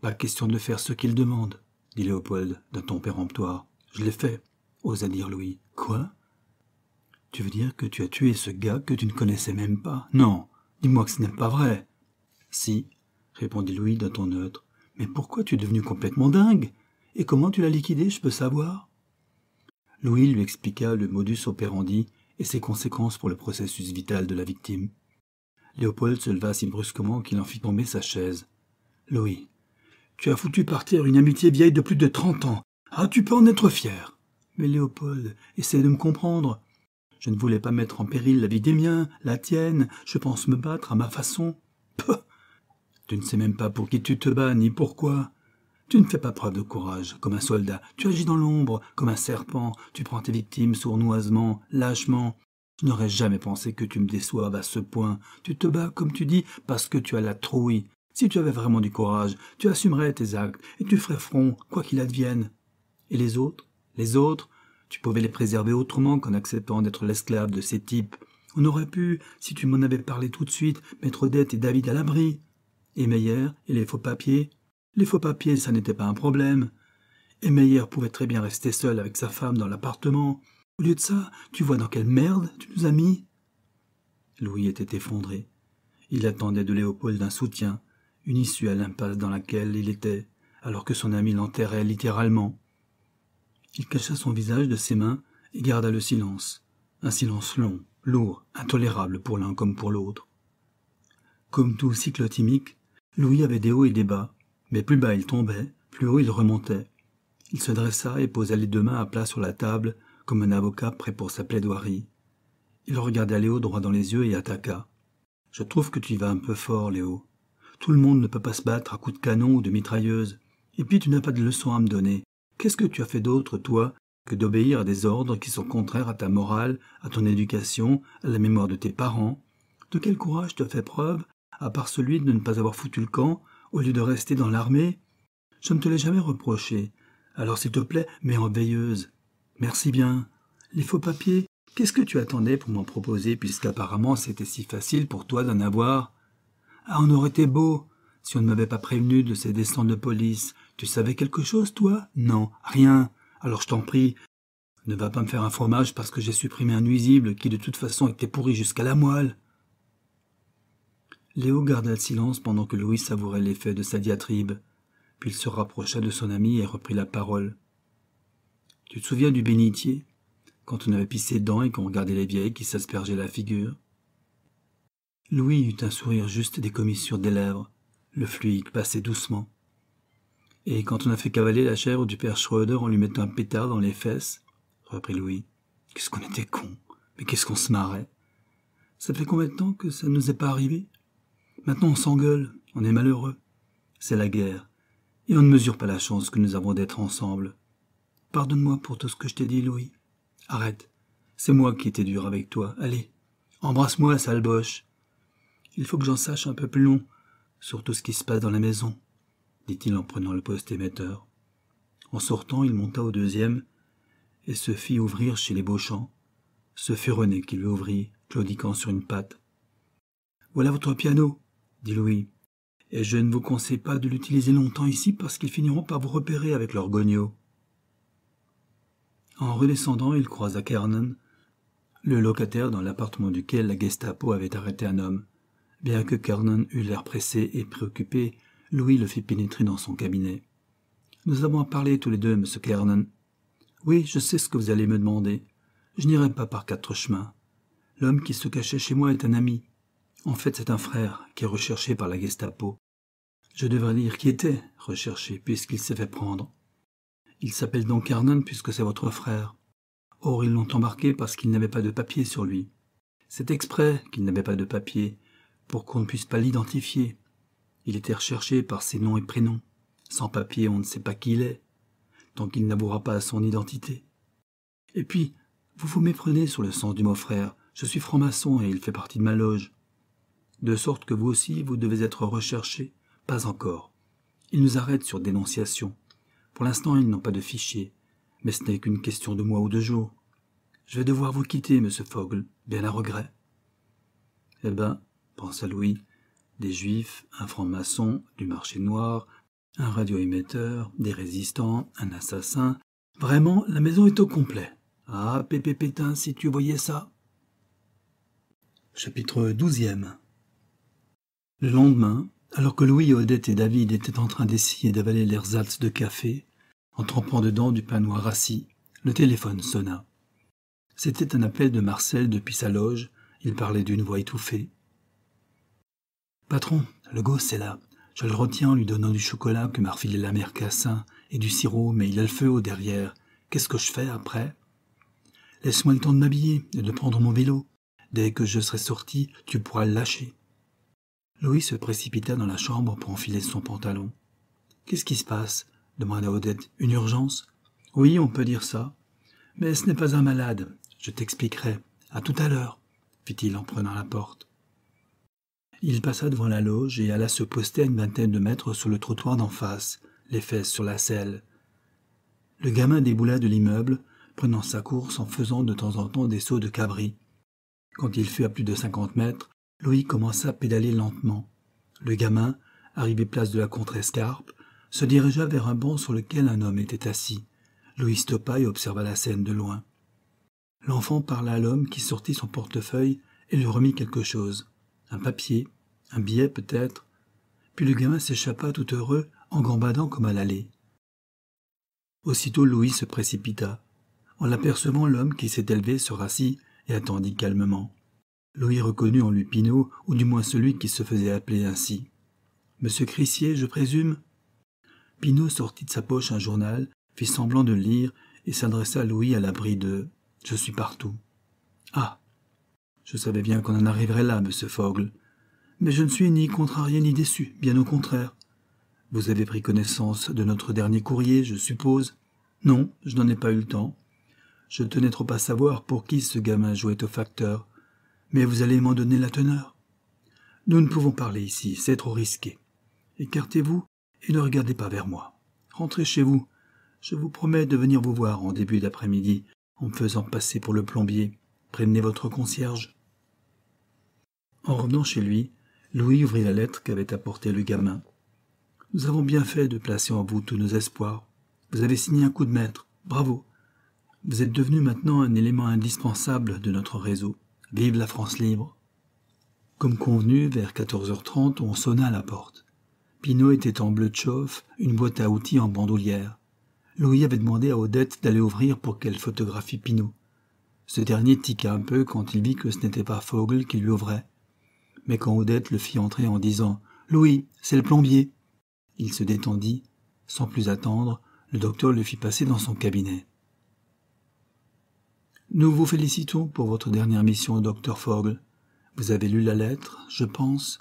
Pas question de faire ce qu'il demande, dit Léopold d'un ton péremptoire. Je l'ai fait, osa dire Louis. Quoi Tu veux dire que tu as tué ce gars que tu ne connaissais même pas Non, dis-moi que ce n'est pas vrai. Si, répondit Louis d'un ton neutre. Mais pourquoi tu es devenu complètement dingue Et comment tu l'as liquidé, je peux savoir Louis lui expliqua le modus operandi et ses conséquences pour le processus vital de la victime. Léopold se leva si brusquement qu'il en fit tomber sa chaise. Louis, tu as foutu partir une amitié vieille de plus de trente ans. Ah, tu peux en être fier. Mais Léopold, essaie de me comprendre. Je ne voulais pas mettre en péril la vie des miens, la tienne. Je pense me battre à ma façon. Tu ne sais même pas pour qui tu te bats, ni pourquoi. Tu ne fais pas preuve de courage, comme un soldat. Tu agis dans l'ombre, comme un serpent. Tu prends tes victimes sournoisement, lâchement. Je n'aurais jamais pensé que tu me déçoives à ce point. Tu te bats, comme tu dis, parce que tu as la trouille. Si tu avais vraiment du courage, tu assumerais tes actes, et tu ferais front, quoi qu'il advienne. Et les autres Les autres Tu pouvais les préserver autrement qu'en acceptant d'être l'esclave de ces types. On aurait pu, si tu m'en avais parlé tout de suite, mettre Odette et David à l'abri. Et Meyer et les faux papiers les faux papiers, ça n'était pas un problème. Et Meyer pouvait très bien rester seul avec sa femme dans l'appartement. Au lieu de ça, tu vois dans quelle merde tu nous as mis Louis était effondré. Il attendait de Léopold un soutien, une issue à l'impasse dans laquelle il était, alors que son ami l'enterrait littéralement. Il cacha son visage de ses mains et garda le silence, un silence long, lourd, intolérable pour l'un comme pour l'autre. Comme tout cyclotimique, Louis avait des hauts et des bas, mais plus bas il tombait, plus haut il remontait. Il se dressa et posa les deux mains à plat sur la table, comme un avocat prêt pour sa plaidoirie. Il regarda Léo droit dans les yeux et attaqua. Je trouve que tu y vas un peu fort, Léo. Tout le monde ne peut pas se battre à coups de canon ou de mitrailleuse. Et puis tu n'as pas de leçon à me donner. Qu'est-ce que tu as fait d'autre, toi, que d'obéir à des ordres qui sont contraires à ta morale, à ton éducation, à la mémoire de tes parents De quel courage tu as fait preuve, à part celui de ne pas avoir foutu le camp au lieu de rester dans l'armée Je ne te l'ai jamais reproché. Alors s'il te plaît, mets en veilleuse. Merci bien. Les faux papiers, qu'est-ce que tu attendais pour m'en proposer, puisqu'apparemment c'était si facile pour toi d'en avoir Ah, on aurait été beau si on ne m'avait pas prévenu de ces descentes de police. Tu savais quelque chose, toi Non, rien. Alors je t'en prie, ne va pas me faire un fromage parce que j'ai supprimé un nuisible qui de toute façon était pourri jusqu'à la moelle. Léo garda le silence pendant que Louis savourait l'effet de sa diatribe, puis il se rapprocha de son ami et reprit la parole. Tu te souviens du bénitier, quand on avait pissé dedans et qu'on regardait les vieilles qui s'aspergeaient la figure Louis eut un sourire juste des commissures des lèvres, le fluide passait doucement. Et quand on a fait cavaler la chèvre du père Schroeder en lui mettant un pétard dans les fesses, reprit Louis, qu'est-ce qu'on était con, mais qu'est-ce qu'on se marrait. Ça fait combien de temps que ça ne nous est pas arrivé Maintenant on s'engueule, on est malheureux. C'est la guerre, et on ne mesure pas la chance que nous avons d'être ensemble. Pardonne-moi pour tout ce que je t'ai dit, Louis. Arrête, c'est moi qui étais dur avec toi. Allez, embrasse-moi, sale boche. Il faut que j'en sache un peu plus long sur tout ce qui se passe dans la maison, dit-il en prenant le poste émetteur. En sortant, il monta au deuxième et se fit ouvrir chez les Beauchamps. Ce fut René qui lui ouvrit, claudiquant sur une patte. Voilà votre piano, dit Louis. Et je ne vous conseille pas de l'utiliser longtemps ici parce qu'ils finiront par vous repérer avec leurs gognot. En redescendant, il croisa Kernan, le locataire dans l'appartement duquel la Gestapo avait arrêté un homme. Bien que Kernan eût l'air pressé et préoccupé, Louis le fit pénétrer dans son cabinet. Nous avons parler tous les deux, monsieur Kernan. Oui, je sais ce que vous allez me demander. Je n'irai pas par quatre chemins. L'homme qui se cachait chez moi est un ami. En fait, c'est un frère qui est recherché par la Gestapo. Je devrais dire qui était recherché, puisqu'il s'est fait prendre. Il s'appelle donc Arnon, puisque c'est votre frère. Or, ils l'ont embarqué parce qu'il n'avait pas de papier sur lui. C'est exprès qu'il n'avait pas de papier, pour qu'on ne puisse pas l'identifier. Il était recherché par ses noms et prénoms. Sans papier, on ne sait pas qui il est, tant qu'il n'avouera pas son identité. Et puis, vous vous méprenez sur le sens du mot frère. Je suis franc-maçon et il fait partie de ma loge de sorte que vous aussi vous devez être recherché, pas encore. Ils nous arrêtent sur dénonciation. Pour l'instant, ils n'ont pas de fichier, mais ce n'est qu'une question de mois ou de jours. Je vais devoir vous quitter, monsieur Fogle, bien à regret. Eh ben, pensa Louis, des juifs, un franc-maçon, du marché noir, un radioémetteur, des résistants, un assassin. Vraiment, la maison est au complet. Ah, Pépé Pétain, si tu voyais ça. Chapitre douzième le lendemain, alors que Louis, Odette et David étaient en train d'essayer d'avaler leurs alts de café, en trempant dedans du pain noir rassis, le téléphone sonna. C'était un appel de Marcel depuis sa loge. Il parlait d'une voix étouffée. Patron, le gosse est là. Je le retiens en lui donnant du chocolat que m'a refilé la mère Cassin et du sirop, mais il a le feu au derrière. Qu'est-ce que je fais après Laisse-moi le temps de m'habiller et de prendre mon vélo. Dès que je serai sorti, tu pourras le lâcher. Louis se précipita dans la chambre pour enfiler son pantalon. Qu'est-ce qui se passe demanda Odette. Une urgence Oui, on peut dire ça. Mais ce n'est pas un malade. Je t'expliquerai. À tout à l'heure, fit-il en prenant la porte. Il passa devant la loge et alla se poster à une vingtaine de mètres sur le trottoir d'en face, les fesses sur la selle. Le gamin déboula de l'immeuble, prenant sa course en faisant de temps en temps des sauts de cabri. Quand il fut à plus de cinquante mètres, Louis commença à pédaler lentement. Le gamin, arrivé place de la contrescarpe, se dirigea vers un banc sur lequel un homme était assis. Louis stoppa et observa la scène de loin. L'enfant parla à l'homme qui sortit son portefeuille et lui remit quelque chose. Un papier, un billet peut-être. Puis le gamin s'échappa tout heureux en gambadant comme à l'aller. Aussitôt Louis se précipita. En l'apercevant, l'homme qui s'était élevé se rassit et attendit calmement. Louis reconnut en lui Pinaud, ou du moins celui qui se faisait appeler ainsi. Monsieur Crissier, je présume Pinaud sortit de sa poche un journal, fit semblant de lire et s'adressa à Louis à l'abri de Je suis partout. Ah Je savais bien qu'on en arriverait là, monsieur Fogle. Mais je ne suis ni contrarié ni déçu, bien au contraire. Vous avez pris connaissance de notre dernier courrier, je suppose Non, je n'en ai pas eu le temps. Je tenais trop à savoir pour qui ce gamin jouait au facteur. Mais vous allez m'en donner la teneur. Nous ne pouvons parler ici, c'est trop risqué. Écartez-vous et ne regardez pas vers moi. Rentrez chez vous. Je vous promets de venir vous voir en début d'après-midi, en me faisant passer pour le plombier. Prévenez votre concierge. En revenant chez lui, Louis ouvrit la lettre qu'avait apportée le gamin. Nous avons bien fait de placer en vous tous nos espoirs. Vous avez signé un coup de maître. Bravo. Vous êtes devenu maintenant un élément indispensable de notre réseau. Vive la France libre Comme convenu, vers 14h30, on sonna à la porte. Pinot était en bleu de chauffe, une boîte à outils en bandoulière. Louis avait demandé à Odette d'aller ouvrir pour qu'elle photographie Pinot. Ce dernier tiqua un peu quand il vit que ce n'était pas Fogel qui lui ouvrait. Mais quand Odette le fit entrer en disant Louis, c'est le plombier il se détendit. Sans plus attendre, le docteur le fit passer dans son cabinet. Nous vous félicitons pour votre dernière mission au docteur Fogg. Vous avez lu la lettre, je pense.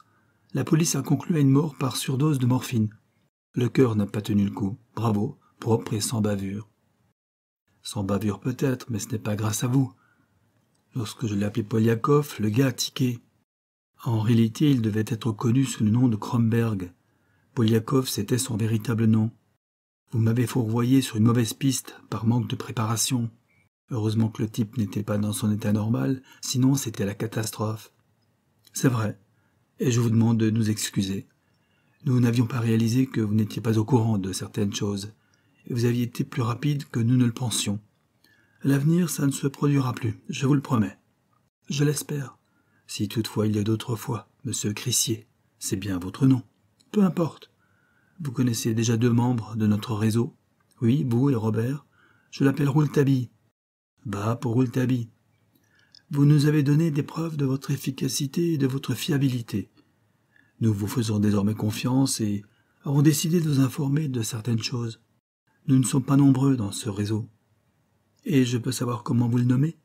La police a conclu à une mort par surdose de morphine. Le cœur n'a pas tenu le coup. Bravo, propre et sans bavure. Sans bavure peut-être, mais ce n'est pas grâce à vous. Lorsque je l'ai appelé Poliakov, le gars a tiqué. En réalité, il devait être connu sous le nom de Kromberg. Poliakov, c'était son véritable nom. Vous m'avez fourvoyé sur une mauvaise piste par manque de préparation. Heureusement que le type n'était pas dans son état normal, sinon c'était la catastrophe. C'est vrai, et je vous demande de nous excuser. Nous n'avions pas réalisé que vous n'étiez pas au courant de certaines choses, et vous aviez été plus rapide que nous ne le pensions. L'avenir, ça ne se produira plus, je vous le promets. Je l'espère. Si toutefois il y a d'autres fois, monsieur Crissier, c'est bien votre nom. Peu importe. Vous connaissez déjà deux membres de notre réseau Oui, vous et Robert. Je l'appelle Rouletabille. Bah pour Rouletabille Vous nous avez donné des preuves de votre efficacité et de votre fiabilité. Nous vous faisons désormais confiance et avons décidé de vous informer de certaines choses. Nous ne sommes pas nombreux dans ce réseau. Et je peux savoir comment vous le nommez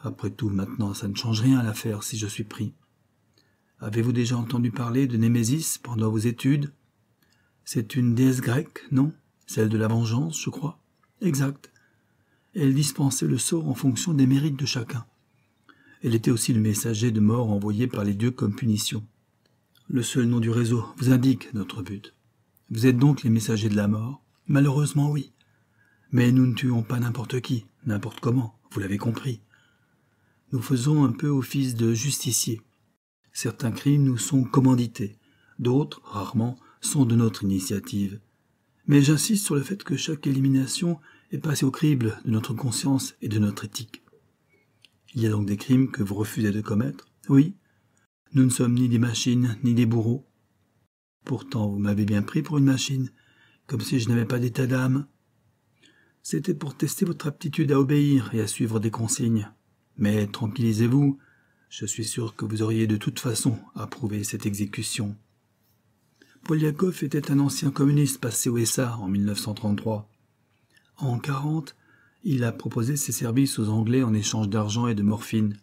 Après tout, maintenant, ça ne change rien à l'affaire si je suis pris. Avez-vous déjà entendu parler de Némésis pendant vos études C'est une déesse grecque, non Celle de la vengeance, je crois. Exact elle dispensait le sort en fonction des mérites de chacun. Elle était aussi le messager de mort envoyé par les dieux comme punition. Le seul nom du réseau vous indique notre but. Vous êtes donc les messagers de la mort Malheureusement oui. Mais nous ne tuons pas n'importe qui, n'importe comment, vous l'avez compris. Nous faisons un peu office de justicier. Certains crimes nous sont commandités, d'autres, rarement, sont de notre initiative. Mais j'insiste sur le fait que chaque élimination est passé au crible de notre conscience et de notre éthique. Il y a donc des crimes que vous refusez de commettre Oui, nous ne sommes ni des machines, ni des bourreaux. Pourtant, vous m'avez bien pris pour une machine, comme si je n'avais pas d'état d'âme. C'était pour tester votre aptitude à obéir et à suivre des consignes. Mais tranquillisez-vous, je suis sûr que vous auriez de toute façon approuvé cette exécution. Polyakov était un ancien communiste passé au SA en 1933. En quarante, il a proposé ses services aux Anglais en échange d'argent et de morphine.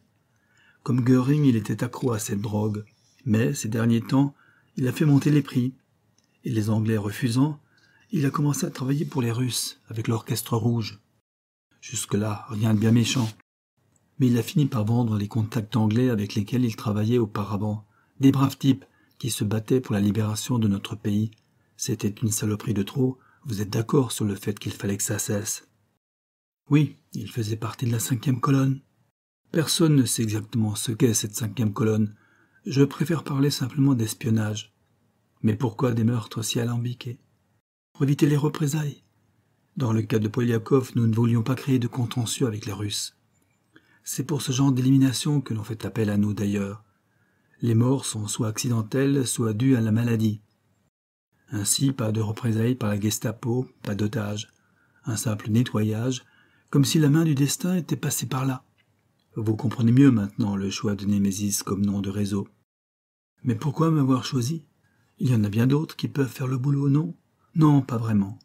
Comme Goering, il était accro à cette drogue, mais ces derniers temps, il a fait monter les prix. Et les Anglais refusant, il a commencé à travailler pour les Russes avec l'Orchestre Rouge. Jusque-là, rien de bien méchant. Mais il a fini par vendre les contacts anglais avec lesquels il travaillait auparavant, des braves types qui se battaient pour la libération de notre pays. C'était une saloperie de trop, vous êtes d'accord sur le fait qu'il fallait que ça cesse Oui, il faisait partie de la cinquième colonne. Personne ne sait exactement ce qu'est cette cinquième colonne. Je préfère parler simplement d'espionnage. Mais pourquoi des meurtres si alambiqués Pour éviter les représailles. Dans le cas de Polyakov, nous ne voulions pas créer de contentieux avec les Russes. C'est pour ce genre d'élimination que l'on fait appel à nous d'ailleurs. Les morts sont soit accidentelles, soit dues à la maladie. Ainsi, pas de représailles par la Gestapo, pas d'otages. Un simple nettoyage, comme si la main du destin était passée par là. Vous comprenez mieux maintenant le choix de Némésis comme nom de réseau. Mais pourquoi m'avoir choisi Il y en a bien d'autres qui peuvent faire le boulot, non Non, pas vraiment.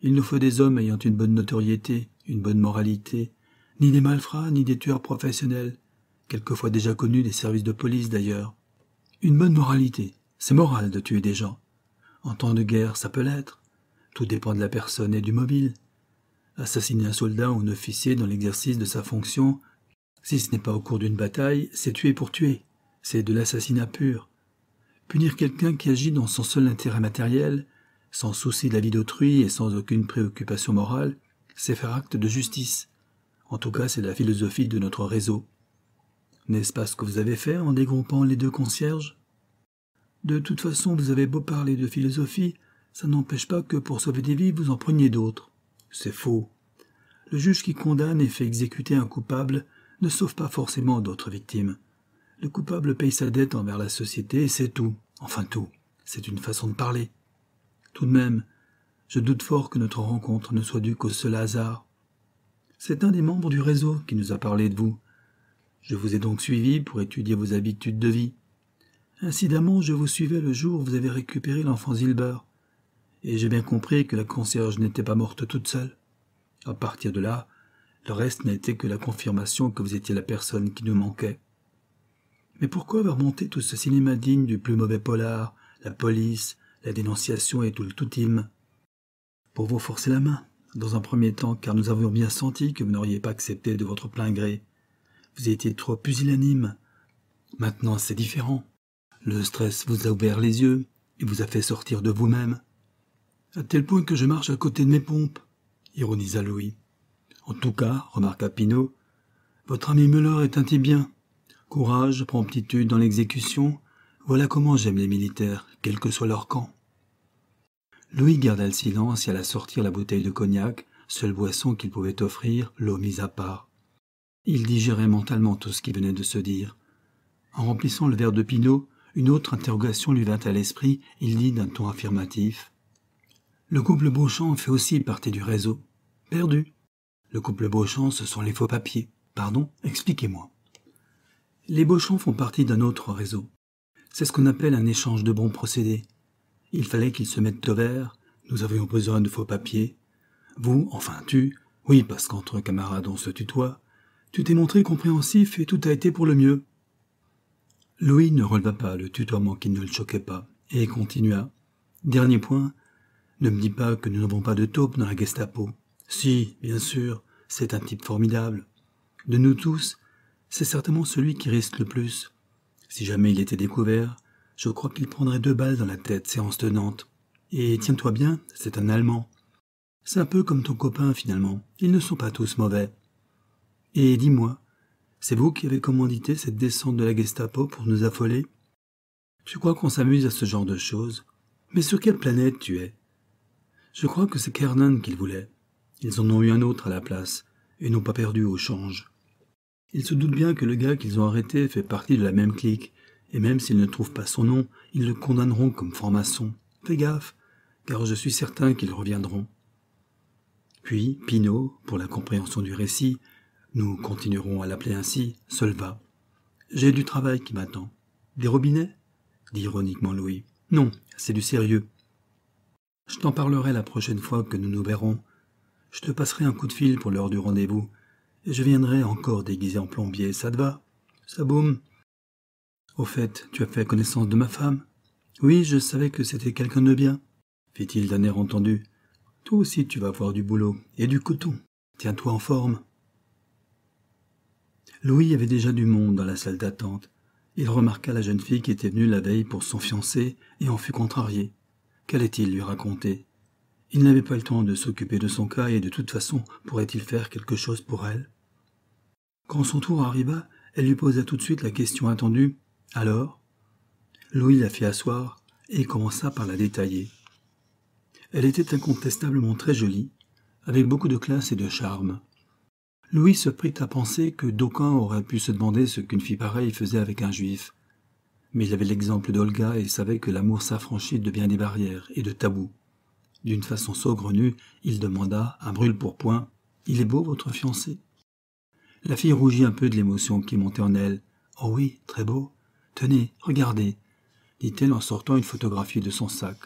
Il nous faut des hommes ayant une bonne notoriété, une bonne moralité, ni des malfrats, ni des tueurs professionnels, quelquefois déjà connus des services de police d'ailleurs. Une bonne moralité, c'est moral de tuer des gens. En temps de guerre, ça peut l'être. Tout dépend de la personne et du mobile. Assassiner un soldat ou un officier dans l'exercice de sa fonction, si ce n'est pas au cours d'une bataille, c'est tuer pour tuer. C'est de l'assassinat pur. Punir quelqu'un qui agit dans son seul intérêt matériel, sans souci de la vie d'autrui et sans aucune préoccupation morale, c'est faire acte de justice. En tout cas, c'est la philosophie de notre réseau. N'est-ce pas ce que vous avez fait en dégroupant les deux concierges de toute façon, vous avez beau parler de philosophie, ça n'empêche pas que pour sauver des vies, vous en preniez d'autres. C'est faux. Le juge qui condamne et fait exécuter un coupable ne sauve pas forcément d'autres victimes. Le coupable paye sa dette envers la société et c'est tout. Enfin tout. C'est une façon de parler. Tout de même, je doute fort que notre rencontre ne soit due qu'au seul hasard. C'est un des membres du réseau qui nous a parlé de vous. Je vous ai donc suivi pour étudier vos habitudes de vie. Incidemment, je vous suivais le jour où vous avez récupéré l'enfant Zilber, et j'ai bien compris que la concierge n'était pas morte toute seule. À partir de là, le reste n'a été que la confirmation que vous étiez la personne qui nous manquait. Mais pourquoi avoir monté tout ce cinéma digne du plus mauvais polar, la police, la dénonciation et tout le toutime Pour vous forcer la main, dans un premier temps, car nous avions bien senti que vous n'auriez pas accepté de votre plein gré. Vous étiez trop pusillanime. Maintenant, c'est différent. Le stress vous a ouvert les yeux et vous a fait sortir de vous-même. À tel point que je marche à côté de mes pompes, ironisa Louis. En tout cas, remarqua Pinaud, votre ami Muller est un tibien. Courage, promptitude dans l'exécution, voilà comment j'aime les militaires, quel que soit leur camp. Louis garda le silence et alla sortir la bouteille de cognac, seule boisson qu'il pouvait offrir, l'eau mise à part. Il digérait mentalement tout ce qui venait de se dire. En remplissant le verre de Pinot, une autre interrogation lui vint à l'esprit. Il dit d'un ton affirmatif Le couple Beauchamp fait aussi partie du réseau. Perdu. Le couple Beauchamp, ce sont les faux papiers. Pardon, expliquez-moi. Les Beauchamp font partie d'un autre réseau. C'est ce qu'on appelle un échange de bons procédés. Il fallait qu'ils se mettent au vert. Nous avions besoin de faux papiers. Vous, enfin tu, oui, parce qu'entre camarades on se tutoie, tu t'es montré compréhensif et tout a été pour le mieux. Louis ne releva pas le tutoiement qui ne le choquait pas, et continua. Dernier point, ne me dis pas que nous n'avons pas de taupe dans la Gestapo. Si, bien sûr, c'est un type formidable. De nous tous, c'est certainement celui qui risque le plus. Si jamais il était découvert, je crois qu'il prendrait deux balles dans la tête, séance tenante. Et tiens-toi bien, c'est un Allemand. C'est un peu comme ton copain, finalement. Ils ne sont pas tous mauvais. Et dis-moi, c'est vous qui avez commandité cette descente de la Gestapo pour nous affoler Je crois qu'on s'amuse à ce genre de choses. Mais sur quelle planète tu es Je crois que c'est Kernan qu'ils voulaient. Ils en ont eu un autre à la place, et n'ont pas perdu au change. Ils se doutent bien que le gars qu'ils ont arrêté fait partie de la même clique, et même s'ils ne trouvent pas son nom, ils le condamneront comme franc-maçon. Fais gaffe, car je suis certain qu'ils reviendront. Puis, Pinault, pour la compréhension du récit, nous continuerons à l'appeler ainsi, Solva. J'ai du travail qui m'attend. Des robinets dit ironiquement Louis. Non, c'est du sérieux. Je t'en parlerai la prochaine fois que nous nous verrons. Je te passerai un coup de fil pour l'heure du rendez-vous, et je viendrai encore déguisé en plombier, ça te va Ça boum Au fait, tu as fait connaissance de ma femme Oui, je savais que c'était quelqu'un de bien, fit-il d'un air entendu. Toi aussi, tu vas avoir du boulot et du coton. Tiens-toi en forme. Louis avait déjà du monde dans la salle d'attente. Il remarqua la jeune fille qui était venue la veille pour son fiancé et en fut contrarié. Qu'allait-il lui raconter Il n'avait pas le temps de s'occuper de son cas et de toute façon pourrait-il faire quelque chose pour elle Quand son tour arriva, elle lui posa tout de suite la question attendue. Alors Louis la fit asseoir et commença par la détailler. Elle était incontestablement très jolie, avec beaucoup de classe et de charme. Louis se prit à penser que d'aucuns auraient pu se demander ce qu'une fille pareille faisait avec un juif. Mais il avait l'exemple d'Olga et savait que l'amour s'affranchit de bien des barrières et de tabous. D'une façon saugrenue, il demanda, à brûle-pourpoint Il est beau votre fiancé La fille rougit un peu de l'émotion qui montait en elle. Oh oui, très beau. Tenez, regardez, dit-elle en sortant une photographie de son sac.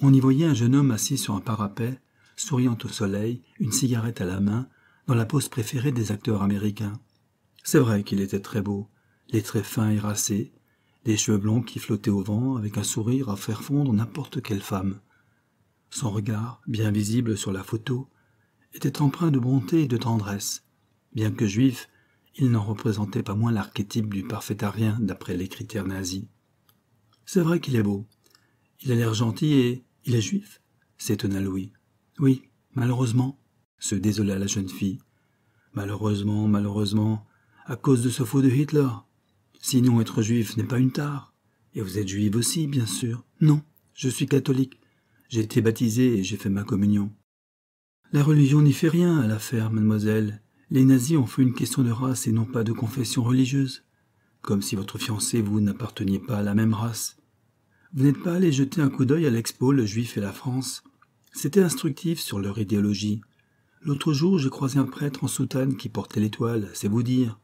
On y voyait un jeune homme assis sur un parapet, souriant au soleil, une cigarette à la main, dans la pose préférée des acteurs américains. C'est vrai qu'il était très beau, les traits fins et racés, les cheveux blonds qui flottaient au vent avec un sourire à faire fondre n'importe quelle femme. Son regard, bien visible sur la photo, était empreint de bonté et de tendresse. Bien que juif, il n'en représentait pas moins l'archétype du parfait parfaitarien d'après les critères nazis. C'est vrai qu'il est beau. Il a l'air gentil et il est juif, s'étonna Louis. Oui, malheureusement, se désola la jeune fille. Malheureusement, malheureusement, à cause de ce faux de Hitler. Sinon, être juif n'est pas une tare. Et vous êtes juive aussi, bien sûr. Non, je suis catholique. J'ai été baptisé et j'ai fait ma communion. La religion n'y fait rien à l'affaire, mademoiselle. Les nazis ont fait une question de race et non pas de confession religieuse. Comme si votre fiancé, vous, n'apparteniez pas à la même race. Vous n'êtes pas allé jeter un coup d'œil à l'expo Le Juif et la France c'était instructif sur leur idéologie. L'autre jour, j'ai croisé un prêtre en soutane qui portait l'étoile, c'est vous dire.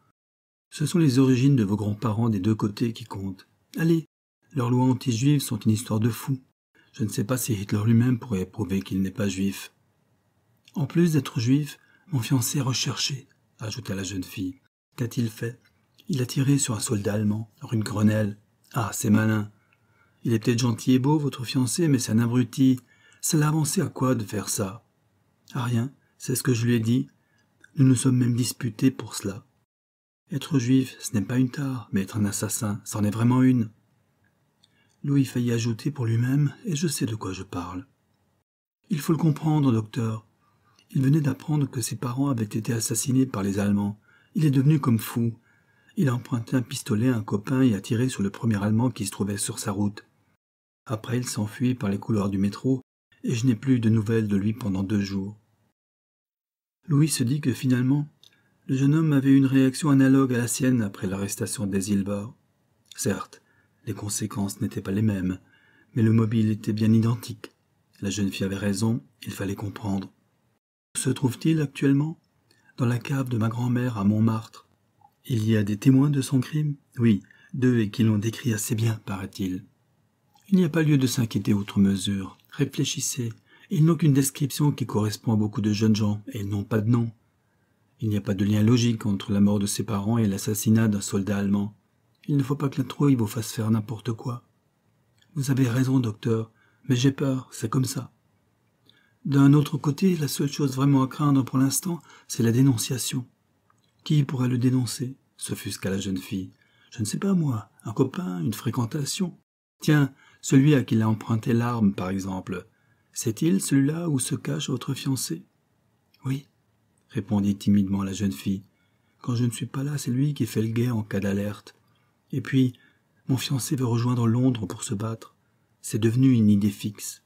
Ce sont les origines de vos grands-parents des deux côtés qui comptent. Allez, leurs lois anti-juives sont une histoire de fou. Je ne sais pas si Hitler lui-même pourrait prouver qu'il n'est pas juif. En plus d'être juif, mon fiancé est recherché, ajouta la jeune fille. Qu'a-t-il fait Il a tiré sur un soldat allemand, dans une grenelle. Ah, c'est malin. Il est peut-être gentil et beau, votre fiancé, mais c'est un abruti. Ça l'avancée à quoi de faire ça À ah, rien, c'est ce que je lui ai dit. Nous nous sommes même disputés pour cela. Être juif, ce n'est pas une tare, mais être un assassin, c'en est vraiment une. Louis faillit ajouter pour lui-même, et je sais de quoi je parle. Il faut le comprendre, docteur. Il venait d'apprendre que ses parents avaient été assassinés par les Allemands. Il est devenu comme fou. Il a emprunté un pistolet à un copain et a tiré sur le premier Allemand qui se trouvait sur sa route. Après, il s'enfuit par les couloirs du métro et je n'ai plus de nouvelles de lui pendant deux jours. Louis se dit que finalement, le jeune homme avait une réaction analogue à la sienne après l'arrestation des Certes, les conséquences n'étaient pas les mêmes, mais le mobile était bien identique. La jeune fille avait raison, il fallait comprendre. Où se trouve-t-il actuellement Dans la cave de ma grand-mère à Montmartre. Il y a des témoins de son crime Oui, deux et qui l'ont décrit assez bien, paraît-il. Il n'y a pas lieu de s'inquiéter outre mesure. Réfléchissez. Ils n'ont qu'une description qui correspond à beaucoup de jeunes gens, et n'ont pas de nom. Il n'y a pas de lien logique entre la mort de ses parents et l'assassinat d'un soldat allemand. Il ne faut pas que la trouille vous fasse faire n'importe quoi. Vous avez raison, docteur, mais j'ai peur, c'est comme ça. D'un autre côté, la seule chose vraiment à craindre pour l'instant, c'est la dénonciation. Qui pourra le dénoncer Ce fut la jeune fille. Je ne sais pas moi, un copain, une fréquentation. Tiens, celui à qui l'a emprunté l'arme, par exemple, c'est-il celui-là où se cache votre fiancé Oui, répondit timidement la jeune fille. Quand je ne suis pas là, c'est lui qui fait le guet en cas d'alerte. Et puis, mon fiancé veut rejoindre Londres pour se battre. C'est devenu une idée fixe.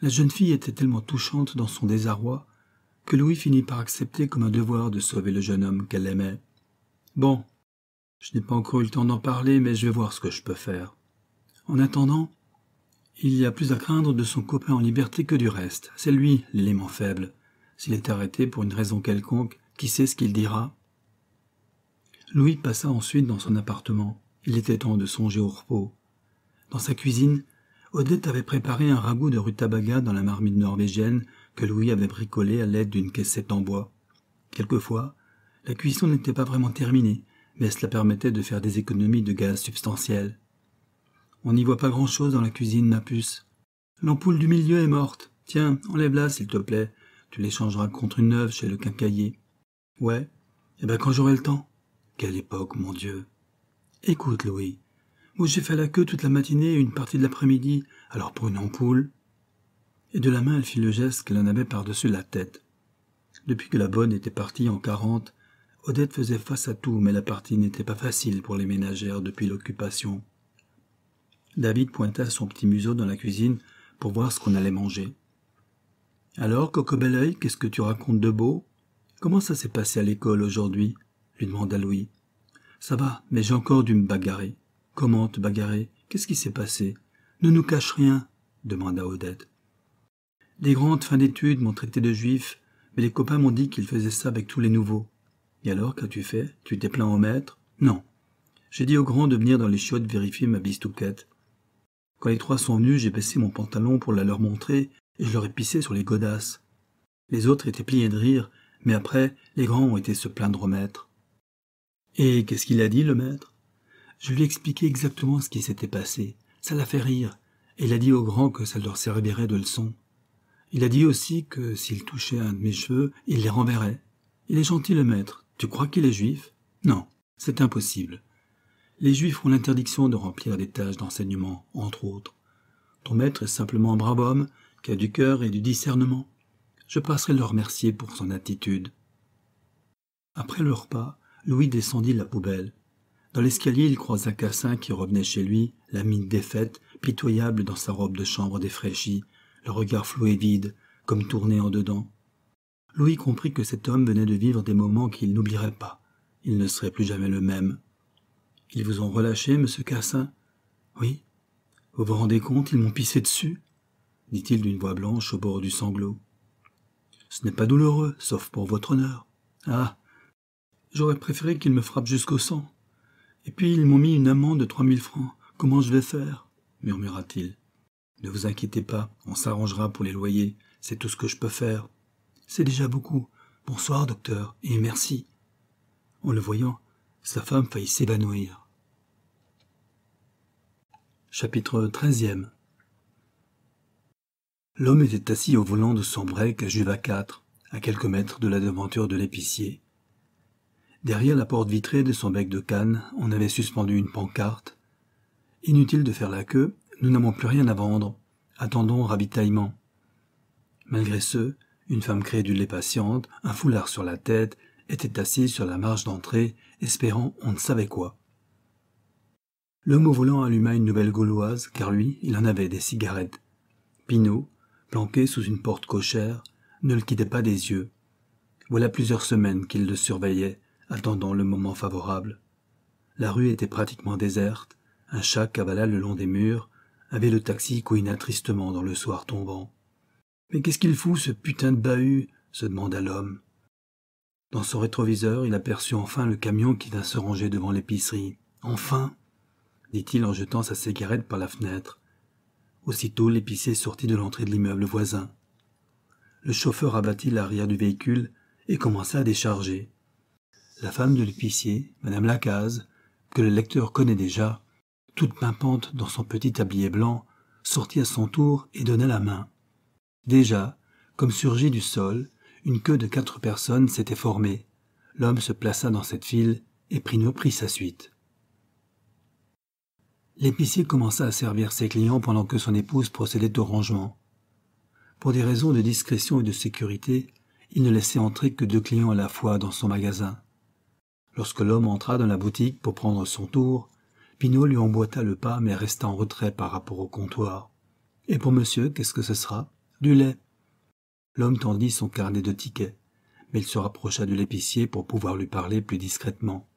La jeune fille était tellement touchante dans son désarroi que Louis finit par accepter comme un devoir de sauver le jeune homme qu'elle aimait. Bon, je n'ai pas encore eu le temps d'en parler, mais je vais voir ce que je peux faire. En attendant, il y a plus à craindre de son copain en liberté que du reste. C'est lui l'élément faible. S'il est arrêté pour une raison quelconque, qui sait ce qu'il dira Louis passa ensuite dans son appartement. Il était temps de songer au repos. Dans sa cuisine, Odette avait préparé un ragoût de rutabaga dans la marmite norvégienne que Louis avait bricolé à l'aide d'une caissette en bois. Quelquefois, la cuisson n'était pas vraiment terminée, mais cela permettait de faire des économies de gaz substantielles. On n'y voit pas grand-chose dans la cuisine, Napus. L'ampoule du milieu est morte. Tiens, enlève-la, s'il te plaît. Tu l'échangeras contre une neuve chez le quincaillier. Ouais. Eh bien, quand j'aurai le temps. Quelle époque, mon Dieu. Écoute, Louis. Moi, j'ai fait la queue toute la matinée et une partie de l'après-midi. Alors, pour une ampoule. Et de la main, elle fit le geste qu'elle en avait par-dessus la tête. Depuis que la bonne était partie en quarante, Odette faisait face à tout, mais la partie n'était pas facile pour les ménagères depuis l'occupation. David pointa son petit museau dans la cuisine pour voir ce qu'on allait manger. Alors, Coco Belleuil, qu'est-ce que tu racontes de beau Comment ça s'est passé à l'école aujourd'hui lui demanda Louis. Ça va, mais j'ai encore dû me bagarrer. Comment te bagarrer Qu'est-ce qui s'est passé Ne nous cache rien demanda Odette. Des grandes fins d'études m'ont traité de juif, mais les copains m'ont dit qu'ils faisaient ça avec tous les nouveaux. Et alors, qu'as-tu fait Tu t'es plaint au maître Non. J'ai dit aux grands de venir dans les chiottes vérifier ma bistouquette. Quand les trois sont venus, j'ai baissé mon pantalon pour la leur montrer et je leur ai pissé sur les godasses. Les autres étaient pliés de rire, mais après, les grands ont été se plaindre au maître. Et qu'est-ce qu'il a dit, le maître Je lui ai expliqué exactement ce qui s'était passé. Ça l'a fait rire, et il a dit aux grands que ça leur servirait de leçon. Il a dit aussi que s'il touchait un de mes cheveux, il les renverrait. Il est gentil, le maître. Tu crois qu'il est juif Non, c'est impossible. Les Juifs ont l'interdiction de remplir des tâches d'enseignement, entre autres. Ton maître est simplement un brave homme qui a du cœur et du discernement. Je passerai le remercier pour son attitude. Après le repas, Louis descendit la poubelle. Dans l'escalier, il croisa Cassin qui revenait chez lui, la mine défaite, pitoyable dans sa robe de chambre défraîchie, le regard flou et vide, comme tourné en dedans. Louis comprit que cet homme venait de vivre des moments qu'il n'oublierait pas. Il ne serait plus jamais le même. Ils vous ont relâché, monsieur Cassin Oui. Vous vous rendez compte, ils m'ont pissé dessus dit-il d'une voix blanche au bord du sanglot. Ce n'est pas douloureux, sauf pour votre honneur. Ah J'aurais préféré qu'ils me frappent jusqu'au sang. Et puis ils m'ont mis une amende de trois mille francs. Comment je vais faire murmura-t-il. Ne vous inquiétez pas, on s'arrangera pour les loyers. C'est tout ce que je peux faire. C'est déjà beaucoup. Bonsoir, docteur, et merci. En le voyant, sa femme faillit s'évanouir. Chapitre 13 L'homme était assis au volant de son break à Juva 4, à quelques mètres de la devanture de l'épicier. Derrière la porte vitrée de son bec de canne, on avait suspendu une pancarte. Inutile de faire la queue, nous n'avons plus rien à vendre. Attendons ravitaillement. Malgré ce, une femme crédule et patiente, un foulard sur la tête, était assise sur la marge d'entrée espérant on ne savait quoi. L'homme au volant alluma une nouvelle gauloise, car lui, il en avait des cigarettes. Pinaud, planqué sous une porte cochère, ne le quittait pas des yeux. Voilà plusieurs semaines qu'il le surveillait, attendant le moment favorable. La rue était pratiquement déserte, un chat cavala le long des murs, avait le taxi couina tristement dans le soir tombant. Mais qu'est-ce qu'il fout, ce putain de bahut se demanda l'homme. Dans son rétroviseur, il aperçut enfin le camion qui vint se ranger devant l'épicerie. Enfin dit-il en jetant sa cigarette par la fenêtre. Aussitôt, l'épicier sortit de l'entrée de l'immeuble voisin. Le chauffeur abattit l'arrière du véhicule et commença à décharger. La femme de l'épicier, Madame Lacaze, que le lecteur connaît déjà, toute pimpante dans son petit tablier blanc, sortit à son tour et donna la main. Déjà, comme surgit du sol, une queue de quatre personnes s'était formée. L'homme se plaça dans cette file et Pinot prit sa suite. L'épicier commença à servir ses clients pendant que son épouse procédait au rangement. Pour des raisons de discrétion et de sécurité, il ne laissait entrer que deux clients à la fois dans son magasin. Lorsque l'homme entra dans la boutique pour prendre son tour, Pinot lui emboîta le pas mais resta en retrait par rapport au comptoir. Et pour monsieur, qu'est-ce que ce sera Du lait. L'homme tendit son carnet de tickets, mais il se rapprocha de l'épicier pour pouvoir lui parler plus discrètement.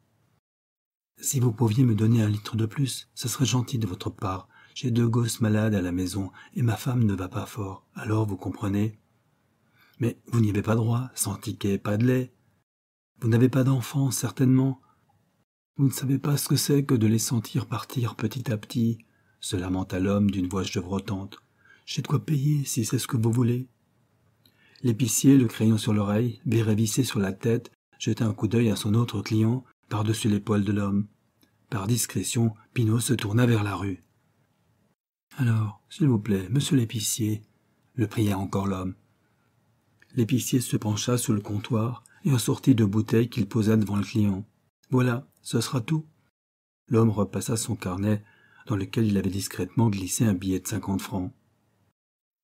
Si vous pouviez me donner un litre de plus, ce serait gentil de votre part. J'ai deux gosses malades à la maison, et ma femme ne va pas fort, alors vous comprenez. Mais vous n'y avez pas droit, sans ticket, pas de lait. Vous n'avez pas d'enfants, certainement. Vous ne savez pas ce que c'est que de les sentir partir petit à petit, se lamenta l'homme d'une voix chevrotante. J'ai de quoi payer, si c'est ce que vous voulez. L'épicier, le crayon sur l'oreille, vissé sur la tête, jeta un coup d'œil à son autre client, par-dessus l'épaule de l'homme. Par discrétion, Pinot se tourna vers la rue. Alors, s'il vous plaît, monsieur l'épicier, le pria encore l'homme. L'épicier se pencha sur le comptoir et en sortit deux bouteilles qu'il posa devant le client. Voilà, ce sera tout. L'homme repassa son carnet, dans lequel il avait discrètement glissé un billet de cinquante francs.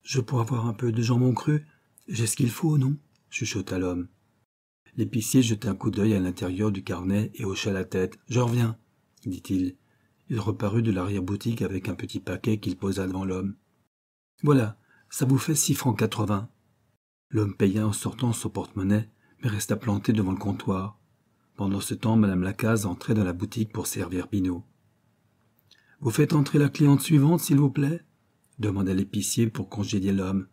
Je pourrais avoir un peu de jambon cru j'ai ce qu'il faut, non chuchota l'homme. L'épicier jeta un coup d'œil à l'intérieur du carnet et hocha la tête. Je reviens, dit-il. Il reparut de l'arrière-boutique avec un petit paquet qu'il posa devant l'homme. Voilà, ça vous fait six francs quatre-vingts. L'homme paya en sortant son porte-monnaie, mais resta planté devant le comptoir. Pendant ce temps, madame Lacaze entrait dans la boutique pour servir Binot. Vous faites entrer la cliente suivante, s'il vous plaît demanda l'épicier pour congédier l'homme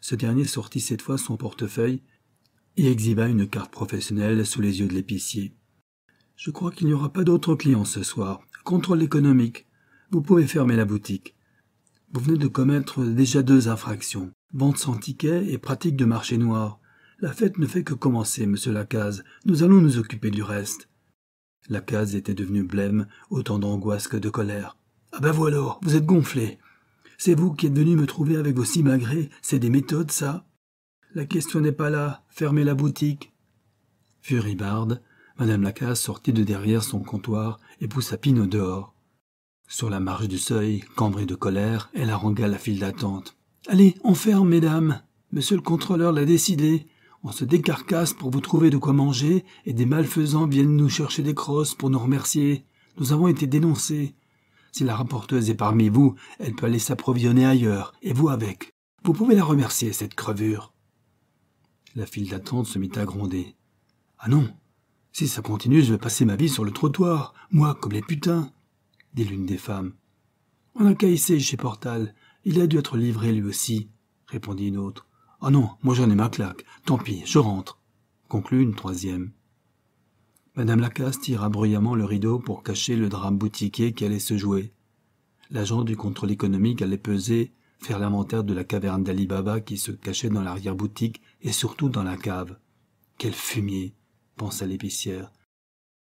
ce dernier sortit cette fois son portefeuille et exhiba une carte professionnelle sous les yeux de l'épicier. Je crois qu'il n'y aura pas d'autres clients ce soir. Contrôle économique. Vous pouvez fermer la boutique. Vous venez de commettre déjà deux infractions. Vente sans ticket et pratique de marché noir. La fête ne fait que commencer, monsieur Lacaze. Nous allons nous occuper du reste. Lacaze était devenu blême, autant d'angoisse que de colère. Ah ben alors, vous êtes gonflé. C'est vous qui êtes venu me trouver avec vos simagrées, c'est des méthodes, ça La question n'est pas là, fermez la boutique. Furibarde, Madame Lacasse sortit de derrière son comptoir et poussa Pine dehors. Sur la marge du seuil, cambrée de colère, elle harangua la file d'attente. Allez, on ferme, mesdames. Monsieur le contrôleur l'a décidé. On se décarcasse pour vous trouver de quoi manger, et des malfaisants viennent nous chercher des crosses pour nous remercier. Nous avons été dénoncés. Si la rapporteuse est parmi vous, elle peut aller s'approvisionner ailleurs, et vous avec. Vous pouvez la remercier, cette crevure. La file d'attente se mit à gronder. Ah non Si ça continue, je vais passer ma vie sur le trottoir, moi comme les putains dit l'une des femmes. On a caissé chez Portal. Il a dû être livré lui aussi, répondit une autre. Ah non, moi j'en ai ma claque. Tant pis, je rentre, conclut une troisième. Madame Lacasse tira bruyamment le rideau pour cacher le drame boutiquier qui allait se jouer. L'agent du contrôle économique allait peser, faire l'inventaire de la caverne d'Ali Baba qui se cachait dans l'arrière-boutique et surtout dans la cave. Quel fumier pensa l'épicière.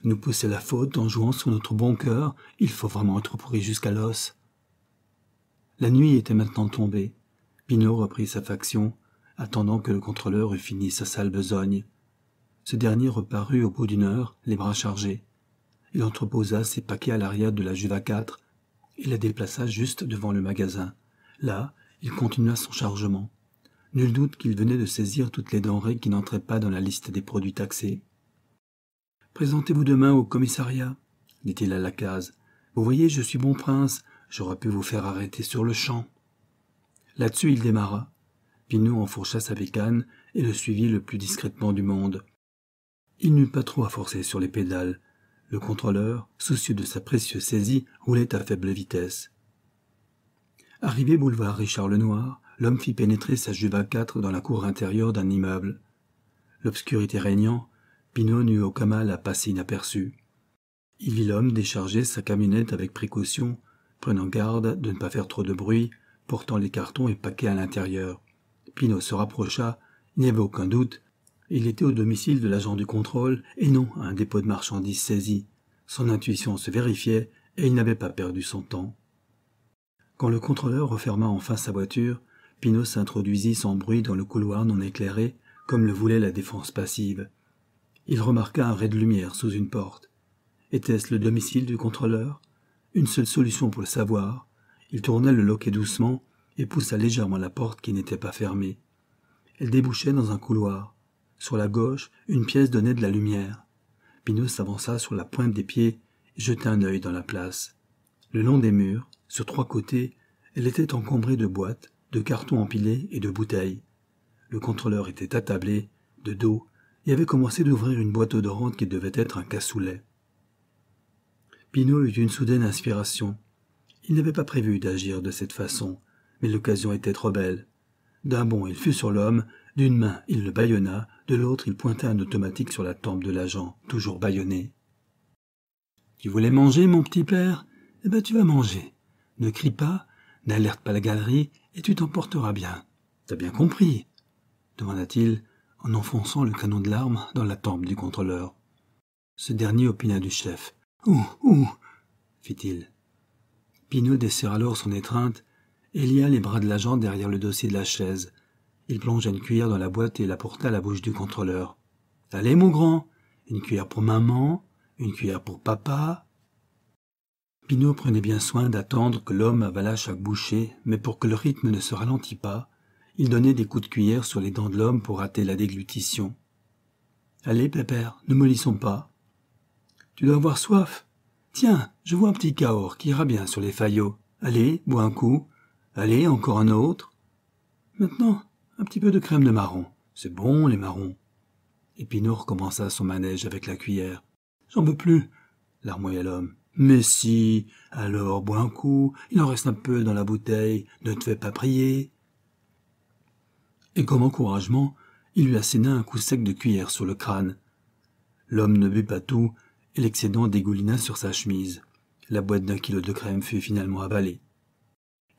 Nous pousser la faute en jouant sur notre bon cœur, il faut vraiment être pourri jusqu'à l'os. La nuit était maintenant tombée. Pinot reprit sa faction, attendant que le contrôleur eût fini sa sale besogne. Ce dernier reparut au bout d'une heure, les bras chargés. Il entreposa ses paquets à l'arrière de la Juva à et les déplaça juste devant le magasin. Là, il continua son chargement. Nul doute qu'il venait de saisir toutes les denrées qui n'entraient pas dans la liste des produits taxés. Présentez-vous demain au commissariat, dit-il à la case. Vous voyez, je suis bon prince, j'aurais pu vous faire arrêter sur le champ. Là-dessus, il démarra. Pinot enfourcha sa bécane et le suivit le plus discrètement du monde. Il n'eut pas trop à forcer sur les pédales. Le contrôleur, soucieux de sa précieuse saisie, roulait à faible vitesse. Arrivé boulevard Richard Lenoir, l'homme fit pénétrer sa juve à quatre dans la cour intérieure d'un immeuble. L'obscurité régnant, Pinot n'eut aucun mal à passer inaperçu. Il vit l'homme décharger sa camionnette avec précaution, prenant garde de ne pas faire trop de bruit, portant les cartons et paquets à l'intérieur. Pinot se rapprocha, il n'y avait aucun doute, il était au domicile de l'agent du contrôle et non à un dépôt de marchandises saisi. Son intuition se vérifiait et il n'avait pas perdu son temps. Quand le contrôleur referma enfin sa voiture, Pinot s'introduisit sans bruit dans le couloir non éclairé, comme le voulait la défense passive. Il remarqua un ray de lumière sous une porte. Était-ce le domicile du contrôleur Une seule solution pour le savoir. Il tourna le loquet doucement et poussa légèrement la porte qui n'était pas fermée. Elle débouchait dans un couloir. Sur la gauche, une pièce donnait de la lumière. Pinot s'avança sur la pointe des pieds et jeta un œil dans la place. Le long des murs, sur trois côtés, elle était encombrée de boîtes, de cartons empilés et de bouteilles. Le contrôleur était attablé, de dos, et avait commencé d'ouvrir une boîte odorante qui devait être un cassoulet. Pinot eut une soudaine inspiration. Il n'avait pas prévu d'agir de cette façon, mais l'occasion était trop belle. D'un bond, il fut sur l'homme, d'une main, il le bâillonna, de l'autre, il pointa un automatique sur la tempe de l'agent, toujours bâillonné. Tu voulais manger, mon petit père Eh bien, tu vas manger. Ne crie pas, n'alerte pas la galerie, et tu t'emporteras bien. T'as bien compris demanda-t-il en enfonçant le canon de l'arme dans la tempe du contrôleur. Ce dernier opina du chef. Ouh, ouh fit-il. Pinot dessert alors son étreinte et lia les bras de l'agent derrière le dossier de la chaise, il plongea une cuillère dans la boîte et la porta à la bouche du contrôleur. Allez, mon grand Une cuillère pour maman, une cuillère pour papa. Pinot prenait bien soin d'attendre que l'homme avalât chaque bouchée, mais pour que le rythme ne se ralentît pas, il donnait des coups de cuillère sur les dents de l'homme pour rater la déglutition. Allez, pépère, ne mollissons pas. Tu dois avoir soif. Tiens, je vois un petit cahors qui ira bien sur les faillots. Allez, bois un coup. Allez, encore un autre. Maintenant, un petit peu de crème de marron. C'est bon, les marrons. Épinot commença son manège avec la cuillère. J'en veux plus, larmoya l'homme. Mais si, alors bois un coup, il en reste un peu dans la bouteille, ne te fais pas prier. Et comme encouragement, il lui asséna un coup sec de cuillère sur le crâne. L'homme ne but pas tout, et l'excédent dégoulina sur sa chemise. La boîte d'un kilo de crème fut finalement avalée.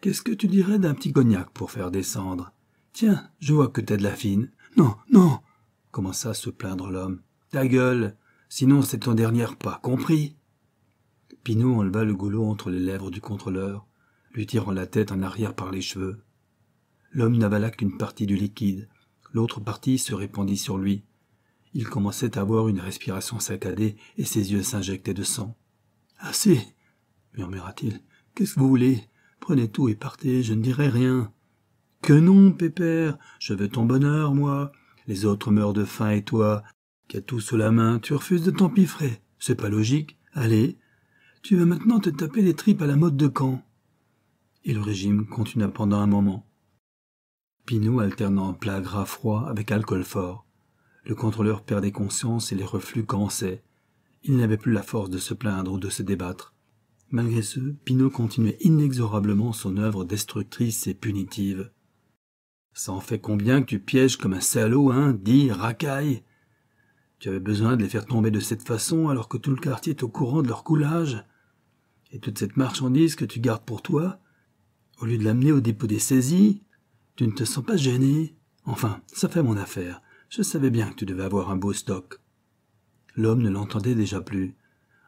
Qu'est-ce que tu dirais d'un petit cognac pour faire descendre Tiens, je vois que t'as de la fine. Non, non commença à se plaindre l'homme. Ta gueule Sinon, c'est ton dernier pas, compris Pinot enleva le goulot entre les lèvres du contrôleur, lui tirant la tête en arrière par les cheveux. L'homme n'avala qu'une partie du liquide. L'autre partie se répandit sur lui. Il commençait à avoir une respiration saccadée et ses yeux s'injectaient de sang. Assez murmura-t-il. Qu'est-ce que vous voulez Prenez tout et partez, je ne dirai rien. Que non, Pépère, je veux ton bonheur, moi. Les autres meurent de faim et toi, qui as tout sous la main, tu refuses de t'empiffrer. C'est pas logique. Allez, tu vas maintenant te taper les tripes à la mode de camp. » Et le régime continua pendant un moment. Pinot alternant plat gras froid avec alcool fort. Le contrôleur perdait conscience et les reflux cançaient. Il n'avait plus la force de se plaindre ou de se débattre. Malgré ce, Pinot continuait inexorablement son œuvre destructrice et punitive. Ça en fait combien que tu pièges comme un salaud, hein Dis, racaille Tu avais besoin de les faire tomber de cette façon alors que tout le quartier est au courant de leur coulage Et toute cette marchandise que tu gardes pour toi, au lieu de l'amener au dépôt des saisies, tu ne te sens pas gêné Enfin, ça fait mon affaire. Je savais bien que tu devais avoir un beau stock. L'homme ne l'entendait déjà plus.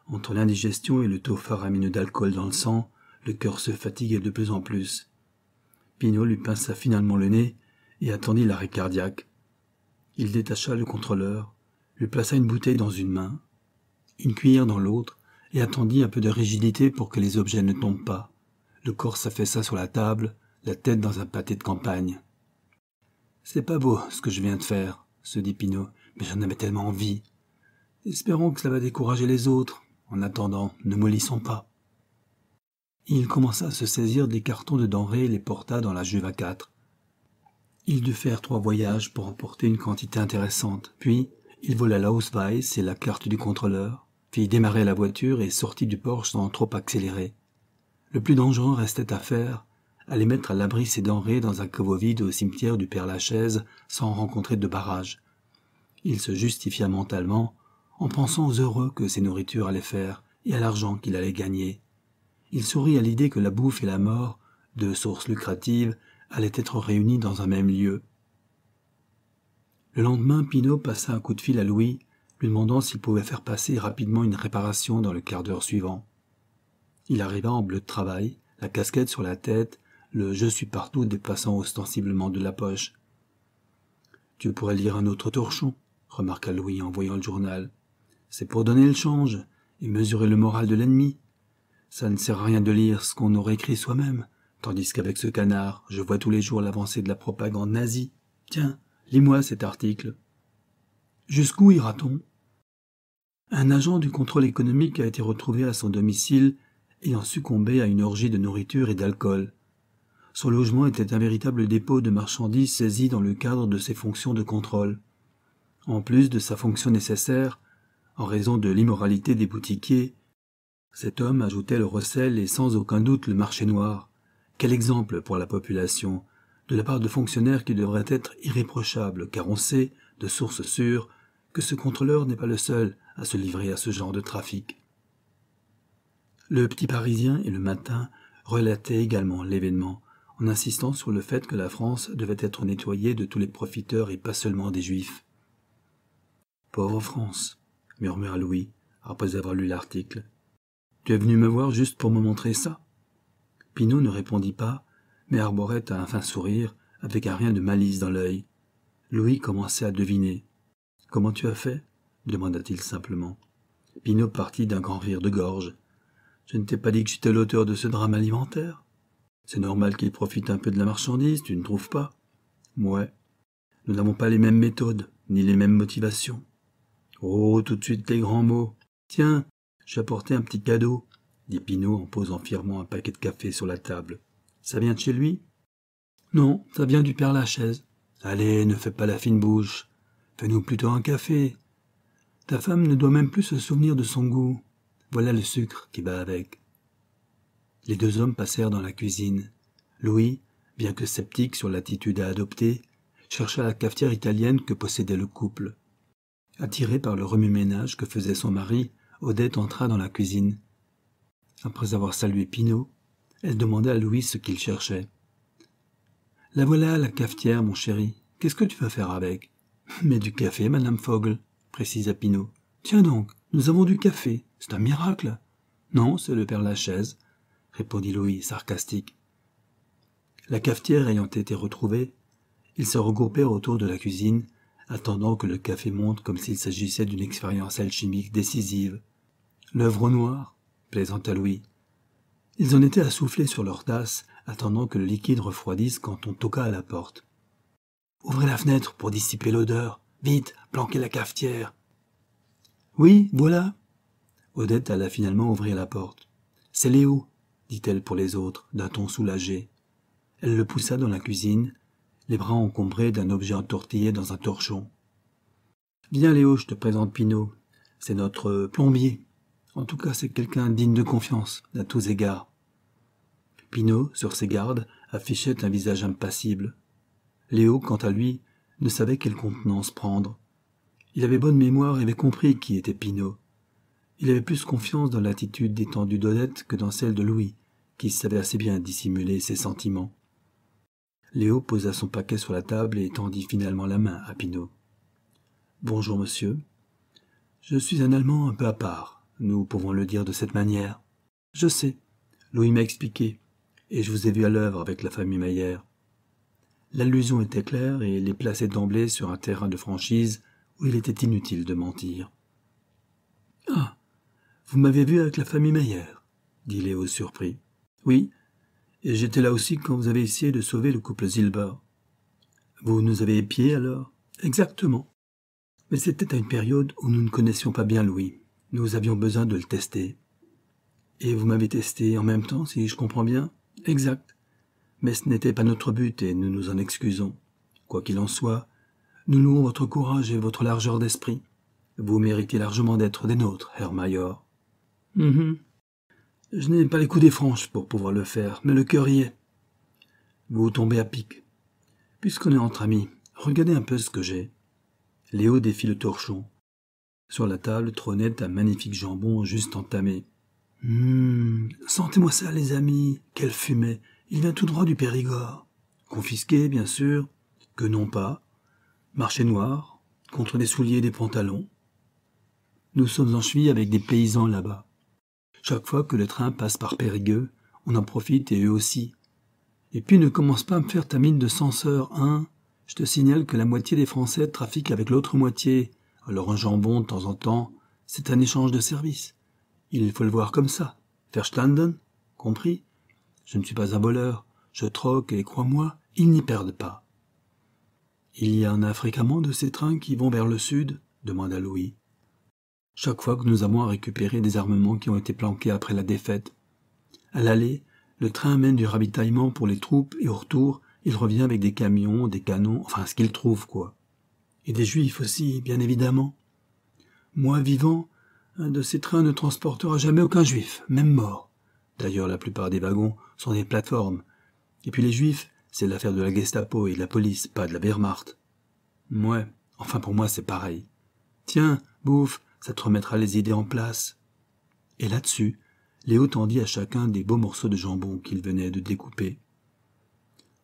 Entre l'indigestion et le taux faramineux d'alcool dans le sang, le cœur se fatiguait de plus en plus. Pinot lui pinça finalement le nez et attendit l'arrêt cardiaque. Il détacha le contrôleur, lui plaça une bouteille dans une main, une cuillère dans l'autre, et attendit un peu de rigidité pour que les objets ne tombent pas. Le corps s'affaissa sur la table, la tête dans un pâté de campagne. C'est pas beau ce que je viens de faire, se dit Pinot, mais j'en avais tellement envie. Espérons que cela va décourager les autres. En attendant, ne mollissons pas. Il commença à se saisir des cartons de denrées et les porta dans la juve à quatre. Il dut faire trois voyages pour emporter une quantité intéressante. Puis, il vola la Hausweiss et la carte du contrôleur, fit démarrer la voiture et sortit du Porsche sans trop accélérer. Le plus dangereux restait à faire, aller mettre à l'abri ses denrées dans un caveau vide au cimetière du Père-Lachaise sans rencontrer de barrage. Il se justifia mentalement en pensant aux heureux que ses nourritures allaient faire et à l'argent qu'il allait gagner. Il sourit à l'idée que la bouffe et la mort, de sources lucratives, Allait être réunis dans un même lieu. Le lendemain, Pinot passa un coup de fil à Louis, lui demandant s'il pouvait faire passer rapidement une réparation dans le quart d'heure suivant. Il arriva en bleu de travail, la casquette sur la tête, le je suis partout dépassant ostensiblement de la poche. Tu pourrais lire un autre torchon, remarqua Louis en voyant le journal. C'est pour donner le change et mesurer le moral de l'ennemi. Ça ne sert à rien de lire ce qu'on aurait écrit soi-même. Tandis qu'avec ce canard, je vois tous les jours l'avancée de la propagande nazie. Tiens, lis-moi cet article. Jusqu'où ira-t-on Un agent du contrôle économique a été retrouvé à son domicile ayant succombé à une orgie de nourriture et d'alcool. Son logement était un véritable dépôt de marchandises saisies dans le cadre de ses fonctions de contrôle. En plus de sa fonction nécessaire, en raison de l'immoralité des boutiquiers, cet homme ajoutait le recel et sans aucun doute le marché noir. Quel exemple pour la population, de la part de fonctionnaires qui devraient être irréprochables, car on sait, de sources sûres, que ce contrôleur n'est pas le seul à se livrer à ce genre de trafic. Le Petit Parisien et le Matin relataient également l'événement, en insistant sur le fait que la France devait être nettoyée de tous les profiteurs et pas seulement des Juifs. Pauvre France, murmura Louis, après avoir lu l'article. Tu es venu me voir juste pour me montrer ça Pinot ne répondit pas, mais arborait un fin sourire, avec un rien de malice dans l'œil. Louis commençait à deviner. Comment tu as fait demanda-t-il simplement. Pinot partit d'un grand rire de gorge. Je ne t'ai pas dit que j'étais l'auteur de ce drame alimentaire C'est normal qu'il profite un peu de la marchandise, tu ne trouves pas Mouais. Nous n'avons pas les mêmes méthodes, ni les mêmes motivations. Oh, tout de suite les grands mots. Tiens, j'ai apporté un petit cadeau dit Pinot en posant fièrement un paquet de café sur la table. Ça vient de chez lui Non, ça vient du Père Lachaise. Allez, ne fais pas la fine bouche. Fais-nous plutôt un café. Ta femme ne doit même plus se souvenir de son goût. Voilà le sucre qui va avec. Les deux hommes passèrent dans la cuisine. Louis, bien que sceptique sur l'attitude à adopter, chercha la cafetière italienne que possédait le couple. Attirée par le remue-ménage que faisait son mari, Odette entra dans la cuisine après avoir salué Pinot elle demanda à Louis ce qu'il cherchait. La voilà la cafetière, mon chéri. Qu'est-ce que tu vas faire avec Mais du café, madame Fogel, précisa pinot Tiens donc, nous avons du café. C'est un miracle. Non, c'est le père Lachaise, répondit Louis, sarcastique. La cafetière ayant été retrouvée, ils se regroupèrent autour de la cuisine, attendant que le café monte comme s'il s'agissait d'une expérience alchimique décisive. L'œuvre noire, à Louis. Ils en étaient assoufflés sur leurs tasses, attendant que le liquide refroidisse quand on toqua à la porte. Ouvrez la fenêtre pour dissiper l'odeur. Vite, planquez la cafetière. Oui, voilà. Odette alla finalement ouvrir la porte. C'est Léo, dit-elle pour les autres, d'un ton soulagé. Elle le poussa dans la cuisine, les bras encombrés d'un objet entortillé dans un torchon. Viens Léo, je te présente Pinot. C'est notre plombier. En tout cas, c'est quelqu'un digne de confiance, à tous égards. Pinot sur ses gardes, affichait un visage impassible. Léo, quant à lui, ne savait quelle contenance prendre. Il avait bonne mémoire et avait compris qui était Pinot. Il avait plus confiance dans l'attitude détendue d'Odette que dans celle de Louis, qui savait assez bien dissimuler ses sentiments. Léo posa son paquet sur la table et tendit finalement la main à Pinot. Bonjour, monsieur. Je suis un Allemand un peu à part, nous pouvons le dire de cette manière. Je sais. Louis m'a expliqué. Et je vous ai vu à l'œuvre avec la famille Mayer. L'allusion était claire et les plaçait d'emblée sur un terrain de franchise où il était inutile de mentir. Ah Vous m'avez vu avec la famille Mayer dit Léo surpris. Oui, et j'étais là aussi quand vous avez essayé de sauver le couple Zilber. Vous nous avez épiés alors Exactement. Mais c'était à une période où nous ne connaissions pas bien Louis. Nous avions besoin de le tester. Et vous m'avez testé en même temps, si je comprends bien Exact. Mais ce n'était pas notre but et nous nous en excusons. Quoi qu'il en soit, nous louons votre courage et votre largeur d'esprit. Vous méritez largement d'être des nôtres, Herr Major. Mm-hmm. Je n'ai pas les coups des franches pour pouvoir le faire, mais le cœur y est. Vous tombez à pic. Puisqu'on est entre amis, regardez un peu ce que j'ai. Léo défie le torchon. Sur la table trônait un magnifique jambon juste entamé. Hum, sentez-moi ça, les amis. Quelle fumée. Il vient tout droit du Périgord. Confisqué, bien sûr. Que non pas. Marché noir, contre des souliers et des pantalons. Nous sommes en cheville avec des paysans là-bas. Chaque fois que le train passe par Périgueux, on en profite et eux aussi. Et puis ne commence pas à me faire ta mine de censeur, hein. Je te signale que la moitié des Français trafiquent avec l'autre moitié, alors un jambon, de temps en temps, c'est un échange de services. Il faut le voir comme ça. Verstanden Compris Je ne suis pas un voleur. Je troque et crois-moi, ils n'y perdent pas. Il y en a fréquemment de ces trains qui vont vers le sud demanda Louis. Chaque fois que nous avons à récupérer des armements qui ont été planqués après la défaite. À l'aller, le train amène du ravitaillement pour les troupes et au retour, il revient avec des camions, des canons, enfin ce qu'il trouve, quoi et des Juifs aussi, bien évidemment. Moi vivant, un de ces trains ne transportera jamais aucun Juif, même mort. D'ailleurs, la plupart des wagons sont des plateformes. Et puis les Juifs, c'est l'affaire de la Gestapo et de la police, pas de la Wehrmacht. Moi, enfin pour moi c'est pareil. Tiens, bouffe, ça te remettra les idées en place. Et là-dessus, Léo tendit à chacun des beaux morceaux de jambon qu'il venait de découper.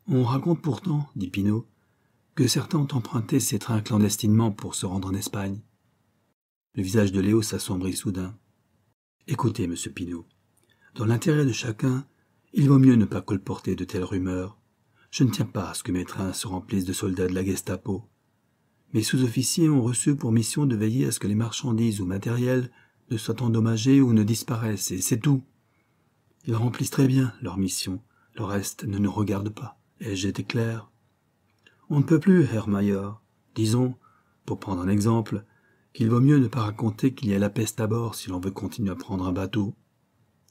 On raconte pourtant, dit Pinot, que certains ont emprunté ces trains clandestinement pour se rendre en Espagne. Le visage de Léo s'assombrit soudain. Écoutez, monsieur Pinot, dans l'intérêt de chacun, il vaut mieux ne pas colporter de telles rumeurs. Je ne tiens pas à ce que mes trains se remplissent de soldats de la Gestapo. Mes sous-officiers ont reçu pour mission de veiller à ce que les marchandises ou matériels ne soient endommagés ou ne disparaissent, et c'est tout. Ils remplissent très bien leur mission, le reste ne nous regarde pas. Et j'étais clair on ne peut plus, Herr Mayer. Disons, pour prendre un exemple, qu'il vaut mieux ne pas raconter qu'il y a la peste à bord si l'on veut continuer à prendre un bateau.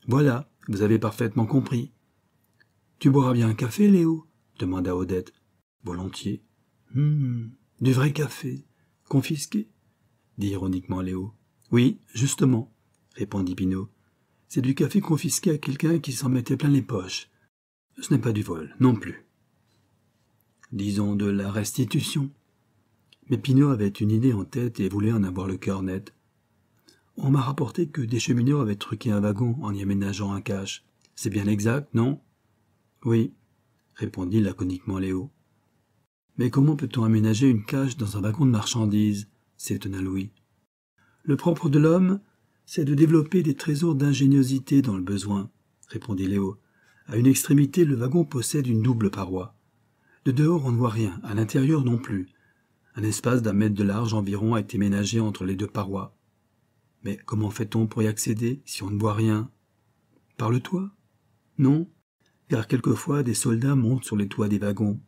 Voilà, vous avez parfaitement compris. Tu boiras bien un café, Léo demanda Odette. Volontiers. Hum, du vrai café, confisqué dit ironiquement Léo. Oui, justement, répondit Pinot. « C'est du café confisqué à quelqu'un qui s'en mettait plein les poches. Ce n'est pas du vol, non plus disons de la restitution. Mais Pinot avait une idée en tête et voulait en avoir le cœur net. On m'a rapporté que des cheminots avaient truqué un wagon en y aménageant un cache. C'est bien exact, non Oui, répondit laconiquement Léo. Mais comment peut-on aménager une cache dans un wagon de marchandises s'étonna Louis. Le propre de l'homme, c'est de développer des trésors d'ingéniosité dans le besoin, répondit Léo. À une extrémité, le wagon possède une double paroi. De dehors, on ne voit rien, à l'intérieur non plus. Un espace d'un mètre de large environ a été ménagé entre les deux parois. Mais comment fait-on pour y accéder si on ne voit rien Par le toit Non, car quelquefois des soldats montent sur les toits des wagons.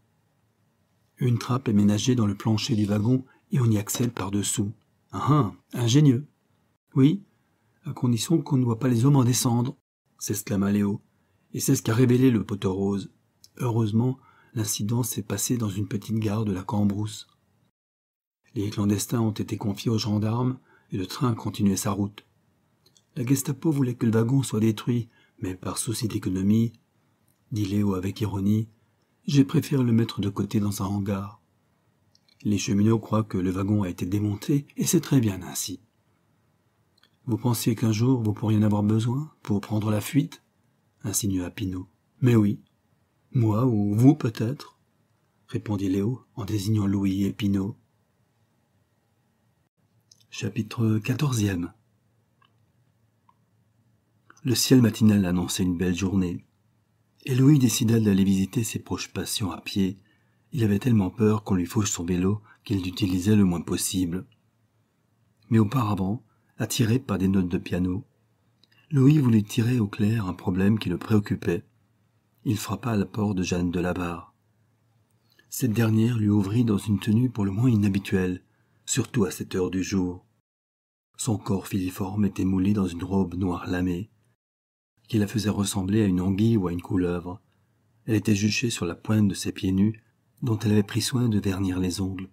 Une trappe est ménagée dans le plancher du wagon et on y accède par-dessous. Ah, ah ingénieux Oui, à condition qu'on ne voit pas les hommes en descendre, s'exclama Léo. Et c'est ce qu'a révélé le poteau rose. Heureusement, l'incident s'est passé dans une petite gare de la Cambrousse. Les clandestins ont été confiés aux gendarmes et le train continuait sa route. La Gestapo voulait que le wagon soit détruit, mais par souci d'économie, dit Léo avec ironie, j'ai préféré le mettre de côté dans un hangar. Les cheminots croient que le wagon a été démonté, et c'est très bien ainsi. Vous pensiez qu'un jour vous pourriez en avoir besoin pour prendre la fuite insinua Pinot, Mais oui, moi ou vous peut-être répondit Léo en désignant Louis et Pinault. Chapitre 14 Le ciel matinal annonçait une belle journée, et Louis décida d'aller visiter ses proches patients à pied. Il avait tellement peur qu'on lui fauche son vélo qu'il l'utilisait le moins possible. Mais auparavant, attiré par des notes de piano, Louis voulait tirer au clair un problème qui le préoccupait il frappa à la porte de Jeanne de La Barre. Cette dernière lui ouvrit dans une tenue pour le moins inhabituelle, surtout à cette heure du jour. Son corps filiforme était moulé dans une robe noire lamée, qui la faisait ressembler à une anguille ou à une couleuvre. Elle était juchée sur la pointe de ses pieds nus, dont elle avait pris soin de vernir les ongles.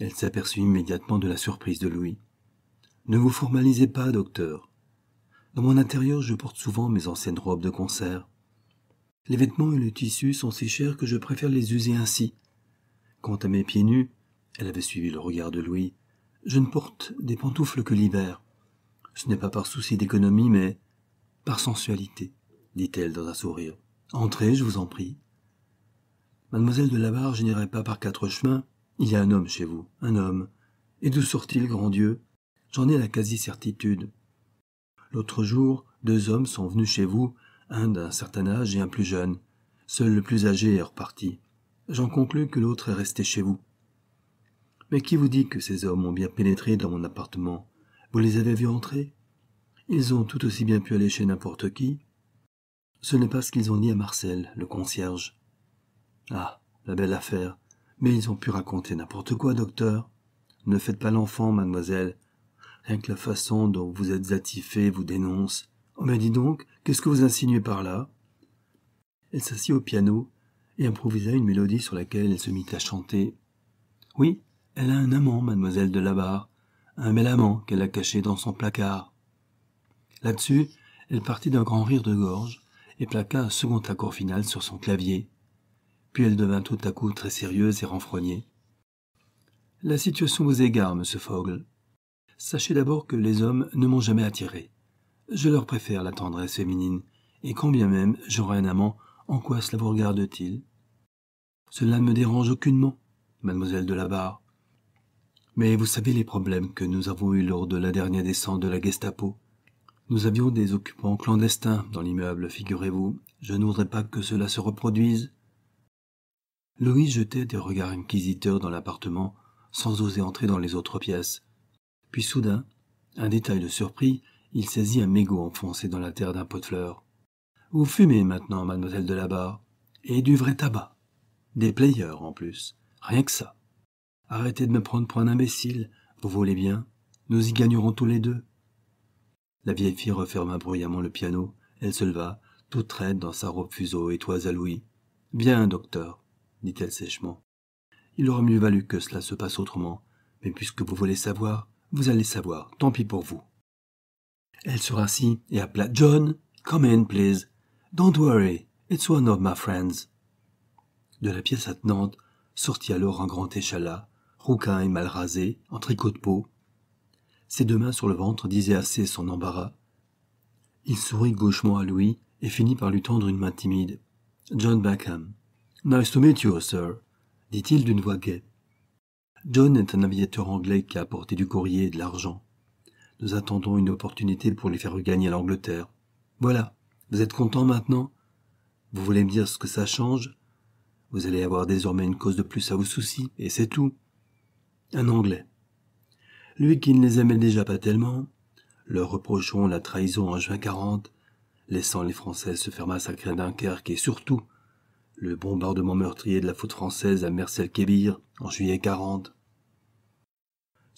Elle s'aperçut immédiatement de la surprise de Louis. Ne vous formalisez pas, docteur. Dans mon intérieur, je porte souvent mes anciennes robes de concert. Les vêtements et le tissu sont si chers que je préfère les user ainsi. Quant à mes pieds nus, elle avait suivi le regard de Louis, je ne porte des pantoufles que l'hiver. Ce n'est pas par souci d'économie, mais par sensualité, dit-elle dans un sourire. Entrez, je vous en prie. Mademoiselle de Labarre, je n'irai pas par quatre chemins. Il y a un homme chez vous, un homme. Et d'où sort-il, grand Dieu J'en ai la quasi-certitude. L'autre jour, deux hommes sont venus chez vous un d'un certain âge et un plus jeune. Seul le plus âgé est reparti. J'en conclus que l'autre est resté chez vous. Mais qui vous dit que ces hommes ont bien pénétré dans mon appartement Vous les avez vus entrer Ils ont tout aussi bien pu aller chez n'importe qui. Ce n'est pas ce qu'ils ont dit à Marcel, le concierge. Ah, la belle affaire. Mais ils ont pu raconter n'importe quoi, docteur. Ne faites pas l'enfant, mademoiselle. Rien que la façon dont vous êtes attifée vous dénonce. Oh, mais dis donc, Qu'est-ce que vous insinuez par là Elle s'assit au piano et improvisa une mélodie sur laquelle elle se mit à chanter. Oui, elle a un amant, mademoiselle de la barre, un bel amant qu'elle a caché dans son placard. Là-dessus, elle partit d'un grand rire de gorge et plaqua un second accord final sur son clavier. Puis elle devint tout à coup très sérieuse et renfrognée. La situation vous égare, monsieur Foggle. Sachez d'abord que les hommes ne m'ont jamais attiré je leur préfère la tendresse féminine, et quand bien même j'aurai un amant, en quoi cela vous regarde-t-il Cela ne me dérange aucunement, mademoiselle de la Barre. Mais vous savez les problèmes que nous avons eus lors de la dernière descente de la Gestapo. Nous avions des occupants clandestins dans l'immeuble, figurez-vous. Je ne pas que cela se reproduise. Louis jetait des regards inquisiteurs dans l'appartement, sans oser entrer dans les autres pièces. Puis soudain, un détail de surprise il saisit un mégot enfoncé dans la terre d'un pot de fleurs. Vous fumez maintenant, mademoiselle de la barre, et du vrai tabac. Des players en plus, rien que ça. Arrêtez de me prendre pour un imbécile, vous voulez bien, nous y gagnerons tous les deux. La vieille fille referma bruyamment le piano, elle se leva, toute raide dans sa robe fuseau et toise à Louis. Bien, docteur, dit-elle sèchement. Il aurait mieux valu que cela se passe autrement, mais puisque vous voulez savoir, vous allez savoir, tant pis pour vous. Elle se rassit et appela John, come in, please. Don't worry, it's one of my friends. De la pièce attenante sortit alors un grand échalas, rouquin et mal rasé, en tricot de peau. Ses deux mains sur le ventre disaient assez son embarras. Il sourit gauchement à Louis et finit par lui tendre une main timide. John Backham. Nice to meet you, sir, dit-il d'une voix gaie. John est un aviateur anglais qui a apporté du courrier et de l'argent. Nous attendons une opportunité pour les faire regagner l'Angleterre. Voilà. Vous êtes content maintenant Vous voulez me dire ce que ça change Vous allez avoir désormais une cause de plus à vos soucis, et c'est tout. Un Anglais. Lui qui ne les aimait déjà pas tellement, leur reprochons la trahison en juin 40, laissant les Français se faire massacrer à Dunkerque et surtout le bombardement meurtrier de la faute française à Mercel-Kébir en juillet 40.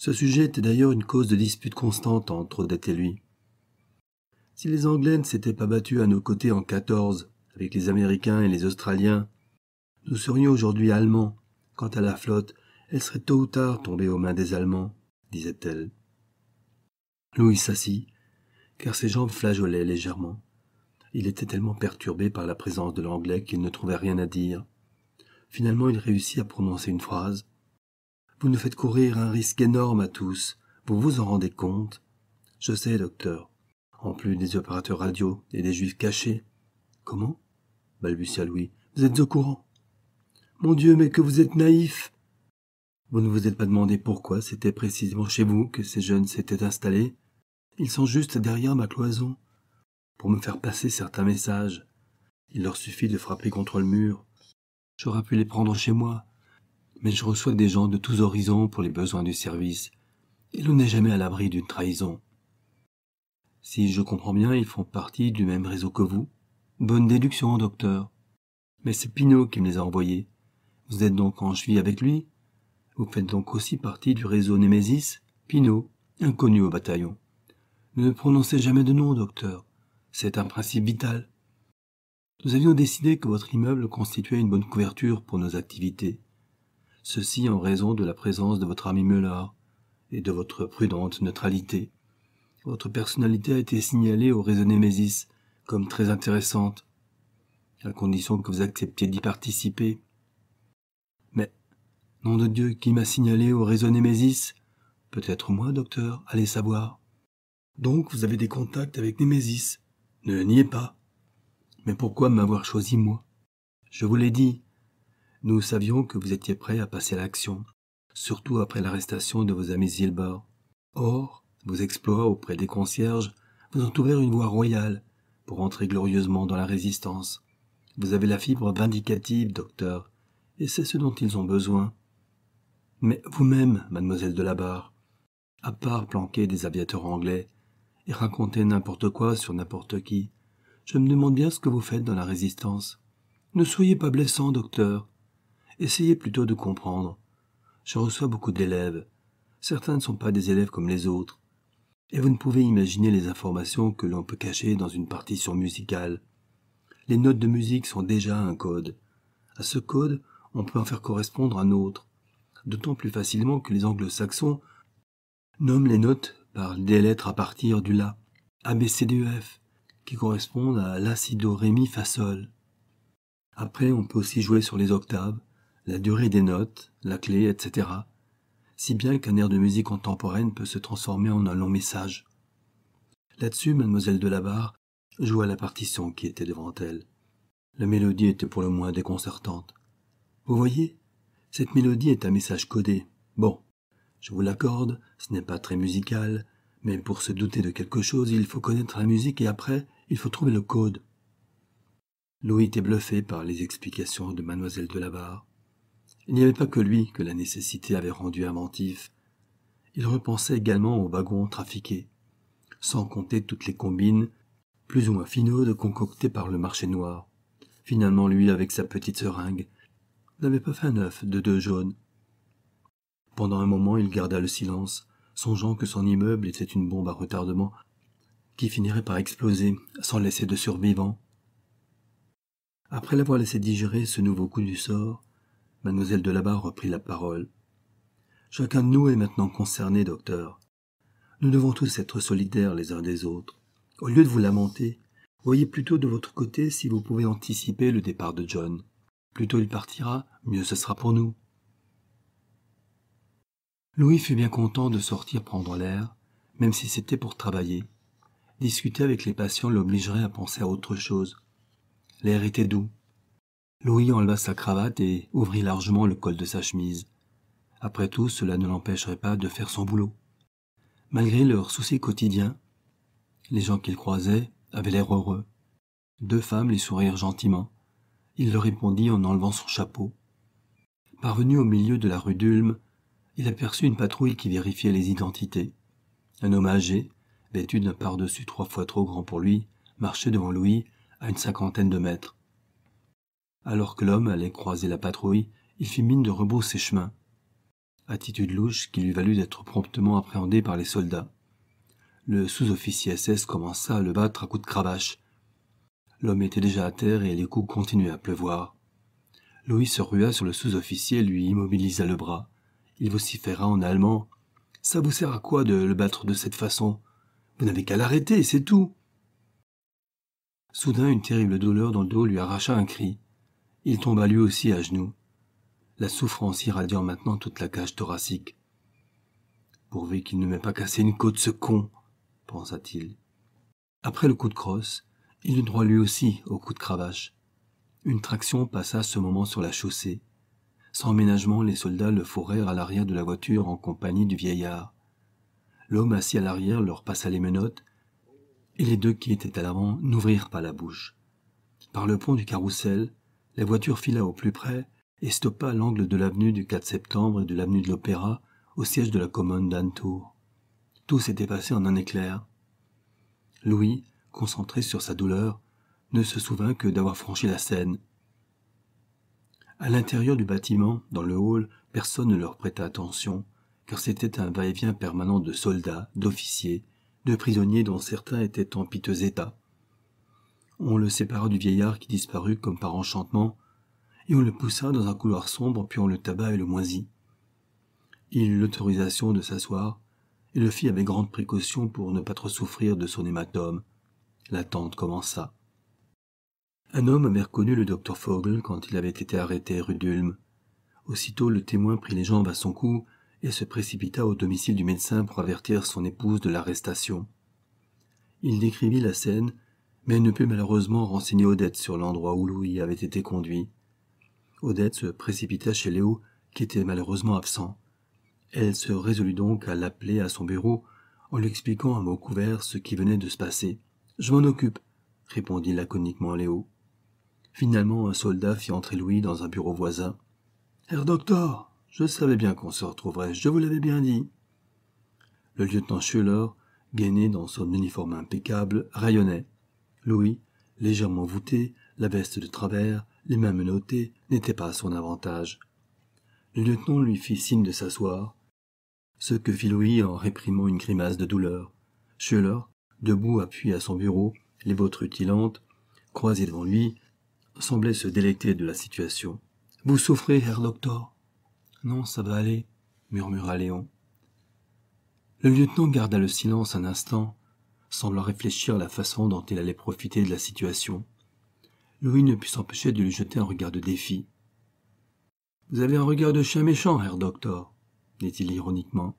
Ce sujet était d'ailleurs une cause de dispute constante entre Odette et lui. Si les Anglais ne s'étaient pas battus à nos côtés en 14 avec les Américains et les Australiens, nous serions aujourd'hui allemands. Quant à la flotte, elle serait tôt ou tard tombée aux mains des Allemands, disait-elle. Louis s'assit, car ses jambes flageolaient légèrement. Il était tellement perturbé par la présence de l'anglais qu'il ne trouvait rien à dire. Finalement, il réussit à prononcer une phrase. Vous nous faites courir un risque énorme à tous. Vous vous en rendez compte Je sais, docteur. En plus des opérateurs radio et des juifs cachés. Comment balbutia Louis. Vous êtes au courant Mon Dieu, mais que vous êtes naïf Vous ne vous êtes pas demandé pourquoi c'était précisément chez vous que ces jeunes s'étaient installés Ils sont juste derrière ma cloison, pour me faire passer certains messages. Il leur suffit de frapper contre le mur. J'aurais pu les prendre chez moi, mais je reçois des gens de tous horizons pour les besoins du service, et l'on n'est jamais à l'abri d'une trahison. Si je comprends bien, ils font partie du même réseau que vous. Bonne déduction, docteur. Mais c'est Pinault qui me les a envoyés. Vous êtes donc en cheville avec lui Vous faites donc aussi partie du réseau Némésis Pinault, inconnu au bataillon. Ne prononcez jamais de nom, docteur. C'est un principe vital. Nous avions décidé que votre immeuble constituait une bonne couverture pour nos activités ceci en raison de la présence de votre ami Muller et de votre prudente neutralité. Votre personnalité a été signalée au raisonné Mésis comme très intéressante, à condition que vous acceptiez d'y participer. Mais, nom de Dieu, qui m'a signalé au raisonné Mésis Peut-être moi, docteur, allez savoir. Donc vous avez des contacts avec Némésis. Ne le niez pas. Mais pourquoi m'avoir choisi moi Je vous l'ai dit, nous savions que vous étiez prêt à passer à l'action, surtout après l'arrestation de vos amis Zilbar. Or, vos exploits auprès des concierges vous ont ouvert une voie royale pour entrer glorieusement dans la résistance. Vous avez la fibre vindicative, docteur, et c'est ce dont ils ont besoin. Mais vous-même, mademoiselle de la Barre, à part planquer des aviateurs anglais et raconter n'importe quoi sur n'importe qui, je me demande bien ce que vous faites dans la résistance. Ne soyez pas blessant, docteur essayez plutôt de comprendre. Je reçois beaucoup d'élèves. Certains ne sont pas des élèves comme les autres. Et vous ne pouvez imaginer les informations que l'on peut cacher dans une partition musicale. Les notes de musique sont déjà un code. À ce code, on peut en faire correspondre un autre, d'autant plus facilement que les anglo-saxons nomment les notes par des lettres à partir du La, A, B, C, D, e, F, qui correspondent à La, Si, Do, Ré, Mi, Fa, Sol. Après, on peut aussi jouer sur les octaves, la durée des notes, la clé, etc. Si bien qu'un air de musique contemporaine peut se transformer en un long message. Là-dessus, mademoiselle de Barre joua la partition qui était devant elle. La mélodie était pour le moins déconcertante. Vous voyez, cette mélodie est un message codé. Bon, je vous l'accorde, ce n'est pas très musical, mais pour se douter de quelque chose, il faut connaître la musique et après, il faut trouver le code. Louis était bluffé par les explications de mademoiselle Delabarre. Il n'y avait pas que lui que la nécessité avait rendu inventif. Il repensait également aux wagons trafiqués, sans compter toutes les combines, plus ou moins finaudes concoctées par le marché noir. Finalement, lui, avec sa petite seringue, n'avait pas fait un œuf de deux jaunes. Pendant un moment, il garda le silence, songeant que son immeuble était une bombe à retardement qui finirait par exploser sans laisser de survivants. Après l'avoir laissé digérer ce nouveau coup du sort, Mademoiselle de là-bas reprit la parole. Chacun de nous est maintenant concerné, docteur. Nous devons tous être solidaires les uns des autres. Au lieu de vous lamenter, voyez plutôt de votre côté si vous pouvez anticiper le départ de John. Plus tôt il partira, mieux ce sera pour nous. Louis fut bien content de sortir prendre l'air, même si c'était pour travailler. Discuter avec les patients l'obligerait à penser à autre chose. L'air était doux, Louis enleva sa cravate et ouvrit largement le col de sa chemise. Après tout, cela ne l'empêcherait pas de faire son boulot. Malgré leurs soucis quotidiens, les gens qu'il croisait avaient l'air heureux. Deux femmes lui sourirent gentiment. Il leur répondit en enlevant son chapeau. Parvenu au milieu de la rue d'Ulm, il aperçut une patrouille qui vérifiait les identités. Un homme âgé, vêtu d'un pardessus trois fois trop grand pour lui, marchait devant Louis à une cinquantaine de mètres. Alors que l'homme allait croiser la patrouille, il fit mine de rebrousser chemin. Attitude louche qui lui valut d'être promptement appréhendé par les soldats. Le sous-officier SS commença à le battre à coups de cravache. L'homme était déjà à terre et les coups continuaient à pleuvoir. Louis se rua sur le sous-officier et lui immobilisa le bras. Il vociféra en allemand. Ça vous sert à quoi de le battre de cette façon Vous n'avez qu'à l'arrêter, c'est tout. Soudain une terrible douleur dans le dos lui arracha un cri. Il tomba lui aussi à genoux, la souffrance irradiant maintenant toute la cage thoracique. Pourvu qu'il ne m'ait pas cassé une côte, ce con, pensa-t-il. Après le coup de crosse, il eut droit lui aussi au coup de cravache. Une traction passa ce moment sur la chaussée. Sans ménagement, les soldats le fourrèrent à l'arrière de la voiture en compagnie du vieillard. L'homme assis à l'arrière leur passa les menottes, et les deux qui étaient à l'avant n'ouvrirent pas la bouche. Par le pont du carrousel, la voiture fila au plus près et stoppa à l'angle de l'avenue du 4 septembre et de l'avenue de l'Opéra, au siège de la commune d'Antour. Tout s'était passé en un éclair. Louis, concentré sur sa douleur, ne se souvint que d'avoir franchi la scène. À l'intérieur du bâtiment, dans le hall, personne ne leur prêta attention, car c'était un va-et-vient permanent de soldats, d'officiers, de prisonniers dont certains étaient en piteux état. On le sépara du vieillard qui disparut comme par enchantement, et on le poussa dans un couloir sombre, puis on le tabac et le moisit. Il eut l'autorisation de s'asseoir, et le fit avec grande précaution pour ne pas trop souffrir de son hématome. L'attente commença. Un homme avait reconnu le docteur Fogel quand il avait été arrêté rue d'Ulm. Aussitôt le témoin prit les jambes à son cou et se précipita au domicile du médecin pour avertir son épouse de l'arrestation. Il décrivit la scène mais ne put malheureusement renseigner Odette sur l'endroit où Louis avait été conduit. Odette se précipita chez Léo, qui était malheureusement absent. Elle se résolut donc à l'appeler à son bureau, en lui expliquant à mot couvert ce qui venait de se passer. Je m'en occupe, répondit laconiquement Léo. Finalement, un soldat fit entrer Louis dans un bureau voisin. Herr Doctor, je savais bien qu'on se retrouverait, je vous l'avais bien dit. Le lieutenant Schuller, gainé dans son uniforme impeccable, rayonnait. Louis, légèrement voûté, la veste de travers, les mains menottées, n'était pas à son avantage. Le lieutenant lui fit signe de s'asseoir, ce que fit Louis en réprimant une grimace de douleur. Schuller, debout appuyé à son bureau, les bottes rutilantes, croisées devant lui, semblait se délecter de la situation. Vous souffrez, Herr Doctor Non, ça va aller, murmura Léon. Le lieutenant garda le silence un instant, semblant réfléchir à la façon dont il allait profiter de la situation. Louis ne put s'empêcher de lui jeter un regard de défi. Vous avez un regard de chien méchant, Herr Doctor, dit-il ironiquement,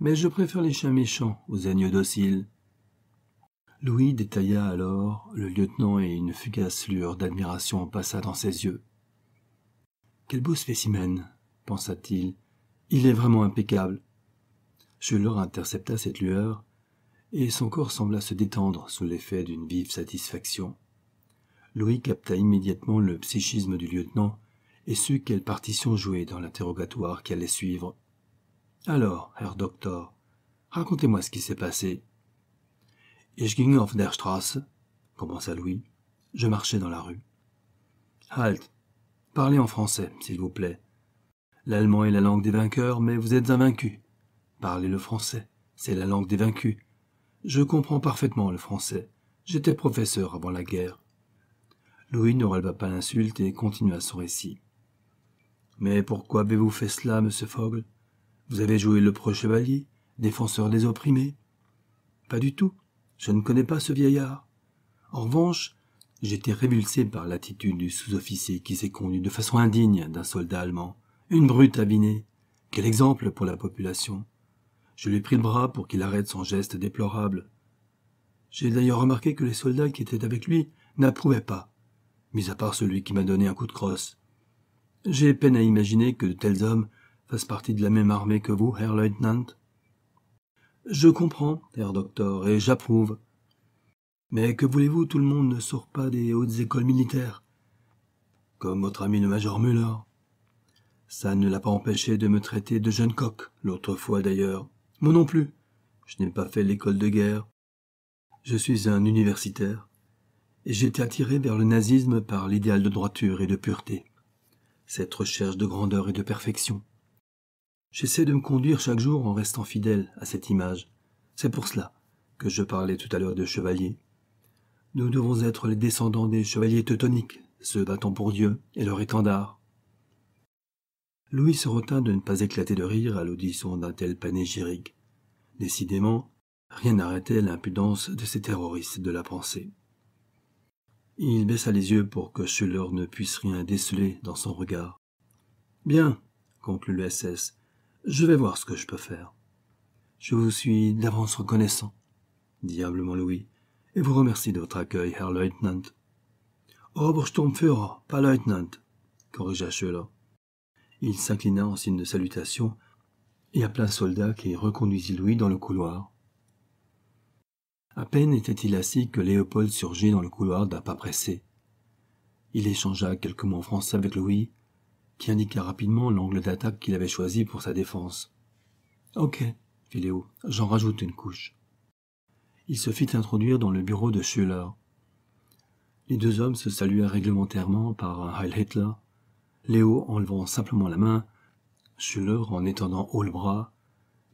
mais je préfère les chiens méchants aux agneaux dociles. Louis détailla alors le lieutenant et une fugace lueur d'admiration passa dans ses yeux. Quel beau spécimen, pensa-t-il. Il est vraiment impeccable. leur intercepta cette lueur et son corps sembla se détendre sous l'effet d'une vive satisfaction. Louis capta immédiatement le psychisme du lieutenant et sut quelle partition jouer dans l'interrogatoire qui allait suivre. Alors, Herr Doctor, racontez-moi ce qui s'est passé. Ich ging auf der Straße, commença Louis. Je marchais dans la rue. Halt. Parlez en français, s'il vous plaît. L'allemand est la langue des vainqueurs, mais vous êtes un vaincu. »« Parlez le français, c'est la langue des vaincus, je comprends parfaitement le français. J'étais professeur avant la guerre. Louis ne releva pas l'insulte et continua son récit. Mais pourquoi avez-vous fait cela, monsieur Fogg Vous avez joué le proche chevalier défenseur des opprimés Pas du tout. Je ne connais pas ce vieillard. En revanche, j'étais révulsé par l'attitude du sous-officier qui s'est conduit de façon indigne d'un soldat allemand. Une brute abîmée. Quel exemple pour la population je lui pris le bras pour qu'il arrête son geste déplorable. J'ai d'ailleurs remarqué que les soldats qui étaient avec lui n'approuvaient pas, mis à part celui qui m'a donné un coup de crosse. J'ai peine à imaginer que de tels hommes fassent partie de la même armée que vous, Herr Lieutenant. Je comprends, Herr Docteur, et j'approuve. Mais que voulez-vous, tout le monde ne sort pas des hautes écoles militaires. Comme votre ami le Major Müller. Ça ne l'a pas empêché de me traiter de jeune coq, l'autre fois d'ailleurs. Moi non plus. Je n'ai pas fait l'école de guerre. Je suis un universitaire. Et j'ai été attiré vers le nazisme par l'idéal de droiture et de pureté. Cette recherche de grandeur et de perfection. J'essaie de me conduire chaque jour en restant fidèle à cette image. C'est pour cela que je parlais tout à l'heure de chevaliers. Nous devons être les descendants des chevaliers teutoniques, se battant pour Dieu et leur étendard. Louis se retint de ne pas éclater de rire à l'audition d'un tel panégyrique. Décidément, rien n'arrêtait l'impudence de ces terroristes de la pensée. Il baissa les yeux pour que Schuller ne puisse rien déceler dans son regard. Bien, conclut le SS, je vais voir ce que je peux faire. Je vous suis d'avance reconnaissant, dit humblement Louis, et vous remercie de votre accueil, Herr Leutnant. Obersturmführer, oh, pas Leutnant, corrigea Schuller. Il s'inclina en signe de salutation et appela un soldat qui reconduisit Louis dans le couloir. À peine était-il assis que Léopold surgit dans le couloir d'un pas pressé. Il échangea quelques mots en français avec Louis, qui indiqua rapidement l'angle d'attaque qu'il avait choisi pour sa défense. Ok, fit Léo, j'en rajoute une couche. Il se fit introduire dans le bureau de Schüller. Les deux hommes se saluèrent réglementairement par un Heil Hitler Léo en levant simplement la main, Schuller en étendant haut le bras,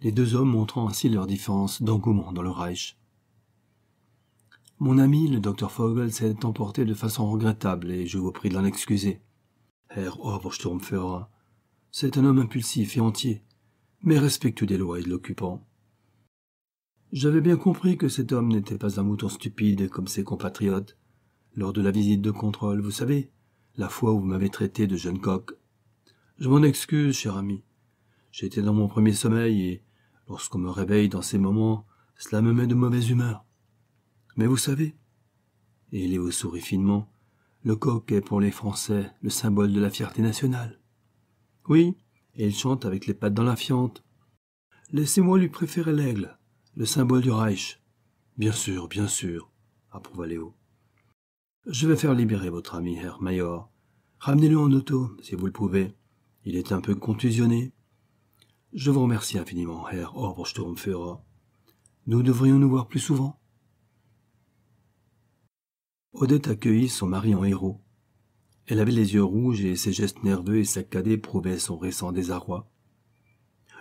les deux hommes montrant ainsi leur différence d'engouement dans le Reich. Mon ami, le docteur Fogel, s'est emporté de façon regrettable et je vous prie de l'en excuser. Herr Obersturmführer, c'est un homme impulsif et entier, mais respectueux des lois et de l'occupant. J'avais bien compris que cet homme n'était pas un mouton stupide comme ses compatriotes. Lors de la visite de contrôle, vous savez, la fois où vous m'avez traité de jeune coq. Je m'en excuse, cher ami. J'étais dans mon premier sommeil et, lorsqu'on me réveille dans ces moments, cela me met de mauvaise humeur. Mais vous savez, et Léo sourit finement, le coq est pour les Français le symbole de la fierté nationale. Oui, et il chante avec les pattes dans la fiente. Laissez-moi lui préférer l'aigle, le symbole du Reich. Bien sûr, bien sûr, approuva Léo. Je vais faire libérer votre ami, Herr Mayor. Ramenez-le en auto, si vous le pouvez. Il est un peu contusionné. Je vous remercie infiniment, Herr Obersturmführer. Nous devrions nous voir plus souvent. Odette accueillit son mari en héros. Elle avait les yeux rouges et ses gestes nerveux et saccadés prouvaient son récent désarroi.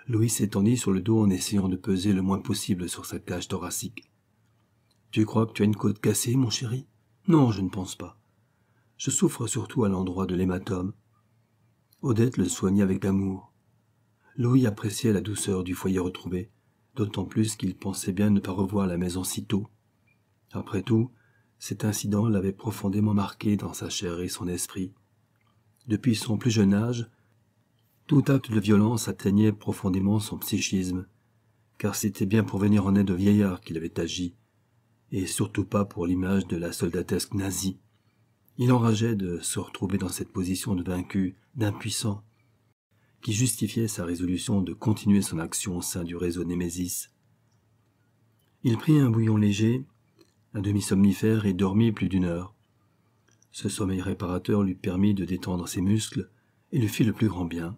Louis s'étendit sur le dos en essayant de peser le moins possible sur sa cage thoracique. Tu crois que tu as une côte cassée, mon chéri non, je ne pense pas. Je souffre surtout à l'endroit de l'hématome. Odette le soignait avec amour. Louis appréciait la douceur du foyer retrouvé, d'autant plus qu'il pensait bien ne pas revoir la maison si tôt. Après tout, cet incident l'avait profondément marqué dans sa chair et son esprit. Depuis son plus jeune âge, tout acte de violence atteignait profondément son psychisme, car c'était bien pour venir en aide au vieillard qu'il avait agi, et surtout pas pour l'image de la soldatesque nazie. Il enrageait de se retrouver dans cette position de vaincu, d'impuissant, qui justifiait sa résolution de continuer son action au sein du réseau Némésis. Il prit un bouillon léger, un demi-somnifère et dormit plus d'une heure. Ce sommeil réparateur lui permit de détendre ses muscles et lui fit le plus grand bien.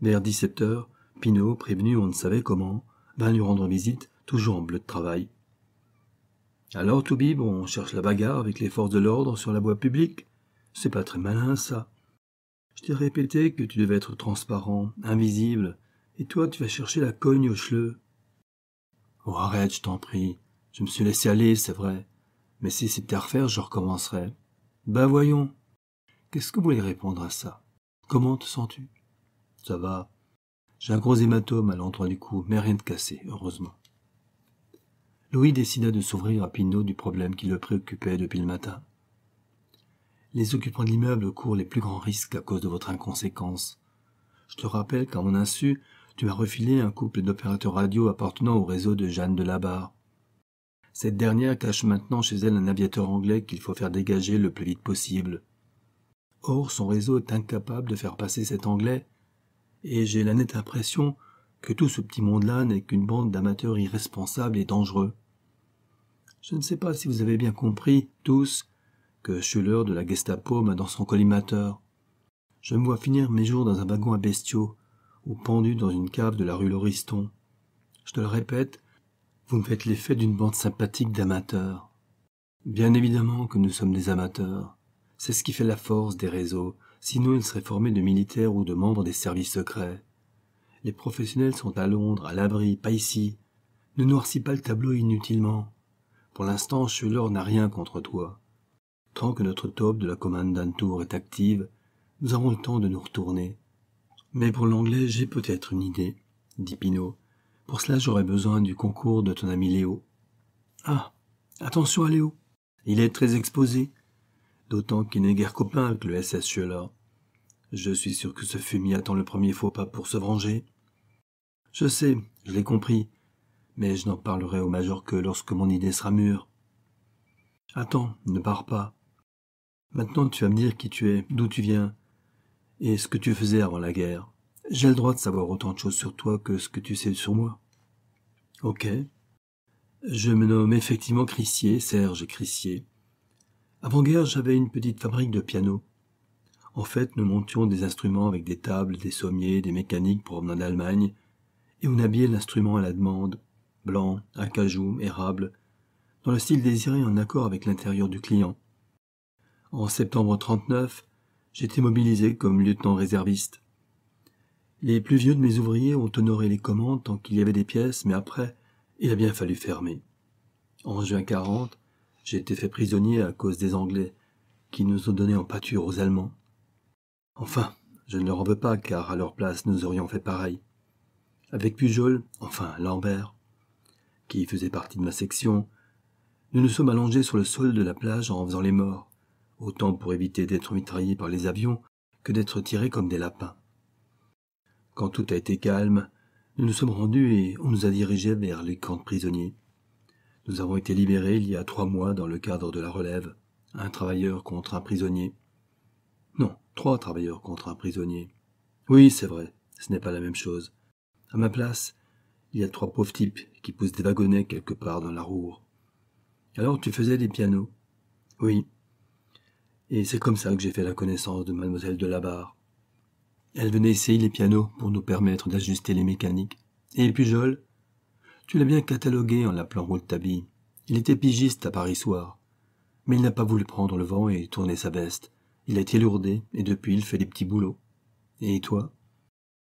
Vers dix-sept heures, Pinault, prévenu on ne savait comment, vint lui rendre visite, toujours en bleu de travail. Alors, bon, on cherche la bagarre avec les forces de l'ordre sur la voie publique. C'est pas très malin, ça. Je t'ai répété que tu devais être transparent, invisible, et toi, tu vas chercher la cogne au chleu. Oh, arrête, je t'en prie. Je me suis laissé aller, c'est vrai. Mais si c'était à refaire, je recommencerais. Bah voyons. Qu'est-ce que vous voulez répondre à ça Comment te sens-tu Ça va. J'ai un gros hématome à l'endroit du cou, mais rien de cassé, heureusement. Louis décida de s'ouvrir à Pinault du problème qui le préoccupait depuis le matin. Les occupants de l'immeuble courent les plus grands risques à cause de votre inconséquence. Je te rappelle qu'à mon insu, tu as refilé un couple d'opérateurs radio appartenant au réseau de Jeanne de Labarre. Cette dernière cache maintenant chez elle un aviateur anglais qu'il faut faire dégager le plus vite possible. Or, son réseau est incapable de faire passer cet anglais, et j'ai la nette impression que tout ce petit monde-là n'est qu'une bande d'amateurs irresponsables et dangereux. Je ne sais pas si vous avez bien compris, tous, que Schuller de la Gestapo m'a dans son collimateur. Je me vois finir mes jours dans un wagon à bestiaux, ou pendu dans une cave de la rue Lauriston. Je te le répète, vous me faites l'effet d'une bande sympathique d'amateurs. Bien évidemment que nous sommes des amateurs. C'est ce qui fait la force des réseaux, sinon ils seraient formés de militaires ou de membres des services secrets. Les professionnels sont à Londres, à l'abri, pas ici. Ne noircis pas le tableau inutilement. Pour l'instant, Schuller n'a rien contre toi. Tant que notre taupe de la tour est active, nous avons le temps de nous retourner. Mais pour l'anglais, j'ai peut-être une idée, dit Pinot. « Pour cela, j'aurais besoin du concours de ton ami Léo. Ah, attention à Léo. Il est très exposé. D'autant qu'il n'est guère copain avec le SS Schuller. Je suis sûr que ce fumier attend le premier faux pas pour se venger. Je sais, je l'ai compris mais je n'en parlerai au major que lorsque mon idée sera mûre. Attends, ne pars pas. Maintenant tu vas me dire qui tu es, d'où tu viens, et ce que tu faisais avant la guerre. J'ai le droit de savoir autant de choses sur toi que ce que tu sais sur moi. Ok. Je me nomme effectivement Crissier, Serge Crissier. Avant-guerre, j'avais une petite fabrique de pianos. En fait, nous montions des instruments avec des tables, des sommiers, des mécaniques provenant d'Allemagne, et on habillait l'instrument à la demande blanc, acajou, érable, dans le style désiré en accord avec l'intérieur du client. En septembre 39, j'étais mobilisé comme lieutenant réserviste. Les plus vieux de mes ouvriers ont honoré les commandes tant qu'il y avait des pièces, mais après, il a bien fallu fermer. En juin 40, j'ai été fait prisonnier à cause des Anglais, qui nous ont donné en pâture aux Allemands. Enfin, je ne leur en veux pas, car à leur place nous aurions fait pareil. Avec Pujol, enfin Lambert, qui faisait partie de ma section, nous nous sommes allongés sur le sol de la plage en faisant les morts, autant pour éviter d'être mitraillés par les avions que d'être tirés comme des lapins. Quand tout a été calme, nous nous sommes rendus et on nous a dirigés vers les camps de prisonniers. Nous avons été libérés il y a trois mois dans le cadre de la relève, un travailleur contre un prisonnier. Non, trois travailleurs contre un prisonnier. Oui, c'est vrai, ce n'est pas la même chose. À ma place, il y a trois pauvres types qui poussent des wagonnets quelque part dans la roue. »« Alors tu faisais des pianos Oui. Et c'est comme ça que j'ai fait la connaissance de mademoiselle de Barre. »« Elle venait essayer les pianos pour nous permettre d'ajuster les mécaniques. Et Pujol Tu l'as bien catalogué en l'appelant Rouletabille. Il était pigiste à Paris soir. Mais il n'a pas voulu prendre le vent et tourner sa veste. Il a été lourdé, et depuis il fait des petits boulots. Et toi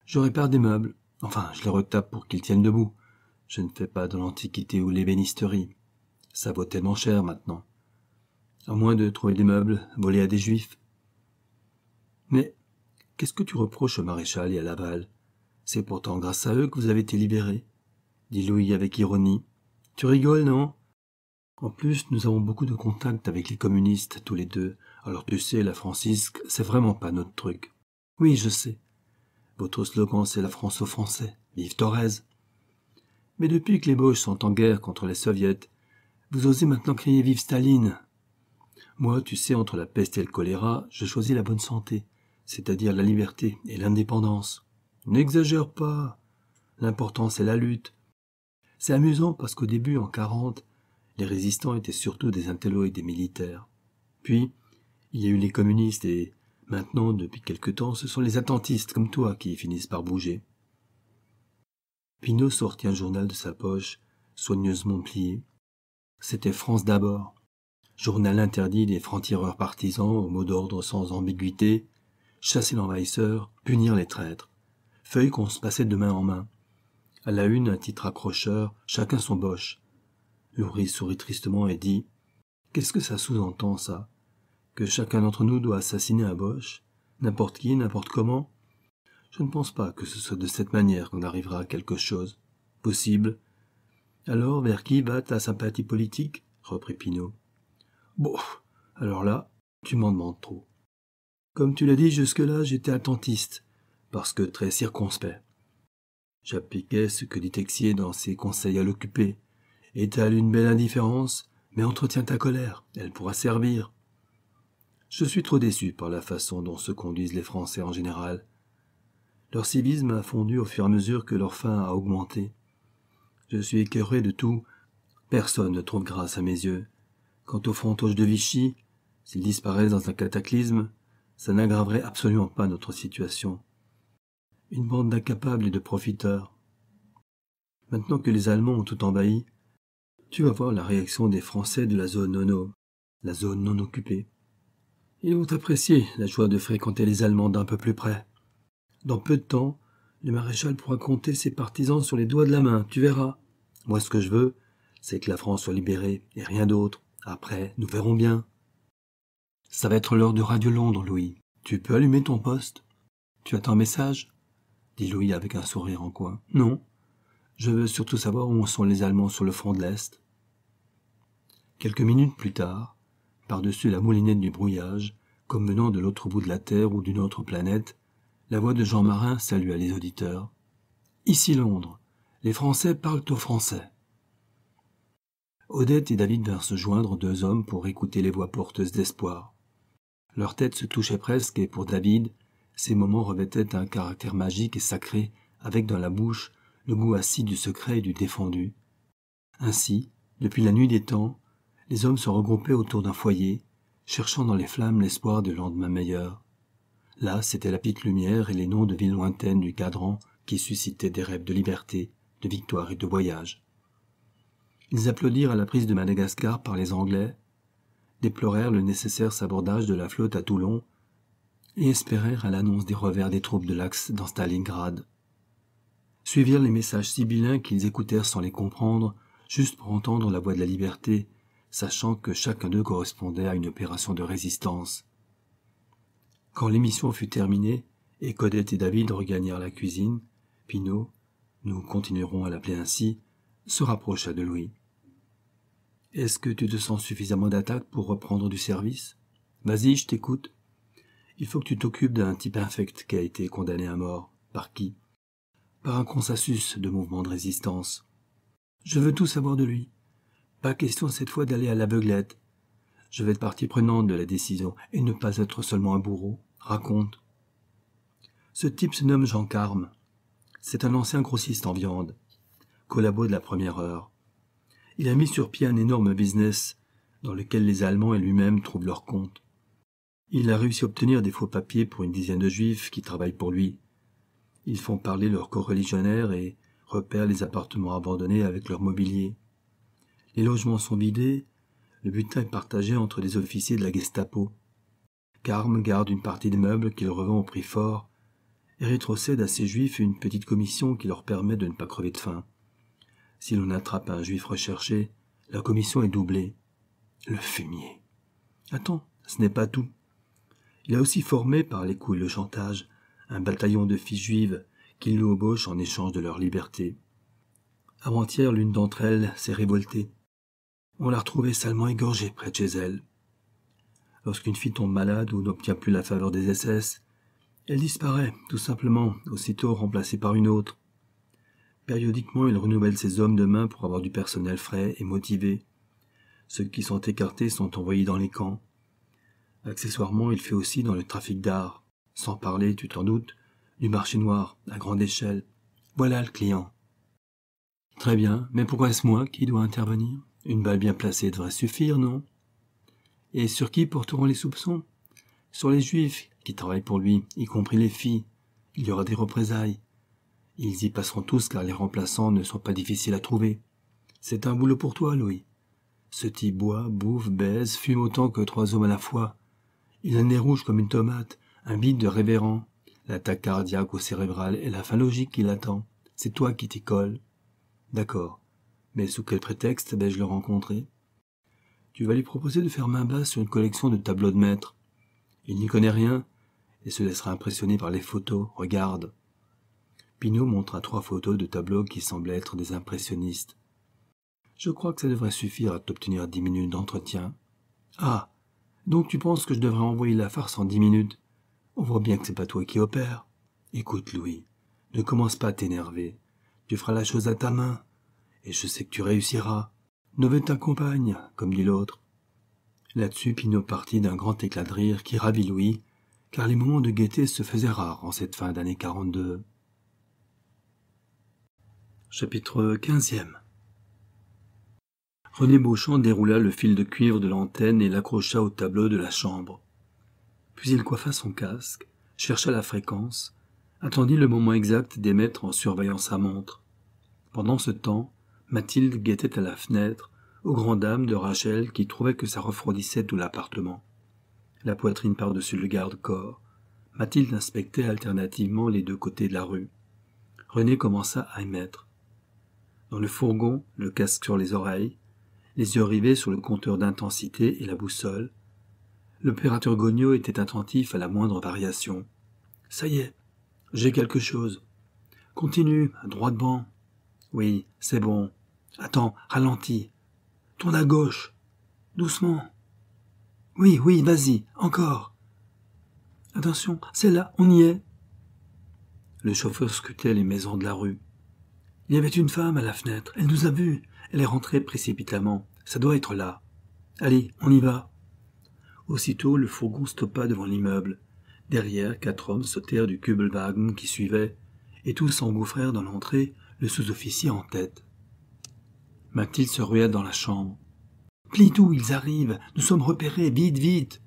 Je répare des meubles. Enfin, je les retape pour qu'ils tiennent debout. Je ne fais pas de l'antiquité ou l'ébénisterie. Ça vaut tellement cher maintenant. À moins de trouver des meubles volés à des juifs. Mais qu'est-ce que tu reproches au maréchal et à Laval C'est pourtant grâce à eux que vous avez été libérés, dit Louis avec ironie. Tu rigoles, non En plus, nous avons beaucoup de contacts avec les communistes tous les deux. Alors tu sais, la Francisque, c'est vraiment pas notre truc. Oui, je sais. Votre slogan, c'est la France aux Français. Vive Thorez Mais depuis que les Boches sont en guerre contre les Soviétiques, vous osez maintenant crier Vive Staline Moi, tu sais, entre la peste et le choléra, je choisis la bonne santé, c'est-à-dire la liberté et l'indépendance. N'exagère pas L'important, c'est la lutte. C'est amusant parce qu'au début, en 40, les résistants étaient surtout des intellos et des militaires. Puis, il y a eu les communistes et Maintenant, depuis quelque temps, ce sont les attentistes comme toi qui finissent par bouger. Pinault sortit un journal de sa poche, soigneusement plié. C'était France d'abord. Journal interdit des francs-tireurs partisans au mot d'ordre sans ambiguïté. Chasser l'envahisseur, punir les traîtres. Feuille qu'on se passait de main en main. À la une, un titre accrocheur, chacun son boche. Louris sourit tristement et dit Qu'est-ce que ça sous-entend, ça que chacun d'entre nous doit assassiner un Boche, n'importe qui, n'importe comment Je ne pense pas que ce soit de cette manière qu'on arrivera à quelque chose. Possible. Alors, vers qui va ta sympathie politique reprit Pinot. Bon, alors là, tu m'en demandes trop. Comme tu l'as dit jusque-là, j'étais attentiste, parce que très circonspect. J'appliquais ce que dit Texier dans ses conseils à l'occupé. Étale une belle indifférence, mais entretiens ta colère, elle pourra servir. Je suis trop déçu par la façon dont se conduisent les Français en général. Leur civisme a fondu au fur et à mesure que leur faim a augmenté. Je suis écœuré de tout. Personne ne trouve grâce à mes yeux. Quant aux frontoches de Vichy, s'ils disparaissent dans un cataclysme, ça n'aggraverait absolument pas notre situation. Une bande d'incapables et de profiteurs. Maintenant que les Allemands ont tout envahi, tu vas voir la réaction des Français de la zone nono, la zone non occupée. Ils vont apprécier la joie de fréquenter les Allemands d'un peu plus près. Dans peu de temps, le maréchal pourra compter ses partisans sur les doigts de la main, tu verras. Moi, ce que je veux, c'est que la France soit libérée et rien d'autre. Après, nous verrons bien. Ça va être l'heure de Radio Londres, Louis. Tu peux allumer ton poste Tu attends un message dit Louis avec un sourire en coin. Non. Je veux surtout savoir où sont les Allemands sur le front de l'Est. Quelques minutes plus tard, par-dessus la moulinette du brouillage, comme venant de l'autre bout de la Terre ou d'une autre planète, la voix de Jean Marin salua les auditeurs. Ici Londres. Les Français parlent aux Français. Odette et David vinrent se joindre deux hommes pour écouter les voix porteuses d'espoir. Leurs têtes se touchaient presque et pour David, ces moments revêtaient un caractère magique et sacré, avec dans la bouche le goût assis du secret et du défendu. Ainsi, depuis la nuit des temps, les hommes se regroupaient autour d'un foyer, cherchant dans les flammes l'espoir du lendemain meilleur. Là, c'était la petite lumière et les noms de villes lointaines du cadran qui suscitaient des rêves de liberté, de victoire et de voyage. Ils applaudirent à la prise de Madagascar par les Anglais, déplorèrent le nécessaire sabordage de la flotte à Toulon et espérèrent à l'annonce des revers des troupes de l'Axe dans Stalingrad. Suivirent les messages sibyllins qu'ils écoutèrent sans les comprendre, juste pour entendre la voix de la liberté sachant que chacun d'eux correspondait à une opération de résistance. Quand l'émission fut terminée et Codette et David regagnèrent la cuisine, pinot nous continuerons à l'appeler ainsi, se rapprocha de lui. Est-ce que tu te sens suffisamment d'attaque pour reprendre du service Vas-y, je t'écoute. Il faut que tu t'occupes d'un type infect qui a été condamné à mort. Par qui Par un consensus de mouvement de résistance. Je veux tout savoir de lui. Pas question cette fois d'aller à l'aveuglette. Je vais être partie prenante de la décision et ne pas être seulement un bourreau. Raconte. Ce type se nomme Jean Carme. C'est un ancien grossiste en viande, collabo de la première heure. Il a mis sur pied un énorme business dans lequel les Allemands et lui-même trouvent leur compte. Il a réussi à obtenir des faux papiers pour une dizaine de juifs qui travaillent pour lui. Ils font parler leurs coreligionnaires et repèrent les appartements abandonnés avec leur mobilier les logements sont vidés, le butin est partagé entre des officiers de la Gestapo. Carme garde une partie des meubles qu'il revend au prix fort et rétrocède à ses juifs une petite commission qui leur permet de ne pas crever de faim. Si l'on attrape un juif recherché, la commission est doublée. Le fumier. Attends, ce n'est pas tout. Il a aussi formé, par les coups et le chantage, un bataillon de filles juives qu'il nous embauche en échange de leur liberté. Avant-hier, l'une d'entre elles s'est révoltée on l'a retrouvée salement égorgée près de chez elle. Lorsqu'une fille tombe malade ou n'obtient plus la faveur des SS, elle disparaît, tout simplement, aussitôt remplacée par une autre. Périodiquement, il renouvelle ses hommes de main pour avoir du personnel frais et motivé. Ceux qui sont écartés sont envoyés dans les camps. Accessoirement, il fait aussi dans le trafic d'art, sans parler, tu t'en doutes, du marché noir, à grande échelle. Voilà le client. Très bien, mais pourquoi est-ce moi qui dois intervenir une balle bien placée devrait suffire, non Et sur qui porteront les soupçons Sur les juifs qui travaillent pour lui, y compris les filles. Il y aura des représailles. Ils y passeront tous car les remplaçants ne sont pas difficiles à trouver. C'est un boulot pour toi, Louis. Ce type boit, bouffe, baise, fume autant que trois hommes à la fois. Il a un nez rouge comme une tomate, un bide de révérend, l'attaque cardiaque ou cérébrale est la fin logique qui l'attend. C'est toi qui t'y colle. D'accord. Mais sous quel prétexte vais-je le rencontrer Tu vas lui proposer de faire main basse sur une collection de tableaux de maître. Il n'y connaît rien et se laissera impressionner par les photos. Regarde. Pinault montra trois photos de tableaux qui semblaient être des impressionnistes. Je crois que ça devrait suffire à t'obtenir dix minutes d'entretien. Ah Donc tu penses que je devrais envoyer la farce en dix minutes On voit bien que c'est pas toi qui opères. Écoute, Louis, ne commence pas à t'énerver. Tu feras la chose à ta main et je sais que tu réussiras. ta t'accompagne, comme dit l'autre. Là-dessus, Pinot partit d'un grand éclat de rire qui ravit Louis, car les moments de gaieté se faisaient rares en cette fin d'année 42. Chapitre 15 René Beauchamp déroula le fil de cuivre de l'antenne et l'accrocha au tableau de la chambre. Puis il coiffa son casque, chercha la fréquence, attendit le moment exact d'émettre en surveillant sa montre. Pendant ce temps, Mathilde guettait à la fenêtre, aux grand dames de Rachel qui trouvait que ça refroidissait tout l'appartement. La poitrine par-dessus le garde-corps, Mathilde inspectait alternativement les deux côtés de la rue. René commença à émettre. Dans le fourgon, le casque sur les oreilles, les yeux rivés sur le compteur d'intensité et la boussole, l'opérateur Gognot était attentif à la moindre variation. Ça y est, j'ai quelque chose. Continue, à droite banc. Oui, c'est bon, Attends, ralentis. Tourne à gauche. Doucement. Oui, oui, vas-y, encore. Attention, c'est là, on y est. Le chauffeur scrutait les maisons de la rue. Il y avait une femme à la fenêtre. Elle nous a vus. Elle est rentrée précipitamment. Ça doit être là. Allez, on y va. Aussitôt, le fourgon stoppa devant l'immeuble. Derrière, quatre hommes sautèrent du Kubelwagen qui suivait, et tous s'engouffrèrent dans l'entrée, le sous-officier en tête. Mathilde se ruait dans la chambre. Plitou, ils arrivent, nous sommes repérés, vite, vite.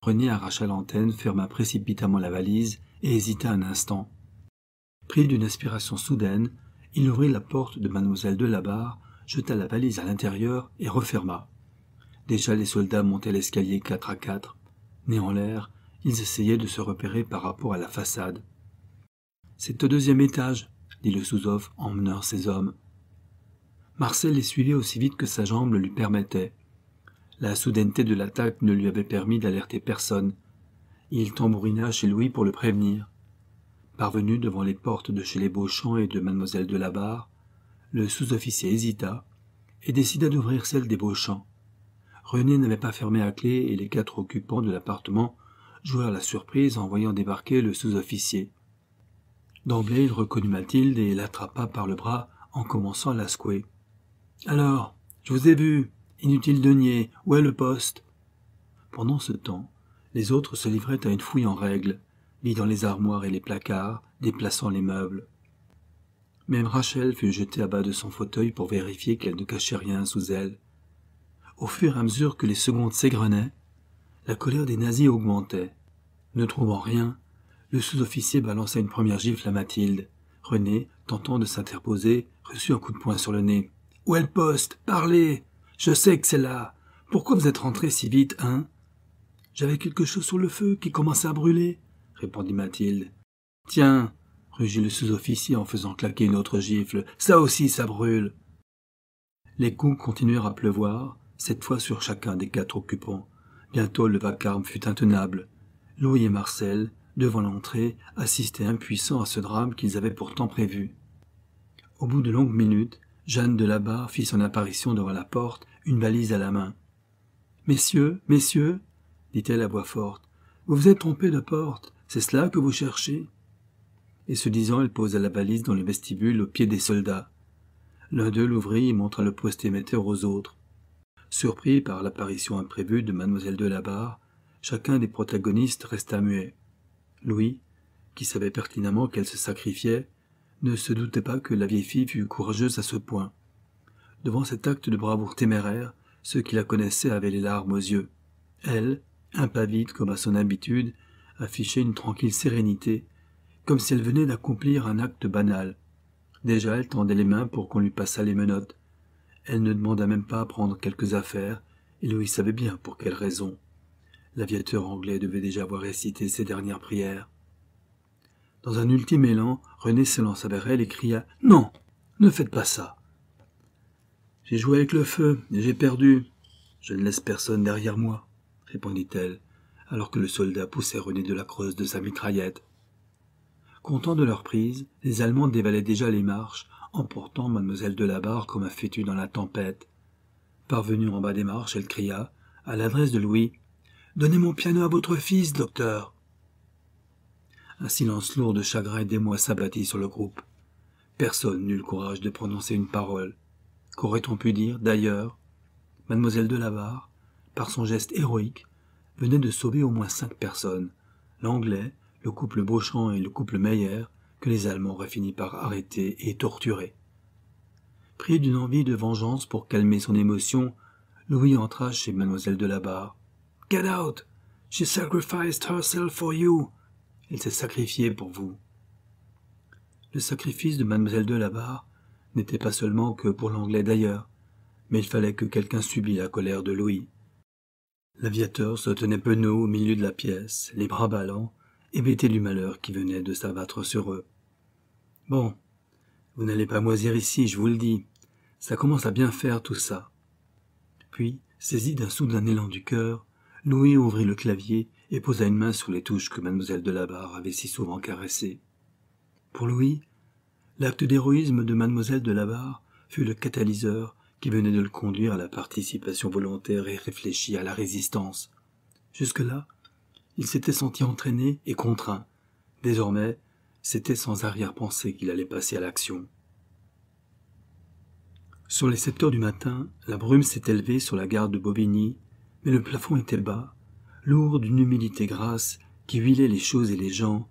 René arracha l'antenne, ferma précipitamment la valise et hésita un instant. Pris d'une inspiration soudaine, il ouvrit la porte de mademoiselle Delabarre, jeta la valise à l'intérieur et referma. Déjà les soldats montaient l'escalier quatre à quatre. Néant en l'air, ils essayaient de se repérer par rapport à la façade. C'est au deuxième étage, dit le sous-off en menant ses hommes. Marcel les suivait aussi vite que sa jambe le lui permettait. La soudaineté de l'attaque ne lui avait permis d'alerter personne. Il tambourina chez Louis pour le prévenir. Parvenu devant les portes de chez les Beauchamp et de mademoiselle de la Barre, le sous-officier hésita et décida d'ouvrir celle des Beauchamp. René n'avait pas fermé à clé et les quatre occupants de l'appartement jouèrent la surprise en voyant débarquer le sous-officier. D'emblée, il reconnut Mathilde et l'attrapa par le bras en commençant à la secouer. Alors, je vous ai vu, inutile de nier, où est le poste Pendant ce temps, les autres se livraient à une fouille en règle, vidant les armoires et les placards, déplaçant les meubles. Même Rachel fut jetée à bas de son fauteuil pour vérifier qu'elle ne cachait rien sous elle. Au fur et à mesure que les secondes s'égrenaient, la colère des nazis augmentait. Ne trouvant rien, le sous-officier balança une première gifle à Mathilde. René, tentant de s'interposer, reçut un coup de poing sur le nez. Où est le poste Parlez Je sais que c'est là. Pourquoi vous êtes rentré si vite, hein J'avais quelque chose sur le feu qui commençait à brûler, répondit Mathilde. Tiens, rugit le sous-officier en faisant claquer une autre gifle. Ça aussi, ça brûle. Les coups continuèrent à pleuvoir, cette fois sur chacun des quatre occupants. Bientôt le vacarme fut intenable. Louis et Marcel, devant l'entrée, assistaient impuissants à ce drame qu'ils avaient pourtant prévu. Au bout de longues minutes, Jeanne de La fit son apparition devant la porte, une valise à la main. Messieurs, messieurs, dit-elle à voix forte, vous vous êtes trompés de porte, c'est cela que vous cherchez Et se disant, elle posa la valise dans le vestibule au pied des soldats. L'un d'eux l'ouvrit et montra le poste émetteur aux autres. Surpris par l'apparition imprévue de mademoiselle de Labarre, chacun des protagonistes resta muet. Louis, qui savait pertinemment qu'elle se sacrifiait, ne se doutait pas que la vieille fille fût courageuse à ce point. Devant cet acte de bravoure téméraire, ceux qui la connaissaient avaient les larmes aux yeux. Elle, impavide comme à son habitude, affichait une tranquille sérénité, comme si elle venait d'accomplir un acte banal. Déjà elle tendait les mains pour qu'on lui passât les menottes. Elle ne demanda même pas à prendre quelques affaires, et Louis savait bien pour quelle raison. L'aviateur anglais devait déjà avoir récité ses dernières prières. Dans un ultime élan, René s'élança vers elle et cria Non, ne faites pas ça. J'ai joué avec le feu et j'ai perdu. Je ne laisse personne derrière moi, répondit-elle, alors que le soldat poussait René de la creuse de sa mitraillette. Content de leur prise, les Allemands dévalaient déjà les marches, emportant mademoiselle Barre comme un fétu dans la tempête. Parvenue en bas des marches, elle cria, à l'adresse de Louis Donnez mon piano à votre fils, docteur. Un silence lourd de chagrin et d'émoi s'abattit sur le groupe. Personne n'eut le courage de prononcer une parole. Qu'aurait-on pu dire, d'ailleurs Mademoiselle de Barre, par son geste héroïque, venait de sauver au moins cinq personnes. L'anglais, le couple Beauchamp et le couple Meyer, que les Allemands auraient fini par arrêter et torturer. Pris d'une envie de vengeance pour calmer son émotion, Louis entra chez mademoiselle de Barre. « Get out! She sacrificed herself for you. « Il s'est sacrifiée pour vous. Le sacrifice de mademoiselle de barre n'était pas seulement que pour l'anglais d'ailleurs, mais il fallait que quelqu'un subît la colère de Louis. L'aviateur se tenait penaud au milieu de la pièce, les bras ballants, hébété du malheur qui venait de s'abattre sur eux. Bon, vous n'allez pas moisir ici, je vous le dis. Ça commence à bien faire tout ça. Puis, saisi d'un soudain élan du cœur, Louis ouvrit le clavier et posa une main sur les touches que mademoiselle de la Barre avait si souvent caressées. Pour Louis, l'acte d'héroïsme de mademoiselle de la Barre fut le catalyseur qui venait de le conduire à la participation volontaire et réfléchie à la résistance. Jusque-là, il s'était senti entraîné et contraint. Désormais, c'était sans arrière-pensée qu'il allait passer à l'action. Sur les sept heures du matin, la brume s'était élevée sur la gare de Bobigny, mais le plafond était bas lourd d'une humilité grasse qui huilait les choses et les gens,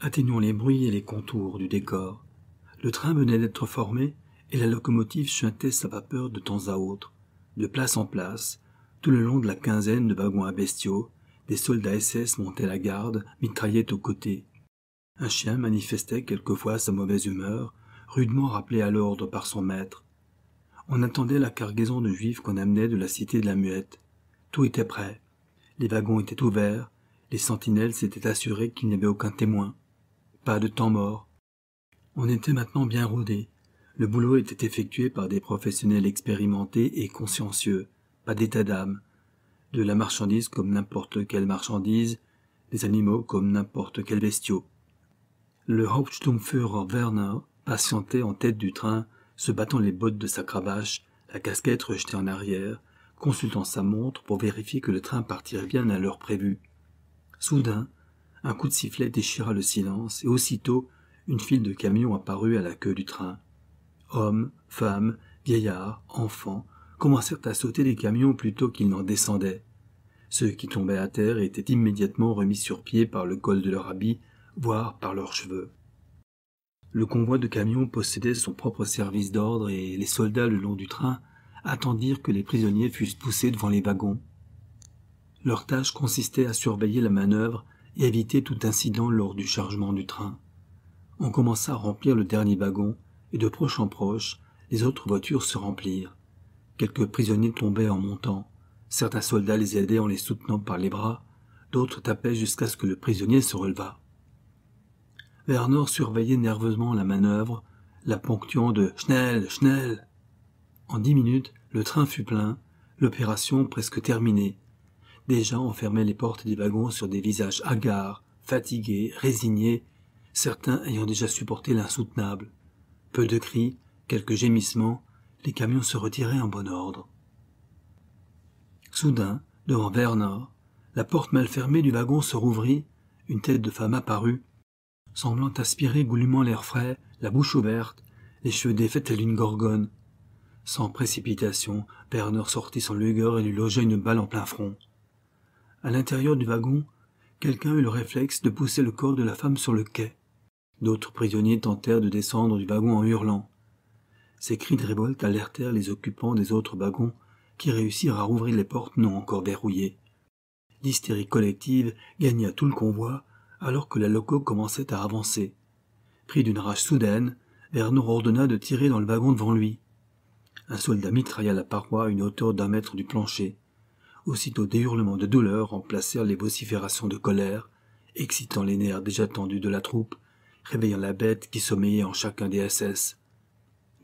atténuant les bruits et les contours du décor. Le train venait d'être formé et la locomotive chuintait sa vapeur de temps à autre, de place en place, tout le long de la quinzaine de wagons à bestiaux, des soldats SS montaient la garde, mitraillaient aux côtés. Un chien manifestait quelquefois sa mauvaise humeur, rudement rappelé à l'ordre par son maître. On attendait la cargaison de juifs qu'on amenait de la cité de la Muette. Tout était prêt. Les wagons étaient ouverts, les sentinelles s'étaient assurées qu'il n'y avait aucun témoin. Pas de temps mort. On était maintenant bien rodés. Le boulot était effectué par des professionnels expérimentés et consciencieux, pas d'état d'âme. De la marchandise comme n'importe quelle marchandise, des animaux comme n'importe quel bestiau. Le Hauptsturmführer Werner patientait en tête du train, se battant les bottes de sa cravache, la casquette rejetée en arrière, consultant sa montre pour vérifier que le train partirait bien à l'heure prévue. Soudain, un coup de sifflet déchira le silence, et aussitôt une file de camions apparut à la queue du train. Hommes, femmes, vieillards, enfants commencèrent à sauter des camions plutôt qu'ils n'en descendaient. Ceux qui tombaient à terre étaient immédiatement remis sur pied par le col de leur habit, voire par leurs cheveux. Le convoi de camions possédait son propre service d'ordre et les soldats le long du train attendirent que les prisonniers fussent poussés devant les wagons. Leur tâche consistait à surveiller la manœuvre et éviter tout incident lors du chargement du train. On commença à remplir le dernier wagon, et de proche en proche, les autres voitures se remplirent. Quelques prisonniers tombaient en montant. Certains soldats les aidaient en les soutenant par les bras, d'autres tapaient jusqu'à ce que le prisonnier se relevât. Werner surveillait nerveusement la manœuvre, la ponctuant de Schnell, Schnell. En dix minutes, le train fut plein, l'opération presque terminée. Déjà on fermait les portes des wagons sur des visages hagards, fatigués, résignés, certains ayant déjà supporté l'insoutenable. Peu de cris, quelques gémissements, les camions se retiraient en bon ordre. Soudain, devant Werner, la porte mal fermée du wagon se rouvrit, une tête de femme apparut, semblant aspirer goulûment l'air frais, la bouche ouverte, les cheveux défaits tel une gorgone. Sans précipitation, Bernard sortit son lugueur et lui logea une balle en plein front. À l'intérieur du wagon, quelqu'un eut le réflexe de pousser le corps de la femme sur le quai. D'autres prisonniers tentèrent de descendre du wagon en hurlant. Ces cris de révolte alertèrent les occupants des autres wagons qui réussirent à rouvrir les portes non encore verrouillées. L'hystérie collective gagna tout le convoi alors que la loco commençait à avancer. Pris d'une rage soudaine, Bernard ordonna de tirer dans le wagon devant lui. Un soldat mitrailla la paroi à une hauteur d'un mètre du plancher. Aussitôt des hurlements de douleur remplacèrent les vociférations de colère, excitant les nerfs déjà tendus de la troupe, réveillant la bête qui sommeillait en chacun des SS.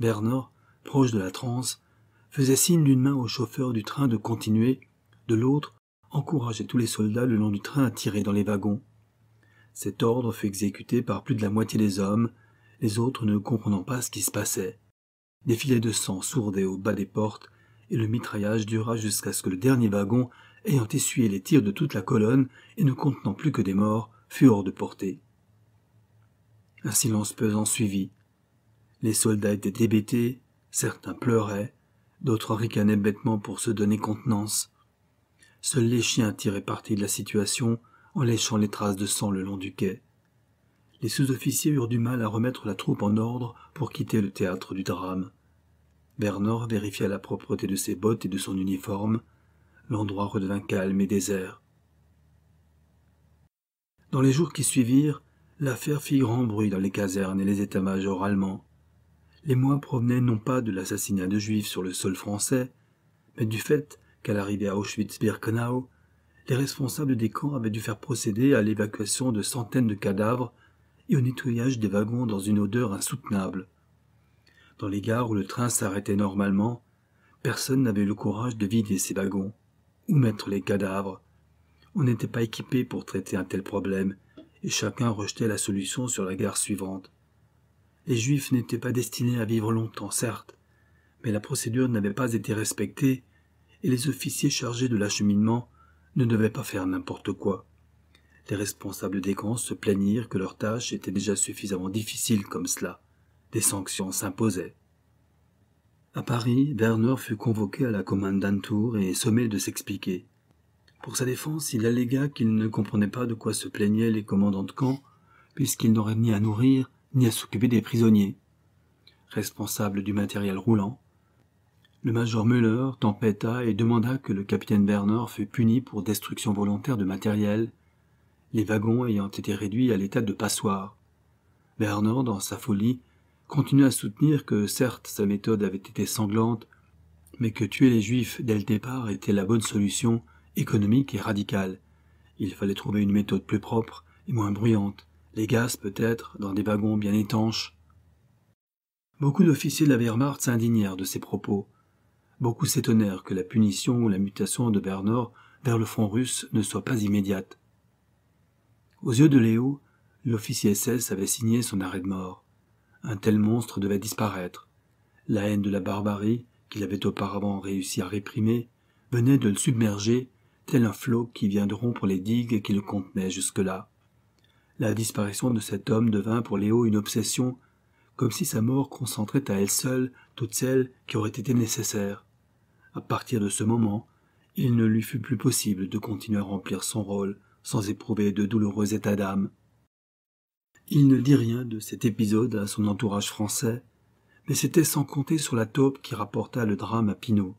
Bernard, proche de la transe, faisait signe d'une main au chauffeur du train de continuer, de l'autre encourageait tous les soldats le long du train à tirer dans les wagons. Cet ordre fut exécuté par plus de la moitié des hommes, les autres ne comprenant pas ce qui se passait. Des filets de sang sourdaient au bas des portes, et le mitraillage dura jusqu'à ce que le dernier wagon, ayant essuyé les tirs de toute la colonne et ne contenant plus que des morts, fût hors de portée. Un silence pesant suivit. Les soldats étaient hébétés, certains pleuraient, d'autres ricanaient bêtement pour se donner contenance. Seuls les chiens tiraient parti de la situation en léchant les traces de sang le long du quai les sous-officiers eurent du mal à remettre la troupe en ordre pour quitter le théâtre du drame. Bernard vérifia la propreté de ses bottes et de son uniforme. L'endroit redevint calme et désert. Dans les jours qui suivirent, l'affaire fit grand bruit dans les casernes et les états-majors allemands. Les mois provenaient non pas de l'assassinat de juifs sur le sol français, mais du fait qu'à l'arrivée à Auschwitz-Birkenau, les responsables des camps avaient dû faire procéder à l'évacuation de centaines de cadavres et au nettoyage des wagons dans une odeur insoutenable. Dans les gares où le train s'arrêtait normalement, personne n'avait le courage de vider ces wagons, ou mettre les cadavres. On n'était pas équipé pour traiter un tel problème, et chacun rejetait la solution sur la gare suivante. Les Juifs n'étaient pas destinés à vivre longtemps, certes, mais la procédure n'avait pas été respectée, et les officiers chargés de l'acheminement ne devaient pas faire n'importe quoi les responsables des camps se plaignirent que leur tâche était déjà suffisamment difficile comme cela. Des sanctions s'imposaient. À Paris, Werner fut convoqué à la d'Antour et sommé de s'expliquer. Pour sa défense, il allégua qu'il ne comprenait pas de quoi se plaignaient les commandants de camp, puisqu'il n'auraient ni à nourrir, ni à s'occuper des prisonniers. Responsable du matériel roulant, le major Müller tempêta et demanda que le capitaine Werner fût puni pour destruction volontaire de matériel les wagons ayant été réduits à l'état de passoire. Bernard, dans sa folie, continua à soutenir que certes sa méthode avait été sanglante, mais que tuer les juifs dès le départ était la bonne solution économique et radicale. Il fallait trouver une méthode plus propre et moins bruyante, les gaz peut-être, dans des wagons bien étanches. Beaucoup d'officiers de la Wehrmacht s'indignèrent de ces propos. Beaucoup s'étonnèrent que la punition ou la mutation de Bernard vers le front russe ne soit pas immédiate. Aux yeux de Léo, l'officier SS avait signé son arrêt de mort. Un tel monstre devait disparaître. La haine de la barbarie, qu'il avait auparavant réussi à réprimer, venait de le submerger, tel un flot qui vient de rompre les digues qui le contenaient jusque-là. La disparition de cet homme devint pour Léo une obsession, comme si sa mort concentrait à elle seule toutes celles qui auraient été nécessaires. À partir de ce moment, il ne lui fut plus possible de continuer à remplir son rôle, sans éprouver de douloureux états d'âme. Il ne dit rien de cet épisode à son entourage français, mais c'était sans compter sur la taupe qui rapporta le drame à Pinault.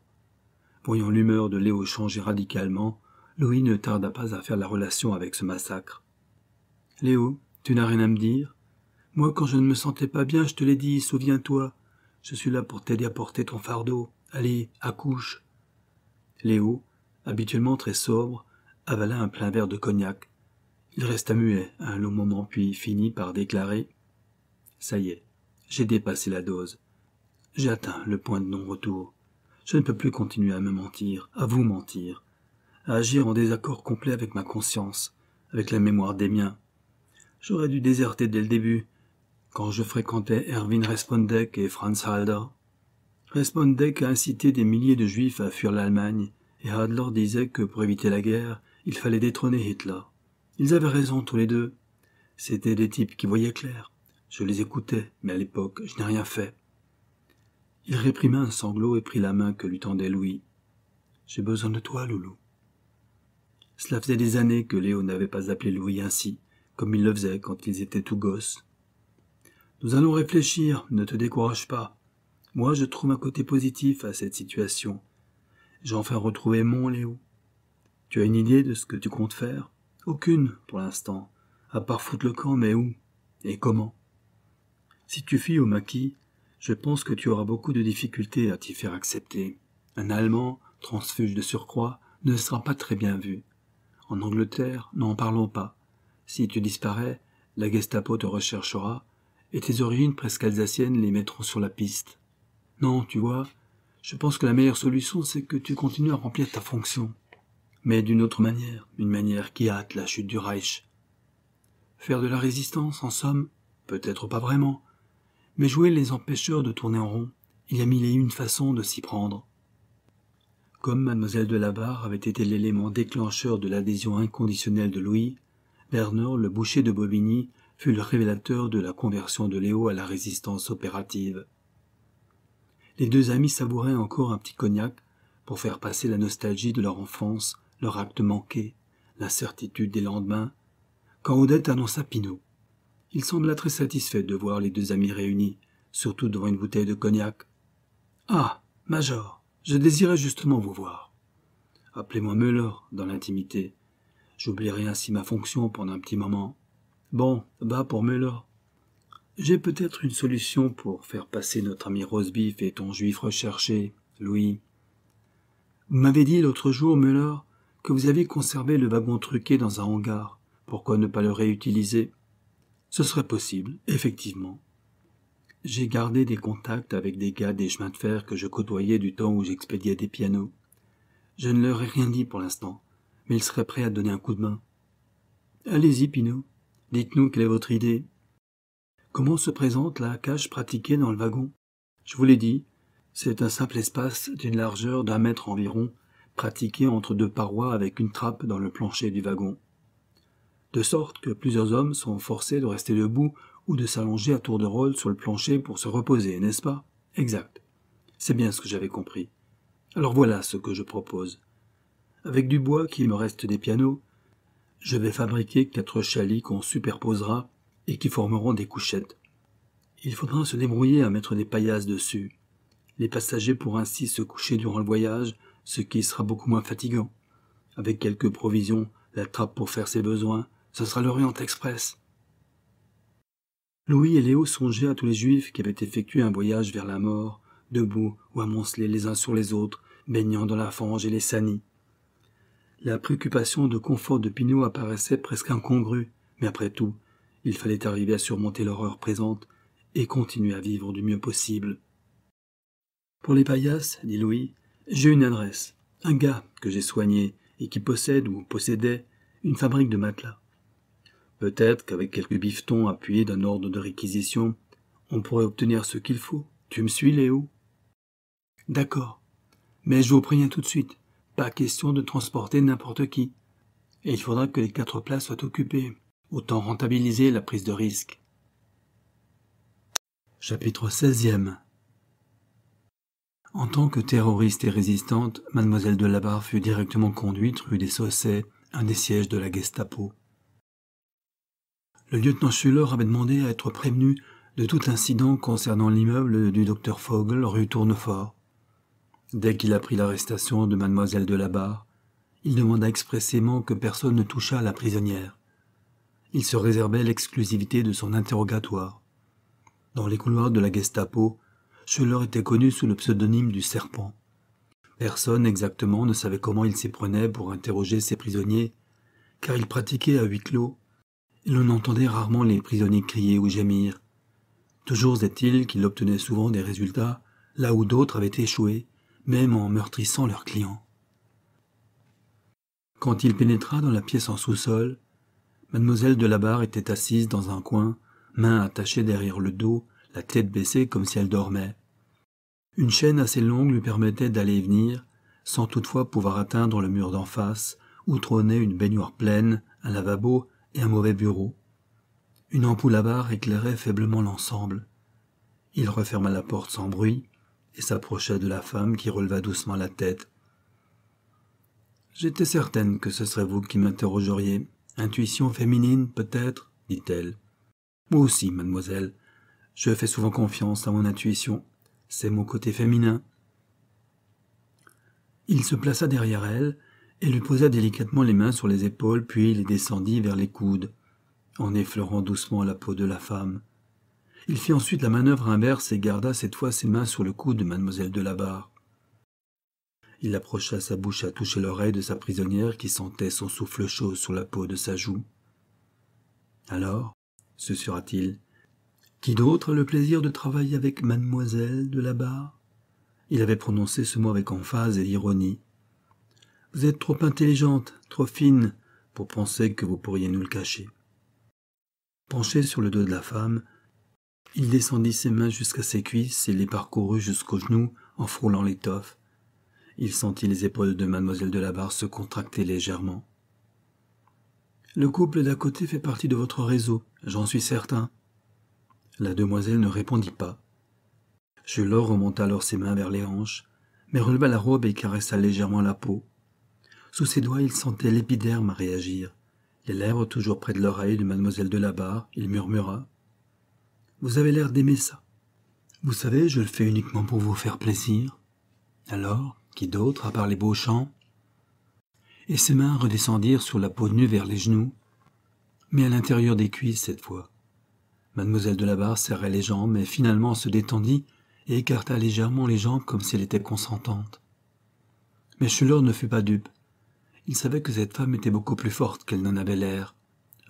Voyant l'humeur de Léo changer radicalement, Louis ne tarda pas à faire la relation avec ce massacre. Léo, tu n'as rien à me dire Moi, quand je ne me sentais pas bien, je te l'ai dit, souviens-toi. Je suis là pour t'aider à porter ton fardeau. Allez, accouche. Léo, habituellement très sobre, avala un plein verre de cognac. Il resta muet un long moment, puis finit par déclarer Ça y est, j'ai dépassé la dose. J'ai atteint le point de non-retour. Je ne peux plus continuer à me mentir, à vous mentir, à agir en désaccord complet avec ma conscience, avec la mémoire des miens. J'aurais dû déserter dès le début, quand je fréquentais Erwin Respondek et Franz Halder. Respondek a incité des milliers de juifs à fuir l'Allemagne, et Adler disait que pour éviter la guerre, il fallait détrôner Hitler. Ils avaient raison tous les deux. C'étaient des types qui voyaient clair. Je les écoutais, mais à l'époque, je n'ai rien fait. Il réprima un sanglot et prit la main que lui tendait Louis. J'ai besoin de toi, Loulou. Cela faisait des années que Léo n'avait pas appelé Louis ainsi, comme il le faisait quand ils étaient tout gosses. Nous allons réfléchir, ne te décourage pas. Moi, je trouve un côté positif à cette situation. J'ai enfin retrouvé mon Léo. Tu as une idée de ce que tu comptes faire Aucune, pour l'instant, à part foutre le camp, mais où Et comment Si tu fuis au maquis, je pense que tu auras beaucoup de difficultés à t'y faire accepter. Un Allemand, transfuge de surcroît, ne sera pas très bien vu. En Angleterre, n'en parlons pas. Si tu disparais, la Gestapo te recherchera, et tes origines presque alsaciennes les mettront sur la piste. Non, tu vois, je pense que la meilleure solution, c'est que tu continues à remplir ta fonction mais d'une autre manière, une manière qui hâte la chute du Reich. Faire de la résistance, en somme, peut-être pas vraiment, mais jouer les empêcheurs de tourner en rond, il y a mille et une façons de s'y prendre. Comme mademoiselle de la Barre avait été l'élément déclencheur de l'adhésion inconditionnelle de Louis, Bernard, le boucher de Bobigny, fut le révélateur de la conversion de Léo à la résistance opérative. Les deux amis savouraient encore un petit cognac pour faire passer la nostalgie de leur enfance leur acte manqué, l'incertitude des lendemains, quand Odette annonça Pinot. Il sembla très satisfait de voir les deux amis réunis, surtout devant une bouteille de cognac. Ah, Major, je désirais justement vous voir. Appelez-moi Muller dans l'intimité. J'oublierai ainsi ma fonction pendant un petit moment. Bon, va pour Muller. J'ai peut-être une solution pour faire passer notre ami Rosebeef et ton juif recherché, Louis. Vous m'avez dit l'autre jour, Muller, que vous aviez conservé le wagon truqué dans un hangar. Pourquoi ne pas le réutiliser Ce serait possible, effectivement. J'ai gardé des contacts avec des gars des chemins de fer que je côtoyais du temps où j'expédiais des pianos. Je ne leur ai rien dit pour l'instant, mais ils seraient prêts à donner un coup de main. Allez-y, Pinot. Dites-nous quelle est votre idée. Comment se présente la cache pratiquée dans le wagon Je vous l'ai dit, c'est un simple espace d'une largeur d'un mètre environ pratiquée entre deux parois avec une trappe dans le plancher du wagon. De sorte que plusieurs hommes sont forcés de rester debout ou de s'allonger à tour de rôle sur le plancher pour se reposer, n'est-ce pas Exact. C'est bien ce que j'avais compris. Alors voilà ce que je propose. Avec du bois qui me reste des pianos, je vais fabriquer quatre chalis qu'on superposera et qui formeront des couchettes. Il faudra se débrouiller à mettre des paillasses dessus. Les passagers pourront ainsi se coucher durant le voyage ce qui sera beaucoup moins fatigant. Avec quelques provisions, la trappe pour faire ses besoins, ce sera l'Orient Express. Louis et Léo songeaient à tous les Juifs qui avaient effectué un voyage vers la mort, debout ou amoncelés les uns sur les autres, baignant dans la fange et les sani. La préoccupation de confort de Pinot apparaissait presque incongrue, mais après tout, il fallait arriver à surmonter l'horreur présente et continuer à vivre du mieux possible. Pour les paillasses, dit Louis, j'ai une adresse, un gars que j'ai soigné et qui possède ou possédait une fabrique de matelas. Peut-être qu'avec quelques bifetons appuyés d'un ordre de réquisition, on pourrait obtenir ce qu'il faut. Tu me suis, Léo D'accord. Mais je vous préviens tout de suite, pas question de transporter n'importe qui. Et il faudra que les quatre places soient occupées. Autant rentabiliser la prise de risque. Chapitre 16 en tant que terroriste et résistante, mademoiselle de Labarre fut directement conduite rue des Saussets, un des sièges de la Gestapo. Le lieutenant Schuller avait demandé à être prévenu de tout incident concernant l'immeuble du docteur Fogel rue Tournefort. Dès qu'il apprit l'arrestation de mademoiselle de Labarre, il demanda expressément que personne ne touchât la prisonnière. Il se réservait l'exclusivité de son interrogatoire. Dans les couloirs de la Gestapo, Schuller était connu sous le pseudonyme du serpent. Personne exactement ne savait comment il s'y prenait pour interroger ses prisonniers, car il pratiquait à huis clos, et l'on entendait rarement les prisonniers crier ou gémir. Toujours est-il qu'il obtenait souvent des résultats là où d'autres avaient échoué, même en meurtrissant leurs clients. Quand il pénétra dans la pièce en sous-sol, mademoiselle de la Barre était assise dans un coin, main attachée derrière le dos, la tête baissée comme si elle dormait. Une chaîne assez longue lui permettait d'aller et venir, sans toutefois pouvoir atteindre le mur d'en face, où trônait une baignoire pleine, un lavabo et un mauvais bureau. Une ampoule à barre éclairait faiblement l'ensemble. Il referma la porte sans bruit et s'approcha de la femme qui releva doucement la tête. J'étais certaine que ce serait vous qui m'interrogeriez. Intuition féminine, peut-être dit-elle. Moi aussi, mademoiselle, je fais souvent confiance à mon intuition. C'est mon côté féminin. Il se plaça derrière elle et lui posa délicatement les mains sur les épaules, puis les descendit vers les coudes, en effleurant doucement la peau de la femme. Il fit ensuite la manœuvre inverse et garda cette fois ses mains sur le cou de mademoiselle de la Barre. Il approcha sa bouche à toucher l'oreille de sa prisonnière qui sentait son souffle chaud sur la peau de sa joue. Alors, sura t il qui d'autre a le plaisir de travailler avec mademoiselle de la barre Il avait prononcé ce mot avec emphase et ironie. Vous êtes trop intelligente, trop fine, pour penser que vous pourriez nous le cacher. Penché sur le dos de la femme, il descendit ses mains jusqu'à ses cuisses et les parcourut jusqu'aux genoux en frôlant l'étoffe. Il sentit les épaules de mademoiselle de la barre se contracter légèrement. Le couple d'à côté fait partie de votre réseau, j'en suis certain, la demoiselle ne répondit pas. Julot remonta alors ses mains vers les hanches, mais releva la robe et caressa légèrement la peau. Sous ses doigts, il sentait l'épiderme réagir. Les lèvres toujours près de l'oreille de mademoiselle de Barre, il murmura. Vous avez l'air d'aimer ça. Vous savez, je le fais uniquement pour vous faire plaisir. Alors, qui d'autre, à part les beaux champs Et ses mains redescendirent sur la peau nue vers les genoux, mais à l'intérieur des cuisses cette fois. Mademoiselle de la Barre serrait les jambes, mais finalement se détendit et écarta légèrement les jambes comme si elle était consentante. Mais Schuller ne fut pas dupe. Il savait que cette femme était beaucoup plus forte qu'elle n'en avait l'air,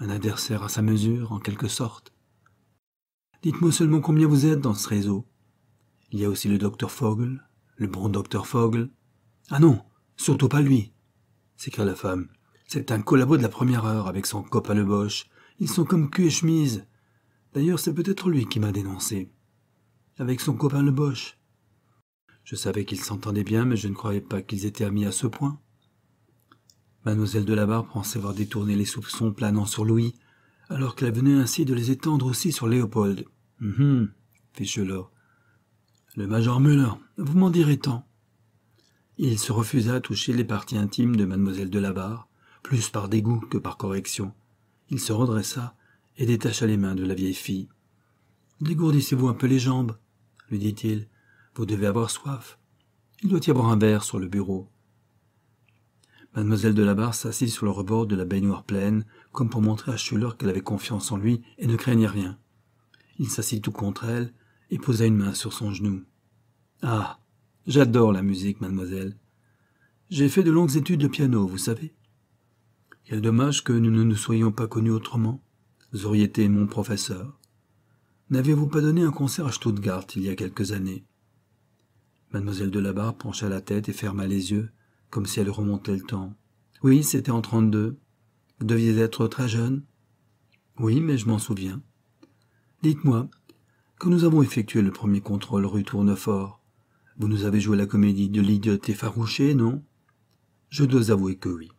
un adversaire à sa mesure, en quelque sorte. Dites-moi seulement combien vous êtes dans ce réseau. Il y a aussi le docteur Fogel, le bon docteur Fogel. Ah non, surtout pas lui, s'écria la femme. C'est un collabo de la première heure avec son copain boche. Ils sont comme cul et chemise. D'ailleurs, c'est peut-être lui qui m'a dénoncé. Avec son copain le Je savais qu'ils s'entendaient bien, mais je ne croyais pas qu'ils étaient amis à ce point. Mademoiselle de Barre pensait avoir détourner les soupçons planant sur Louis, alors qu'elle venait ainsi de les étendre aussi sur Léopold. Hum hum, fit Chelor. Le major Muller, vous m'en direz tant. Il se refusa à toucher les parties intimes de mademoiselle de Barre, plus par dégoût que par correction. Il se redressa et détacha les mains de la vieille fille. Dégourdissez-vous un peu les jambes, lui dit-il. Vous devez avoir soif. Il doit y avoir un verre sur le bureau. Mademoiselle de la Barre s'assit sur le rebord de la baignoire pleine, comme pour montrer à Schuller qu'elle avait confiance en lui et ne craignait rien. Il s'assit tout contre elle et posa une main sur son genou. Ah, j'adore la musique, mademoiselle. J'ai fait de longues études de piano, vous savez. Quel dommage que nous ne nous soyons pas connus autrement. Vous auriez été mon professeur. N'avez-vous pas donné un concert à Stuttgart il y a quelques années Mademoiselle de Barre pencha la tête et ferma les yeux, comme si elle remontait le temps. Oui, c'était en 32. Vous deviez être très jeune. Oui, mais je m'en souviens. Dites-moi, quand nous avons effectué le premier contrôle rue Tournefort, vous nous avez joué la comédie de l'idiote effarouché, non Je dois avouer que oui.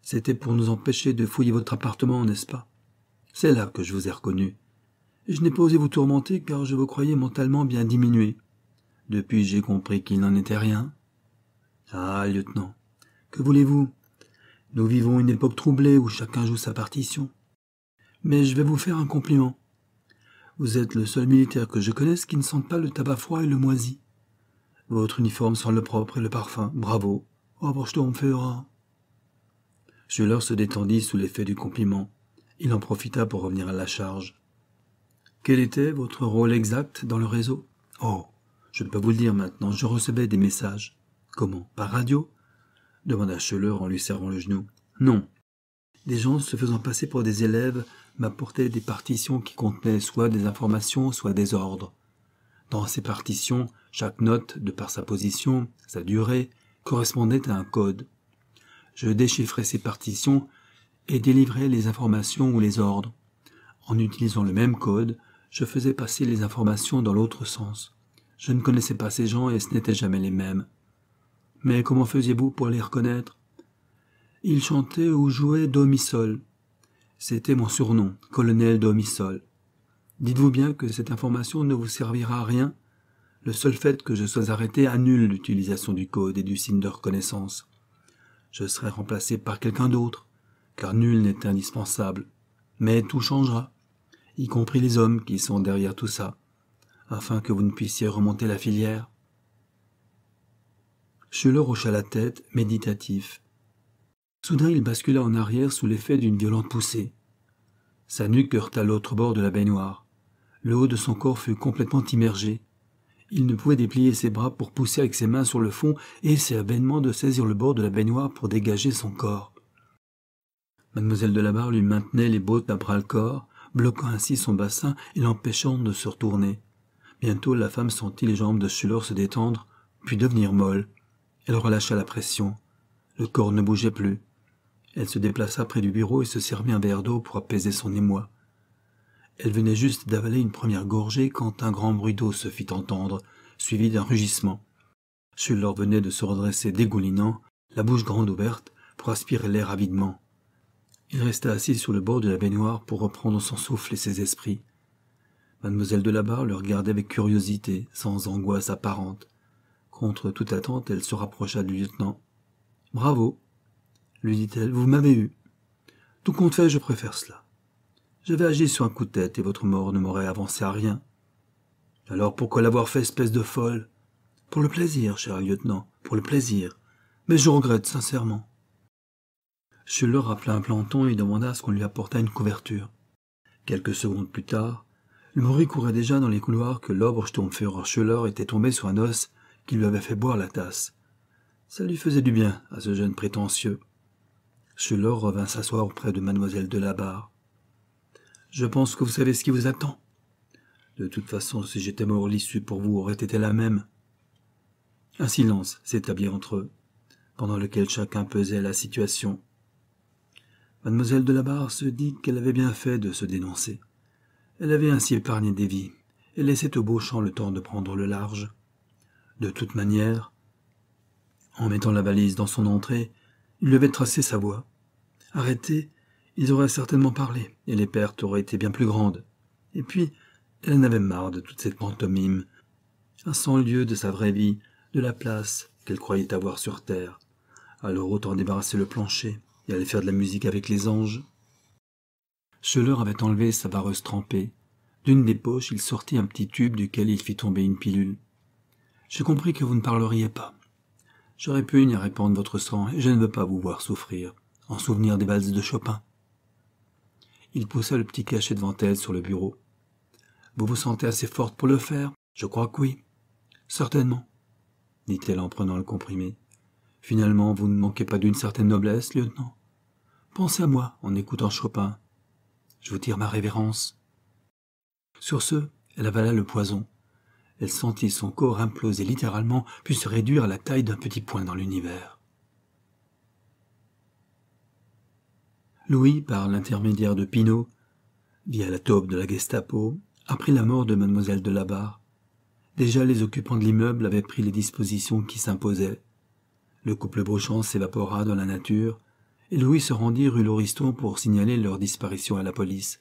C'était pour nous empêcher de fouiller votre appartement, n'est-ce pas c'est là que je vous ai reconnu. Je n'ai pas osé vous tourmenter car je vous croyais mentalement bien diminué. Depuis, j'ai compris qu'il n'en était rien. Ah, lieutenant, que voulez-vous Nous vivons une époque troublée où chacun joue sa partition. Mais je vais vous faire un compliment. Vous êtes le seul militaire que je connaisse qui ne sente pas le tabac froid et le moisi. Votre uniforme sent le propre et le parfum. Bravo. Oh, Je leur se détendit sous l'effet du compliment. Il en profita pour revenir à la charge. Quel était votre rôle exact dans le réseau Oh, je ne peux vous le dire maintenant, je recevais des messages. Comment Par radio demanda Cheleur en lui serrant le genou. Non. Des gens se faisant passer pour des élèves m'apportaient des partitions qui contenaient soit des informations, soit des ordres. Dans ces partitions, chaque note, de par sa position, sa durée, correspondait à un code. Je déchiffrais ces partitions et délivrer les informations ou les ordres. En utilisant le même code, je faisais passer les informations dans l'autre sens. Je ne connaissais pas ces gens et ce n'étaient jamais les mêmes. Mais comment faisiez-vous pour les reconnaître Ils chantaient ou jouaient Domisol. C'était mon surnom, colonel Domisol. Dites-vous bien que cette information ne vous servira à rien. Le seul fait que je sois arrêté annule l'utilisation du code et du signe de reconnaissance. Je serai remplacé par quelqu'un d'autre car nul n'est indispensable. Mais tout changera, y compris les hommes qui sont derrière tout ça, afin que vous ne puissiez remonter la filière. Schuller hocha la tête, méditatif. Soudain, il bascula en arrière sous l'effet d'une violente poussée. Sa nuque heurta l'autre bord de la baignoire. Le haut de son corps fut complètement immergé. Il ne pouvait déplier ses bras pour pousser avec ses mains sur le fond et essayer vainement de saisir le bord de la baignoire pour dégager son corps. Mademoiselle de La Barre lui maintenait les bottes à bras-le-corps, bloquant ainsi son bassin et l'empêchant de se retourner. Bientôt, la femme sentit les jambes de Schuller se détendre, puis devenir molle. Elle relâcha la pression. Le corps ne bougeait plus. Elle se déplaça près du bureau et se servit un verre d'eau pour apaiser son émoi. Elle venait juste d'avaler une première gorgée quand un grand bruit d'eau se fit entendre, suivi d'un rugissement. Schuller venait de se redresser dégoulinant, la bouche grande ouverte, pour aspirer l'air avidement. Il resta assis sur le bord de la baignoire pour reprendre son souffle et ses esprits. Mademoiselle de la Barre le regardait avec curiosité, sans angoisse apparente. Contre toute attente, elle se rapprocha du lieutenant. Bravo, lui dit-elle, vous m'avez eu. Tout compte fait, je préfère cela. J'avais agi sur un coup de tête et votre mort ne m'aurait avancé à rien. Alors pourquoi l'avoir fait, espèce de folle Pour le plaisir, cher lieutenant, pour le plaisir. Mais je regrette sincèrement. Schuller appela un planton et demanda à ce qu'on lui apportât une couverture. Quelques secondes plus tard, le mari courait déjà dans les couloirs que l'Obersturmführer Schuller était tombé sur un os qui lui avait fait boire la tasse. Ça lui faisait du bien à ce jeune prétentieux. Schuller revint s'asseoir auprès de mademoiselle de la Barre. « Je pense que vous savez ce qui vous attend. De toute façon, si j'étais mort, l'issue pour vous aurait été la même. Un silence s'établit entre eux, pendant lequel chacun pesait la situation. Mademoiselle de la Barre se dit qu'elle avait bien fait de se dénoncer. Elle avait ainsi épargné des vies et laissait au Beauchamp le temps de prendre le large. De toute manière, en mettant la valise dans son entrée, il avait tracé sa voie. Arrêtés, ils auraient certainement parlé, et les pertes auraient été bien plus grandes. Et puis, elle n'avait marre de toute cette pantomime, à cent lieues de sa vraie vie, de la place qu'elle croyait avoir sur terre. Alors autant débarrasser le plancher, il faire de la musique avec les anges. Cheleur avait enlevé sa vareuse trempée. D'une des poches, il sortit un petit tube duquel il fit tomber une pilule. J'ai compris que vous ne parleriez pas. J'aurais pu y répandre votre sang et je ne veux pas vous voir souffrir, en souvenir des valses de Chopin. Il poussa le petit cachet devant elle sur le bureau. Vous vous sentez assez forte pour le faire Je crois que oui. Certainement, dit-elle en prenant le comprimé. Finalement, vous ne manquez pas d'une certaine noblesse, lieutenant. Pensez à moi en écoutant Chopin. Je vous tire ma révérence. Sur ce, elle avala le poison. Elle sentit son corps imploser littéralement, puis se réduire à la taille d'un petit point dans l'univers. Louis, par l'intermédiaire de Pinault, via la taupe de la Gestapo, apprit la mort de mademoiselle de Labarre. Déjà les occupants de l'immeuble avaient pris les dispositions qui s'imposaient. Le couple Beauchamp s'évapora dans la nature, Louis se rendit rue Lauriston pour signaler leur disparition à la police.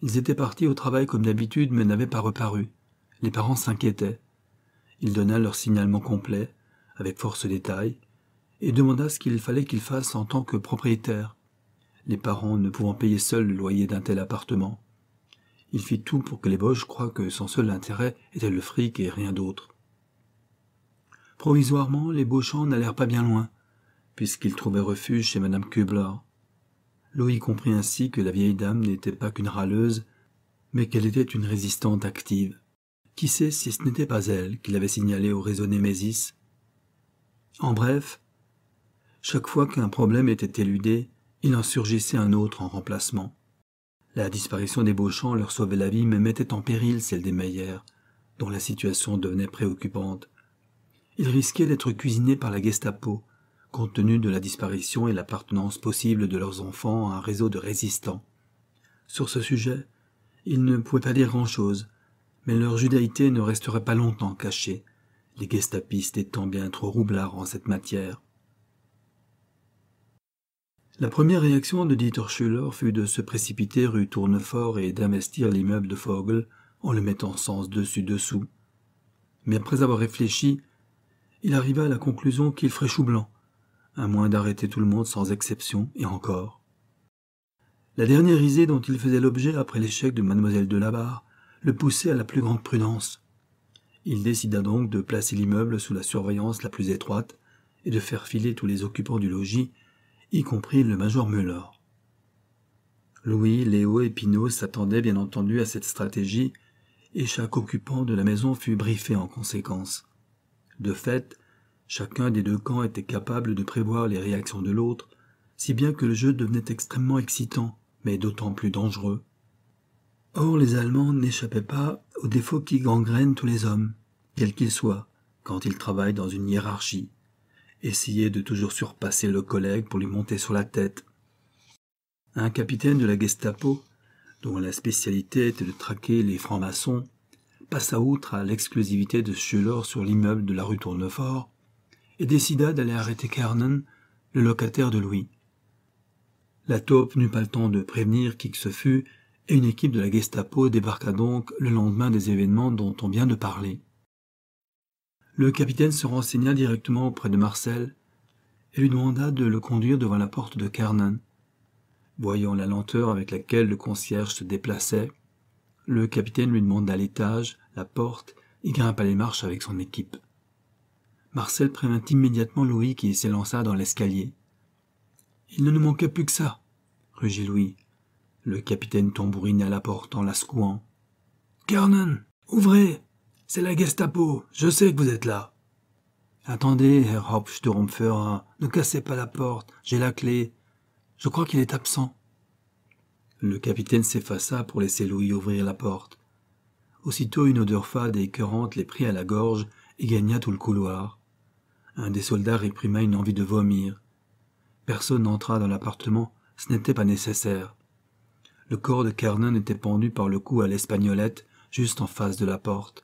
Ils étaient partis au travail comme d'habitude mais n'avaient pas reparu. Les parents s'inquiétaient. Il donna leur signalement complet, avec force détail, et demanda ce qu'il fallait qu'ils fassent en tant que propriétaire, les parents ne pouvant payer seuls le loyer d'un tel appartement. Il fit tout pour que les Boches croient que son seul intérêt était le fric et rien d'autre. Provisoirement, les Beauchamps n'allèrent pas bien loin puisqu'il trouvait refuge chez madame Kubler. Louis comprit ainsi que la vieille dame n'était pas qu'une râleuse, mais qu'elle était une résistante active. Qui sait si ce n'était pas elle qui l'avait signalé au réseau Mésis. En bref, chaque fois qu'un problème était éludé, il en surgissait un autre en remplacement. La disparition des Beauchamp leur sauvait la vie mais mettait en péril celle des Meyer, dont la situation devenait préoccupante. Ils risquaient d'être cuisinés par la Gestapo, compte tenu de la disparition et l'appartenance possible de leurs enfants à un réseau de résistants. Sur ce sujet, ils ne pouvaient pas dire grand-chose, mais leur judaïté ne resterait pas longtemps cachée, les gestapistes étant bien trop roublards en cette matière. La première réaction de Dieter Schuller fut de se précipiter rue Tournefort et d'investir l'immeuble de Fogel en le mettant sens dessus-dessous. Mais après avoir réfléchi, il arriva à la conclusion qu'il ferait chou blanc à moins d'arrêter tout le monde sans exception, et encore. La dernière risée dont il faisait l'objet après l'échec de mademoiselle de Labarre le poussait à la plus grande prudence. Il décida donc de placer l'immeuble sous la surveillance la plus étroite et de faire filer tous les occupants du logis, y compris le major Muller. Louis, Léo et Pinault s'attendaient bien entendu à cette stratégie, et chaque occupant de la maison fut briefé en conséquence. De fait, Chacun des deux camps était capable de prévoir les réactions de l'autre, si bien que le jeu devenait extrêmement excitant, mais d'autant plus dangereux. Or les Allemands n'échappaient pas aux défauts qui gangrènent tous les hommes, quels qu'ils soient, quand ils travaillent dans une hiérarchie. Essayer de toujours surpasser le collègue pour lui monter sur la tête. Un capitaine de la Gestapo, dont la spécialité était de traquer les francs-maçons, passa outre à l'exclusivité de Schuller sur l'immeuble de la rue Tournefort et décida d'aller arrêter Kernan, le locataire de Louis. La taupe n'eut pas le temps de prévenir qui que ce fût, et une équipe de la Gestapo débarqua donc le lendemain des événements dont on vient de parler. Le capitaine se renseigna directement auprès de Marcel et lui demanda de le conduire devant la porte de Kernan. Voyant la lenteur avec laquelle le concierge se déplaçait, le capitaine lui demanda l'étage, la porte et grimpa les marches avec son équipe. Marcel prévint immédiatement Louis qui s'élança dans l'escalier. Il ne nous manquait plus que ça, rugit Louis. Le capitaine tambourina à la porte en la secouant. Kernan, ouvrez C'est la Gestapo, je sais que vous êtes là. Attendez, Herr Hauptsturmführer, ne cassez pas la porte, j'ai la clé. Je crois qu'il est absent. Le capitaine s'effaça pour laisser Louis ouvrir la porte. Aussitôt une odeur fade et écœurante les prit à la gorge et gagna tout le couloir. Un des soldats réprima une envie de vomir. Personne n'entra dans l'appartement, ce n'était pas nécessaire. Le corps de Kernan était pendu par le cou à l'espagnolette, juste en face de la porte.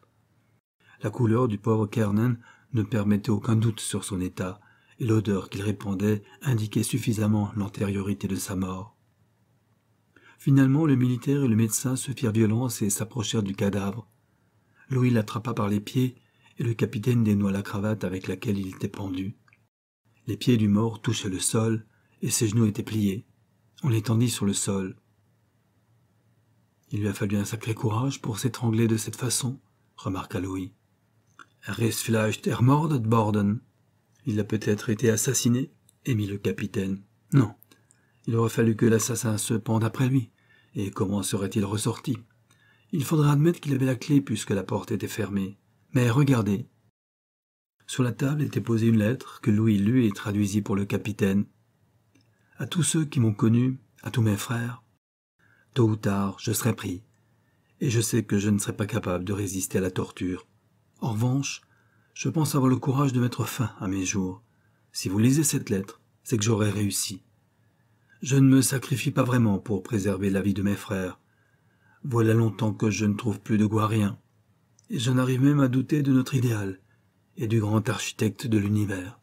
La couleur du pauvre Kernan ne permettait aucun doute sur son état, et l'odeur qu'il répandait indiquait suffisamment l'antériorité de sa mort. Finalement, le militaire et le médecin se firent violence et s'approchèrent du cadavre. Louis l'attrapa par les pieds et le capitaine dénoua la cravate avec laquelle il était pendu. Les pieds du mort touchaient le sol, et ses genoux étaient pliés. On l'étendit sur le sol. Il lui a fallu un sacré courage pour s'étrangler de cette façon, remarqua Louis. Res vielleicht ermordet Borden. Il a peut-être été assassiné, émit le capitaine. Non. Il aurait fallu que l'assassin se pende après lui. Et comment serait-il ressorti Il faudra admettre qu'il avait la clé puisque la porte était fermée. Mais regardez. Sur la table était posée une lettre que Louis lut et traduisit pour le capitaine. À tous ceux qui m'ont connu, à tous mes frères, tôt ou tard, je serai pris, et je sais que je ne serai pas capable de résister à la torture. En revanche, je pense avoir le courage de mettre fin à mes jours. Si vous lisez cette lettre, c'est que j'aurai réussi. Je ne me sacrifie pas vraiment pour préserver la vie de mes frères. Voilà longtemps que je ne trouve plus de rien. » et j'en arrive même à douter de notre idéal et du grand architecte de l'univers.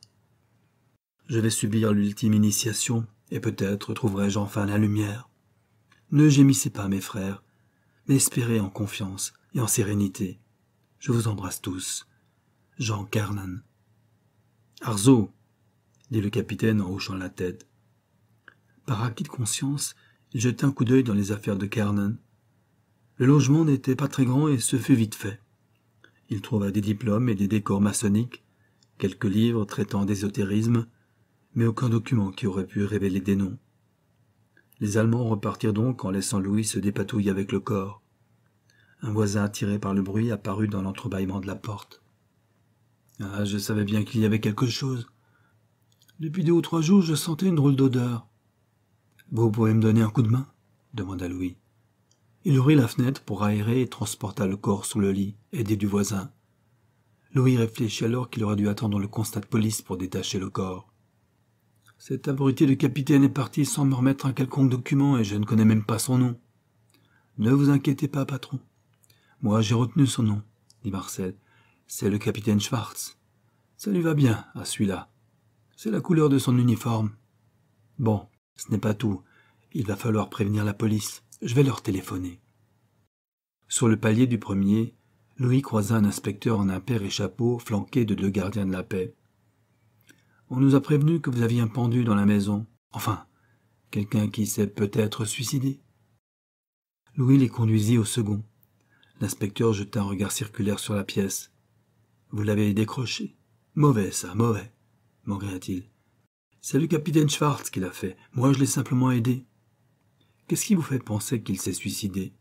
Je vais subir l'ultime initiation, et peut-être trouverai-je enfin la lumière. Ne gémissez pas, mes frères, mais espérez en confiance et en sérénité. Je vous embrasse tous. Jean Carnan. Arzo, dit le capitaine en hochant la tête. Par acquis de conscience, il jeta un coup d'œil dans les affaires de Carnan. Le logement n'était pas très grand et ce fut vite fait. Il trouva des diplômes et des décors maçonniques, quelques livres traitant d'ésotérisme, mais aucun document qui aurait pu révéler des noms. Les Allemands repartirent donc en laissant Louis se dépatouiller avec le corps. Un voisin attiré par le bruit apparut dans l'entrebâillement de la porte. Ah, je savais bien qu'il y avait quelque chose. Depuis deux ou trois jours, je sentais une drôle d'odeur. Vous pouvez me donner un coup de main demanda Louis. Il ouvrit la fenêtre pour aérer et transporta le corps sous le lit, aidé du voisin. Louis réfléchit alors qu'il aurait dû attendre le constat de police pour détacher le corps. Cette abruti de capitaine est parti sans me remettre un quelconque document et je ne connais même pas son nom. Ne vous inquiétez pas, patron. Moi, j'ai retenu son nom, dit Marcel. C'est le capitaine Schwartz. Ça lui va bien, à celui-là. C'est la couleur de son uniforme. Bon, ce n'est pas tout. Il va falloir prévenir la police. Je vais leur téléphoner. Sur le palier du premier, Louis croisa un inspecteur en impair et chapeau, flanqué de deux gardiens de la paix. On nous a prévenu que vous aviez un pendu dans la maison. Enfin, quelqu'un qui s'est peut-être suicidé. Louis les conduisit au second. L'inspecteur jeta un regard circulaire sur la pièce. Vous l'avez décroché. Mauvais, ça, mauvais, maugréa t il C'est le capitaine Schwartz qui l'a fait. Moi, je l'ai simplement aidé. Qu'est-ce qui vous fait penser qu'il s'est suicidé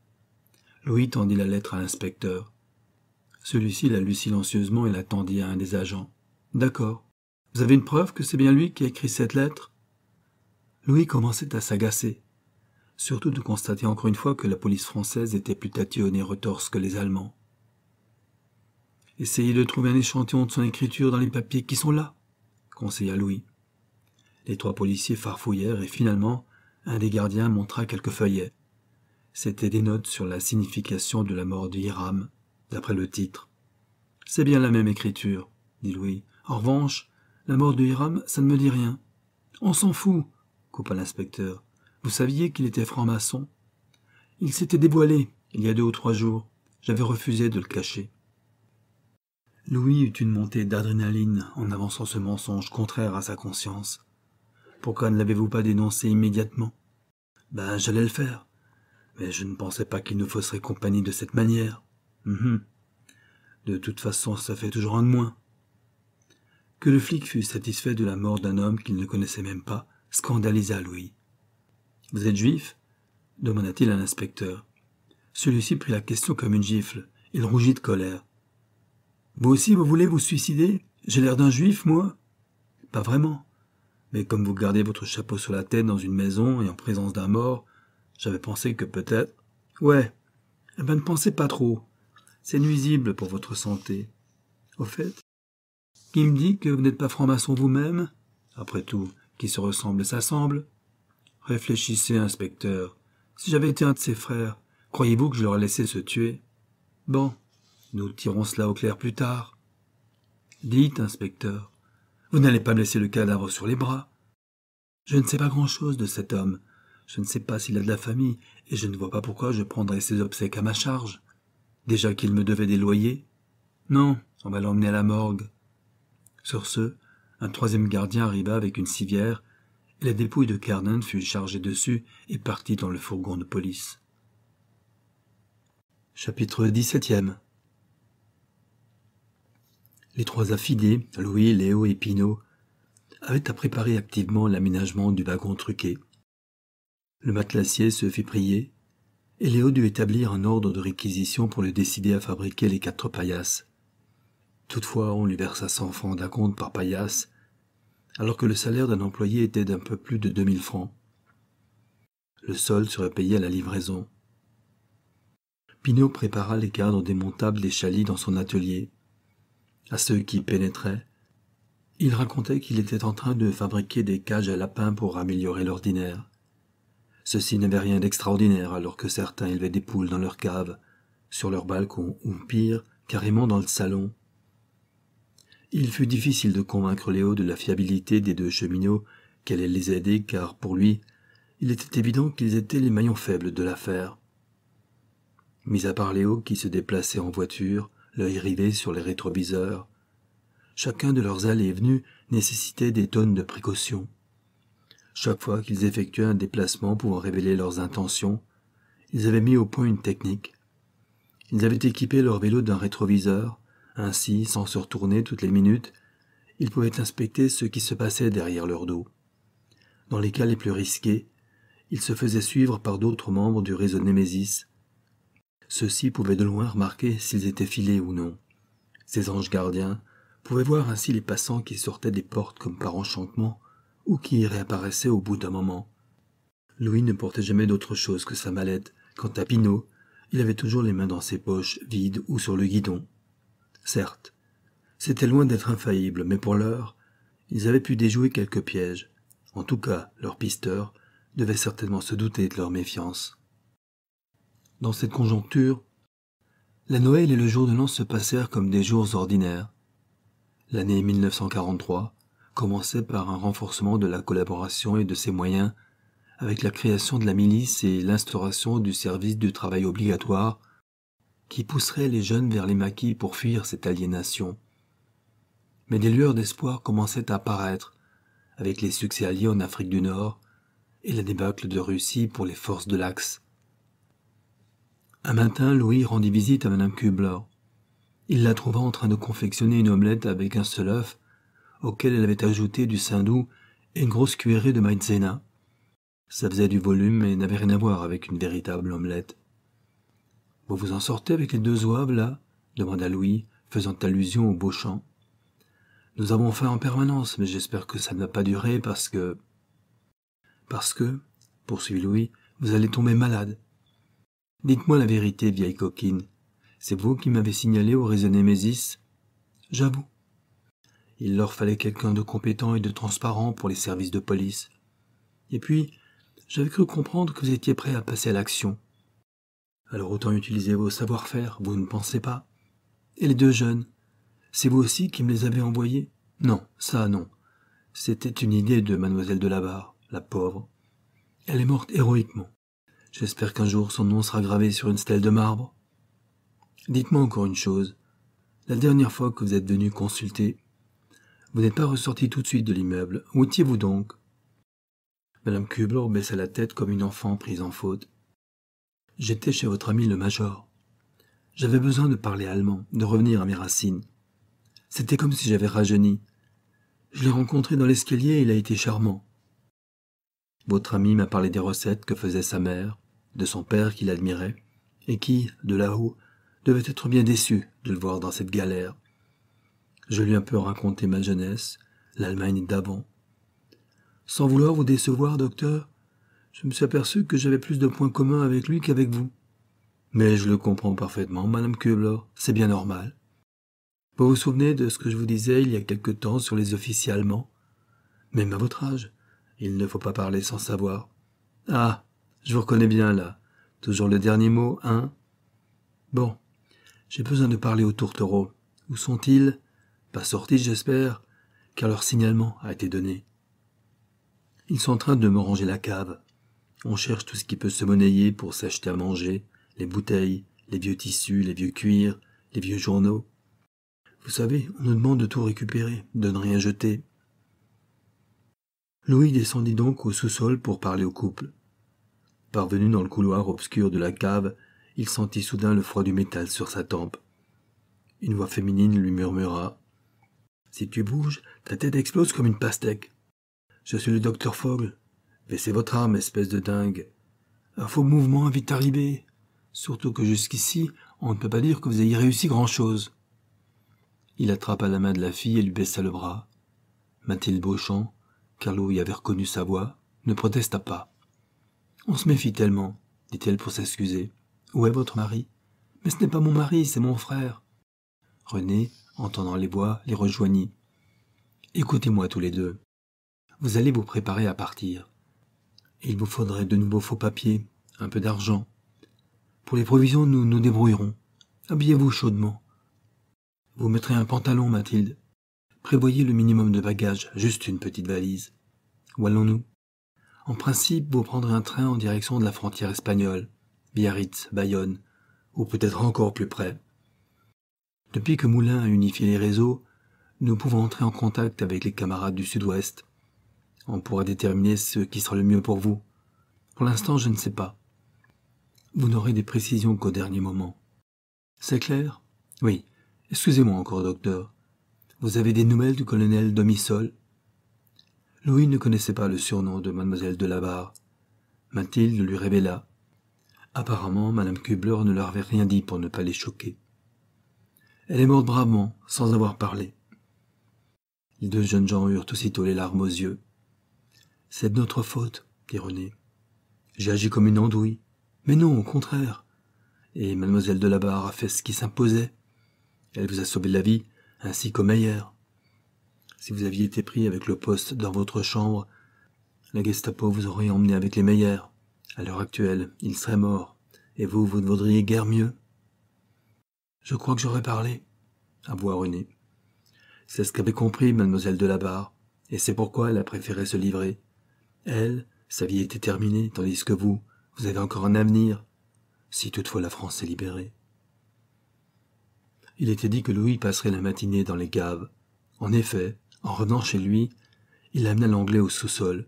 Louis tendit la lettre à l'inspecteur. Celui-ci la lut silencieusement et la tendit à un des agents. D'accord. Vous avez une preuve que c'est bien lui qui a écrit cette lettre Louis commençait à s'agacer, surtout de constater encore une fois que la police française était plus tatillonne et retorse que les Allemands. Essayez de trouver un échantillon de son écriture dans les papiers qui sont là, conseilla Louis. Les trois policiers farfouillèrent et finalement un des gardiens montra quelques feuillets. C'étaient des notes sur la signification de la mort de Hiram, d'après le titre. C'est bien la même écriture, dit Louis. En revanche, la mort de Hiram, ça ne me dit rien. On s'en fout, coupa l'inspecteur. Vous saviez qu'il était franc-maçon Il s'était déboilé, il y a deux ou trois jours. J'avais refusé de le cacher. Louis eut une montée d'adrénaline en avançant ce mensonge contraire à sa conscience. Pourquoi ne l'avez-vous pas dénoncé immédiatement ben, j'allais le faire. Mais je ne pensais pas qu'il nous fausserait compagnie de cette manière. Mhm. De toute façon, ça fait toujours un de moins. Que le flic fût satisfait de la mort d'un homme qu'il ne connaissait même pas scandalisa Louis. Vous êtes juif demanda-t-il à l'inspecteur. Celui-ci prit la question comme une gifle. Il rougit de colère. Vous aussi, vous voulez vous suicider J'ai l'air d'un juif, moi Pas vraiment mais comme vous gardez votre chapeau sur la tête dans une maison et en présence d'un mort, j'avais pensé que peut-être. Ouais. Eh ben ne pensez pas trop. C'est nuisible pour votre santé. Au fait, qui me dit que vous n'êtes pas franc-maçon vous-même Après tout, qui se ressemble s'assemble. Réfléchissez, inspecteur. Si j'avais été un de ses frères, croyez-vous que je ai laissé se tuer Bon, nous tirons cela au clair plus tard. Dites, inspecteur, vous n'allez pas me laisser le cadavre sur les bras. Je ne sais pas grand-chose de cet homme. Je ne sais pas s'il a de la famille, et je ne vois pas pourquoi je prendrais ses obsèques à ma charge. Déjà qu'il me devait des loyers. Non, on va l'emmener à la morgue. Sur ce, un troisième gardien arriva avec une civière, et la dépouille de Kernan fut chargée dessus et partit dans le fourgon de police. Chapitre 17 les trois affidés, Louis, Léo et Pinault, avaient à préparer activement l'aménagement du wagon truqué. Le matelassier se fit prier, et Léo dut établir un ordre de réquisition pour le décider à fabriquer les quatre paillasses. Toutefois, on lui versa cent francs d'acompte par paillasse, alors que le salaire d'un employé était d'un peu plus de deux mille francs. Le sol serait payé à la livraison. Pinault prépara les cadres démontables des chalis dans son atelier à ceux qui pénétraient. Il racontait qu'il était en train de fabriquer des cages à lapins pour améliorer l'ordinaire. Ceci n'avait rien d'extraordinaire alors que certains élevaient des poules dans leur cave, sur leur balcon ou pire, carrément dans le salon. Il fut difficile de convaincre Léo de la fiabilité des deux cheminots qu'elle les aider car pour lui, il était évident qu'ils étaient les maillons faibles de l'affaire. Mis à part Léo qui se déplaçait en voiture, l'œil rivé sur les rétroviseurs. Chacun de leurs allées et venues nécessitait des tonnes de précautions. Chaque fois qu'ils effectuaient un déplacement pouvant révéler leurs intentions, ils avaient mis au point une technique. Ils avaient équipé leur vélo d'un rétroviseur, ainsi, sans se retourner toutes les minutes, ils pouvaient inspecter ce qui se passait derrière leur dos. Dans les cas les plus risqués, ils se faisaient suivre par d'autres membres du réseau Nemesis, ceux-ci pouvaient de loin remarquer s'ils étaient filés ou non. Ces anges gardiens pouvaient voir ainsi les passants qui sortaient des portes comme par enchantement, ou qui y réapparaissaient au bout d'un moment. Louis ne portait jamais d'autre chose que sa mallette. Quant à pinot il avait toujours les mains dans ses poches, vides ou sur le guidon. Certes, c'était loin d'être infaillible, mais pour l'heure, ils avaient pu déjouer quelques pièges. En tout cas, leur pisteur devait certainement se douter de leur méfiance. Dans cette conjoncture, la Noël et le jour de l'an se passèrent comme des jours ordinaires. L'année 1943 commençait par un renforcement de la collaboration et de ses moyens avec la création de la milice et l'instauration du service du travail obligatoire qui pousserait les jeunes vers les maquis pour fuir cette aliénation. Mais des lueurs d'espoir commençaient à apparaître avec les succès alliés en Afrique du Nord et la débâcle de Russie pour les forces de l'Axe. Un matin, Louis rendit visite à Madame Kubler. Il la trouva en train de confectionner une omelette avec un seul œuf, auquel elle avait ajouté du doux et une grosse cuillerée de maïzena. Ça faisait du volume et n'avait rien à voir avec une véritable omelette. Vous vous en sortez avec les deux oeufs, là demanda Louis, faisant allusion au beau champ. Nous avons faim en permanence, mais j'espère que ça ne va pas durer parce que. Parce que, poursuivit Louis, vous allez tomber malade. Dites-moi la vérité, vieille coquine. C'est vous qui m'avez signalé au raisonnait Mésis J'avoue. Il leur fallait quelqu'un de compétent et de transparent pour les services de police. Et puis, j'avais cru comprendre que vous étiez prêt à passer à l'action. Alors autant utiliser vos savoir-faire, vous ne pensez pas Et les deux jeunes C'est vous aussi qui me les avez envoyés Non, ça non. C'était une idée de mademoiselle de Labarre, la pauvre. Elle est morte héroïquement. J'espère qu'un jour son nom sera gravé sur une stèle de marbre. Dites-moi encore une chose. La dernière fois que vous êtes venu consulter, vous n'êtes pas ressorti tout de suite de l'immeuble. Où étiez-vous donc Madame Kubler baissa la tête comme une enfant prise en faute. J'étais chez votre ami le major. J'avais besoin de parler allemand, de revenir à mes racines. C'était comme si j'avais rajeuni. Je l'ai rencontré dans l'escalier et il a été charmant. Votre ami m'a parlé des recettes que faisait sa mère, de son père qu'il admirait, et qui, de là-haut, devait être bien déçu de le voir dans cette galère. Je lui ai un peu raconté ma jeunesse, l'Allemagne d'avant. Sans vouloir vous décevoir, docteur, je me suis aperçu que j'avais plus de points communs avec lui qu'avec vous. Mais je le comprends parfaitement, madame Kubler, c'est bien normal. Vous vous souvenez de ce que je vous disais il y a quelque temps sur les officiers allemands Même à votre âge, il ne faut pas parler sans savoir. Ah, je vous reconnais bien là. Toujours le dernier mot, hein Bon, j'ai besoin de parler aux tourtereaux. Où sont-ils Pas sortis, j'espère, car leur signalement a été donné. Ils sont en train de me ranger la cave. On cherche tout ce qui peut se monnayer pour s'acheter à manger, les bouteilles, les vieux tissus, les vieux cuirs, les vieux journaux. Vous savez, on nous demande de tout récupérer, de ne rien jeter. Louis descendit donc au sous-sol pour parler au couple. Parvenu dans le couloir obscur de la cave, il sentit soudain le froid du métal sur sa tempe. Une voix féminine lui murmura Si tu bouges, ta tête explose comme une pastèque. Je suis le docteur Fogle. Baissez votre arme, espèce de dingue. Un faux mouvement vite arrivé. Surtout que jusqu'ici, on ne peut pas dire que vous ayez réussi grand-chose. Il attrapa la main de la fille et lui baissa le bras. Mathilde Beauchamp, car y avait reconnu sa voix, ne protesta pas. On se méfie tellement, dit-elle pour s'excuser. Où est votre mari Mais ce n'est pas mon mari, c'est mon frère. René, entendant les bois, les rejoignit. Écoutez-moi tous les deux. Vous allez vous préparer à partir. Il vous faudrait de nouveaux faux papiers, un peu d'argent. Pour les provisions, nous nous débrouillerons. Habillez-vous chaudement. Vous mettrez un pantalon, Mathilde. Prévoyez le minimum de bagages, juste une petite valise. Où allons-nous en principe, vous prendrez un train en direction de la frontière espagnole, Biarritz, Bayonne, ou peut-être encore plus près. Depuis que Moulin a unifié les réseaux, nous pouvons entrer en contact avec les camarades du sud-ouest. On pourra déterminer ce qui sera le mieux pour vous. Pour l'instant, je ne sais pas. Vous n'aurez des précisions qu'au dernier moment. C'est clair Oui. Excusez-moi encore, docteur. Vous avez des nouvelles du colonel Domisol Louis ne connaissait pas le surnom de mademoiselle de la Barre. Mathilde lui révéla. Apparemment, madame Kubler ne leur avait rien dit pour ne pas les choquer. Elle est morte bravement, sans avoir parlé. Les deux jeunes gens eurent aussitôt les larmes aux yeux. C'est de notre faute, dit René. J'ai agi comme une andouille. Mais non, au contraire. Et mademoiselle de la Barre a fait ce qui s'imposait. Elle vous a sauvé la vie, ainsi qu'au meilleur si vous aviez été pris avec le poste dans votre chambre, la Gestapo vous aurait emmené avec les meilleurs. À l'heure actuelle, il serait mort, et vous, vous ne voudriez guère mieux. Je crois que j'aurais parlé, à voix René. C'est ce qu'avait compris mademoiselle de la Barre, et c'est pourquoi elle a préféré se livrer. Elle, sa vie était terminée, tandis que vous, vous avez encore un avenir, si toutefois la France est libérée. Il était dit que Louis passerait la matinée dans les caves. En effet, en revenant chez lui, il amena l'anglais au sous-sol.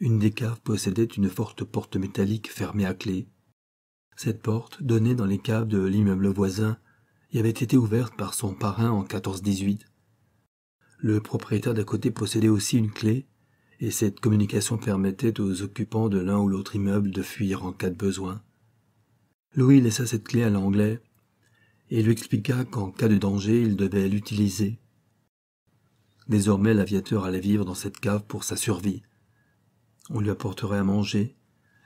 Une des caves possédait une forte porte métallique fermée à clé. Cette porte, donnée dans les caves de l'immeuble voisin, et avait été ouverte par son parrain en 1418. Le propriétaire d'à côté possédait aussi une clé, et cette communication permettait aux occupants de l'un ou l'autre immeuble de fuir en cas de besoin. Louis laissa cette clé à l'anglais et lui expliqua qu'en cas de danger il devait l'utiliser. Désormais l'aviateur allait vivre dans cette cave pour sa survie. On lui apporterait à manger,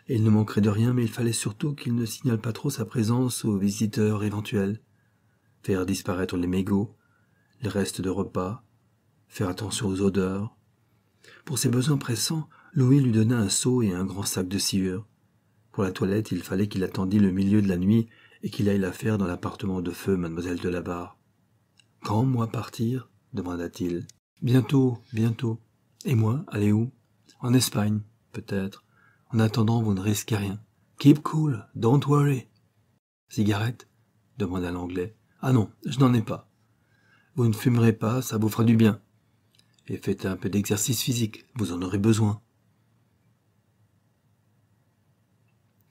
et il ne manquerait de rien, mais il fallait surtout qu'il ne signale pas trop sa présence aux visiteurs éventuels. Faire disparaître les mégots, les restes de repas, faire attention aux odeurs. Pour ses besoins pressants, Louis lui donna un seau et un grand sac de sciure. Pour la toilette, il fallait qu'il attendît le milieu de la nuit et qu'il aille la faire dans l'appartement de feu, mademoiselle de la barre. « Quand moi partir demanda-t-il. Bientôt, bientôt. Et moi, allez où En Espagne, peut-être. En attendant, vous ne risquez rien. Keep cool, don't worry. Cigarette demanda l'anglais. Ah non, je n'en ai pas. Vous ne fumerez pas, ça vous fera du bien. Et faites un peu d'exercice physique, vous en aurez besoin.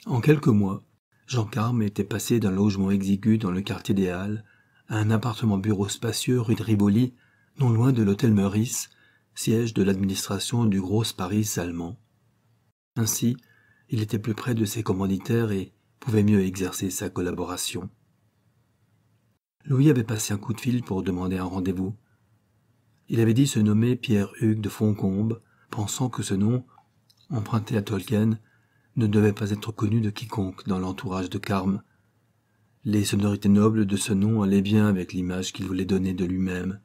En quelques mois, Jean Carme était passé d'un logement exigu dans le quartier des Halles à un appartement bureau spacieux rue de Rivoli non loin de l'hôtel Meurice, siège de l'administration du gros Paris allemand. Ainsi, il était plus près de ses commanditaires et pouvait mieux exercer sa collaboration. Louis avait passé un coup de fil pour demander un rendez-vous. Il avait dit se nommer Pierre-Hugues de Foncombe, pensant que ce nom, emprunté à Tolkien, ne devait pas être connu de quiconque dans l'entourage de Carme. Les sonorités nobles de ce nom allaient bien avec l'image qu'il voulait donner de lui-même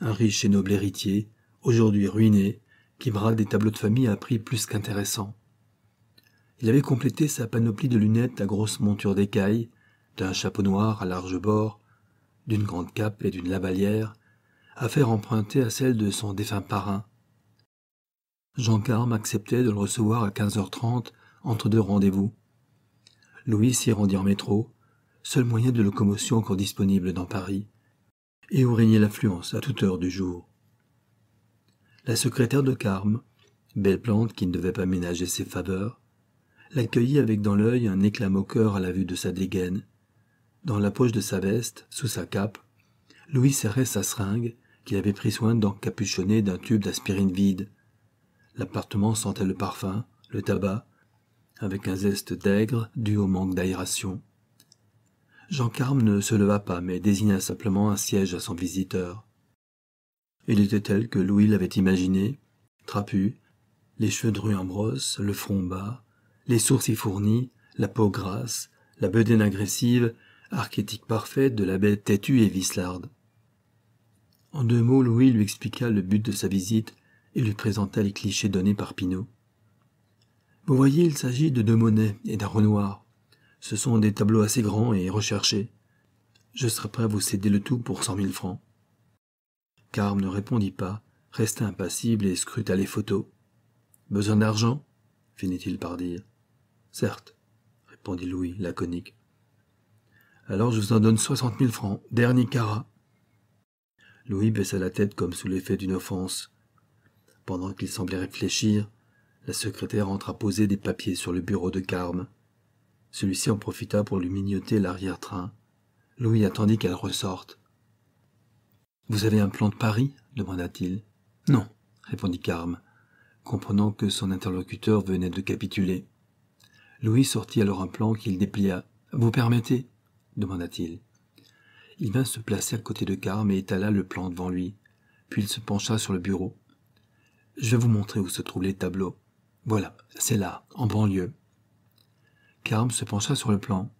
un riche et noble héritier, aujourd'hui ruiné, qui braque des tableaux de famille à prix plus qu'intéressant. Il avait complété sa panoplie de lunettes à grosse monture d'écaille, d'un chapeau noir à large bord, d'une grande cape et d'une lavalière, à faire emprunter à celle de son défunt parrain. Jean Carme acceptait de le recevoir à 15h30 entre deux rendez-vous. Louis s'y rendit en métro, seul moyen de locomotion encore disponible dans Paris et où régnait l'affluence à toute heure du jour. La secrétaire de Carme, belle plante qui ne devait pas ménager ses faveurs, l'accueillit avec dans l'œil un éclat moqueur à la vue de sa dégaine. Dans la poche de sa veste, sous sa cape, Louis serrait sa seringue qu'il avait pris soin d'encapuchonner d'un tube d'aspirine vide. L'appartement sentait le parfum, le tabac, avec un zeste d'aigre dû au manque d'aération. Jean Carme ne se leva pas, mais désigna simplement un siège à son visiteur. Il était tel que Louis l'avait imaginé, trapu, les cheveux drus en brosse, le front bas, les sourcils fournis, la peau grasse, la bedaine agressive, archétique parfaite de la bête têtue et vicelarde. En deux mots, Louis lui expliqua le but de sa visite et lui présenta les clichés donnés par Pinault. Vous voyez, il s'agit de deux monnaies et d'un renoir. Ce sont des tableaux assez grands et recherchés. Je serai prêt à vous céder le tout pour cent mille francs. Carme ne répondit pas, resta impassible et scruta les photos. Besoin d'argent finit-il par dire. Certes, répondit Louis, laconique. Alors je vous en donne soixante mille francs, dernier carat. Louis baissa la tête comme sous l'effet d'une offense. Pendant qu'il semblait réfléchir, la secrétaire entra poser des papiers sur le bureau de Carme. Celui-ci en profita pour lui mignoter l'arrière-train. Louis attendit qu'elle ressorte. Vous avez un plan de Paris demanda-t-il. Non, répondit Carme, comprenant que son interlocuteur venait de capituler. Louis sortit alors un plan qu'il déplia. Vous permettez demanda-t-il. Il vint se placer à côté de Carme et étala le plan devant lui. Puis il se pencha sur le bureau. Je vais vous montrer où se trouvent les tableaux. Voilà, c'est là, en banlieue. Carme se pencha sur le plan.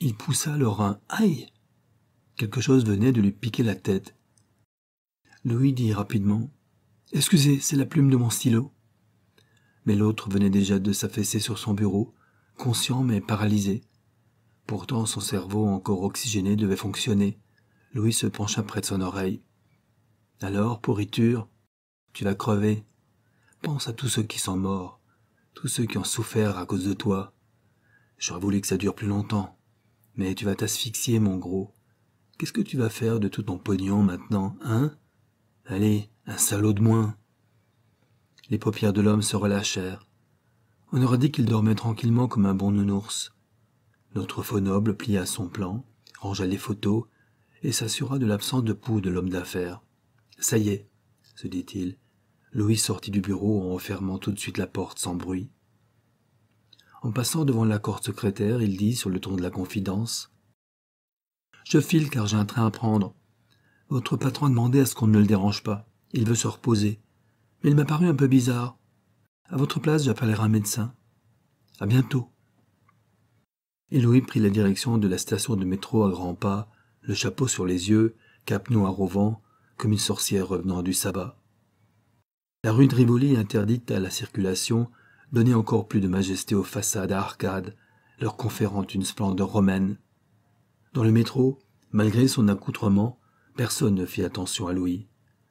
Il poussa le rein. Aïe Quelque chose venait de lui piquer la tête. Louis dit rapidement Excusez, c'est la plume de mon stylo. Mais l'autre venait déjà de s'affaisser sur son bureau, conscient mais paralysé. Pourtant, son cerveau encore oxygéné devait fonctionner. Louis se pencha près de son oreille. Alors, pourriture, tu vas crever. Pense à tous ceux qui sont morts, tous ceux qui ont souffert à cause de toi. J'aurais voulu que ça dure plus longtemps. Mais tu vas t'asphyxier, mon gros. Qu'est-ce que tu vas faire de tout ton pognon maintenant, hein Allez, un salaud de moins. Les paupières de l'homme se relâchèrent. On aurait dit qu'il dormait tranquillement comme un bon nounours. Notre faux noble plia son plan, rangea les photos et s'assura de l'absence de pouls de l'homme d'affaires. Ça y est, se dit-il. Louis sortit du bureau en refermant tout de suite la porte sans bruit. En passant devant la corde secrétaire, il dit, sur le ton de la confidence Je file car j'ai un train à prendre. Votre patron a demandé à ce qu'on ne le dérange pas. Il veut se reposer. Mais il m'a paru un peu bizarre. À votre place, j'appellerai un médecin. À bientôt. Et Louis prit la direction de la station de métro à grands pas, le chapeau sur les yeux, cap noir au vent, comme une sorcière revenant du sabbat. La rue de Rivoli interdite à la circulation donnait encore plus de majesté aux façades à arcades, leur conférant une splendeur romaine. Dans le métro, malgré son accoutrement, personne ne fit attention à Louis.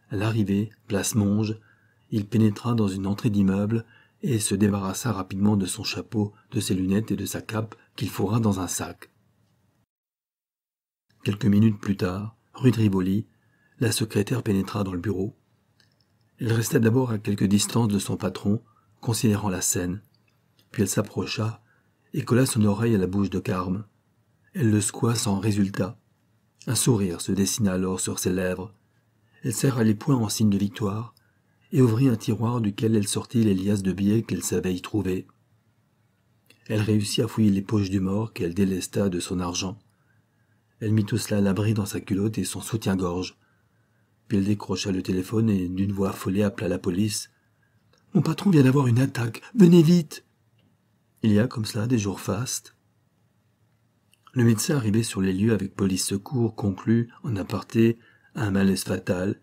À l'arrivée, place Monge, il pénétra dans une entrée d'immeuble et se débarrassa rapidement de son chapeau, de ses lunettes et de sa cape qu'il fourra dans un sac. Quelques minutes plus tard, rue de la secrétaire pénétra dans le bureau. Elle resta d'abord à quelque distance de son patron, considérant la scène. Puis elle s'approcha et colla son oreille à la bouche de Carme. Elle le secoua sans résultat. Un sourire se dessina alors sur ses lèvres. Elle serra les poings en signe de victoire et ouvrit un tiroir duquel elle sortit les liasses de billets qu'elle savait y trouver. Elle réussit à fouiller les poches du mort qu'elle délesta de son argent. Elle mit tout cela à l'abri dans sa culotte et son soutien-gorge. Puis elle décrocha le téléphone et, d'une voix affolée, appela la police. Mon patron vient d'avoir une attaque. Venez vite. Il y a comme cela des jours fastes. Le médecin arrivé sur les lieux avec police secours conclut, en aparté, un malaise fatal,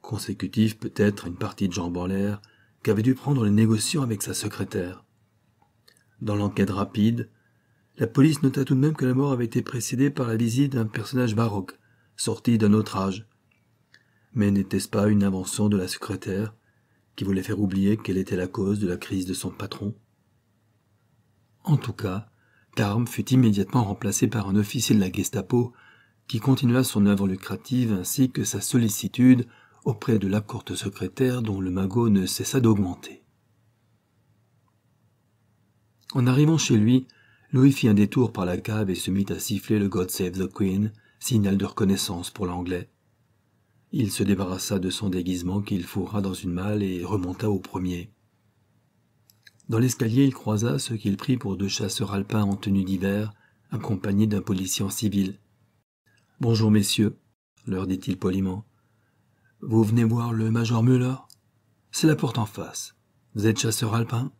consécutif peut-être à une partie de jambes en l'air, qu'avait dû prendre les négociants avec sa secrétaire. Dans l'enquête rapide, la police nota tout de même que la mort avait été précédée par la visite d'un personnage baroque, sorti d'un autre âge. Mais n'était-ce pas une invention de la secrétaire qui voulait faire oublier quelle était la cause de la crise de son patron. En tout cas, Carme fut immédiatement remplacé par un officier de la Gestapo qui continua son œuvre lucrative ainsi que sa sollicitude auprès de la courte secrétaire dont le magot ne cessa d'augmenter. En arrivant chez lui, Louis fit un détour par la cave et se mit à siffler le God Save the Queen, signal de reconnaissance pour l'anglais. Il se débarrassa de son déguisement qu'il fourra dans une malle et remonta au premier. Dans l'escalier, il croisa ce qu'il prit pour deux chasseurs alpins en tenue d'hiver, accompagnés d'un policier en civil. Bonjour, messieurs, leur dit-il poliment. Vous venez voir le major Müller C'est la porte en face. Vous êtes chasseur alpin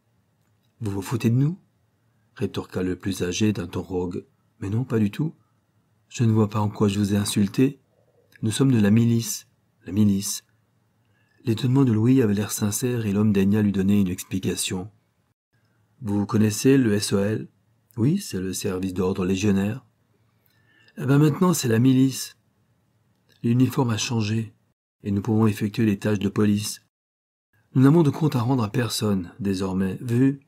Vous vous foutez de nous rétorqua le plus âgé d'un ton rogue. Mais non, pas du tout. Je ne vois pas en quoi je vous ai insulté. Nous sommes de la milice. La milice. L'étonnement de Louis avait l'air sincère et l'homme daigna lui donner une explication. Vous connaissez le SOL Oui, c'est le service d'ordre légionnaire. Eh bien maintenant, c'est la milice. L'uniforme a changé et nous pouvons effectuer les tâches de police. Nous n'avons de compte à rendre à personne, désormais, vu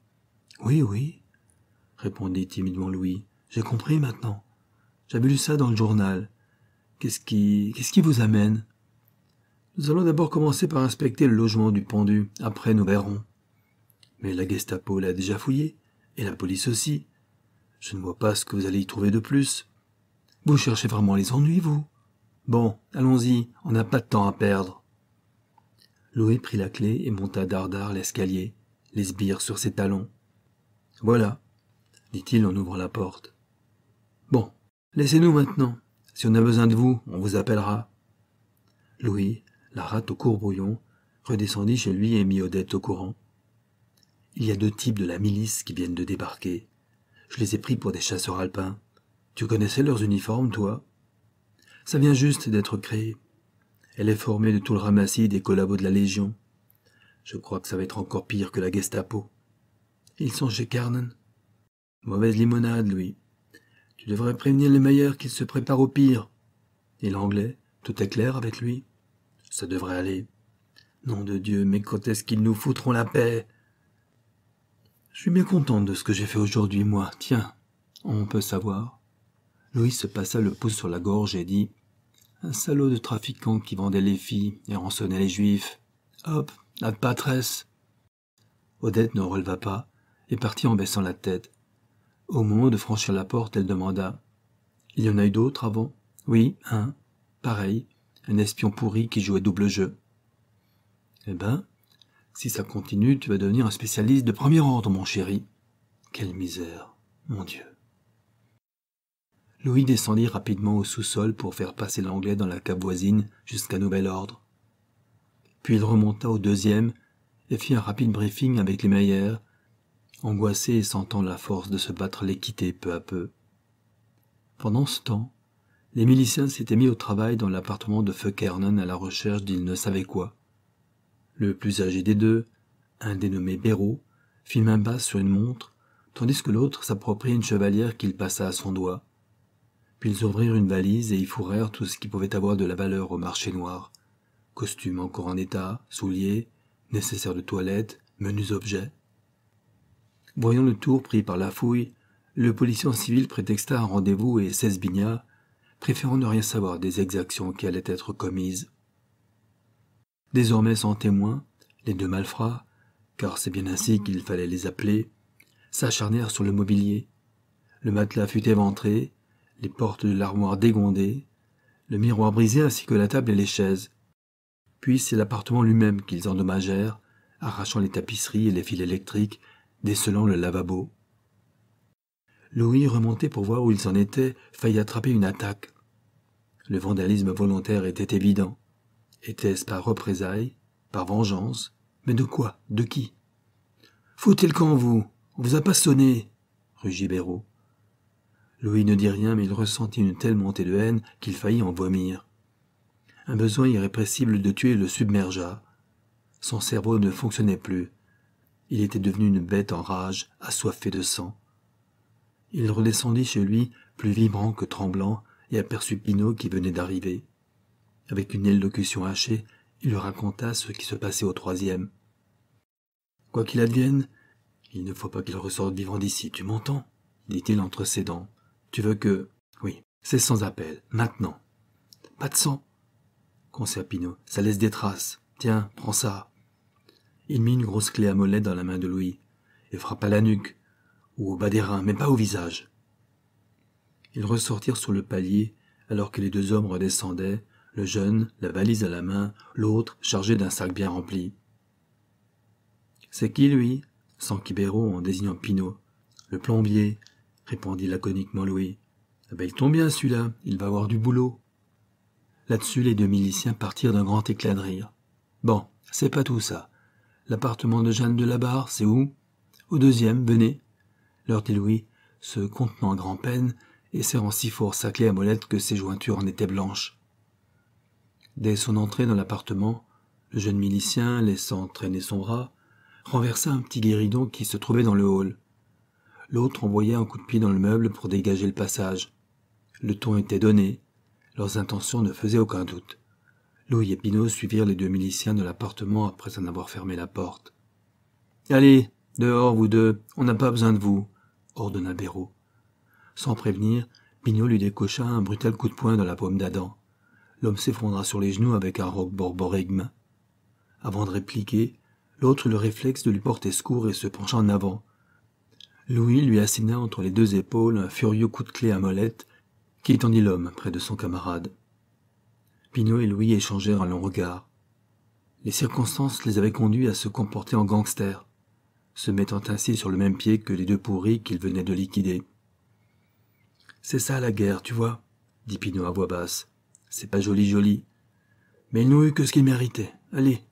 Oui, oui, répondit timidement Louis. J'ai compris maintenant. J'avais lu ça dans le journal. Qu'est-ce qui, qu'est-ce qui vous amène Nous allons d'abord commencer par inspecter le logement du pendu. Après, nous verrons. Mais la Gestapo l'a déjà fouillé, et la police aussi. Je ne vois pas ce que vous allez y trouver de plus. Vous cherchez vraiment les ennuis, vous Bon, allons-y, on n'a pas de temps à perdre. Louis prit la clé et monta dardard l'escalier, les sbires sur ses talons. Voilà, dit-il en ouvrant la porte. Bon, laissez-nous maintenant. Si on a besoin de vous, on vous appellera. Louis, la rate au courbrouillon, redescendit chez lui et mit Odette au courant. Il y a deux types de la milice qui viennent de débarquer. Je les ai pris pour des chasseurs alpins. Tu connaissais leurs uniformes, toi Ça vient juste d'être créé. Elle est formée de tout le ramassis des collabos de la Légion. Je crois que ça va être encore pire que la Gestapo. Ils sont chez Carnan. Mauvaise limonade, Louis. »« Je devrais prévenir les Meilleurs qu'ils se préparent au pire. Et l'anglais, tout est clair avec lui. Ça devrait aller. Nom de Dieu, mais quand est-ce qu'ils nous foutront la paix Je suis bien contente de ce que j'ai fait aujourd'hui, moi. Tiens, on peut savoir. Louis se passa le pouce sur la gorge et dit Un salaud de trafiquant qui vendait les filles et rançonnait les juifs. Hop, la patresse Odette ne releva pas et partit en baissant la tête, au moment de franchir la porte, elle demanda Il y en a eu d'autres avant Oui, un. Pareil, un espion pourri qui jouait double jeu. Eh ben, si ça continue, tu vas devenir un spécialiste de premier ordre, mon chéri. Quelle misère, mon Dieu. Louis descendit rapidement au sous-sol pour faire passer l'anglais dans la cave voisine jusqu'à nouvel ordre. Puis il remonta au deuxième et fit un rapide briefing avec les meilleurs angoissé et sentant la force de se battre les peu à peu. Pendant ce temps, les miliciens s'étaient mis au travail dans l'appartement de Feukernon à la recherche d'il ne savait quoi. Le plus âgé des deux, un dénommé Béraud, fit main basse sur une montre, tandis que l'autre s'appropria une chevalière qu'il passa à son doigt. Puis ils ouvrirent une valise et y fourrèrent tout ce qui pouvait avoir de la valeur au marché noir. Costumes encore en état, souliers, nécessaires de toilette, menus objets. Voyant le tour pris par la fouille, le policier civil prétexta un rendez-vous et s'esbigna, préférant ne rien savoir des exactions qui allaient être commises. Désormais sans témoin, les deux malfrats, car c'est bien ainsi qu'il fallait les appeler, s'acharnèrent sur le mobilier. Le matelas fut éventré, les portes de l'armoire dégondées, le miroir brisé ainsi que la table et les chaises. Puis c'est l'appartement lui-même qu'ils endommagèrent, arrachant les tapisseries et les fils électriques décelant le lavabo. Louis, remontait pour voir où il en était, faillit attraper une attaque. Le vandalisme volontaire était évident. Était-ce par représailles, par vengeance Mais de quoi De qui faut-il quand vous On vous a pas sonné rugit Béraud. Louis ne dit rien, mais il ressentit une telle montée de haine qu'il faillit en vomir. Un besoin irrépressible de tuer le submergea. Son cerveau ne fonctionnait plus. Il était devenu une bête en rage, assoiffée de sang. Il redescendit chez lui, plus vibrant que tremblant, et aperçut Pinot qui venait d'arriver. Avec une élocution hachée, il lui raconta ce qui se passait au troisième. Quoi qu'il advienne, il ne faut pas qu'il ressorte vivant d'ici, tu m'entends dit-il entre ses dents. Tu veux que. Oui, c'est sans appel, maintenant. Pas de sang, conseilla Pinot. ça laisse des traces. Tiens, prends ça. Il mit une grosse clé à molette dans la main de Louis et frappa la nuque, ou au bas des reins, mais pas au visage. Ils ressortirent sur le palier alors que les deux hommes redescendaient, le jeune, la valise à la main, l'autre chargé d'un sac bien rempli. C'est qui lui sans Quibéro en désignant pinot Le plombier, répondit laconiquement Louis. Ah il tombe bien celui-là, il va avoir du boulot. Là-dessus, les deux miliciens partirent d'un grand éclat de rire. Bon, c'est pas tout ça. L'appartement de Jeanne de la Barre, c'est où Au deuxième, venez. Leur dit Louis, se contenant grand-peine et serrant si fort sa clé à molette que ses jointures en étaient blanches. Dès son entrée dans l'appartement, le jeune milicien, laissant traîner son bras, renversa un petit guéridon qui se trouvait dans le hall. L'autre envoya un coup de pied dans le meuble pour dégager le passage. Le ton était donné, leurs intentions ne faisaient aucun doute. Louis et Pinault suivirent les deux miliciens de l'appartement après en avoir fermé la porte. Allez, dehors, vous deux, on n'a pas besoin de vous, ordonna Béraud. Sans prévenir, Pinot lui décocha un brutal coup de poing dans la paume d'Adam. L'homme s'effondra sur les genoux avec un roc borborigme. Avant de répliquer, l'autre eut le réflexe de lui porter secours et se pencha en avant. Louis lui assina entre les deux épaules un furieux coup de clé à molette qui étendit l'homme près de son camarade. Pinot et Louis échangèrent un long regard. Les circonstances les avaient conduits à se comporter en gangsters, se mettant ainsi sur le même pied que les deux pourris qu'ils venaient de liquider. C'est ça la guerre, tu vois, dit Pinot à voix basse. C'est pas joli joli. Mais ils n'ont eu que ce qu'ils méritaient. Allez,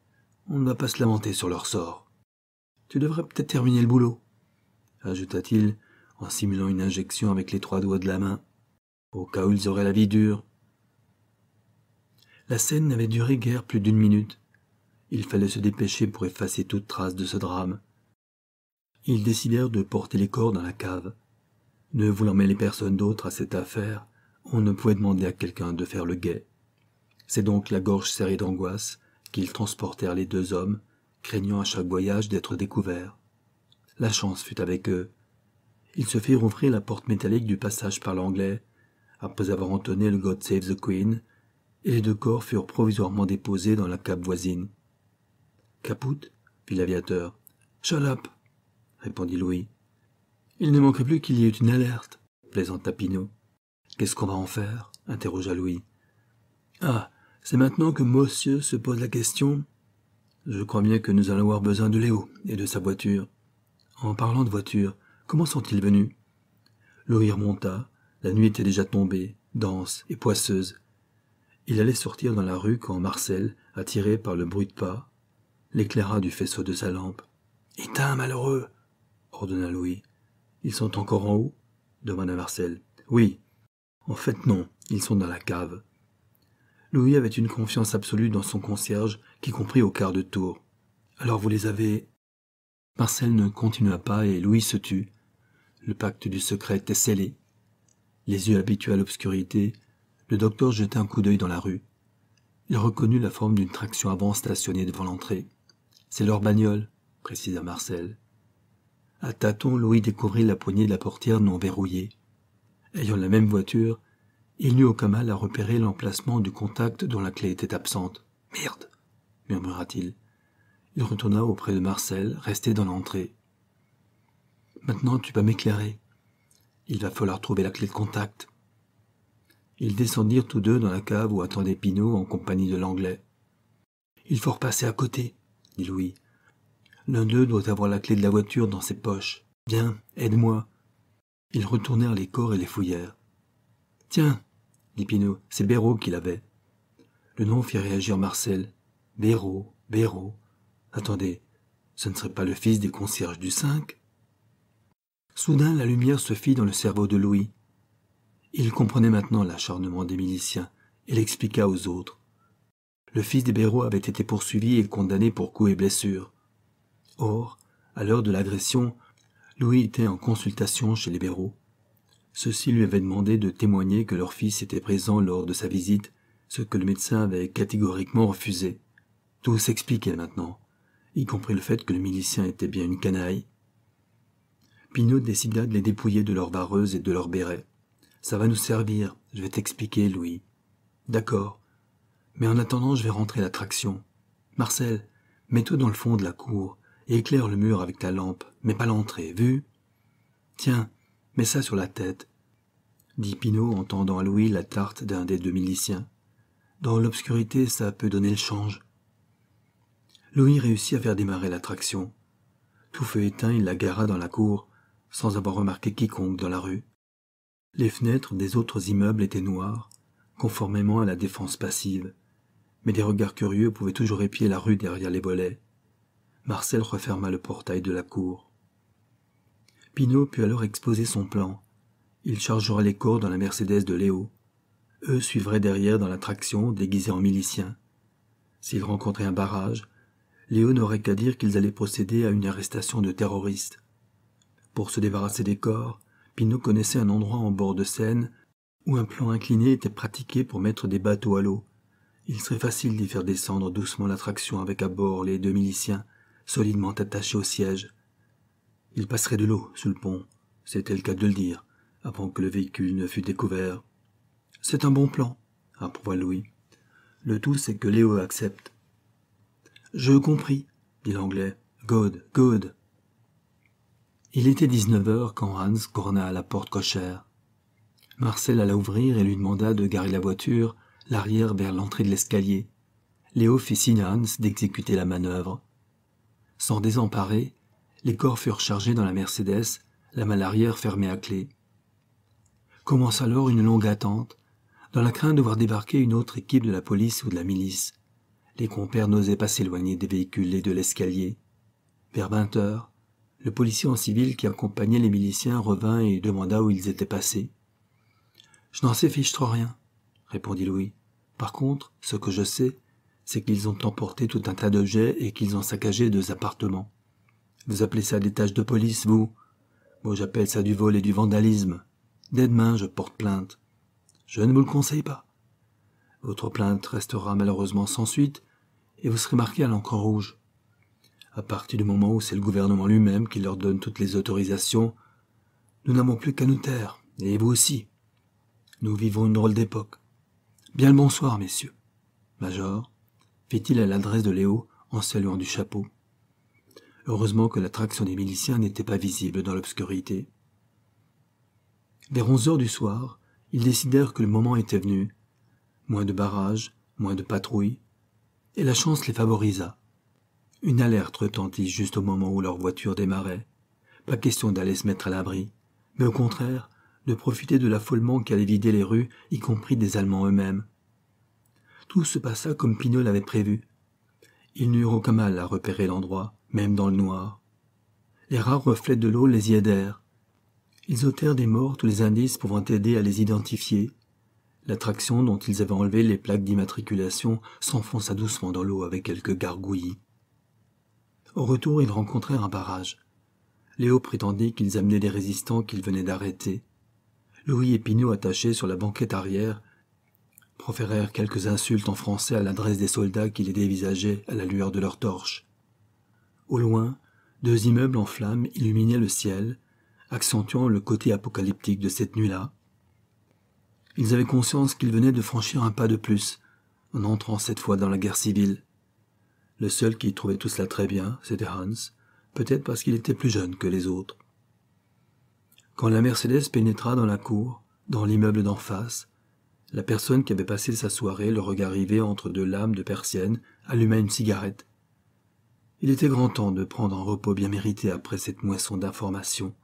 on ne va pas se lamenter sur leur sort. Tu devrais peut-être terminer le boulot, ajouta-t-il en simulant une injection avec les trois doigts de la main, au cas où ils auraient la vie dure la scène n'avait duré guère plus d'une minute. Il fallait se dépêcher pour effacer toute trace de ce drame. Ils décidèrent de porter les corps dans la cave. Ne voulant mêler personne d'autre à cette affaire, on ne pouvait demander à quelqu'un de faire le guet. C'est donc la gorge serrée d'angoisse qu'ils transportèrent les deux hommes, craignant à chaque voyage d'être découverts. La chance fut avec eux. Ils se firent ouvrir la porte métallique du passage par l'anglais, après avoir entonné le God Save the Queen, et les deux corps furent provisoirement déposés dans la cape voisine. Caput fit l'aviateur. Chalap !» répondit Louis. Il ne manquerait plus qu'il y ait une alerte, plaisanta Pinot. Qu'est-ce qu'on va en faire interrogea Louis. Ah, c'est maintenant que monsieur se pose la question. Je crois bien que nous allons avoir besoin de Léo et de sa voiture. En parlant de voiture, comment sont-ils venus Louis remonta. La nuit était déjà tombée, dense et poisseuse. Il allait sortir dans la rue quand Marcel, attiré par le bruit de pas, l'éclaira du faisceau de sa lampe. Éteins, malheureux ordonna Louis. Ils sont encore en haut demanda Marcel. Oui. En fait, non, ils sont dans la cave. Louis avait une confiance absolue dans son concierge, qui comprit au quart de tour. Alors vous les avez. Marcel ne continua pas et Louis se tut. Le pacte du secret était scellé. Les yeux habitués à l'obscurité, le docteur jeta un coup d'œil dans la rue. Il reconnut la forme d'une traction avant stationnée devant l'entrée. C'est leur bagnole, précisa Marcel. À tâtons, Louis découvrit la poignée de la portière non verrouillée. Ayant la même voiture, il n'eut aucun mal à repérer l'emplacement du contact dont la clé était absente. Merde murmura-t-il. Il retourna auprès de Marcel, resté dans l'entrée. Maintenant, tu vas m'éclairer. Il va falloir trouver la clé de contact. Ils descendirent tous deux dans la cave où attendait Pinot en compagnie de l'Anglais. Il faut repasser à côté, dit Louis. L'un d'eux doit avoir la clé de la voiture dans ses poches. Viens, aide-moi. Ils retournèrent les corps et les fouillèrent. Tiens, dit Pinot, c'est Béraud qui l'avait. Le nom fit réagir Marcel. Béraud, Béraud. Attendez, ce ne serait pas le fils des concierges du 5 Soudain, la lumière se fit dans le cerveau de Louis. Il comprenait maintenant l'acharnement des miliciens et l'expliqua aux autres. Le fils des Béraud avait été poursuivi et condamné pour coups et blessures. Or, à l'heure de l'agression, Louis était en consultation chez les Béraud. Ceux-ci lui avaient demandé de témoigner que leur fils était présent lors de sa visite, ce que le médecin avait catégoriquement refusé. Tout s'expliquait maintenant, y compris le fait que le milicien était bien une canaille. Pinaud décida de les dépouiller de leurs barreuses et de leurs bérets. Ça va nous servir. Je vais t'expliquer, Louis. D'accord. Mais en attendant, je vais rentrer l'attraction. Marcel, mets-toi dans le fond de la cour et éclaire le mur avec ta lampe, mais pas l'entrée, vu Tiens, mets ça sur la tête, dit pinot en tendant à Louis la tarte d'un des deux miliciens. Dans l'obscurité, ça peut donner le change. Louis réussit à faire démarrer l'attraction. Tout feu éteint, il la gara dans la cour, sans avoir remarqué quiconque dans la rue. Les fenêtres des autres immeubles étaient noires, conformément à la défense passive, mais des regards curieux pouvaient toujours épier la rue derrière les volets. Marcel referma le portail de la cour. Pinault put alors exposer son plan. Il chargera les corps dans la Mercedes de Léo. Eux suivraient derrière dans la traction, déguisés en miliciens. S'ils rencontraient un barrage, Léo n'aurait qu'à dire qu'ils allaient procéder à une arrestation de terroristes. Pour se débarrasser des corps, Pinot connaissait un endroit en bord de Seine où un plan incliné était pratiqué pour mettre des bateaux à l'eau. Il serait facile d'y faire descendre doucement l'attraction avec à bord les deux miliciens, solidement attachés au siège. Il passerait de l'eau sous le pont, c'était le cas de le dire, avant que le véhicule ne fût découvert. C'est un bon plan, approuva Louis. Le tout, c'est que Léo accepte. Je compris, dit l'anglais. Good, good. Il était dix-neuf heures quand Hans corna à la porte cochère. Marcel alla ouvrir et lui demanda de garer la voiture, l'arrière vers l'entrée de l'escalier. Léo fit signe à Hans d'exécuter la manœuvre. Sans désemparer, les corps furent chargés dans la Mercedes, la malle arrière fermée à clé. Commence alors une longue attente, dans la crainte de voir débarquer une autre équipe de la police ou de la milice. Les compères n'osaient pas s'éloigner des véhicules et de l'escalier. Vers vingt heures, le policier en civil qui accompagnait les miliciens revint et demanda où ils étaient passés. Je n'en sais fiche trop rien, répondit Louis. Par contre, ce que je sais, c'est qu'ils ont emporté tout un tas d'objets et qu'ils ont saccagé deux appartements. Vous appelez ça des tâches de police, vous Moi, j'appelle ça du vol et du vandalisme. Dès demain, je porte plainte. Je ne vous le conseille pas. Votre plainte restera malheureusement sans suite et vous serez marqué à l'encre rouge à partir du moment où c'est le gouvernement lui-même qui leur donne toutes les autorisations, nous n'avons plus qu'à nous taire, et vous aussi. Nous vivons une drôle d'époque. Bien le bonsoir, messieurs. Major, fit-il à l'adresse de Léo en saluant du chapeau. Heureusement que la traction des miliciens n'était pas visible dans l'obscurité. Vers onze heures du soir, ils décidèrent que le moment était venu. Moins de barrages, moins de patrouilles, et la chance les favorisa. Une alerte retentit juste au moment où leur voiture démarrait. Pas question d'aller se mettre à l'abri, mais au contraire, de profiter de l'affolement qui allait vider les rues, y compris des Allemands eux-mêmes. Tout se passa comme Pinot l'avait prévu. Ils n'eurent aucun mal à repérer l'endroit, même dans le noir. Les rares reflets de l'eau les y aidèrent. Ils ôtèrent des morts tous les indices pouvant aider à les identifier. L'attraction dont ils avaient enlevé les plaques d'immatriculation s'enfonça doucement dans l'eau avec quelques gargouillis. Au retour, ils rencontrèrent un barrage. Léo prétendit qu'ils amenaient des résistants qu'ils venaient d'arrêter. Louis et Pinot, attachés sur la banquette arrière, proférèrent quelques insultes en français à l'adresse des soldats qui les dévisageaient à la lueur de leurs torches. Au loin, deux immeubles en flammes illuminaient le ciel, accentuant le côté apocalyptique de cette nuit-là. Ils avaient conscience qu'ils venaient de franchir un pas de plus, en entrant cette fois dans la guerre civile. Le seul qui trouvait tout cela très bien, c'était Hans, peut-être parce qu'il était plus jeune que les autres. Quand la Mercedes pénétra dans la cour, dans l'immeuble d'en face, la personne qui avait passé sa soirée, le regard rivé entre deux lames de persienne, alluma une cigarette. Il était grand temps de prendre un repos bien mérité après cette moisson d'informations.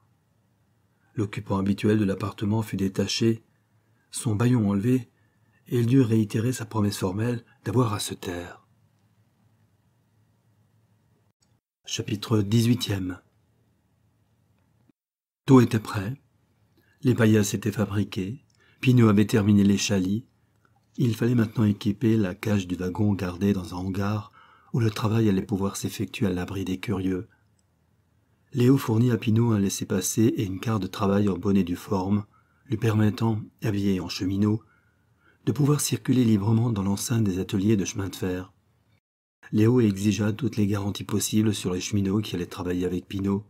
L'occupant habituel de l'appartement fut détaché, son baillon enlevé, et il dut réitérer sa promesse formelle d'avoir à se taire. Chapitre 18 Tout était prêt. Les paillasses étaient fabriquées. Pinot avait terminé les chalis. Il fallait maintenant équiper la cage du wagon gardée dans un hangar où le travail allait pouvoir s'effectuer à l'abri des curieux. Léo fournit à Pinot un laissé passer et une carte de travail en bonnet du forme, lui permettant, habillé en cheminot, de pouvoir circuler librement dans l'enceinte des ateliers de chemin de fer. Léo exigea toutes les garanties possibles sur les cheminots qui allaient travailler avec Pinault,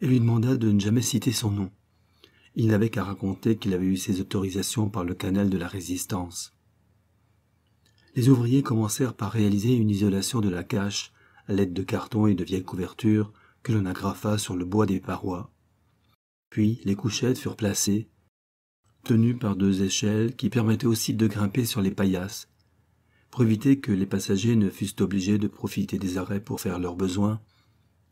et lui demanda de ne jamais citer son nom. Il n'avait qu'à raconter qu'il avait eu ses autorisations par le canal de la résistance. Les ouvriers commencèrent par réaliser une isolation de la cache à l'aide de cartons et de vieilles couvertures que l'on agrafa sur le bois des parois. Puis les couchettes furent placées, tenues par deux échelles qui permettaient aussi de grimper sur les paillasses pour éviter que les passagers ne fussent obligés de profiter des arrêts pour faire leurs besoins,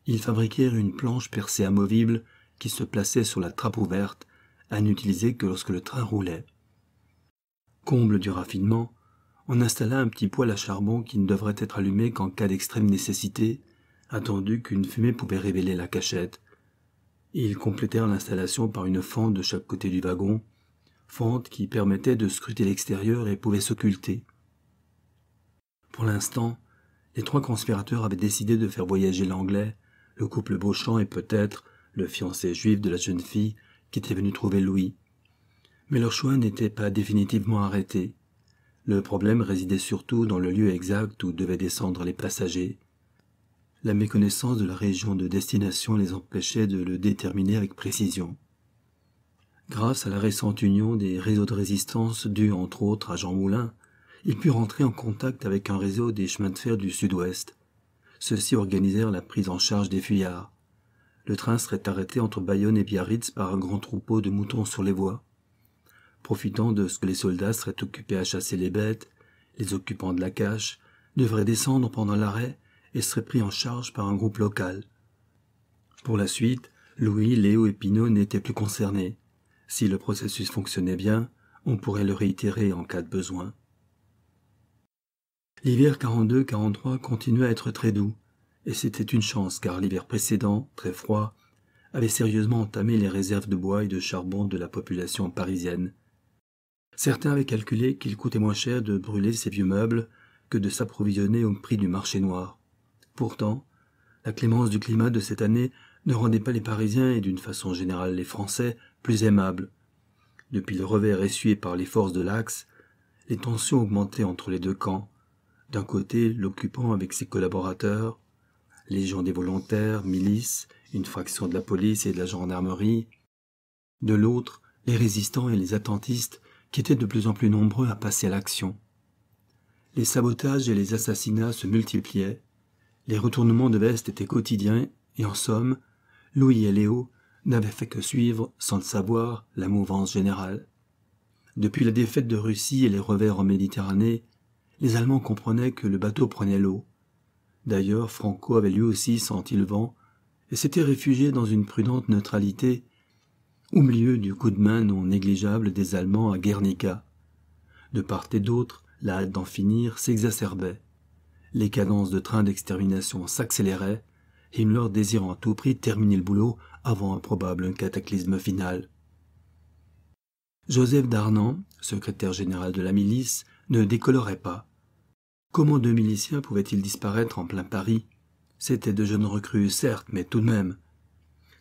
ils fabriquèrent une planche percée amovible qui se plaçait sur la trappe ouverte, à n'utiliser que lorsque le train roulait. Comble du raffinement, on installa un petit poêle à charbon qui ne devrait être allumé qu'en cas d'extrême nécessité, attendu qu'une fumée pouvait révéler la cachette. Ils complétèrent l'installation par une fente de chaque côté du wagon, fente qui permettait de scruter l'extérieur et pouvait s'occulter. Pour l'instant, les trois conspirateurs avaient décidé de faire voyager l'anglais, le couple Beauchamp et peut-être le fiancé juif de la jeune fille qui était venu trouver Louis. Mais leur choix n'était pas définitivement arrêté. Le problème résidait surtout dans le lieu exact où devaient descendre les passagers. La méconnaissance de la région de destination les empêchait de le déterminer avec précision. Grâce à la récente union des réseaux de résistance dus entre autres à Jean Moulin, il put rentrer en contact avec un réseau des chemins de fer du sud-ouest. Ceux-ci organisèrent la prise en charge des fuyards. Le train serait arrêté entre Bayonne et Biarritz par un grand troupeau de moutons sur les voies. Profitant de ce que les soldats seraient occupés à chasser les bêtes, les occupants de la cache devraient descendre pendant l'arrêt et seraient pris en charge par un groupe local. Pour la suite, Louis, Léo et Pinot n'étaient plus concernés. Si le processus fonctionnait bien, on pourrait le réitérer en cas de besoin. L'hiver 42-43 continua à être très doux, et c'était une chance car l'hiver précédent, très froid, avait sérieusement entamé les réserves de bois et de charbon de la population parisienne. Certains avaient calculé qu'il coûtait moins cher de brûler ces vieux meubles que de s'approvisionner au prix du marché noir. Pourtant, la clémence du climat de cette année ne rendait pas les Parisiens et d'une façon générale les Français plus aimables. Depuis le revers essuyé par les forces de l'Axe, les tensions augmentaient entre les deux camps, d'un côté, l'occupant avec ses collaborateurs, les gens des volontaires, milices, une fraction de la police et de la gendarmerie. De l'autre, les résistants et les attentistes qui étaient de plus en plus nombreux à passer à l'action. Les sabotages et les assassinats se multipliaient, les retournements de veste étaient quotidiens et en somme, Louis et Léo n'avaient fait que suivre, sans le savoir, la mouvance générale. Depuis la défaite de Russie et les revers en Méditerranée, les Allemands comprenaient que le bateau prenait l'eau. D'ailleurs, Franco avait lui aussi senti le vent et s'était réfugié dans une prudente neutralité, au milieu du coup de main non négligeable des Allemands à Guernica. De part et d'autre, la hâte d'en finir s'exacerbait. Les cadences de trains d'extermination s'accéléraient. Himmler désirant à tout prix terminer le boulot avant un probable cataclysme final. Joseph Darnan, secrétaire général de la milice, ne décolorait pas. Comment deux miliciens pouvaient-ils disparaître en plein Paris C'étaient de jeunes recrues, certes, mais tout de même.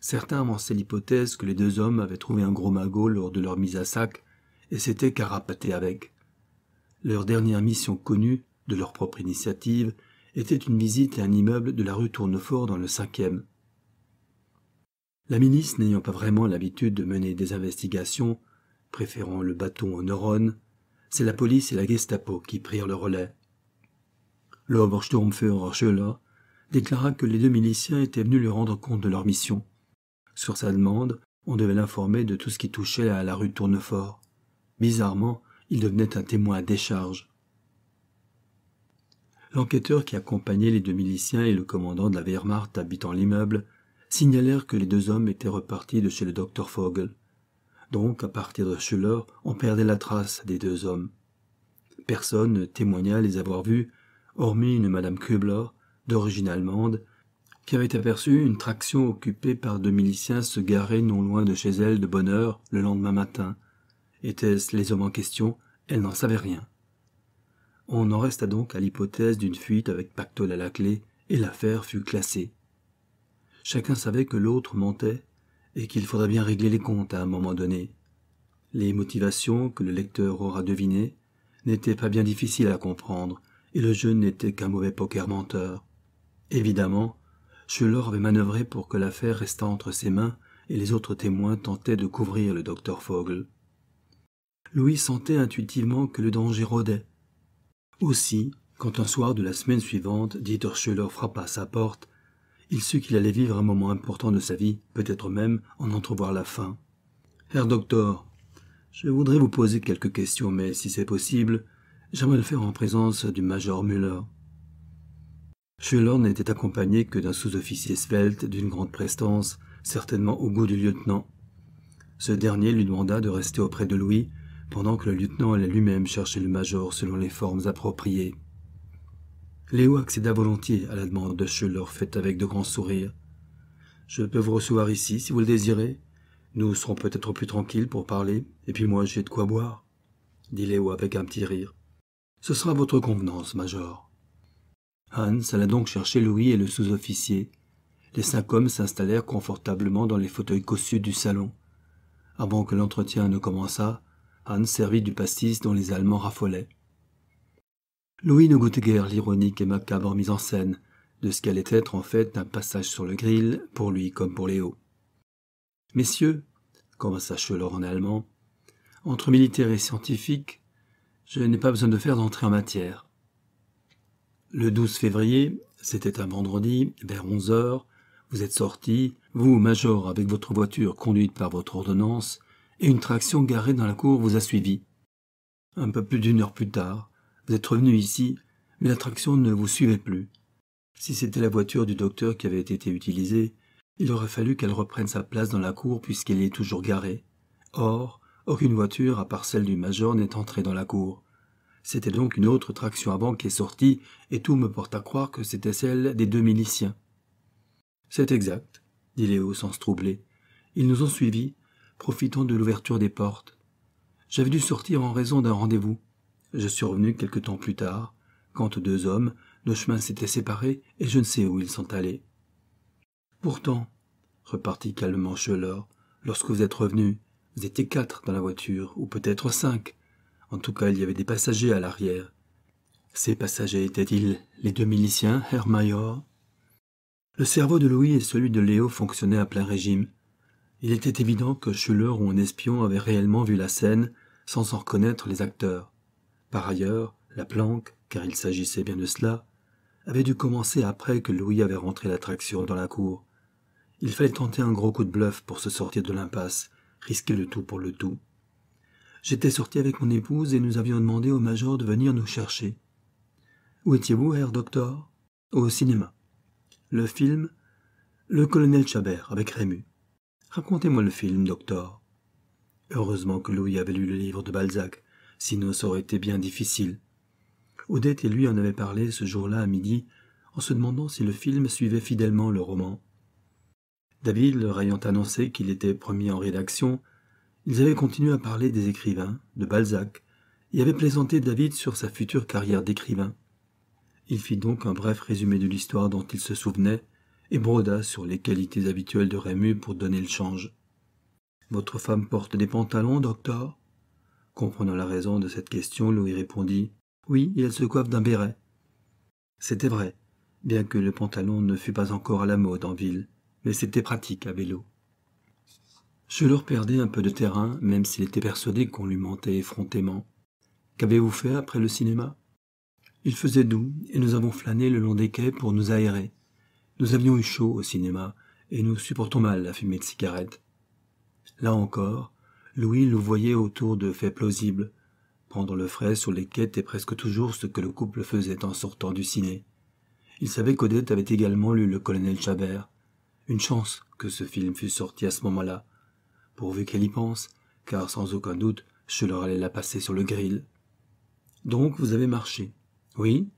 Certains avançaient l'hypothèse que les deux hommes avaient trouvé un gros magot lors de leur mise à sac et s'étaient carapatés avec. Leur dernière mission connue, de leur propre initiative, était une visite à un immeuble de la rue Tournefort dans le cinquième. La milice n'ayant pas vraiment l'habitude de mener des investigations, préférant le bâton aux neurones, c'est la police et la Gestapo qui prirent le relais. Le Schuller déclara que les deux miliciens étaient venus lui rendre compte de leur mission. Sur sa demande, on devait l'informer de tout ce qui touchait à la rue Tournefort. Bizarrement, il devenait un témoin à décharge. L'enquêteur qui accompagnait les deux miliciens et le commandant de la Wehrmacht habitant l'immeuble signalèrent que les deux hommes étaient repartis de chez le docteur Vogel. Donc, à partir de Schuller, on perdait la trace des deux hommes. Personne ne témoigna les avoir vus, hormis une madame Kubler, d'origine allemande, qui avait aperçu une traction occupée par deux miliciens se garer non loin de chez elle de bonne heure le lendemain matin. Étaient-ce les hommes en question Elle n'en savait rien. On en resta donc à l'hypothèse d'une fuite avec pactole à la clé, et l'affaire fut classée. Chacun savait que l'autre mentait et qu'il faudrait bien régler les comptes à un moment donné. Les motivations que le lecteur aura devinées n'étaient pas bien difficiles à comprendre, et le jeu n'était qu'un mauvais poker menteur. Évidemment, Schuller avait manœuvré pour que l'affaire restât entre ses mains et les autres témoins tentaient de couvrir le docteur Fogel. Louis sentait intuitivement que le danger rôdait. Aussi, quand un soir de la semaine suivante, Dieter Schuller frappa à sa porte, il sut qu'il allait vivre un moment important de sa vie, peut-être même en entrevoir la fin. Herr Docteur, je voudrais vous poser quelques questions, mais si c'est possible, J'aimerais le faire en présence du major Müller. Schuller n'était accompagné que d'un sous-officier svelte d'une grande prestance, certainement au goût du lieutenant. Ce dernier lui demanda de rester auprès de Louis, pendant que le lieutenant allait lui-même chercher le major selon les formes appropriées. Léo accéda volontiers à la demande de Schuller, faite avec de grands sourires. Je peux vous recevoir ici si vous le désirez. Nous serons peut-être plus tranquilles pour parler, et puis moi j'ai de quoi boire, dit Léo avec un petit rire. Ce sera votre convenance, Major. Hans alla donc chercher Louis et le sous-officier. Les cinq hommes s'installèrent confortablement dans les fauteuils cossus du salon. Avant que l'entretien ne commençât, Hans servit du pastis dont les Allemands raffolaient. Louis ne goûtait guère l'ironique et macabre mise en scène de ce qu'allait être en fait un passage sur le grill, pour lui comme pour Léo. Messieurs, commença chelor en allemand, entre militaires et scientifiques, je n'ai pas besoin de faire d'entrée en matière. Le 12 février, c'était un vendredi, vers 11 heures, vous êtes sorti, vous, major, avec votre voiture conduite par votre ordonnance, et une traction garée dans la cour vous a suivi. Un peu plus d'une heure plus tard, vous êtes revenu ici, mais la traction ne vous suivait plus. Si c'était la voiture du docteur qui avait été utilisée, il aurait fallu qu'elle reprenne sa place dans la cour puisqu'elle y est toujours garée. Or, aucune voiture, à part celle du major, n'est entrée dans la cour. C'était donc une autre traction avant qui est sortie, et tout me porte à croire que c'était celle des deux miliciens. C'est exact, dit Léo sans se troubler. Ils nous ont suivis, profitant de l'ouverture des portes. J'avais dû sortir en raison d'un rendez-vous. Je suis revenu quelque temps plus tard. Quant aux deux hommes, nos chemins s'étaient séparés et je ne sais où ils sont allés. Pourtant, repartit calmement Chelor, lorsque vous êtes revenu, vous quatre dans la voiture, ou peut-être cinq. En tout cas, il y avait des passagers à l'arrière. Ces passagers étaient-ils les deux miliciens, Herr Major Le cerveau de Louis et celui de Léo fonctionnaient à plein régime. Il était évident que Schuller ou un espion avait réellement vu la scène sans en reconnaître les acteurs. Par ailleurs, la planque, car il s'agissait bien de cela, avait dû commencer après que Louis avait rentré l'attraction dans la cour. Il fallait tenter un gros coup de bluff pour se sortir de l'impasse risquer le tout pour le tout. J'étais sorti avec mon épouse et nous avions demandé au major de venir nous chercher. Où étiez-vous, Herr Doctor Au cinéma. Le film Le colonel Chabert avec Rému. Racontez-moi le film, Doctor. Heureusement que Louis avait lu le livre de Balzac, sinon ça aurait été bien difficile. Odette et lui en avaient parlé ce jour-là à midi, en se demandant si le film suivait fidèlement le roman. David leur ayant annoncé qu'il était promis en rédaction, ils avaient continué à parler des écrivains, de Balzac, et avaient plaisanté David sur sa future carrière d'écrivain. Il fit donc un bref résumé de l'histoire dont il se souvenait et broda sur les qualités habituelles de Rému pour donner le change. Votre femme porte des pantalons, docteur Comprenant la raison de cette question, Louis répondit Oui, et elle se coiffe d'un béret. C'était vrai, bien que le pantalon ne fût pas encore à la mode en ville mais c'était pratique à vélo. Je leur perdais un peu de terrain, même s'il était persuadé qu'on lui mentait effrontément. Qu'avez-vous fait après le cinéma Il faisait doux, et nous avons flâné le long des quais pour nous aérer. Nous avions eu chaud au cinéma, et nous supportons mal la fumée de cigarette. Là encore, Louis nous voyait autour de faits plausibles. Prendre le frais sur les quais était presque toujours ce que le couple faisait en sortant du ciné. Il savait qu'Odette avait également lu le colonel Chabert, une chance que ce film fût sorti à ce moment-là, pourvu qu'elle y pense, car sans aucun doute, je leur allais la passer sur le grill. Donc vous avez marché. Oui,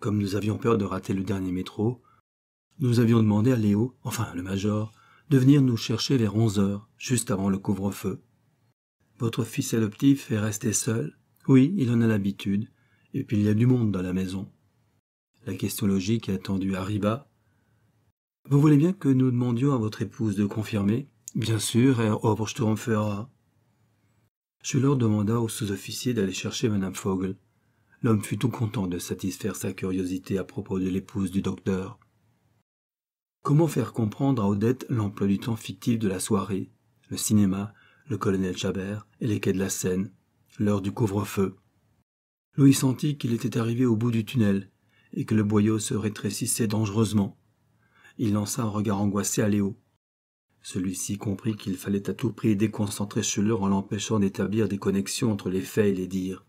comme nous avions peur de rater le dernier métro, nous avions demandé à Léo, enfin le major, de venir nous chercher vers onze heures, juste avant le couvre-feu. Votre fils adoptif est resté seul Oui, il en a l'habitude, et puis il y a du monde dans la maison. La question logique est attendue vous voulez bien que nous demandions à votre épouse de confirmer Bien sûr, Herr Je leur demanda au sous-officier d'aller chercher Madame Fogel. L'homme fut tout content de satisfaire sa curiosité à propos de l'épouse du docteur. Comment faire comprendre à Odette l'emploi du temps fictif de la soirée, le cinéma, le colonel Chabert et les quais de la Seine, l'heure du couvre-feu Louis sentit qu'il était arrivé au bout du tunnel et que le boyau se rétrécissait dangereusement il lança un regard angoissé à Léo. Celui-ci comprit qu'il fallait à tout prix déconcentrer Schuller en l'empêchant d'établir des connexions entre les faits et les dires.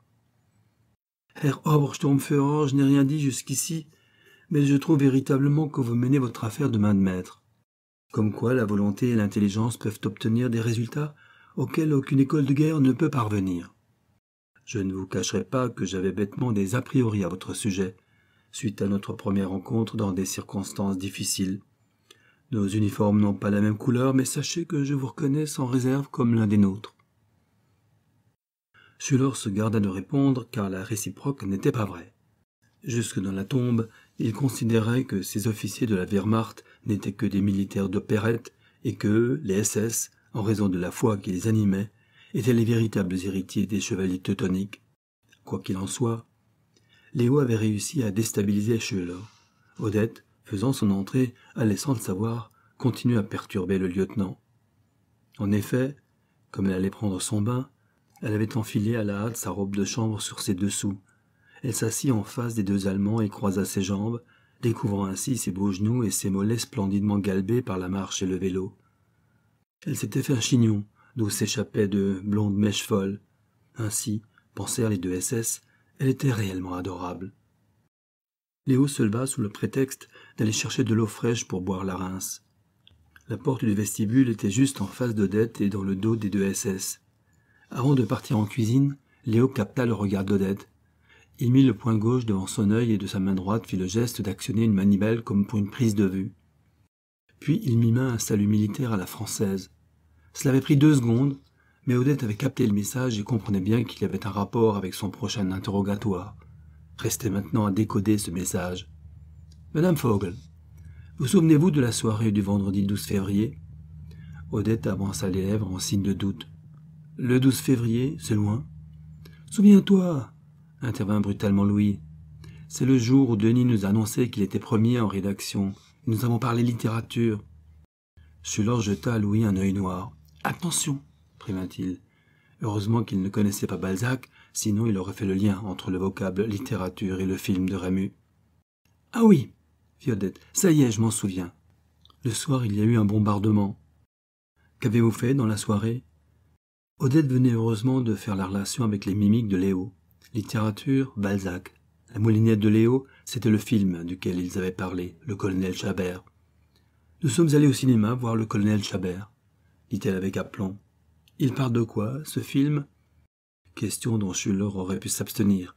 Herr Obersturmführer, je n'ai rien dit jusqu'ici, mais je trouve véritablement que vous menez votre affaire de main de maître. Comme quoi la volonté et l'intelligence peuvent obtenir des résultats auxquels aucune école de guerre ne peut parvenir. Je ne vous cacherai pas que j'avais bêtement des a priori à votre sujet, suite à notre première rencontre dans des circonstances difficiles. Nos uniformes n'ont pas la même couleur, mais sachez que je vous reconnais sans réserve comme l'un des nôtres. Schulor se garda de répondre, car la réciproque n'était pas vraie. Jusque dans la tombe, il considérait que ces officiers de la Wehrmacht n'étaient que des militaires d'opérette, et que les SS, en raison de la foi qui les animait, étaient les véritables héritiers des chevaliers teutoniques. Quoi qu'il en soit, Léo avait réussi à déstabiliser Schuller. Odette, faisant son entrée, allait sans le savoir, continuer à perturber le lieutenant. En effet, comme elle allait prendre son bain, elle avait enfilé à la hâte sa robe de chambre sur ses dessous. Elle s'assit en face des deux Allemands et croisa ses jambes, découvrant ainsi ses beaux genoux et ses mollets splendidement galbés par la marche et le vélo. Elle s'était fait un chignon, d'où s'échappaient de blondes mèches folles. Ainsi, pensèrent les deux SS, elle était réellement adorable. Léo se leva sous le prétexte d'aller chercher de l'eau fraîche pour boire la Reims. La porte du vestibule était juste en face d'Odette et dans le dos des deux SS. Avant de partir en cuisine, Léo capta le regard d'Odette. Il mit le poing gauche devant son œil et de sa main droite fit le geste d'actionner une manivelle comme pour une prise de vue. Puis il mima un salut militaire à la française. Cela avait pris deux secondes, mais Odette avait capté le message et comprenait bien qu'il y avait un rapport avec son prochain interrogatoire. Restait maintenant à décoder ce message. Madame Fogel, vous souvenez-vous de la soirée du vendredi 12 février Odette avança les lèvres en signe de doute. Le 12 février, c'est loin. Souviens-toi, intervint brutalement Louis. C'est le jour où Denis nous annonçait qu'il était premier en rédaction. Nous avons parlé littérature. Sulor jeta à Louis un œil noir. Attention, prévint-il. Heureusement qu'il ne connaissait pas Balzac, sinon il aurait fait le lien entre le vocable littérature et le film de Ramu. Ah oui, fit Odette, ça y est, je m'en souviens. Le soir, il y a eu un bombardement. Qu'avez-vous fait dans la soirée Odette venait heureusement de faire la relation avec les mimiques de Léo. Littérature, Balzac. La moulinette de Léo, c'était le film duquel ils avaient parlé, le colonel Chabert. Nous sommes allés au cinéma voir le colonel Chabert, dit-elle avec aplomb. Il parle de quoi, ce film Question dont Schuller aurait pu s'abstenir.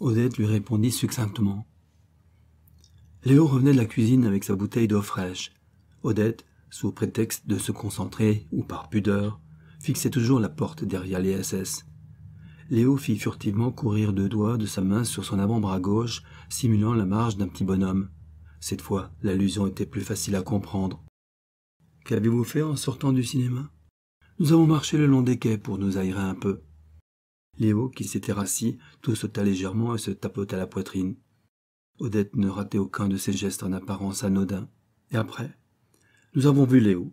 Odette lui répondit succinctement. Léo revenait de la cuisine avec sa bouteille d'eau fraîche. Odette, sous prétexte de se concentrer ou par pudeur, fixait toujours la porte derrière les SS. Léo fit furtivement courir deux doigts de sa main sur son avant-bras gauche, simulant la marge d'un petit bonhomme. Cette fois, l'allusion était plus facile à comprendre. Qu'avez-vous fait en sortant du cinéma nous avons marché le long des quais pour nous aérer un peu. Léo, qui s'était rassis, tout sauta légèrement et se tapota la poitrine. Odette ne ratait aucun de ses gestes en apparence anodins. Et après Nous avons vu Léo.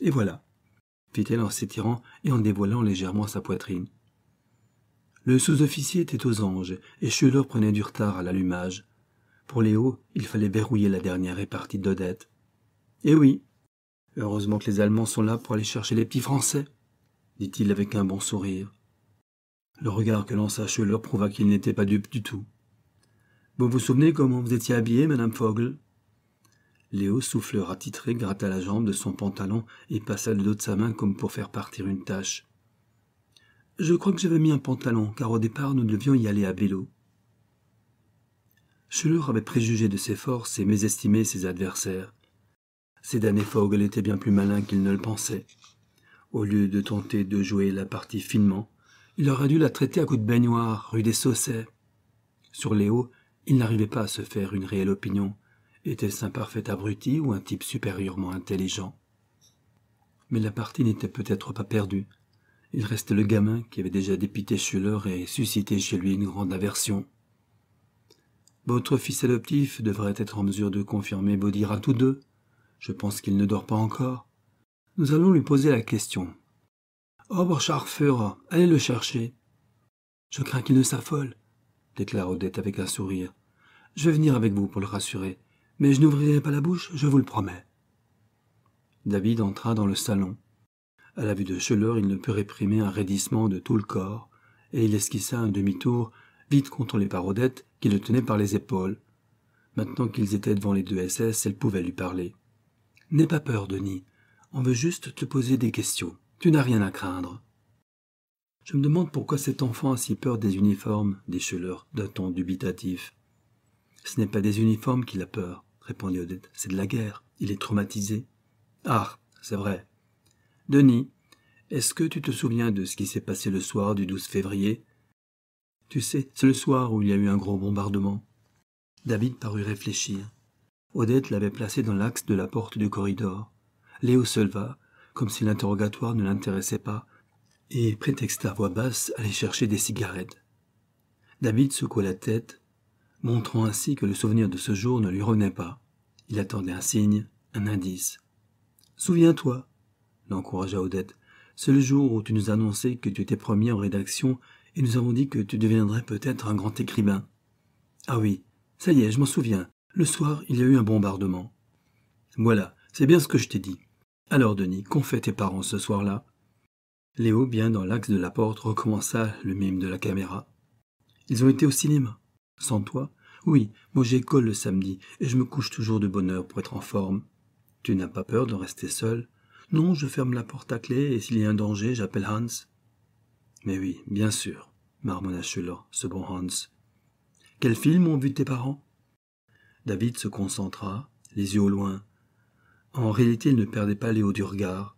Et voilà fit-elle en s'étirant et en dévoilant légèrement sa poitrine. Le sous-officier était aux anges et Schuller prenait du retard à l'allumage. Pour Léo, il fallait verrouiller la dernière répartie d'Odette. Eh oui, Heureusement que les Allemands sont là pour aller chercher les petits Français, dit-il avec un bon sourire. Le regard que lança Schöller prouva qu'il n'était pas dupe du tout. Vous vous souvenez comment vous étiez habillé, Madame Fogel Léo, souffleur attitré, gratta la jambe de son pantalon et passa le dos de sa main comme pour faire partir une tache. Je crois que j'avais mis un pantalon, car au départ nous devions y aller à vélo. Schuller avait préjugé de ses forces et mésestimé ses adversaires. Ces damnés Fogg étaient bien plus malins qu'ils ne le pensaient. Au lieu de tenter de jouer la partie finement, il aurait dû la traiter à coups de baignoire, rue des Saussets. Sur Léo, il n'arrivait pas à se faire une réelle opinion. Était-ce un parfait abruti ou un type supérieurement intelligent Mais la partie n'était peut-être pas perdue. Il restait le gamin qui avait déjà dépité Schuller et suscité chez lui une grande aversion. Votre fils adoptif devrait être en mesure de confirmer vos dires à tous deux, je pense qu'il ne dort pas encore. Nous allons lui poser la question. Obercharführer, oh, allez le chercher. Je crains qu'il ne s'affole, déclare Odette avec un sourire. Je vais venir avec vous pour le rassurer, mais je n'ouvrirai pas la bouche, je vous le promets. David entra dans le salon. À la vue de cheleur, il ne put réprimer un raidissement de tout le corps, et il esquissa un demi-tour, vite contrôlé par Odette, qui le tenait par les épaules. Maintenant qu'ils étaient devant les deux SS, elle pouvait lui parler. N'aie pas peur, Denis. On veut juste te poser des questions. Tu n'as rien à craindre. Je me demande pourquoi cet enfant a si peur des uniformes, dit Schuller d'un ton dubitatif. Ce n'est pas des uniformes qu'il a peur, répondit Odette. C'est de la guerre. Il est traumatisé. Ah, c'est vrai. Denis, est-ce que tu te souviens de ce qui s'est passé le soir du 12 février Tu sais, c'est le soir où il y a eu un gros bombardement. David parut réfléchir. Odette l'avait placé dans l'axe de la porte du corridor. Léo se leva, comme si l'interrogatoire ne l'intéressait pas, et prétexta à voix basse aller chercher des cigarettes. David secoua la tête, montrant ainsi que le souvenir de ce jour ne lui revenait pas. Il attendait un signe, un indice. Souviens-toi, l'encouragea Odette. C'est le jour où tu nous annonçais que tu étais premier en rédaction et nous avons dit que tu deviendrais peut-être un grand écrivain. Ah oui, ça y est, je m'en souviens. Le soir, il y a eu un bombardement. Voilà, c'est bien ce que je t'ai dit. Alors, Denis, qu'ont fait tes parents ce soir-là Léo, bien dans l'axe de la porte, recommença le mime de la caméra. Ils ont été au cinéma. Sans toi Oui, moi j'ai le samedi, et je me couche toujours de bonne heure pour être en forme. Tu n'as pas peur de rester seul Non, je ferme la porte à clé, et s'il y a un danger, j'appelle Hans. Mais oui, bien sûr, marmonna Schuller, ce bon Hans. Quel film ont vu tes parents David se concentra, les yeux au loin. En réalité, il ne perdait pas les hauts du regard.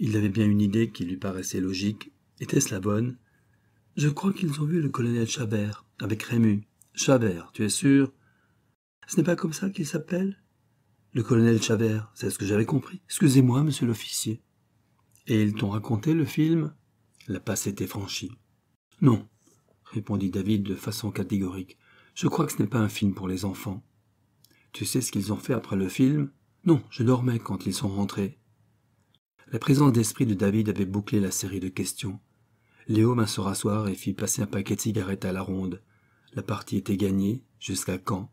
Il avait bien une idée qui lui paraissait logique. Était-ce la bonne Je crois qu'ils ont vu le colonel Chabert, avec Rému. Chabert, tu es sûr Ce n'est pas comme ça qu'il s'appelle Le colonel Chabert, c'est ce que j'avais compris. Excusez-moi, monsieur l'officier. Et ils t'ont raconté le film La passe était franchie. Non, répondit David de façon catégorique. Je crois que ce n'est pas un film pour les enfants. Tu sais ce qu'ils ont fait après le film Non, je dormais quand ils sont rentrés. La présence d'esprit de David avait bouclé la série de questions. Léo m'a se rasseoir et fit passer un paquet de cigarettes à la ronde. La partie était gagnée, jusqu'à quand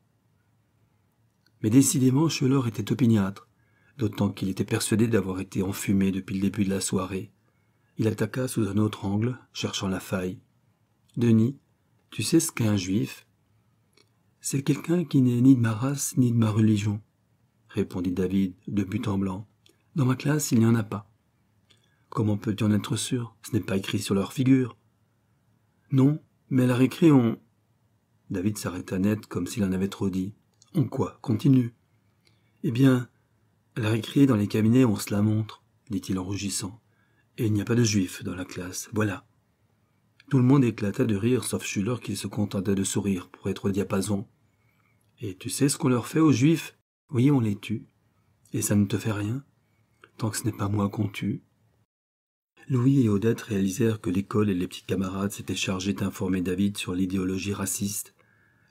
Mais décidément, Chelor était opiniâtre, d'autant qu'il était persuadé d'avoir été enfumé depuis le début de la soirée. Il attaqua sous un autre angle, cherchant la faille. Denis, tu sais ce qu'est un juif c'est quelqu'un qui n'est ni de ma race ni de ma religion, répondit David de but en blanc. Dans ma classe, il n'y en a pas. Comment peux-tu en être sûr Ce n'est pas écrit sur leur figure. Non, mais la récré, on. David s'arrêta net comme s'il en avait trop dit. On quoi Continue. Eh bien, la récré, dans les cabinets, on se la montre, dit-il en rougissant. Et il n'y a pas de juifs dans la classe, voilà. Tout le monde éclata de rire, sauf Schuller qui se contentait de sourire pour être au diapason. Et tu sais ce qu'on leur fait aux Juifs Oui, on les tue. Et ça ne te fait rien Tant que ce n'est pas moi qu'on tue. Louis et Odette réalisèrent que l'école et les petits camarades s'étaient chargés d'informer David sur l'idéologie raciste,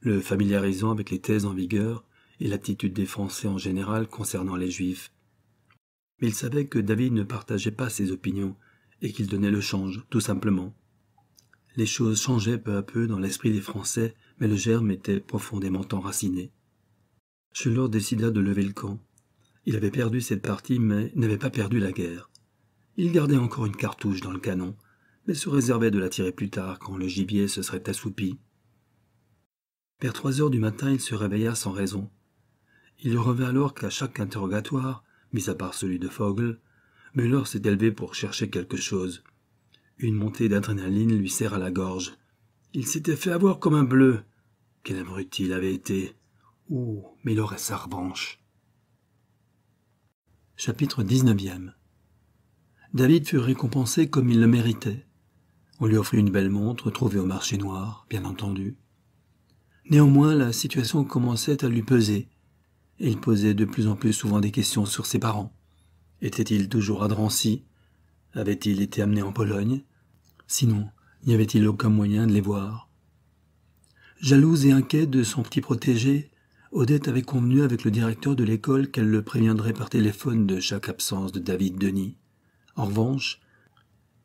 le familiarisant avec les thèses en vigueur et l'attitude des Français en général concernant les Juifs. Mais ils savaient que David ne partageait pas ses opinions et qu'il donnait le change, tout simplement. Les choses changeaient peu à peu dans l'esprit des Français, mais le germe était profondément enraciné. Schuller décida de lever le camp. Il avait perdu cette partie, mais n'avait pas perdu la guerre. Il gardait encore une cartouche dans le canon, mais se réservait de la tirer plus tard quand le gibier se serait assoupi. Vers trois heures du matin, il se réveilla sans raison. Il revint alors qu'à chaque interrogatoire, mis à part celui de Fogel, Müller s'était élevé pour chercher quelque chose. Une montée d'adrénaline lui à la gorge. Il s'était fait avoir comme un bleu. Quel abruti il avait été. Oh, mais il aurait sa revanche. Chapitre 19 David fut récompensé comme il le méritait. On lui offrit une belle montre trouvée au marché noir, bien entendu. Néanmoins, la situation commençait à lui peser. Il posait de plus en plus souvent des questions sur ses parents. Était-il toujours à Drancy Avait-il été amené en Pologne Sinon, n'y avait-il aucun moyen de les voir Jalouse et inquiète de son petit protégé, Odette avait convenu avec le directeur de l'école qu'elle le préviendrait par téléphone de chaque absence de David Denis. En revanche,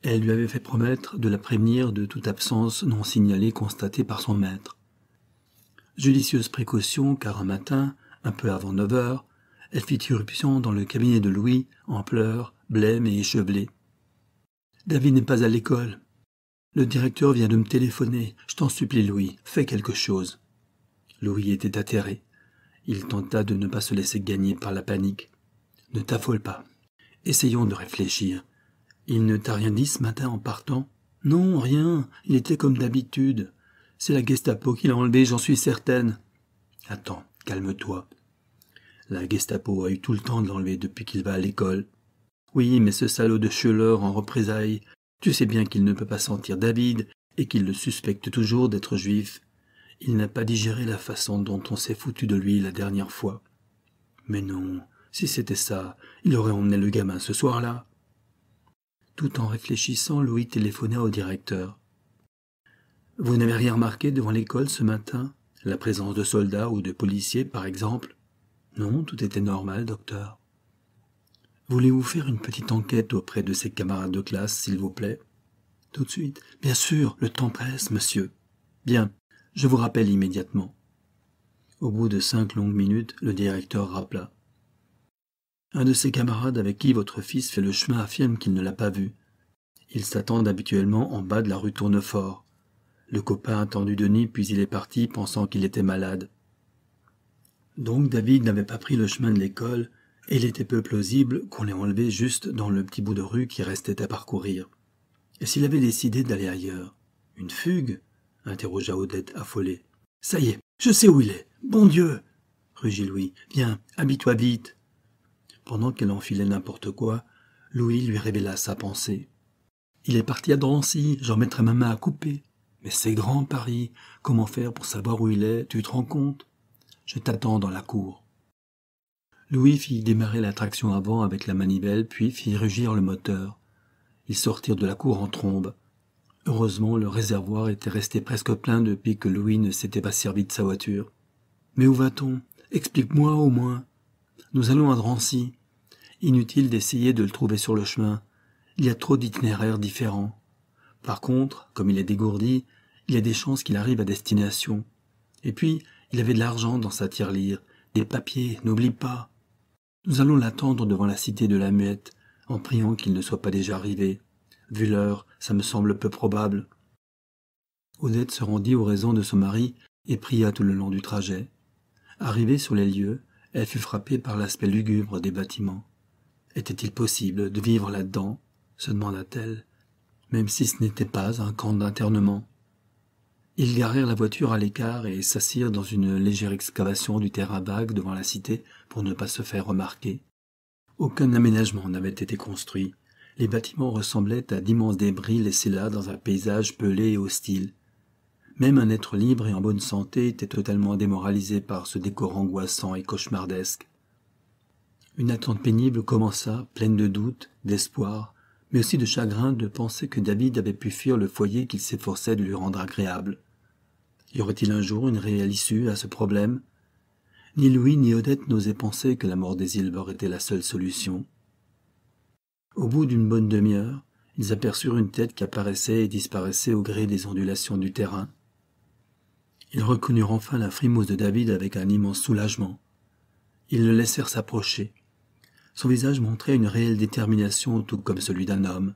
elle lui avait fait promettre de la prévenir de toute absence non signalée constatée par son maître. Judicieuse précaution, car un matin, un peu avant neuf heures, elle fit irruption dans le cabinet de Louis, en pleurs, blême et échevelée. David n'est pas à l'école, le directeur vient de me téléphoner. Je t'en supplie, Louis, fais quelque chose. Louis était atterré. Il tenta de ne pas se laisser gagner par la panique. Ne t'affole pas. Essayons de réfléchir. Il ne t'a rien dit ce matin en partant Non, rien. Il était comme d'habitude. C'est la Gestapo qui l'a enlevé, j'en suis certaine. Attends, calme-toi. La Gestapo a eu tout le temps de l'enlever depuis qu'il va à l'école. Oui, mais ce salaud de Schuller, en représailles, tu sais bien qu'il ne peut pas sentir David et qu'il le suspecte toujours d'être juif. Il n'a pas digéré la façon dont on s'est foutu de lui la dernière fois. Mais non, si c'était ça, il aurait emmené le gamin ce soir-là. Tout en réfléchissant, Louis téléphona au directeur. Vous n'avez rien remarqué devant l'école ce matin La présence de soldats ou de policiers, par exemple Non, tout était normal, docteur. Voulez-vous faire une petite enquête auprès de ses camarades de classe, s'il vous plaît Tout de suite. Bien sûr, le temps presse, monsieur. Bien, je vous rappelle immédiatement. Au bout de cinq longues minutes, le directeur rappela. Un de ses camarades avec qui votre fils fait le chemin affirme qu'il ne l'a pas vu. Ils s'attendent habituellement en bas de la rue Tournefort. Le copain a tendu Denis, puis il est parti, pensant qu'il était malade. Donc David n'avait pas pris le chemin de l'école, il était peu plausible qu'on l'ait enlevé juste dans le petit bout de rue qui restait à parcourir. Et s'il avait décidé d'aller ailleurs Une fugue interrogea Odette affolée. Ça y est, je sais où il est. Bon Dieu rugit Louis. Viens, habille-toi vite. Pendant qu'elle enfilait n'importe quoi, Louis lui révéla sa pensée. Il est parti à Drancy, j'en mettrai ma main à couper. Mais c'est grand Paris. Comment faire pour savoir où il est, tu te rends compte Je t'attends dans la cour. Louis fit démarrer la traction avant avec la manivelle, puis fit rugir le moteur. Ils sortirent de la cour en trombe. Heureusement, le réservoir était resté presque plein depuis que Louis ne s'était pas servi de sa voiture. Mais où va-t-on Explique-moi au moins. Nous allons à Drancy. Inutile d'essayer de le trouver sur le chemin. Il y a trop d'itinéraires différents. Par contre, comme il est dégourdi, il y a des chances qu'il arrive à destination. Et puis, il avait de l'argent dans sa tirelire, des papiers, n'oublie pas. Nous allons l'attendre devant la cité de la muette, en priant qu'il ne soit pas déjà arrivé. Vu l'heure, ça me semble peu probable. Odette se rendit aux raisons de son mari et pria tout le long du trajet. Arrivée sur les lieux, elle fut frappée par l'aspect lugubre des bâtiments. Était-il possible de vivre là-dedans se demanda-t-elle, même si ce n'était pas un camp d'internement. Ils garèrent la voiture à l'écart et s'assirent dans une légère excavation du terrain vague devant la cité pour ne pas se faire remarquer. Aucun aménagement n'avait été construit. Les bâtiments ressemblaient à d'immenses débris laissés là dans un paysage pelé et hostile. Même un être libre et en bonne santé était totalement démoralisé par ce décor angoissant et cauchemardesque. Une attente pénible commença, pleine de doute, d'espoir, mais aussi de chagrin de penser que David avait pu fuir le foyer qu'il s'efforçait de lui rendre agréable. Y aurait-il un jour une réelle issue à ce problème ni Louis ni Odette n'osaient penser que la mort des Ilbor était la seule solution. Au bout d'une bonne demi-heure, ils aperçurent une tête qui apparaissait et disparaissait au gré des ondulations du terrain. Ils reconnurent enfin la frimousse de David avec un immense soulagement. Ils le laissèrent s'approcher. Son visage montrait une réelle détermination tout comme celui d'un homme.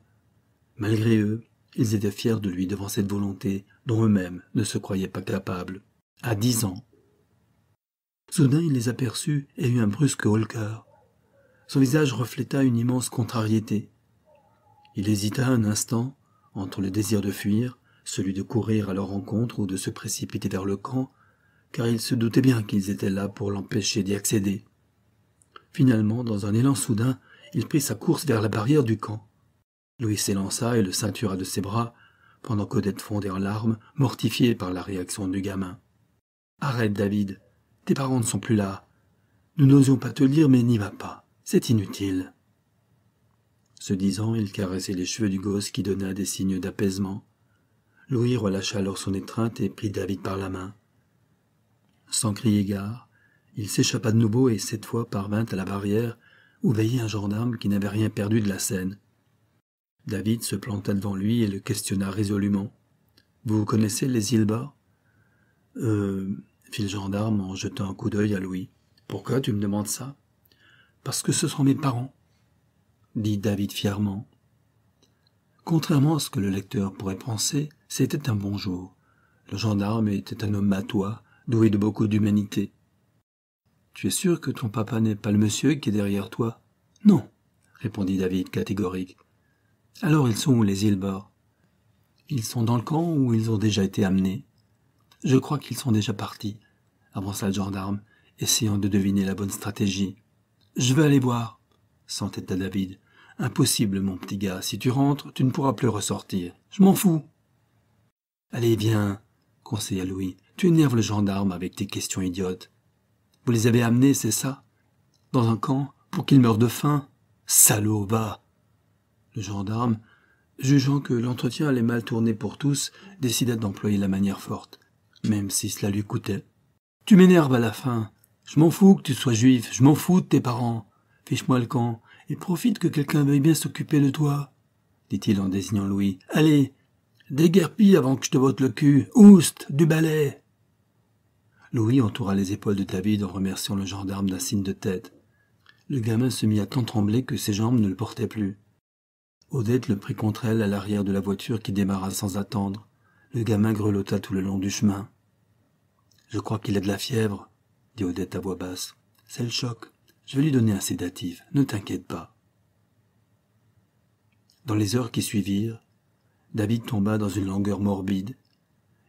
Malgré eux, ils étaient fiers de lui devant cette volonté dont eux-mêmes ne se croyaient pas capables. À dix ans, Soudain il les aperçut et eut un brusque haut Son visage refléta une immense contrariété. Il hésita un instant entre le désir de fuir, celui de courir à leur rencontre ou de se précipiter vers le camp, car il se doutait bien qu'ils étaient là pour l'empêcher d'y accéder. Finalement, dans un élan soudain, il prit sa course vers la barrière du camp. Louis s'élança et le ceintura de ses bras, pendant qu'Odette fondait en larmes, mortifiée par la réaction du gamin. Arrête, David, tes parents ne sont plus là. Nous n'osions pas te le dire, mais n'y va pas. C'est inutile. Se disant, il caressait les cheveux du gosse qui donna des signes d'apaisement. Louis relâcha alors son étreinte et prit David par la main. Sans crier gare, il s'échappa de nouveau et cette fois parvint à la barrière où veillait un gendarme qui n'avait rien perdu de la scène. David se planta devant lui et le questionna résolument. Vous connaissez les îles bas Euh fit le gendarme en jetant un coup d'œil à Louis. Pourquoi tu me demandes ça Parce que ce sont mes parents, dit David fièrement. Contrairement à ce que le lecteur pourrait penser, c'était un bon jour. Le gendarme était un homme matois, doué de beaucoup d'humanité. Tu es sûr que ton papa n'est pas le monsieur qui est derrière toi Non, répondit David catégorique. Alors ils sont où les îles Ils sont dans le camp où ils ont déjà été amenés. Je crois qu'ils sont déjà partis, avança le gendarme, essayant de deviner la bonne stratégie. Je vais aller voir, s'entêta David. Impossible, mon petit gars, si tu rentres, tu ne pourras plus ressortir. Je m'en fous. Allez, viens, conseilla Louis. Tu énerves le gendarme avec tes questions idiotes. Vous les avez amenés, c'est ça Dans un camp, pour qu'ils meurent de faim Salaud, va Le gendarme, jugeant que l'entretien allait mal tourner pour tous, décida d'employer la manière forte même si cela lui coûtait. Tu m'énerves à la fin. Je m'en fous que tu sois juif, je m'en fous de tes parents. Fiche-moi le camp, et profite que quelqu'un veuille bien s'occuper de toi, dit-il en désignant Louis. Allez, déguerpis avant que je te vote le cul. Oust, du balai. Louis entoura les épaules de David en remerciant le gendarme d'un signe de tête. Le gamin se mit à tant trembler que ses jambes ne le portaient plus. Odette le prit contre elle à l'arrière de la voiture qui démarra sans attendre. Le gamin grelotta tout le long du chemin. Je crois qu'il a de la fièvre, dit Odette à voix basse. C'est le choc. Je vais lui donner un sédatif. Ne t'inquiète pas. Dans les heures qui suivirent, David tomba dans une langueur morbide.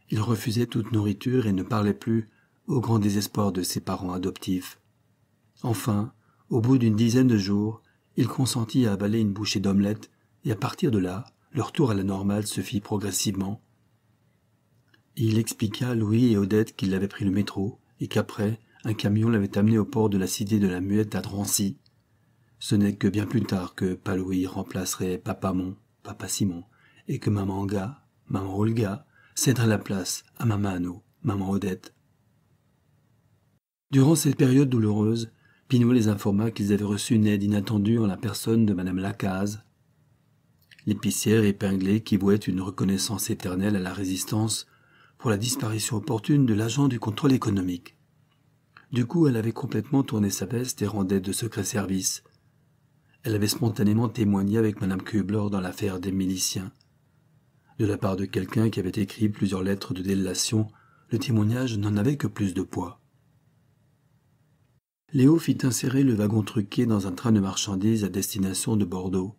Il refusait toute nourriture et ne parlait plus, au grand désespoir de ses parents adoptifs. Enfin, au bout d'une dizaine de jours, il consentit à avaler une bouchée d'omelette, et à partir de là, leur tour à la normale se fit progressivement, il expliqua à Louis et Odette qu'il avait pris le métro et qu'après, un camion l'avait amené au port de la cité de la Muette à Drancy. Ce n'est que bien plus tard que Paloui remplacerait Mon, Papa Simon, et que Maman Anga, Maman Olga, céderait la place à Maman Maman Odette. Durant cette période douloureuse, Pinot les informa qu'ils avaient reçu une aide inattendue en la personne de Madame Lacaze. L'épicière épinglée qui vouait une reconnaissance éternelle à la résistance pour la disparition opportune de l'agent du contrôle économique. Du coup, elle avait complètement tourné sa veste et rendait de secret service. Elle avait spontanément témoigné avec Madame Kubler dans l'affaire des miliciens. De la part de quelqu'un qui avait écrit plusieurs lettres de délation, le témoignage n'en avait que plus de poids. Léo fit insérer le wagon truqué dans un train de marchandises à destination de Bordeaux.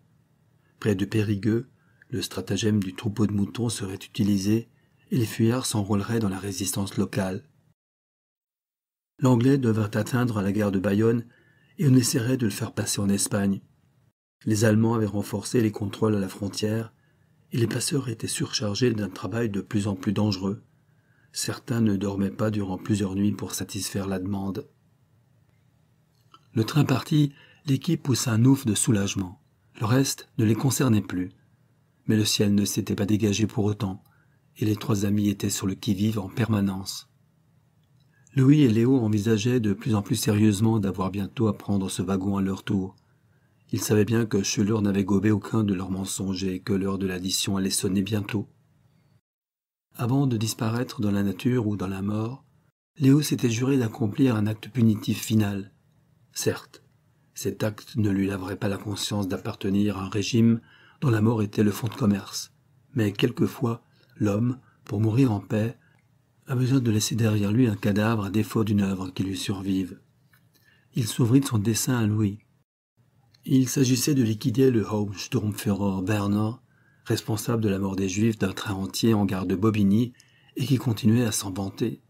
Près de Périgueux, le stratagème du troupeau de moutons serait utilisé et les fuyards s'enrôleraient dans la résistance locale. L'anglais devint atteindre la gare de Bayonne et on essaierait de le faire passer en Espagne. Les Allemands avaient renforcé les contrôles à la frontière et les passeurs étaient surchargés d'un travail de plus en plus dangereux. Certains ne dormaient pas durant plusieurs nuits pour satisfaire la demande. Le train parti, l'équipe poussa un ouf de soulagement. Le reste ne les concernait plus. Mais le ciel ne s'était pas dégagé pour autant et les trois amis étaient sur le qui-vive en permanence. Louis et Léo envisageaient de plus en plus sérieusement d'avoir bientôt à prendre ce wagon à leur tour. Ils savaient bien que Schuller n'avait gobé aucun de leurs mensonges et que l'heure de l'addition allait sonner bientôt. Avant de disparaître dans la nature ou dans la mort, Léo s'était juré d'accomplir un acte punitif final. Certes, cet acte ne lui laverait pas la conscience d'appartenir à un régime dont la mort était le fond de commerce, mais quelquefois l'homme, pour mourir en paix, a besoin de laisser derrière lui un cadavre à défaut d'une œuvre qui lui survive. Il s'ouvrit de son dessein à Louis. Il s'agissait de liquider le Hauptsturmführer Werner, responsable de la mort des Juifs d'un train entier en gare de Bobigny et qui continuait à s'en vanter.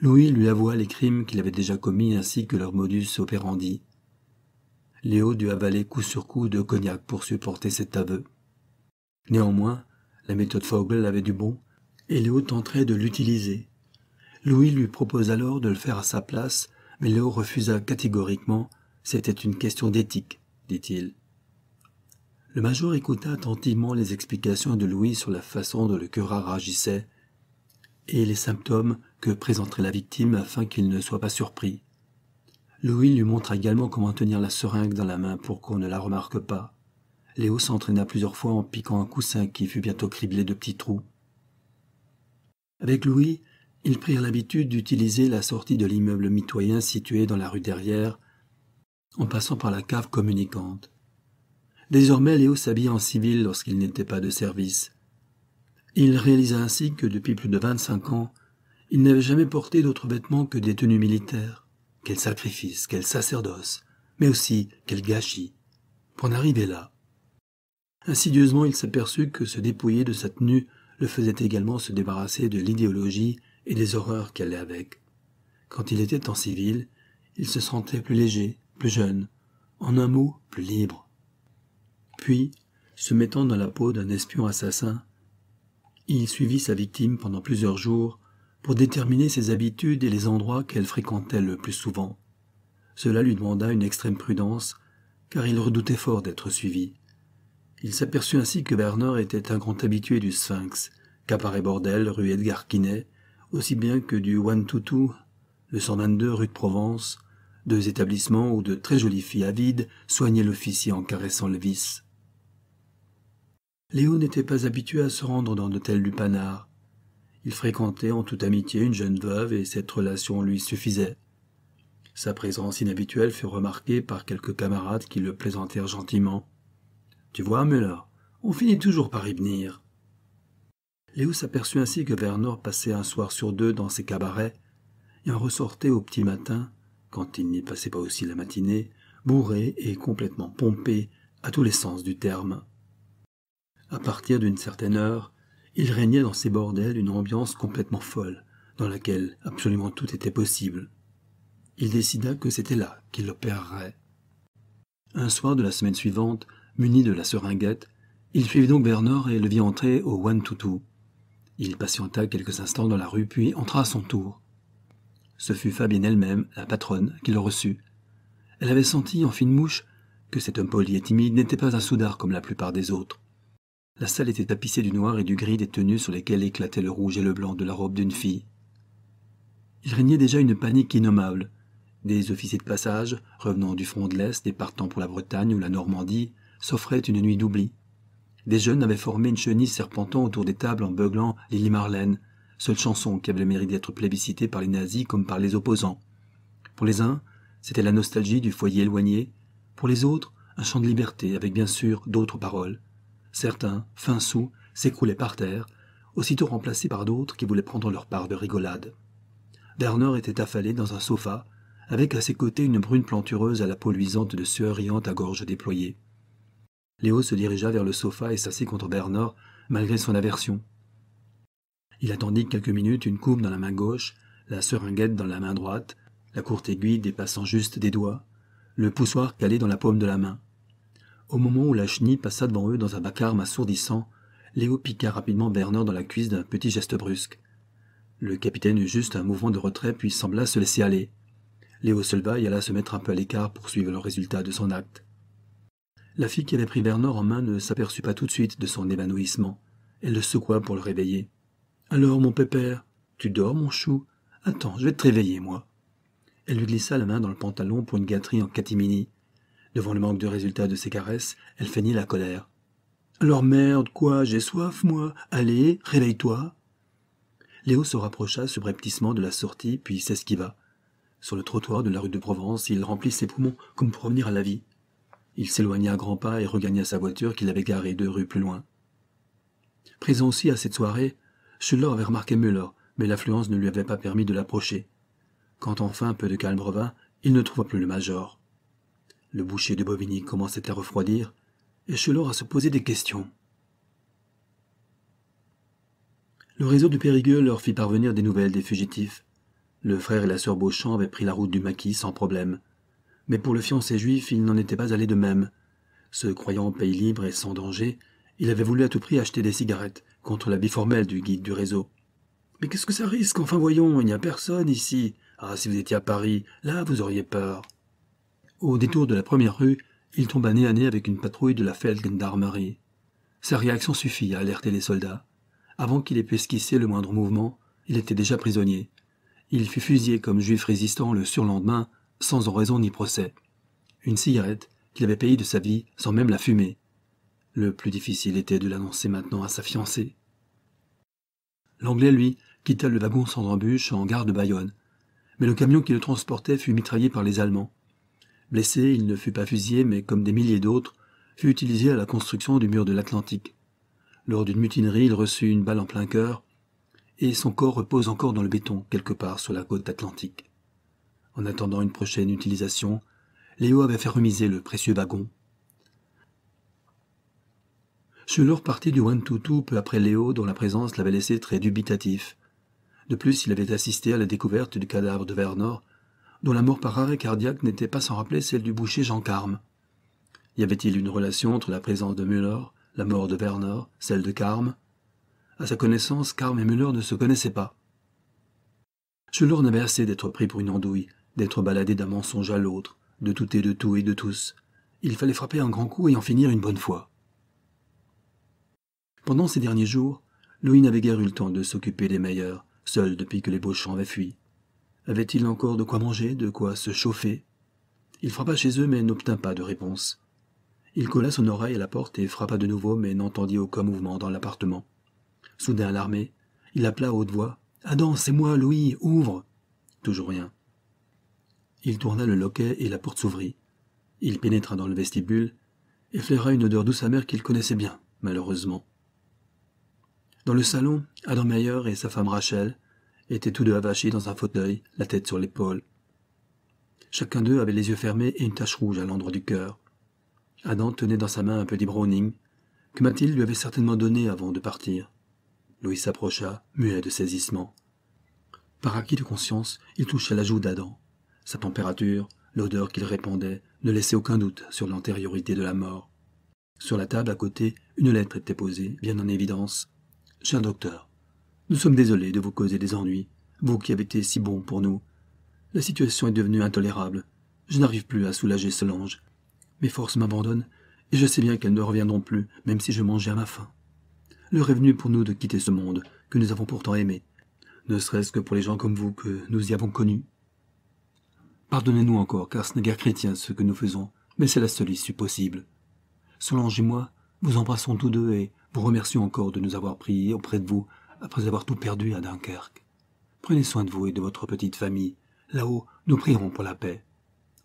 Louis lui avoua les crimes qu'il avait déjà commis ainsi que leur modus operandi. Léo dut avaler coup sur coup de cognac pour supporter cet aveu. Néanmoins, la méthode Fogel avait du bon, et Léo tenterait de l'utiliser. Louis lui propose alors de le faire à sa place, mais Léo refusa catégoriquement. C'était une question d'éthique, dit-il. Le major écouta attentivement les explications de Louis sur la façon dont le curare agissait et les symptômes que présenterait la victime afin qu'il ne soit pas surpris. Louis lui montra également comment tenir la seringue dans la main pour qu'on ne la remarque pas. Léo s'entraîna plusieurs fois en piquant un coussin qui fut bientôt criblé de petits trous. Avec Louis, ils prirent l'habitude d'utiliser la sortie de l'immeuble mitoyen situé dans la rue derrière, en passant par la cave communicante. Désormais, Léo s'habillait en civil lorsqu'il n'était pas de service. Il réalisa ainsi que depuis plus de vingt-cinq ans, il n'avait jamais porté d'autres vêtements que des tenues militaires. Quel sacrifice, quel sacerdoce, mais aussi quel gâchis. Pour en arriver là, Insidieusement, il s'aperçut que se dépouiller de sa tenue le faisait également se débarrasser de l'idéologie et des horreurs qu'elle est avec. Quand il était en civil, il se sentait plus léger, plus jeune, en un mot, plus libre. Puis, se mettant dans la peau d'un espion assassin, il suivit sa victime pendant plusieurs jours pour déterminer ses habitudes et les endroits qu'elle fréquentait le plus souvent. Cela lui demanda une extrême prudence, car il redoutait fort d'être suivi. Il s'aperçut ainsi que Bernard était un grand habitué du Sphinx, Cabaret Bordel, rue Edgar Quinet, aussi bien que du One Two, le 122 rue de Provence, deux établissements où de très jolies filles avides soignaient l'officier en caressant le vice. Léo n'était pas habitué à se rendre dans l'hôtel du Panard. Il fréquentait en toute amitié une jeune veuve et cette relation lui suffisait. Sa présence inhabituelle fut remarquée par quelques camarades qui le plaisantèrent gentiment. Tu vois, Müller, on finit toujours par y venir. Léo s'aperçut ainsi que Werner passait un soir sur deux dans ses cabarets et en ressortait au petit matin, quand il n'y passait pas aussi la matinée, bourré et complètement pompé à tous les sens du terme. À partir d'une certaine heure, il régnait dans ces bordels une ambiance complètement folle, dans laquelle absolument tout était possible. Il décida que c'était là qu'il opérerait. Un soir de la semaine suivante, Muni de la seringuette, il suivit donc Bernard et le vit entrer au One Il patienta quelques instants dans la rue, puis entra à son tour. Ce fut Fabienne elle-même, la patronne, qui le reçut. Elle avait senti, en fine mouche, que cet homme poli et timide n'était pas un soudard comme la plupart des autres. La salle était tapissée du noir et du gris des tenues sur lesquelles éclatait le rouge et le blanc de la robe d'une fille. Il régnait déjà une panique innommable. Des officiers de passage, revenant du front de l'Est et partant pour la Bretagne ou la Normandie, s'offrait une nuit d'oubli. Des jeunes avaient formé une chenille serpentant autour des tables en beuglant Lily Marlène, seule chanson qui avait le mérite d'être plébiscitée par les nazis comme par les opposants. Pour les uns, c'était la nostalgie du foyer éloigné, pour les autres, un chant de liberté avec bien sûr d'autres paroles. Certains, fins sous, s'écroulaient par terre, aussitôt remplacés par d'autres qui voulaient prendre leur part de rigolade. Werner était affalé dans un sofa, avec à ses côtés une brune plantureuse à la peau luisante de sueur riante à gorge déployée. Léo se dirigea vers le sofa et s'assit contre Bernard, malgré son aversion. Il attendit quelques minutes une coupe dans la main gauche, la seringuette dans la main droite, la courte aiguille dépassant juste des doigts, le poussoir calé dans la paume de la main. Au moment où la chenille passa devant eux dans un vacarme assourdissant, Léo piqua rapidement Bernard dans la cuisse d'un petit geste brusque. Le capitaine eut juste un mouvement de retrait puis sembla se laisser aller. Léo se leva et alla se mettre un peu à l'écart pour suivre le résultat de son acte. La fille qui avait pris Bernard en main ne s'aperçut pas tout de suite de son évanouissement. Elle le secoua pour le réveiller. Alors, mon pépère, tu dors, mon chou Attends, je vais te réveiller, moi. Elle lui glissa la main dans le pantalon pour une gâterie en catimini. Devant le manque de résultat de ses caresses, elle feignit la colère. Alors merde, quoi, j'ai soif, moi. Allez, réveille-toi. Léo se rapprocha subrepticement de la sortie, puis s'esquiva. Sur le trottoir de la rue de Provence, il remplit ses poumons comme pour revenir à la vie. Il s'éloigna à grands pas et regagna sa voiture qu'il avait garée deux rues plus loin. Présent aussi à cette soirée, Chulor avait remarqué Müller, mais l'affluence ne lui avait pas permis de l'approcher. Quand enfin peu de calme revint, il ne trouva plus le major. Le boucher de Bovigny commençait à refroidir, et Chulor à se poser des questions. Le réseau du Périgueux leur fit parvenir des nouvelles des fugitifs. Le frère et la sœur Beauchamp avaient pris la route du maquis sans problème mais pour le fiancé juif il n'en était pas allé de même. Se croyant au pays libre et sans danger, il avait voulu à tout prix acheter des cigarettes, contre l'avis formel du guide du réseau. Mais qu'est-ce que ça risque Enfin voyons, il n'y a personne ici. Ah, si vous étiez à Paris, là vous auriez peur. Au détour de la première rue, il tomba nez à nez avec une patrouille de la Feldgendarmerie. Sa réaction suffit à alerter les soldats. Avant qu'il ait pu esquisser le moindre mouvement, il était déjà prisonnier. Il fut fusillé comme juif résistant le surlendemain sans oraison ni procès. Une cigarette qu'il avait payée de sa vie sans même la fumer. Le plus difficile était de l'annoncer maintenant à sa fiancée. L'anglais, lui, quitta le wagon sans embûche en gare de Bayonne. Mais le camion qui le transportait fut mitraillé par les Allemands. Blessé, il ne fut pas fusillé, mais comme des milliers d'autres, fut utilisé à la construction du mur de l'Atlantique. Lors d'une mutinerie, il reçut une balle en plein cœur, et son corps repose encore dans le béton quelque part sur la côte atlantique. En attendant une prochaine utilisation, Léo avait fait remiser le précieux wagon. Je partit du du Wantutu peu après Léo, dont la présence l'avait laissé très dubitatif. De plus, il avait assisté à la découverte du cadavre de Vernor, dont la mort par arrêt cardiaque n'était pas sans rappeler celle du boucher Jean Carme. Y avait-il une relation entre la présence de Muller, la mort de Vernor, celle de Carme À sa connaissance, Carme et Müller ne se connaissaient pas. Schüller n'avait assez d'être pris pour une andouille, d'être baladé d'un mensonge à l'autre, de tout et de tout et de tous. Il fallait frapper un grand coup et en finir une bonne fois. Pendant ces derniers jours, Louis n'avait guère eu le temps de s'occuper des meilleurs, seul depuis que les Beauchamp avaient fui. Avait-il encore de quoi manger, de quoi se chauffer Il frappa chez eux mais n'obtint pas de réponse. Il colla son oreille à la porte et frappa de nouveau mais n'entendit aucun mouvement dans l'appartement. Soudain alarmé, il appela à haute voix. Adam, c'est moi, Louis, ouvre. Toujours rien. Il tourna le loquet et la porte s'ouvrit. Il pénétra dans le vestibule, et flaira une odeur douce amère qu'il connaissait bien, malheureusement. Dans le salon, Adam Meyer et sa femme Rachel étaient tous deux avachis dans un fauteuil, la tête sur l'épaule. Chacun d'eux avait les yeux fermés et une tache rouge à l'endroit du cœur. Adam tenait dans sa main un petit Browning, que Mathilde lui avait certainement donné avant de partir. Louis s'approcha, muet de saisissement. Par acquis de conscience, il toucha la joue d'Adam. Sa température, l'odeur qu'il répandait, ne laissaient aucun doute sur l'antériorité de la mort. Sur la table à côté, une lettre était posée, bien en évidence. Cher docteur, nous sommes désolés de vous causer des ennuis, vous qui avez été si bon pour nous. La situation est devenue intolérable. Je n'arrive plus à soulager Solange. Mes forces m'abandonnent, et je sais bien qu'elles ne reviendront plus, même si je mangeais à ma faim. L'heure est venue pour nous de quitter ce monde, que nous avons pourtant aimé, ne serait-ce que pour les gens comme vous que nous y avons connus. Pardonnez-nous encore, car ce n'est guère chrétien ce que nous faisons, mais c'est la seule issue possible. Solange et moi vous embrassons tous deux et vous remercions encore de nous avoir priés auprès de vous après avoir tout perdu à Dunkerque. Prenez soin de vous et de votre petite famille. Là-haut, nous prierons pour la paix.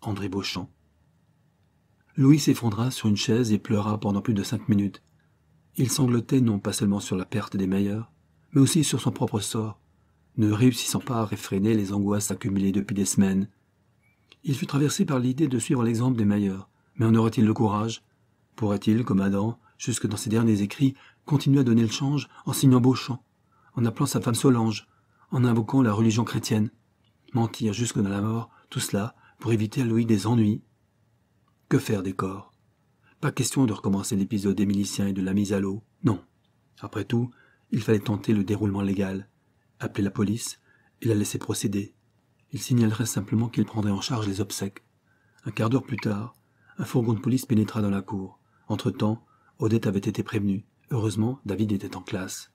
André Beauchamp. Louis s'effondra sur une chaise et pleura pendant plus de cinq minutes. Il sanglotait non pas seulement sur la perte des meilleurs, mais aussi sur son propre sort, ne réussissant pas à réfréner les angoisses accumulées depuis des semaines, il fut traversé par l'idée de suivre l'exemple des meilleurs. Mais en aurait-il le courage Pourrait-il, comme Adam, jusque dans ses derniers écrits, continuer à donner le change en signant Beauchamp, en appelant sa femme Solange, en invoquant la religion chrétienne Mentir jusque dans la mort, tout cela pour éviter à Louis des ennuis Que faire des corps Pas question de recommencer l'épisode des miliciens et de la mise à l'eau, non. Après tout, il fallait tenter le déroulement légal, appeler la police et la laisser procéder. Il signalerait simplement qu'il prendrait en charge les obsèques. Un quart d'heure plus tard, un fourgon de police pénétra dans la cour. Entre-temps, Odette avait été prévenue. Heureusement, David était en classe.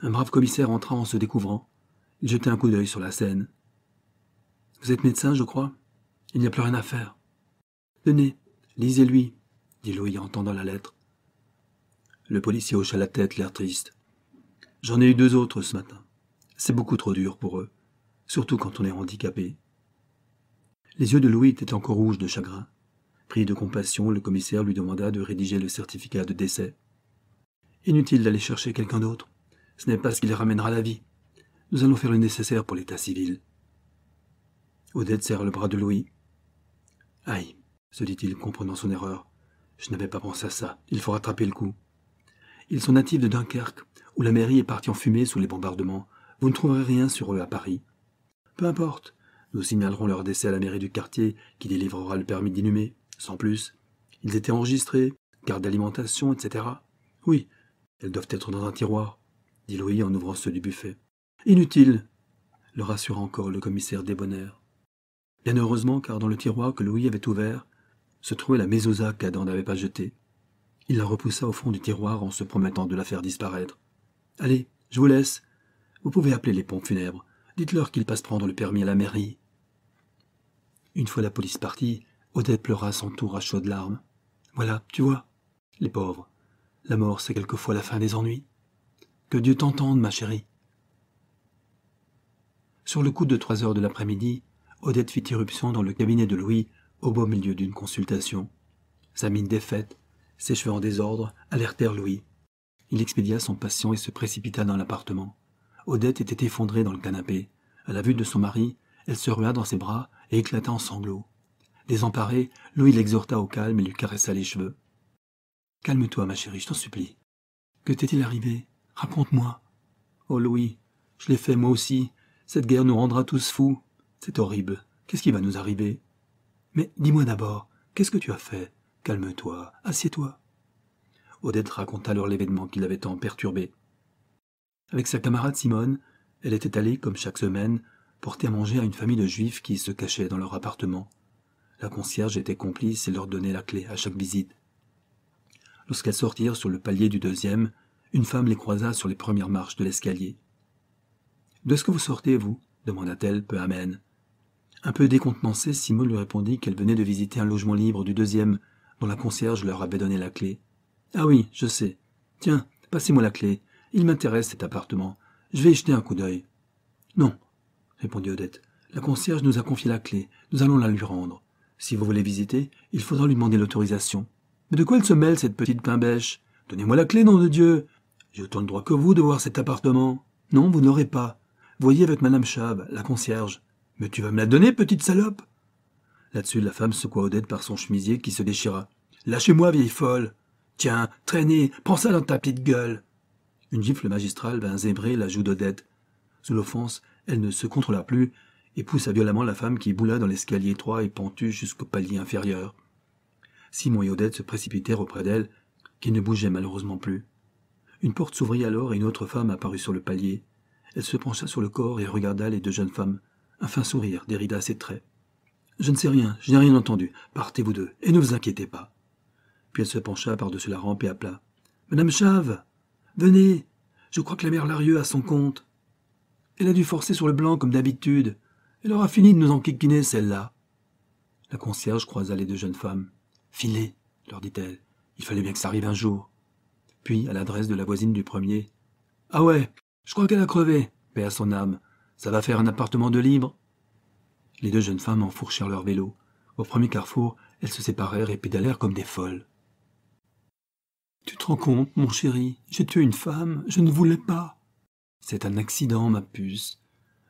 Un brave commissaire entra en se découvrant. Il jetait un coup d'œil sur la scène. Vous êtes médecin, je crois Il n'y a plus rien à faire. Tenez, lisez-lui, dit Louis en tendant la lettre. Le policier hocha la tête, l'air triste. J'en ai eu deux autres ce matin. C'est beaucoup trop dur pour eux surtout quand on est handicapé. Les yeux de Louis étaient encore rouges de chagrin. Pris de compassion, le commissaire lui demanda de rédiger le certificat de décès. Inutile d'aller chercher quelqu'un d'autre. Ce n'est pas ce qui les ramènera à la vie. Nous allons faire le nécessaire pour l'état civil. Odette serra le bras de Louis. Aïe, se dit-il, comprenant son erreur. Je n'avais pas pensé à ça. Il faut rattraper le coup. Ils sont natifs de Dunkerque, où la mairie est partie en fumée sous les bombardements. Vous ne trouverez rien sur eux à Paris. Peu importe. Nous signalerons leur décès à la mairie du quartier qui délivrera le permis d'inhumer, sans plus. Ils étaient enregistrés, carte d'alimentation, etc. Oui, elles doivent être dans un tiroir, dit Louis en ouvrant ceux du buffet. Inutile, le rassura encore le commissaire débonnaire. Bien heureusement, car dans le tiroir que Louis avait ouvert se trouvait la mésosa qu'Adam n'avait pas jetée. Il la repoussa au fond du tiroir en se promettant de la faire disparaître. Allez, je vous laisse. Vous pouvez appeler les pompes funèbres. Dites-leur qu'ils passent prendre le permis à la mairie. Une fois la police partie, Odette pleura son tour à chaudes larmes. Voilà, tu vois, les pauvres. La mort, c'est quelquefois la fin des ennuis. Que Dieu t'entende, ma chérie. Sur le coup de trois heures de l'après-midi, Odette fit irruption dans le cabinet de Louis au beau milieu d'une consultation. Sa mine défaite, ses cheveux en désordre, alertèrent Louis. Il expédia son patient et se précipita dans l'appartement. Odette était effondrée dans le canapé. À la vue de son mari, elle se rua dans ses bras et éclata en sanglots. Désemparée, Louis l'exhorta au calme et lui caressa les cheveux. Calme-toi, ma chérie, je t'en supplie. Que t'est-il arrivé Raconte-moi. Oh, Louis, je l'ai fait moi aussi. Cette guerre nous rendra tous fous. C'est horrible. Qu'est-ce qui va nous arriver Mais dis-moi d'abord, qu'est-ce que tu as fait Calme-toi, assieds-toi. Odette raconta alors l'événement qui l'avait tant perturbé. Avec sa camarade Simone, elle était allée, comme chaque semaine, porter à manger à une famille de juifs qui se cachaient dans leur appartement. La concierge était complice et leur donnait la clé à chaque visite. Lorsqu'elles sortirent sur le palier du deuxième, une femme les croisa sur les premières marches de l'escalier. De ce que vous sortez, vous demanda-t-elle, peu amène. Un peu décontenancée, Simone lui répondit qu'elle venait de visiter un logement libre du deuxième, dont la concierge leur avait donné la clé. Ah oui, je sais. Tiens, passez-moi la clé. Il m'intéresse cet appartement. Je vais y jeter un coup d'œil. Non, répondit Odette. La concierge nous a confié la clé. Nous allons la lui rendre. Si vous voulez visiter, il faudra lui demander l'autorisation. Mais de quoi elle se mêle, cette petite pimbèche Donnez-moi la clé, nom de Dieu J'ai autant de droit que vous de voir cet appartement. Non, vous n'aurez pas. Voyez avec Madame Chab, la concierge. Mais tu vas me la donner, petite salope Là-dessus, la femme secoua Odette par son chemisier qui se déchira. Lâchez-moi, vieille folle Tiens, traînez, prends ça dans ta petite gueule une gifle magistrale vint zébrer la joue d'Odette. Sous l'offense, elle ne se contrôla plus et poussa violemment la femme qui boula dans l'escalier étroit et pentu jusqu'au palier inférieur. Simon et Odette se précipitèrent auprès d'elle, qui ne bougeait malheureusement plus. Une porte s'ouvrit alors et une autre femme apparut sur le palier. Elle se pencha sur le corps et regarda les deux jeunes femmes. Un fin sourire dérida ses traits. Je ne sais rien, je n'ai rien entendu. Partez vous deux, et ne vous inquiétez pas. Puis elle se pencha par-dessus la rampe et appela. Madame Chave Venez, je crois que la mère Larieux a son compte. Elle a dû forcer sur le blanc comme d'habitude. Elle aura fini de nous enquiquiner, celle-là. La concierge croisa les deux jeunes femmes. Filez, leur dit-elle. Il fallait bien que ça arrive un jour. Puis, à l'adresse de la voisine du premier. Ah ouais, je crois qu'elle a crevé. Paix à son âme. Ça va faire un appartement de libre. Les deux jeunes femmes enfourchèrent leur vélo. Au premier carrefour, elles se séparèrent et pédalèrent comme des folles. Tu te rends compte, mon chéri, j'ai tué une femme, je ne voulais pas. C'est un accident, ma puce.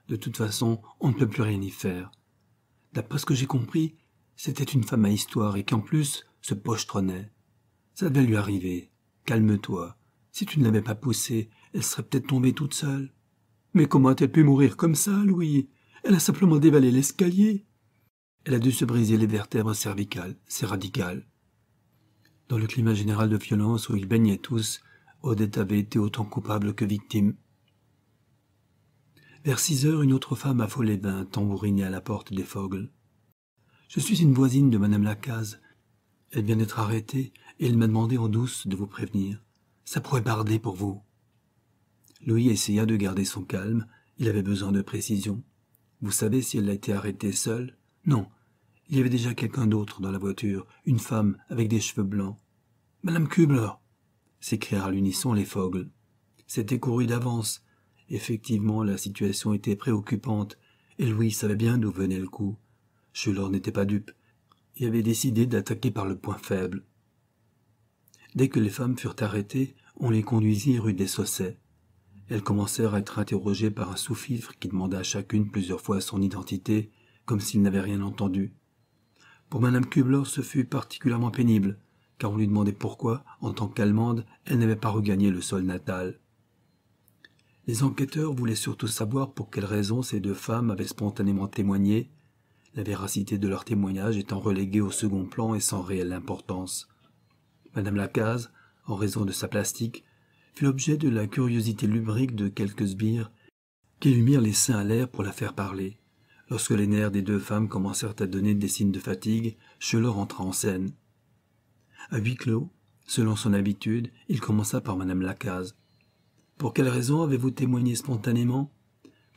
De toute façon, on ne peut plus rien y faire. D'après ce que j'ai compris, c'était une femme à histoire et qu'en plus se pochetronnait. Ça devait lui arriver. Calme-toi. Si tu ne l'avais pas poussée, elle serait peut-être tombée toute seule. Mais comment a-t-elle pu mourir comme ça, Louis Elle a simplement dévalé l'escalier. Elle a dû se briser les vertèbres cervicales, c'est radical. Dans le climat général de violence où ils baignaient tous, Odette avait été autant coupable que victime. Vers six heures, une autre femme affolée vint tambouriner à la porte des Fogles. Je suis une voisine de Madame Lacaze. Elle vient d'être arrêtée et elle m'a demandé en douce de vous prévenir. Ça pourrait barder pour vous. Louis essaya de garder son calme. Il avait besoin de précision. Vous savez si elle a été arrêtée seule Non, il y avait déjà quelqu'un d'autre dans la voiture, une femme avec des cheveux blancs. Madame Kubler s'écrièrent à l'unisson les Fogles. C'était couru d'avance. Effectivement, la situation était préoccupante, et Louis savait bien d'où venait le coup. Schulor n'était pas dupe, et avait décidé d'attaquer par le point faible. Dès que les femmes furent arrêtées, on les conduisit rue des Saussets. Elles commencèrent à être interrogées par un sous-fifre qui demanda à chacune plusieurs fois son identité, comme s'il n'avait rien entendu. Pour Madame Kubler, ce fut particulièrement pénible, car on lui demandait pourquoi, en tant qu'Allemande, elle n'avait pas regagné le sol natal. Les enquêteurs voulaient surtout savoir pour quelles raisons ces deux femmes avaient spontanément témoigné, la véracité de leur témoignage étant reléguée au second plan et sans réelle importance. Madame Lacaze, en raison de sa plastique, fut l'objet de la curiosité lubrique de quelques sbires qui lui mirent les seins à l'air pour la faire parler. Lorsque les nerfs des deux femmes commencèrent à donner des signes de fatigue, Cholot entra en scène. À huis clos, selon son habitude, il commença par Madame Lacaze. Pour quelle raison avez-vous témoigné spontanément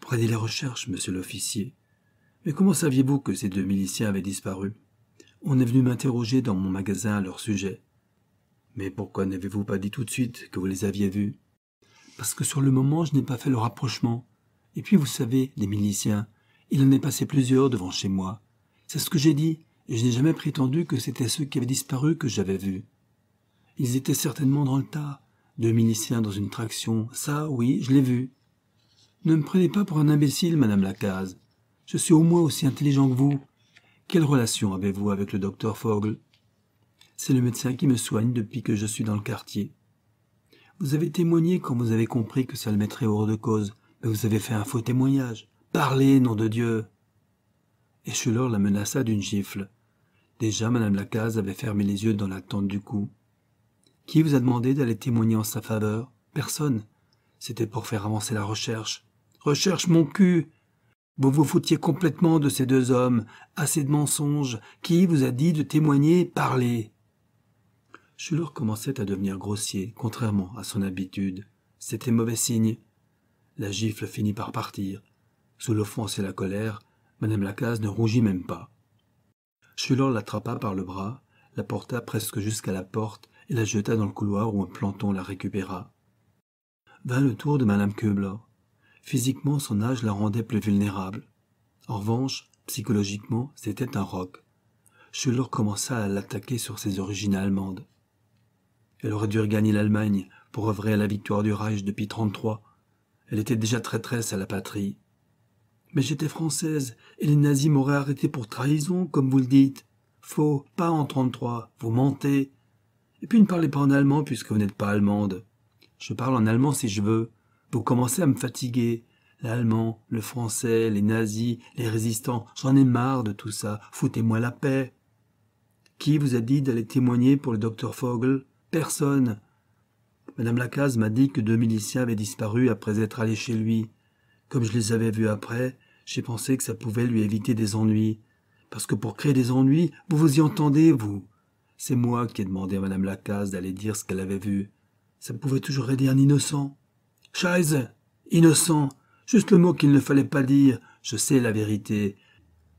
Pour aider les recherches, monsieur l'officier. Mais comment saviez-vous que ces deux miliciens avaient disparu On est venu m'interroger dans mon magasin à leur sujet. Mais pourquoi n'avez-vous pas dit tout de suite que vous les aviez vus Parce que sur le moment, je n'ai pas fait le rapprochement. Et puis, vous savez, les miliciens, il en est passé plusieurs devant chez moi. C'est ce que j'ai dit, et je n'ai jamais prétendu que c'était ceux qui avaient disparu que j'avais vus. Ils étaient certainement dans le tas, deux miliciens dans une traction, ça, oui, je l'ai vu. Ne me prenez pas pour un imbécile, madame Lacaze. Je suis au moins aussi intelligent que vous. Quelle relation avez-vous avec le docteur Fogle C'est le médecin qui me soigne depuis que je suis dans le quartier. Vous avez témoigné quand vous avez compris que ça le mettrait hors de cause, mais vous avez fait un faux témoignage. Parlez, nom de Dieu Et Schuller la menaça d'une gifle. Déjà, Madame Lacaze avait fermé les yeux dans l'attente du coup. Qui vous a demandé d'aller témoigner en sa faveur Personne. C'était pour faire avancer la recherche. Recherche mon cul Vous vous foutiez complètement de ces deux hommes, assez de mensonges. Qui vous a dit de témoigner Parlez Schuller commençait à devenir grossier, contrairement à son habitude. C'était mauvais signe. La gifle finit par partir, sous l'offense et la colère, Madame Lacaze ne rougit même pas. Schuller l'attrapa par le bras, la porta presque jusqu'à la porte et la jeta dans le couloir où un planton la récupéra. Vint le tour de Madame Kübler. Physiquement, son âge la rendait plus vulnérable. En revanche, psychologiquement, c'était un roc. Schuller commença à l'attaquer sur ses origines allemandes. Elle aurait dû regagner l'Allemagne pour œuvrer à la victoire du Reich depuis 1933. Elle était déjà traîtresse à la patrie. Mais j'étais française, et les nazis m'auraient arrêté pour trahison, comme vous le dites. Faux, pas en 33, vous mentez. Et puis ne parlez pas en allemand puisque vous n'êtes pas allemande. Je parle en allemand si je veux. Vous commencez à me fatiguer. L'allemand, le français, les nazis, les résistants, j'en ai marre de tout ça. Foutez-moi la paix. Qui vous a dit d'aller témoigner pour le docteur Fogel Personne. Madame Lacaze m'a dit que deux miliciens avaient disparu après être allés chez lui. Comme je les avais vus après, j'ai pensé que ça pouvait lui éviter des ennuis. Parce que pour créer des ennuis, vous vous y entendez, vous. C'est moi qui ai demandé à Madame Lacasse d'aller dire ce qu'elle avait vu. Ça pouvait toujours aider un innocent. Scheiße Innocent Juste le mot qu'il ne fallait pas dire. Je sais la vérité.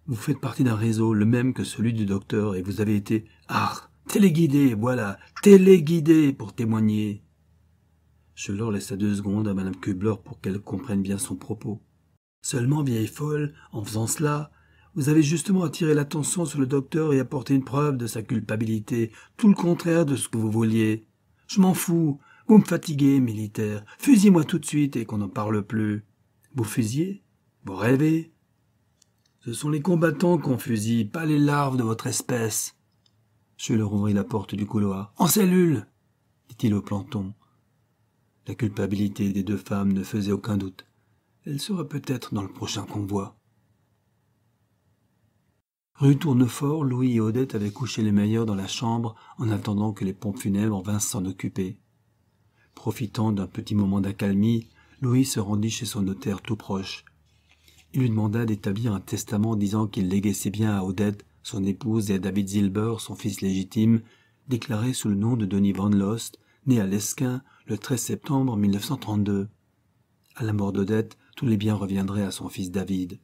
Vous faites partie d'un réseau, le même que celui du docteur, et vous avez été, ah, téléguidé, voilà, téléguidé pour témoigner. Je laissa deux secondes à Madame Kubler pour qu'elle comprenne bien son propos. Seulement, vieille folle, en faisant cela, vous avez justement attiré l'attention sur le docteur et apporté une preuve de sa culpabilité, tout le contraire de ce que vous vouliez. Je m'en fous, vous me fatiguez, militaire, fusillez-moi tout de suite et qu'on n'en parle plus. Vous fusiez Vous rêvez Ce sont les combattants qu'on fusille, pas les larves de votre espèce. Je leur la porte du couloir. En cellule dit-il au planton. La culpabilité des deux femmes ne faisait aucun doute. Elle sera peut-être dans le prochain convoi. Rue Tournefort, Louis et Odette avaient couché les meilleurs dans la chambre en attendant que les pompes funèbres vinssent s'en occuper. Profitant d'un petit moment d'accalmie, Louis se rendit chez son notaire tout proche. Il lui demanda d'établir un testament disant qu'il léguait ses biens à Odette, son épouse, et à David Zilber, son fils légitime, déclaré sous le nom de Denis Van Lost, né à Lesquin le 13 septembre 1932. À la mort d'Odette, tous les biens reviendraient à son fils David.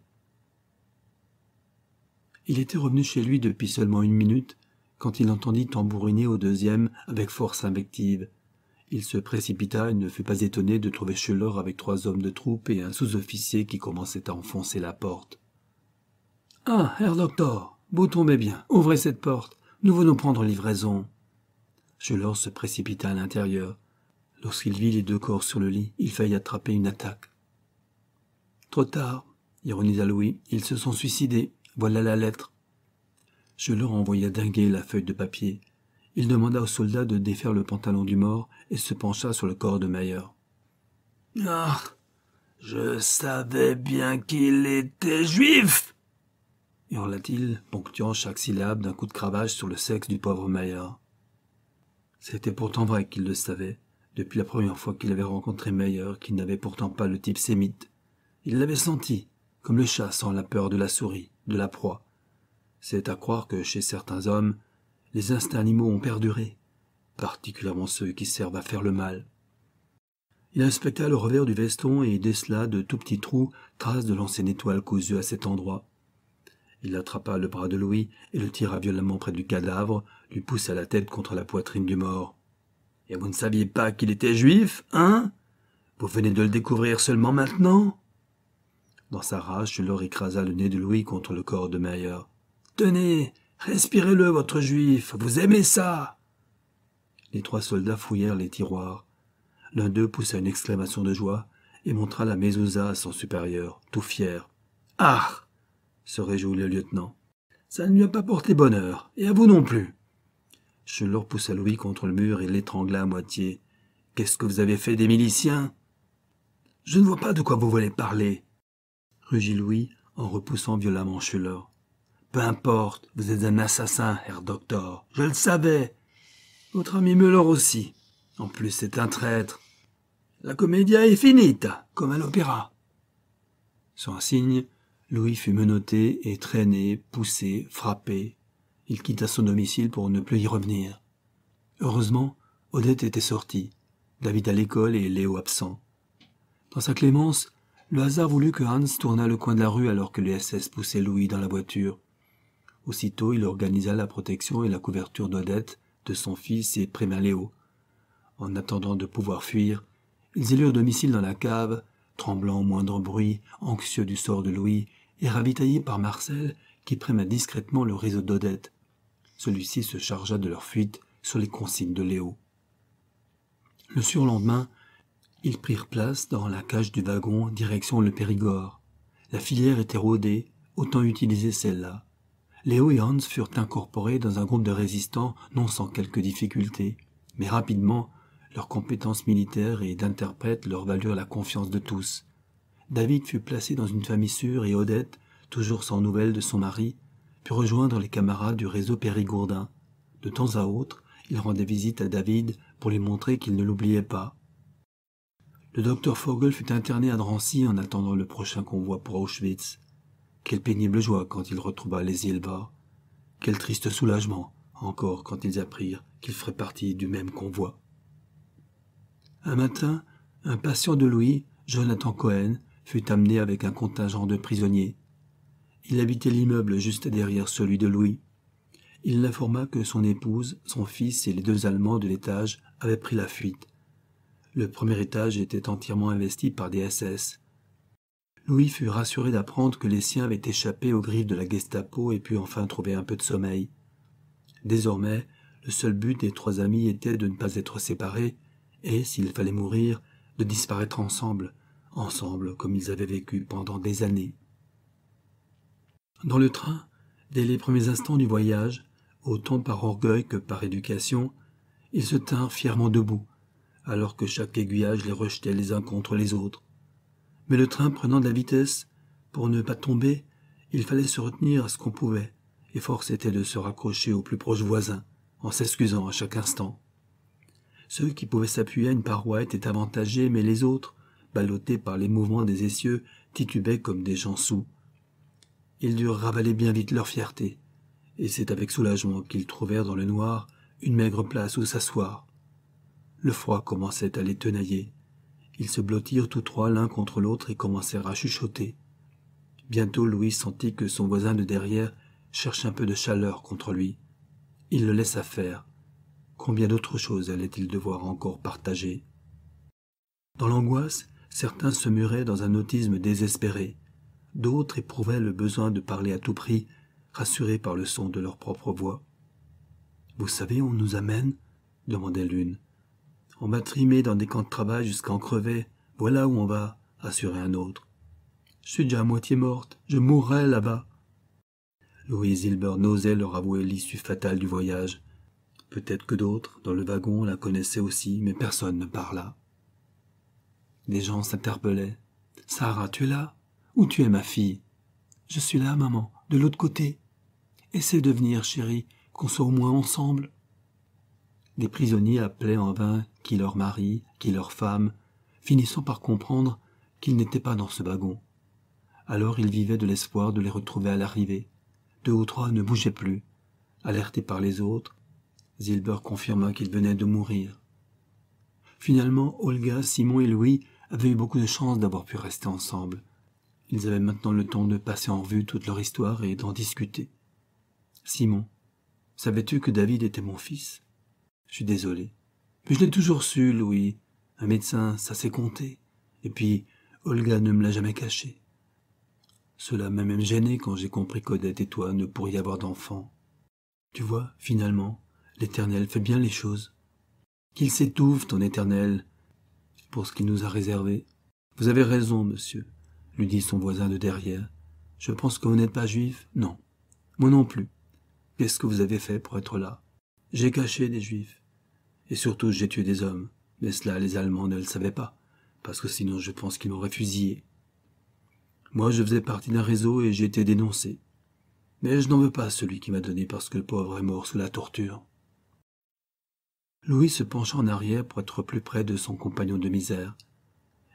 Il était revenu chez lui depuis seulement une minute quand il entendit tambouriner au deuxième avec force invective. Il se précipita et ne fut pas étonné de trouver Scheller avec trois hommes de troupe et un sous-officier qui commençait à enfoncer la porte. Ah, Herr Doctor, vous tombez bien. Ouvrez cette porte. Nous venons prendre livraison. Scheller se précipita à l'intérieur. Lorsqu'il vit les deux corps sur le lit, il faillit attraper une attaque. Trop tard, ironisa Louis, ils se sont suicidés. Voilà la lettre. Je leur envoya dinguer la feuille de papier. Il demanda au soldat de défaire le pantalon du mort et se pencha sur le corps de Mayer. Ah Je savais bien qu'il était juif hurla-t-il, ponctuant chaque syllabe d'un coup de cravache sur le sexe du pauvre Mayer. C'était pourtant vrai qu'il le savait, depuis la première fois qu'il avait rencontré Meyer, qui n'avait pourtant pas le type sémite, il l'avait senti, comme le chat sent la peur de la souris, de la proie. C'est à croire que chez certains hommes, les instincts animaux ont perduré, particulièrement ceux qui servent à faire le mal. Il inspecta le revers du veston et décela de tout petits trous, traces de l'ancienne étoile cousue à cet endroit. Il attrapa le bras de Louis et le tira violemment près du cadavre, lui poussa la tête contre la poitrine du mort. Et vous ne saviez pas qu'il était juif, hein Vous venez de le découvrir seulement maintenant Dans sa rage, leur écrasa le nez de Louis contre le corps de Meyer. Tenez, respirez-le, votre juif, vous aimez ça Les trois soldats fouillèrent les tiroirs. L'un d'eux poussa une exclamation de joie et montra la mezouza à son supérieur, tout fier. Ah se réjouit le lieutenant. Ça ne lui a pas porté bonheur, et à vous non plus. Chelor poussa Louis contre le mur et l'étrangla à moitié. Qu'est-ce que vous avez fait des miliciens Je ne vois pas de quoi vous voulez parler, rugit Louis en repoussant violemment Chelor. Peu importe, vous êtes un assassin, Herr Doctor. Je le savais. Votre ami Muller aussi. En plus, c'est un traître. La comédia est finie, comme à l'opéra. Sur un signe, Louis fut menotté et traîné, poussé, frappé, il quitta son domicile pour ne plus y revenir. Heureusement, Odette était sortie, David à l'école et Léo absent. Dans sa clémence, le hasard voulut que Hans tournât le coin de la rue alors que le SS poussait Louis dans la voiture. Aussitôt, il organisa la protection et la couverture d'Odette, de son fils et prima Léo. En attendant de pouvoir fuir, ils élurent domicile dans la cave, tremblant au moindre bruit, anxieux du sort de Louis, et ravitaillés par Marcel, qui préma discrètement le réseau d'Odette, celui-ci se chargea de leur fuite sur les consignes de Léo. Le surlendemain, ils prirent place dans la cage du wagon direction le Périgord. La filière était rodée, autant utiliser celle-là. Léo et Hans furent incorporés dans un groupe de résistants non sans quelques difficultés, mais rapidement, leurs compétences militaires et d'interprètes leur valurent la confiance de tous. David fut placé dans une famille sûre et Odette, toujours sans nouvelles de son mari, rejoindre les camarades du réseau périgourdin. De temps à autre, il rendait visite à David pour lui montrer qu'il ne l'oubliait pas. Le docteur Fogel fut interné à Drancy en attendant le prochain convoi pour Auschwitz. Quelle pénible joie quand il retrouva les îles bas. Quel triste soulagement encore quand ils apprirent qu'il ferait partie du même convoi. Un matin, un patient de Louis, Jonathan Cohen, fut amené avec un contingent de prisonniers. Il habitait l'immeuble juste derrière celui de Louis. Il l'informa que son épouse, son fils et les deux Allemands de l'étage avaient pris la fuite. Le premier étage était entièrement investi par des SS. Louis fut rassuré d'apprendre que les siens avaient échappé aux griffes de la Gestapo et put enfin trouver un peu de sommeil. Désormais, le seul but des trois amis était de ne pas être séparés, et, s'il fallait mourir, de disparaître ensemble, ensemble comme ils avaient vécu pendant des années. Dans le train, dès les premiers instants du voyage, autant par orgueil que par éducation, ils se tinrent fièrement debout, alors que chaque aiguillage les rejetait les uns contre les autres. Mais le train prenant de la vitesse, pour ne pas tomber, il fallait se retenir à ce qu'on pouvait, et force était de se raccrocher au plus proche voisin, en s'excusant à chaque instant. Ceux qui pouvaient s'appuyer à une paroi étaient avantagés, mais les autres, ballottés par les mouvements des essieux, titubaient comme des gens sous ils durent ravaler bien vite leur fierté, et c'est avec soulagement qu'ils trouvèrent dans le noir une maigre place où s'asseoir. Le froid commençait à les tenailler. Ils se blottirent tous trois l'un contre l'autre et commencèrent à chuchoter. Bientôt Louis sentit que son voisin de derrière cherchait un peu de chaleur contre lui. Il le laissa faire. Combien d'autres choses allait-il devoir encore partager Dans l'angoisse, certains se muraient dans un autisme désespéré d'autres éprouvaient le besoin de parler à tout prix, rassurés par le son de leur propre voix. Vous savez où on nous amène demandait l'une. On m'a trimé dans des camps de travail jusqu'à en crever. Voilà où on va, assurait un autre. Je suis déjà à moitié morte, je mourrai là-bas. » Hilbert n'osait leur avouer l'issue fatale du voyage. Peut-être que d'autres, dans le wagon, la connaissaient aussi, mais personne ne parla. Des gens s'interpellaient. Sarah, tu es là où tu es, ma fille Je suis là, maman, de l'autre côté. Essaie de venir, chérie, qu'on soit au moins ensemble. Les prisonniers appelaient en vain qui leur mari, qui leur femme, finissant par comprendre qu'ils n'étaient pas dans ce wagon. Alors ils vivaient de l'espoir de les retrouver à l'arrivée. Deux ou trois ne bougeaient plus. Alertés par les autres, Zilber confirma qu'ils venaient de mourir. Finalement, Olga, Simon et Louis avaient eu beaucoup de chance d'avoir pu rester ensemble. Ils avaient maintenant le temps de passer en revue toute leur histoire et d'en discuter. Simon, savais-tu que David était mon fils Je suis désolé. Mais je l'ai toujours su, Louis. Un médecin, ça s'est compté. Et puis, Olga ne me l'a jamais caché. Cela m'a même gêné quand j'ai compris qu'Odette et toi ne pourriez avoir d'enfants. Tu vois, finalement, l'Éternel fait bien les choses. Qu'il s'étouffe, ton Éternel, pour ce qu'il nous a réservé. Vous avez raison, monsieur lui dit son voisin de derrière. Je pense que vous n'êtes pas juif Non. Moi non plus. Qu'est-ce que vous avez fait pour être là J'ai caché des juifs. Et surtout, j'ai tué des hommes. Mais cela, les Allemands ne le savaient pas, parce que sinon je pense qu'ils m'auraient fusillé. Moi, je faisais partie d'un réseau et j'ai été dénoncé. Mais je n'en veux pas celui qui m'a donné parce que le pauvre est mort sous la torture. Louis se pencha en arrière pour être plus près de son compagnon de misère,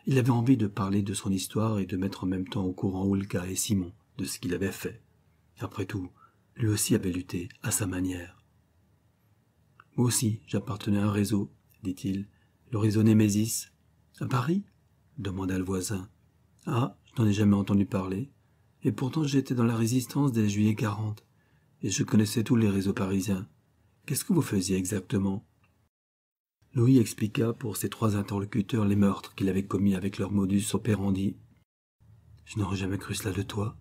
il avait envie de parler de son histoire et de mettre en même temps au courant Olga et Simon de ce qu'il avait fait. Après tout, lui aussi avait lutté, à sa manière. Moi aussi, j'appartenais à un réseau, dit-il, le réseau Némésis. À Paris demanda le voisin. Ah, je n'en ai jamais entendu parler. Et pourtant j'étais dans la résistance dès juillet 40, et je connaissais tous les réseaux parisiens. Qu'est-ce que vous faisiez exactement Louis expliqua pour ses trois interlocuteurs les meurtres qu'il avait commis avec leur modus operandi. Je n'aurais jamais cru cela de toi,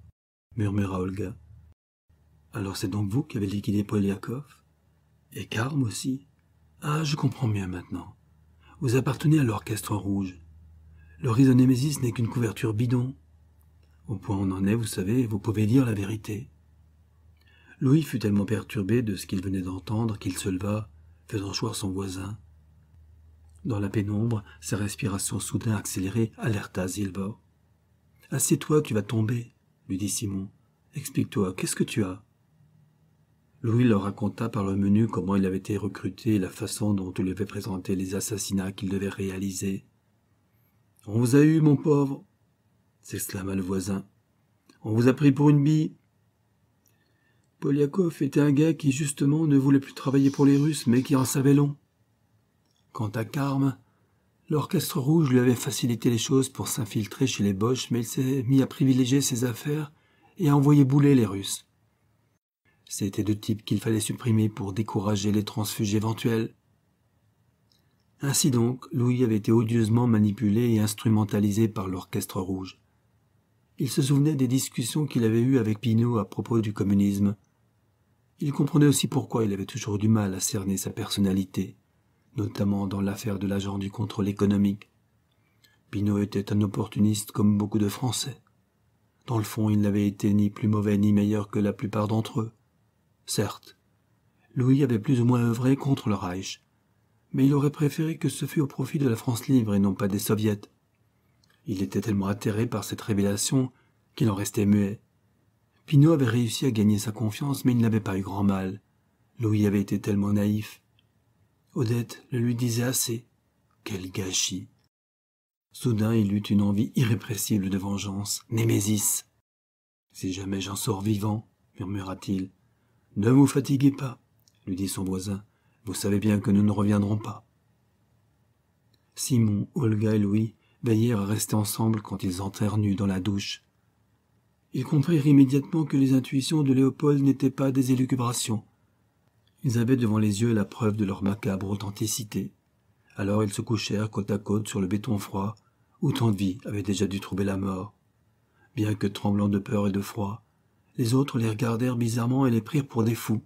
murmura Olga. Alors c'est donc vous qui avez liquidé Poliakov Et Carme aussi Ah, je comprends bien maintenant. Vous appartenez à l'orchestre rouge. L'horizon Némésis n'est qu'une couverture bidon. Au point où on en est, vous savez, vous pouvez dire la vérité. Louis fut tellement perturbé de ce qu'il venait d'entendre qu'il se leva, faisant choir son voisin, dans la pénombre, sa respiration soudain accélérée alerta Zilbor. Assieds-toi, tu vas tomber, lui dit Simon. Explique-toi, qu'est-ce que tu as Louis leur raconta par le menu comment il avait été recruté et la façon dont il avait présenté les assassinats qu'il devait réaliser. On vous a eu, mon pauvre s'exclama le voisin. On vous a pris pour une bille. Poliakov était un gars qui, justement, ne voulait plus travailler pour les Russes, mais qui en savait long. Quant à Carme, l'Orchestre Rouge lui avait facilité les choses pour s'infiltrer chez les Boches, mais il s'est mis à privilégier ses affaires et à envoyer bouler les Russes. C'était de types qu'il fallait supprimer pour décourager les transfuges éventuels. Ainsi donc, Louis avait été odieusement manipulé et instrumentalisé par l'Orchestre Rouge. Il se souvenait des discussions qu'il avait eues avec Pinault à propos du communisme. Il comprenait aussi pourquoi il avait toujours du mal à cerner sa personnalité notamment dans l'affaire de l'agent du contrôle économique. Pinault était un opportuniste comme beaucoup de Français. Dans le fond, il n'avait été ni plus mauvais ni meilleur que la plupart d'entre eux. Certes, Louis avait plus ou moins œuvré contre le Reich, mais il aurait préféré que ce fût au profit de la France libre et non pas des Soviets. Il était tellement atterré par cette révélation qu'il en restait muet. Pinault avait réussi à gagner sa confiance, mais il n'avait pas eu grand mal. Louis avait été tellement naïf. Odette le lui disait assez. Quel gâchis. Soudain il eut une envie irrépressible de vengeance. Némésis. Si jamais j'en sors vivant, murmura-t-il. Ne vous fatiguez pas, lui dit son voisin. Vous savez bien que nous ne reviendrons pas. Simon, Olga et Louis veillèrent à rester ensemble quand ils entrèrent nus dans la douche. Ils comprirent immédiatement que les intuitions de Léopold n'étaient pas des élucubrations. Ils avaient devant les yeux la preuve de leur macabre authenticité. Alors ils se couchèrent côte à côte sur le béton froid, où tant de vie avait déjà dû trouver la mort. Bien que tremblant de peur et de froid, les autres les regardèrent bizarrement et les prirent pour des fous.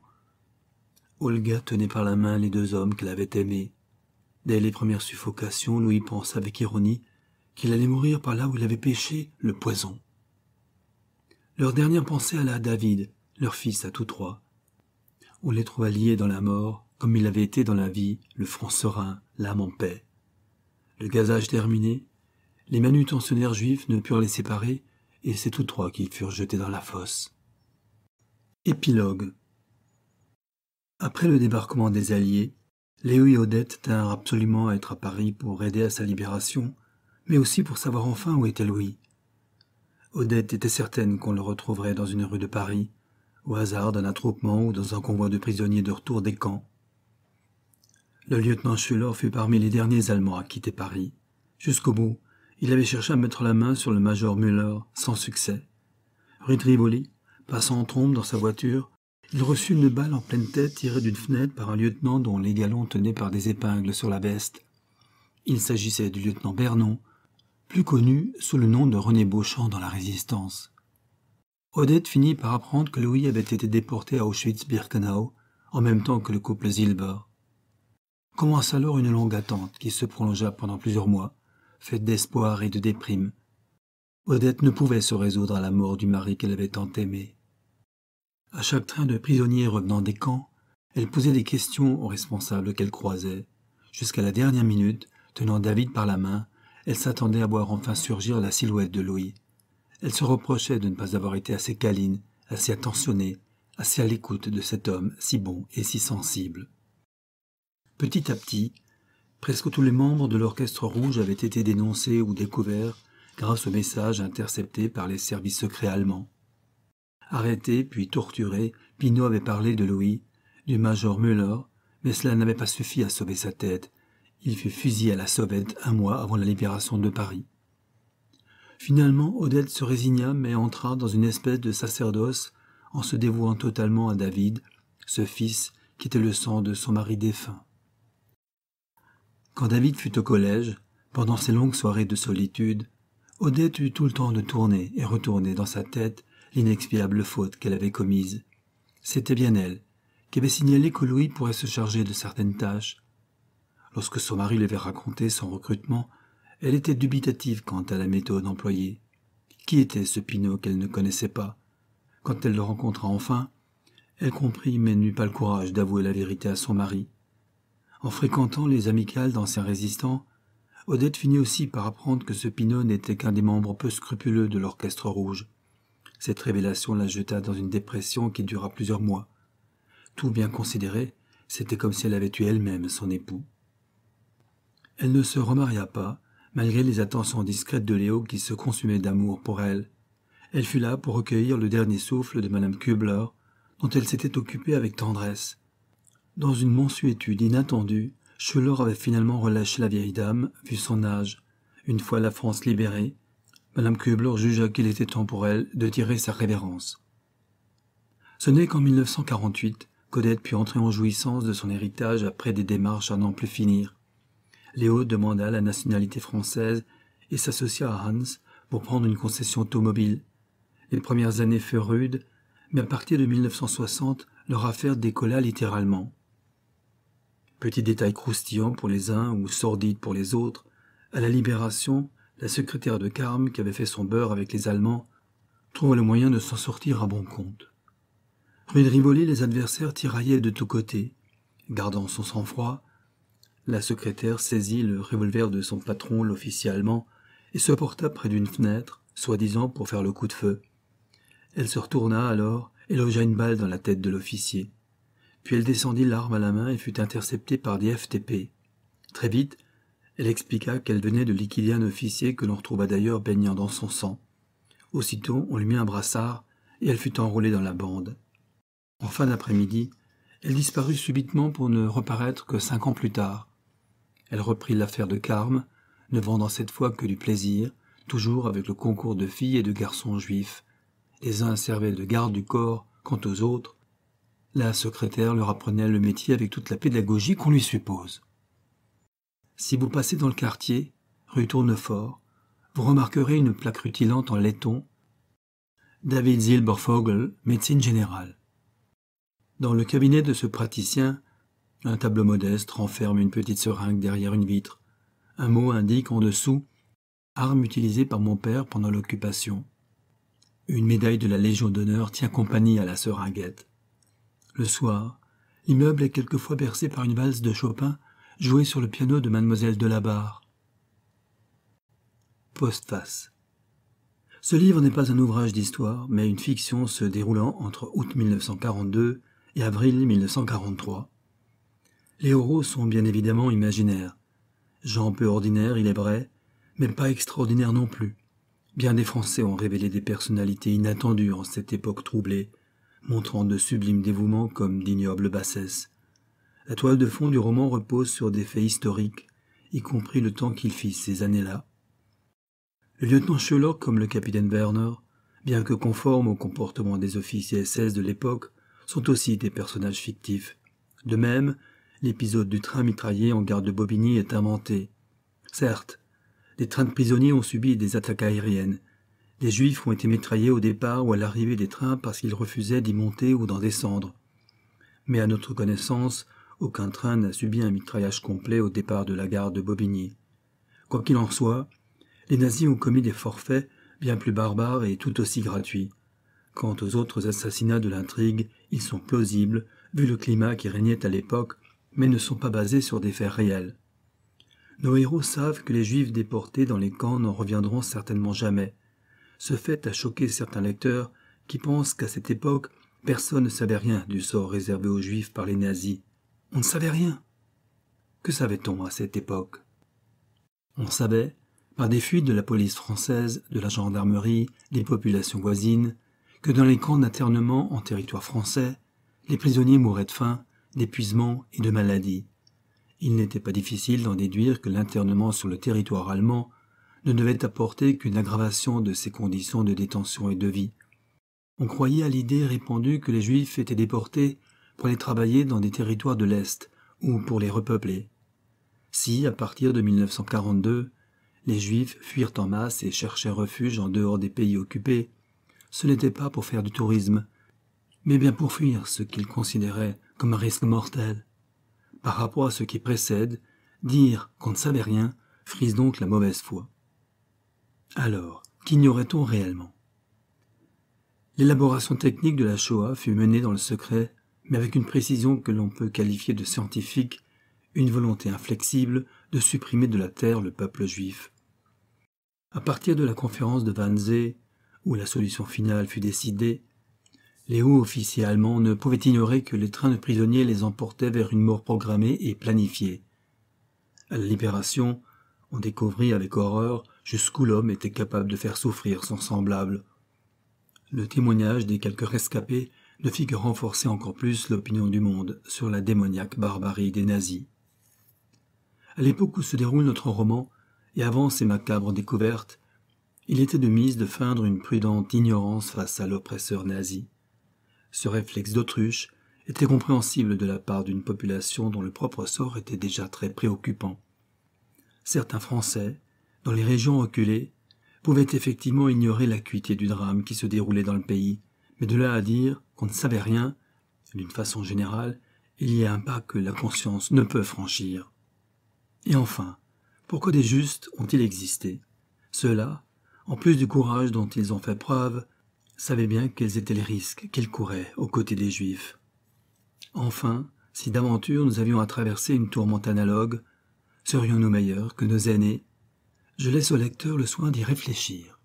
Olga tenait par la main les deux hommes qu'elle avait aimés. Dès les premières suffocations, Louis pensa avec ironie qu'il allait mourir par là où il avait pêché le poison. Leur dernière pensée alla à David, leur fils à tous trois, on les trouva liés dans la mort, comme il avait été dans la vie, le front serein, l'âme en paix. Le gazage terminé, les manutentionnaires juifs ne purent les séparer, et c'est tous trois qu'ils furent jetés dans la fosse. Épilogue Après le débarquement des Alliés, Léo et Odette tinrent absolument à être à Paris pour aider à sa libération, mais aussi pour savoir enfin où était Louis. Odette était certaine qu'on le retrouverait dans une rue de Paris, au hasard d'un attroupement ou dans un convoi de prisonniers de retour des camps. Le lieutenant Schuller fut parmi les derniers Allemands à quitter Paris. Jusqu'au bout, il avait cherché à mettre la main sur le major Müller, sans succès. Rue passant en trombe dans sa voiture, il reçut une balle en pleine tête tirée d'une fenêtre par un lieutenant dont les galons tenaient par des épingles sur la veste. Il s'agissait du lieutenant Bernon, plus connu sous le nom de René Beauchamp dans la Résistance. Odette finit par apprendre que Louis avait été déporté à Auschwitz-Birkenau en même temps que le couple Zilber. Commence alors une longue attente qui se prolongea pendant plusieurs mois, faite d'espoir et de déprime. Odette ne pouvait se résoudre à la mort du mari qu'elle avait tant aimé. À chaque train de prisonniers revenant des camps, elle posait des questions aux responsables qu'elle croisait. Jusqu'à la dernière minute, tenant David par la main, elle s'attendait à voir enfin surgir la silhouette de Louis. Elle se reprochait de ne pas avoir été assez câline, assez attentionnée, assez à l'écoute de cet homme si bon et si sensible. Petit à petit, presque tous les membres de l'Orchestre Rouge avaient été dénoncés ou découverts grâce aux messages interceptés par les services secrets allemands. Arrêté puis torturé, Pinot avait parlé de Louis, du major Müller, mais cela n'avait pas suffi à sauver sa tête. Il fut fusillé à la sauvette un mois avant la libération de Paris. Finalement, Odette se résigna, mais entra dans une espèce de sacerdoce en se dévouant totalement à David, ce fils qui était le sang de son mari défunt. Quand David fut au collège, pendant ses longues soirées de solitude, Odette eut tout le temps de tourner et retourner dans sa tête l'inexpiable faute qu'elle avait commise. C'était bien elle, qui avait signalé que Louis pourrait se charger de certaines tâches. Lorsque son mari lui avait raconté son recrutement, elle était dubitative quant à la méthode employée. Qui était ce Pinot qu'elle ne connaissait pas Quand elle le rencontra enfin, elle comprit mais n'eut pas le courage d'avouer la vérité à son mari. En fréquentant les amicales d'anciens résistants, Odette finit aussi par apprendre que ce Pinot n'était qu'un des membres peu scrupuleux de l'Orchestre Rouge. Cette révélation la jeta dans une dépression qui dura plusieurs mois. Tout bien considéré, c'était comme si elle avait tué elle-même son époux. Elle ne se remaria pas, malgré les attentions discrètes de Léo qui se consumait d'amour pour elle. Elle fut là pour recueillir le dernier souffle de Madame Kubler, dont elle s'était occupée avec tendresse. Dans une mansuétude inattendue, Schuller avait finalement relâché la vieille dame, vu son âge. Une fois la France libérée, Madame Kubler jugea qu'il était temps pour elle de tirer sa révérence. Ce n'est qu'en 1948 qu'Odette put entrer en jouissance de son héritage après des démarches à n'en plus finir. Léo demanda la nationalité française et s'associa à Hans pour prendre une concession automobile. Les premières années furent rudes, mais à partir de 1960, leur affaire décolla littéralement. Petit détail croustillant pour les uns ou sordide pour les autres, à la Libération, la secrétaire de Carme, qui avait fait son beurre avec les Allemands, trouva le moyen de s'en sortir à bon compte. Rue de Rivoli, les adversaires tiraillaient de tous côtés. Gardant son sang-froid, la secrétaire saisit le revolver de son patron, l'officier allemand, et se porta près d'une fenêtre, soi-disant pour faire le coup de feu. Elle se retourna alors et logea une balle dans la tête de l'officier. Puis elle descendit l'arme à la main et fut interceptée par des FTP. Très vite, elle expliqua qu'elle venait de liquider un officier que l'on retrouva d'ailleurs baignant dans son sang. Aussitôt, on lui mit un brassard et elle fut enrôlée dans la bande. En fin d'après-midi, elle disparut subitement pour ne reparaître que cinq ans plus tard, elle reprit l'affaire de Carme, ne vendant cette fois que du plaisir, toujours avec le concours de filles et de garçons juifs. Les uns servaient de garde du corps, quant aux autres, la secrétaire leur apprenait le métier avec toute la pédagogie qu'on lui suppose. Si vous passez dans le quartier, rue Tournefort, vous remarquerez une plaque rutilante en laiton. David Zilberfogel, médecine générale. Dans le cabinet de ce praticien, un tableau modeste renferme une petite seringue derrière une vitre. Un mot indique en dessous arme utilisée par mon père pendant l'occupation. Une médaille de la Légion d'honneur tient compagnie à la seringuette. Le soir, l'immeuble est quelquefois bercé par une valse de Chopin jouée sur le piano de mademoiselle Delabarre. Postface. Ce livre n'est pas un ouvrage d'histoire, mais une fiction se déroulant entre août 1942 et avril 1943. Les oraux sont bien évidemment imaginaires. Gens peu ordinaires, il est vrai, mais pas extraordinaires non plus. Bien des Français ont révélé des personnalités inattendues en cette époque troublée, montrant de sublimes dévouements comme d'ignobles bassesses. La toile de fond du roman repose sur des faits historiques, y compris le temps qu'il fit ces années-là. Le lieutenant Sherlock, comme le capitaine Werner, bien que conformes au comportement des officiers SS de l'époque, sont aussi des personnages fictifs. De même, l'épisode du train mitraillé en gare de Bobigny est inventé. Certes, les trains de prisonniers ont subi des attaques aériennes. Les juifs ont été mitraillés au départ ou à l'arrivée des trains parce qu'ils refusaient d'y monter ou d'en descendre. Mais à notre connaissance, aucun train n'a subi un mitraillage complet au départ de la gare de Bobigny. Quoi qu'il en soit, les nazis ont commis des forfaits bien plus barbares et tout aussi gratuits. Quant aux autres assassinats de l'intrigue, ils sont plausibles, vu le climat qui régnait à l'époque mais ne sont pas basés sur des faits réels. Nos héros savent que les juifs déportés dans les camps n'en reviendront certainement jamais. Ce fait a choqué certains lecteurs qui pensent qu'à cette époque, personne ne savait rien du sort réservé aux juifs par les nazis. On ne savait rien. Que savait-on à cette époque On savait, par des fuites de la police française, de la gendarmerie, des populations voisines, que dans les camps d'internement en territoire français, les prisonniers mouraient de faim, d'épuisement et de maladie. Il n'était pas difficile d'en déduire que l'internement sur le territoire allemand ne devait apporter qu'une aggravation de ces conditions de détention et de vie. On croyait à l'idée répandue que les Juifs étaient déportés pour les travailler dans des territoires de l'Est ou pour les repeupler. Si, à partir de 1942, les Juifs fuirent en masse et cherchaient refuge en dehors des pays occupés, ce n'était pas pour faire du tourisme, mais bien pour fuir ce qu'ils considéraient comme risque mortel. Par rapport à ce qui précède, dire qu'on ne savait rien frise donc la mauvaise foi. Alors, qu'ignorait-on réellement L'élaboration technique de la Shoah fut menée dans le secret, mais avec une précision que l'on peut qualifier de scientifique, une volonté inflexible de supprimer de la terre le peuple juif. À partir de la conférence de Wannsee, où la solution finale fut décidée, les hauts officiers allemands ne pouvaient ignorer que les trains de prisonniers les emportaient vers une mort programmée et planifiée. À la libération, on découvrit avec horreur jusqu'où l'homme était capable de faire souffrir son semblable. Le témoignage des quelques rescapés ne fit que renforcer encore plus l'opinion du monde sur la démoniaque barbarie des nazis. À l'époque où se déroule notre roman, et avant ces macabres découvertes, il était de mise de feindre une prudente ignorance face à l'oppresseur nazi. Ce réflexe d'autruche était compréhensible de la part d'une population dont le propre sort était déjà très préoccupant. Certains Français, dans les régions reculées, pouvaient effectivement ignorer l'acuité du drame qui se déroulait dans le pays, mais de là à dire qu'on ne savait rien, d'une façon générale, il y a un pas que la conscience ne peut franchir. Et enfin, pourquoi des justes ont-ils existé Ceux-là, en plus du courage dont ils ont fait preuve, savait bien quels étaient les risques qu'il courait aux côtés des Juifs. Enfin, si d'aventure nous avions à traverser une tourmente analogue, serions-nous meilleurs que nos aînés Je laisse au lecteur le soin d'y réfléchir.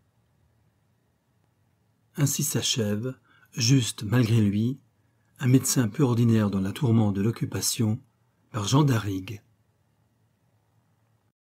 Ainsi s'achève, juste malgré lui, un médecin peu ordinaire dans la tourmente de l'occupation, par Jean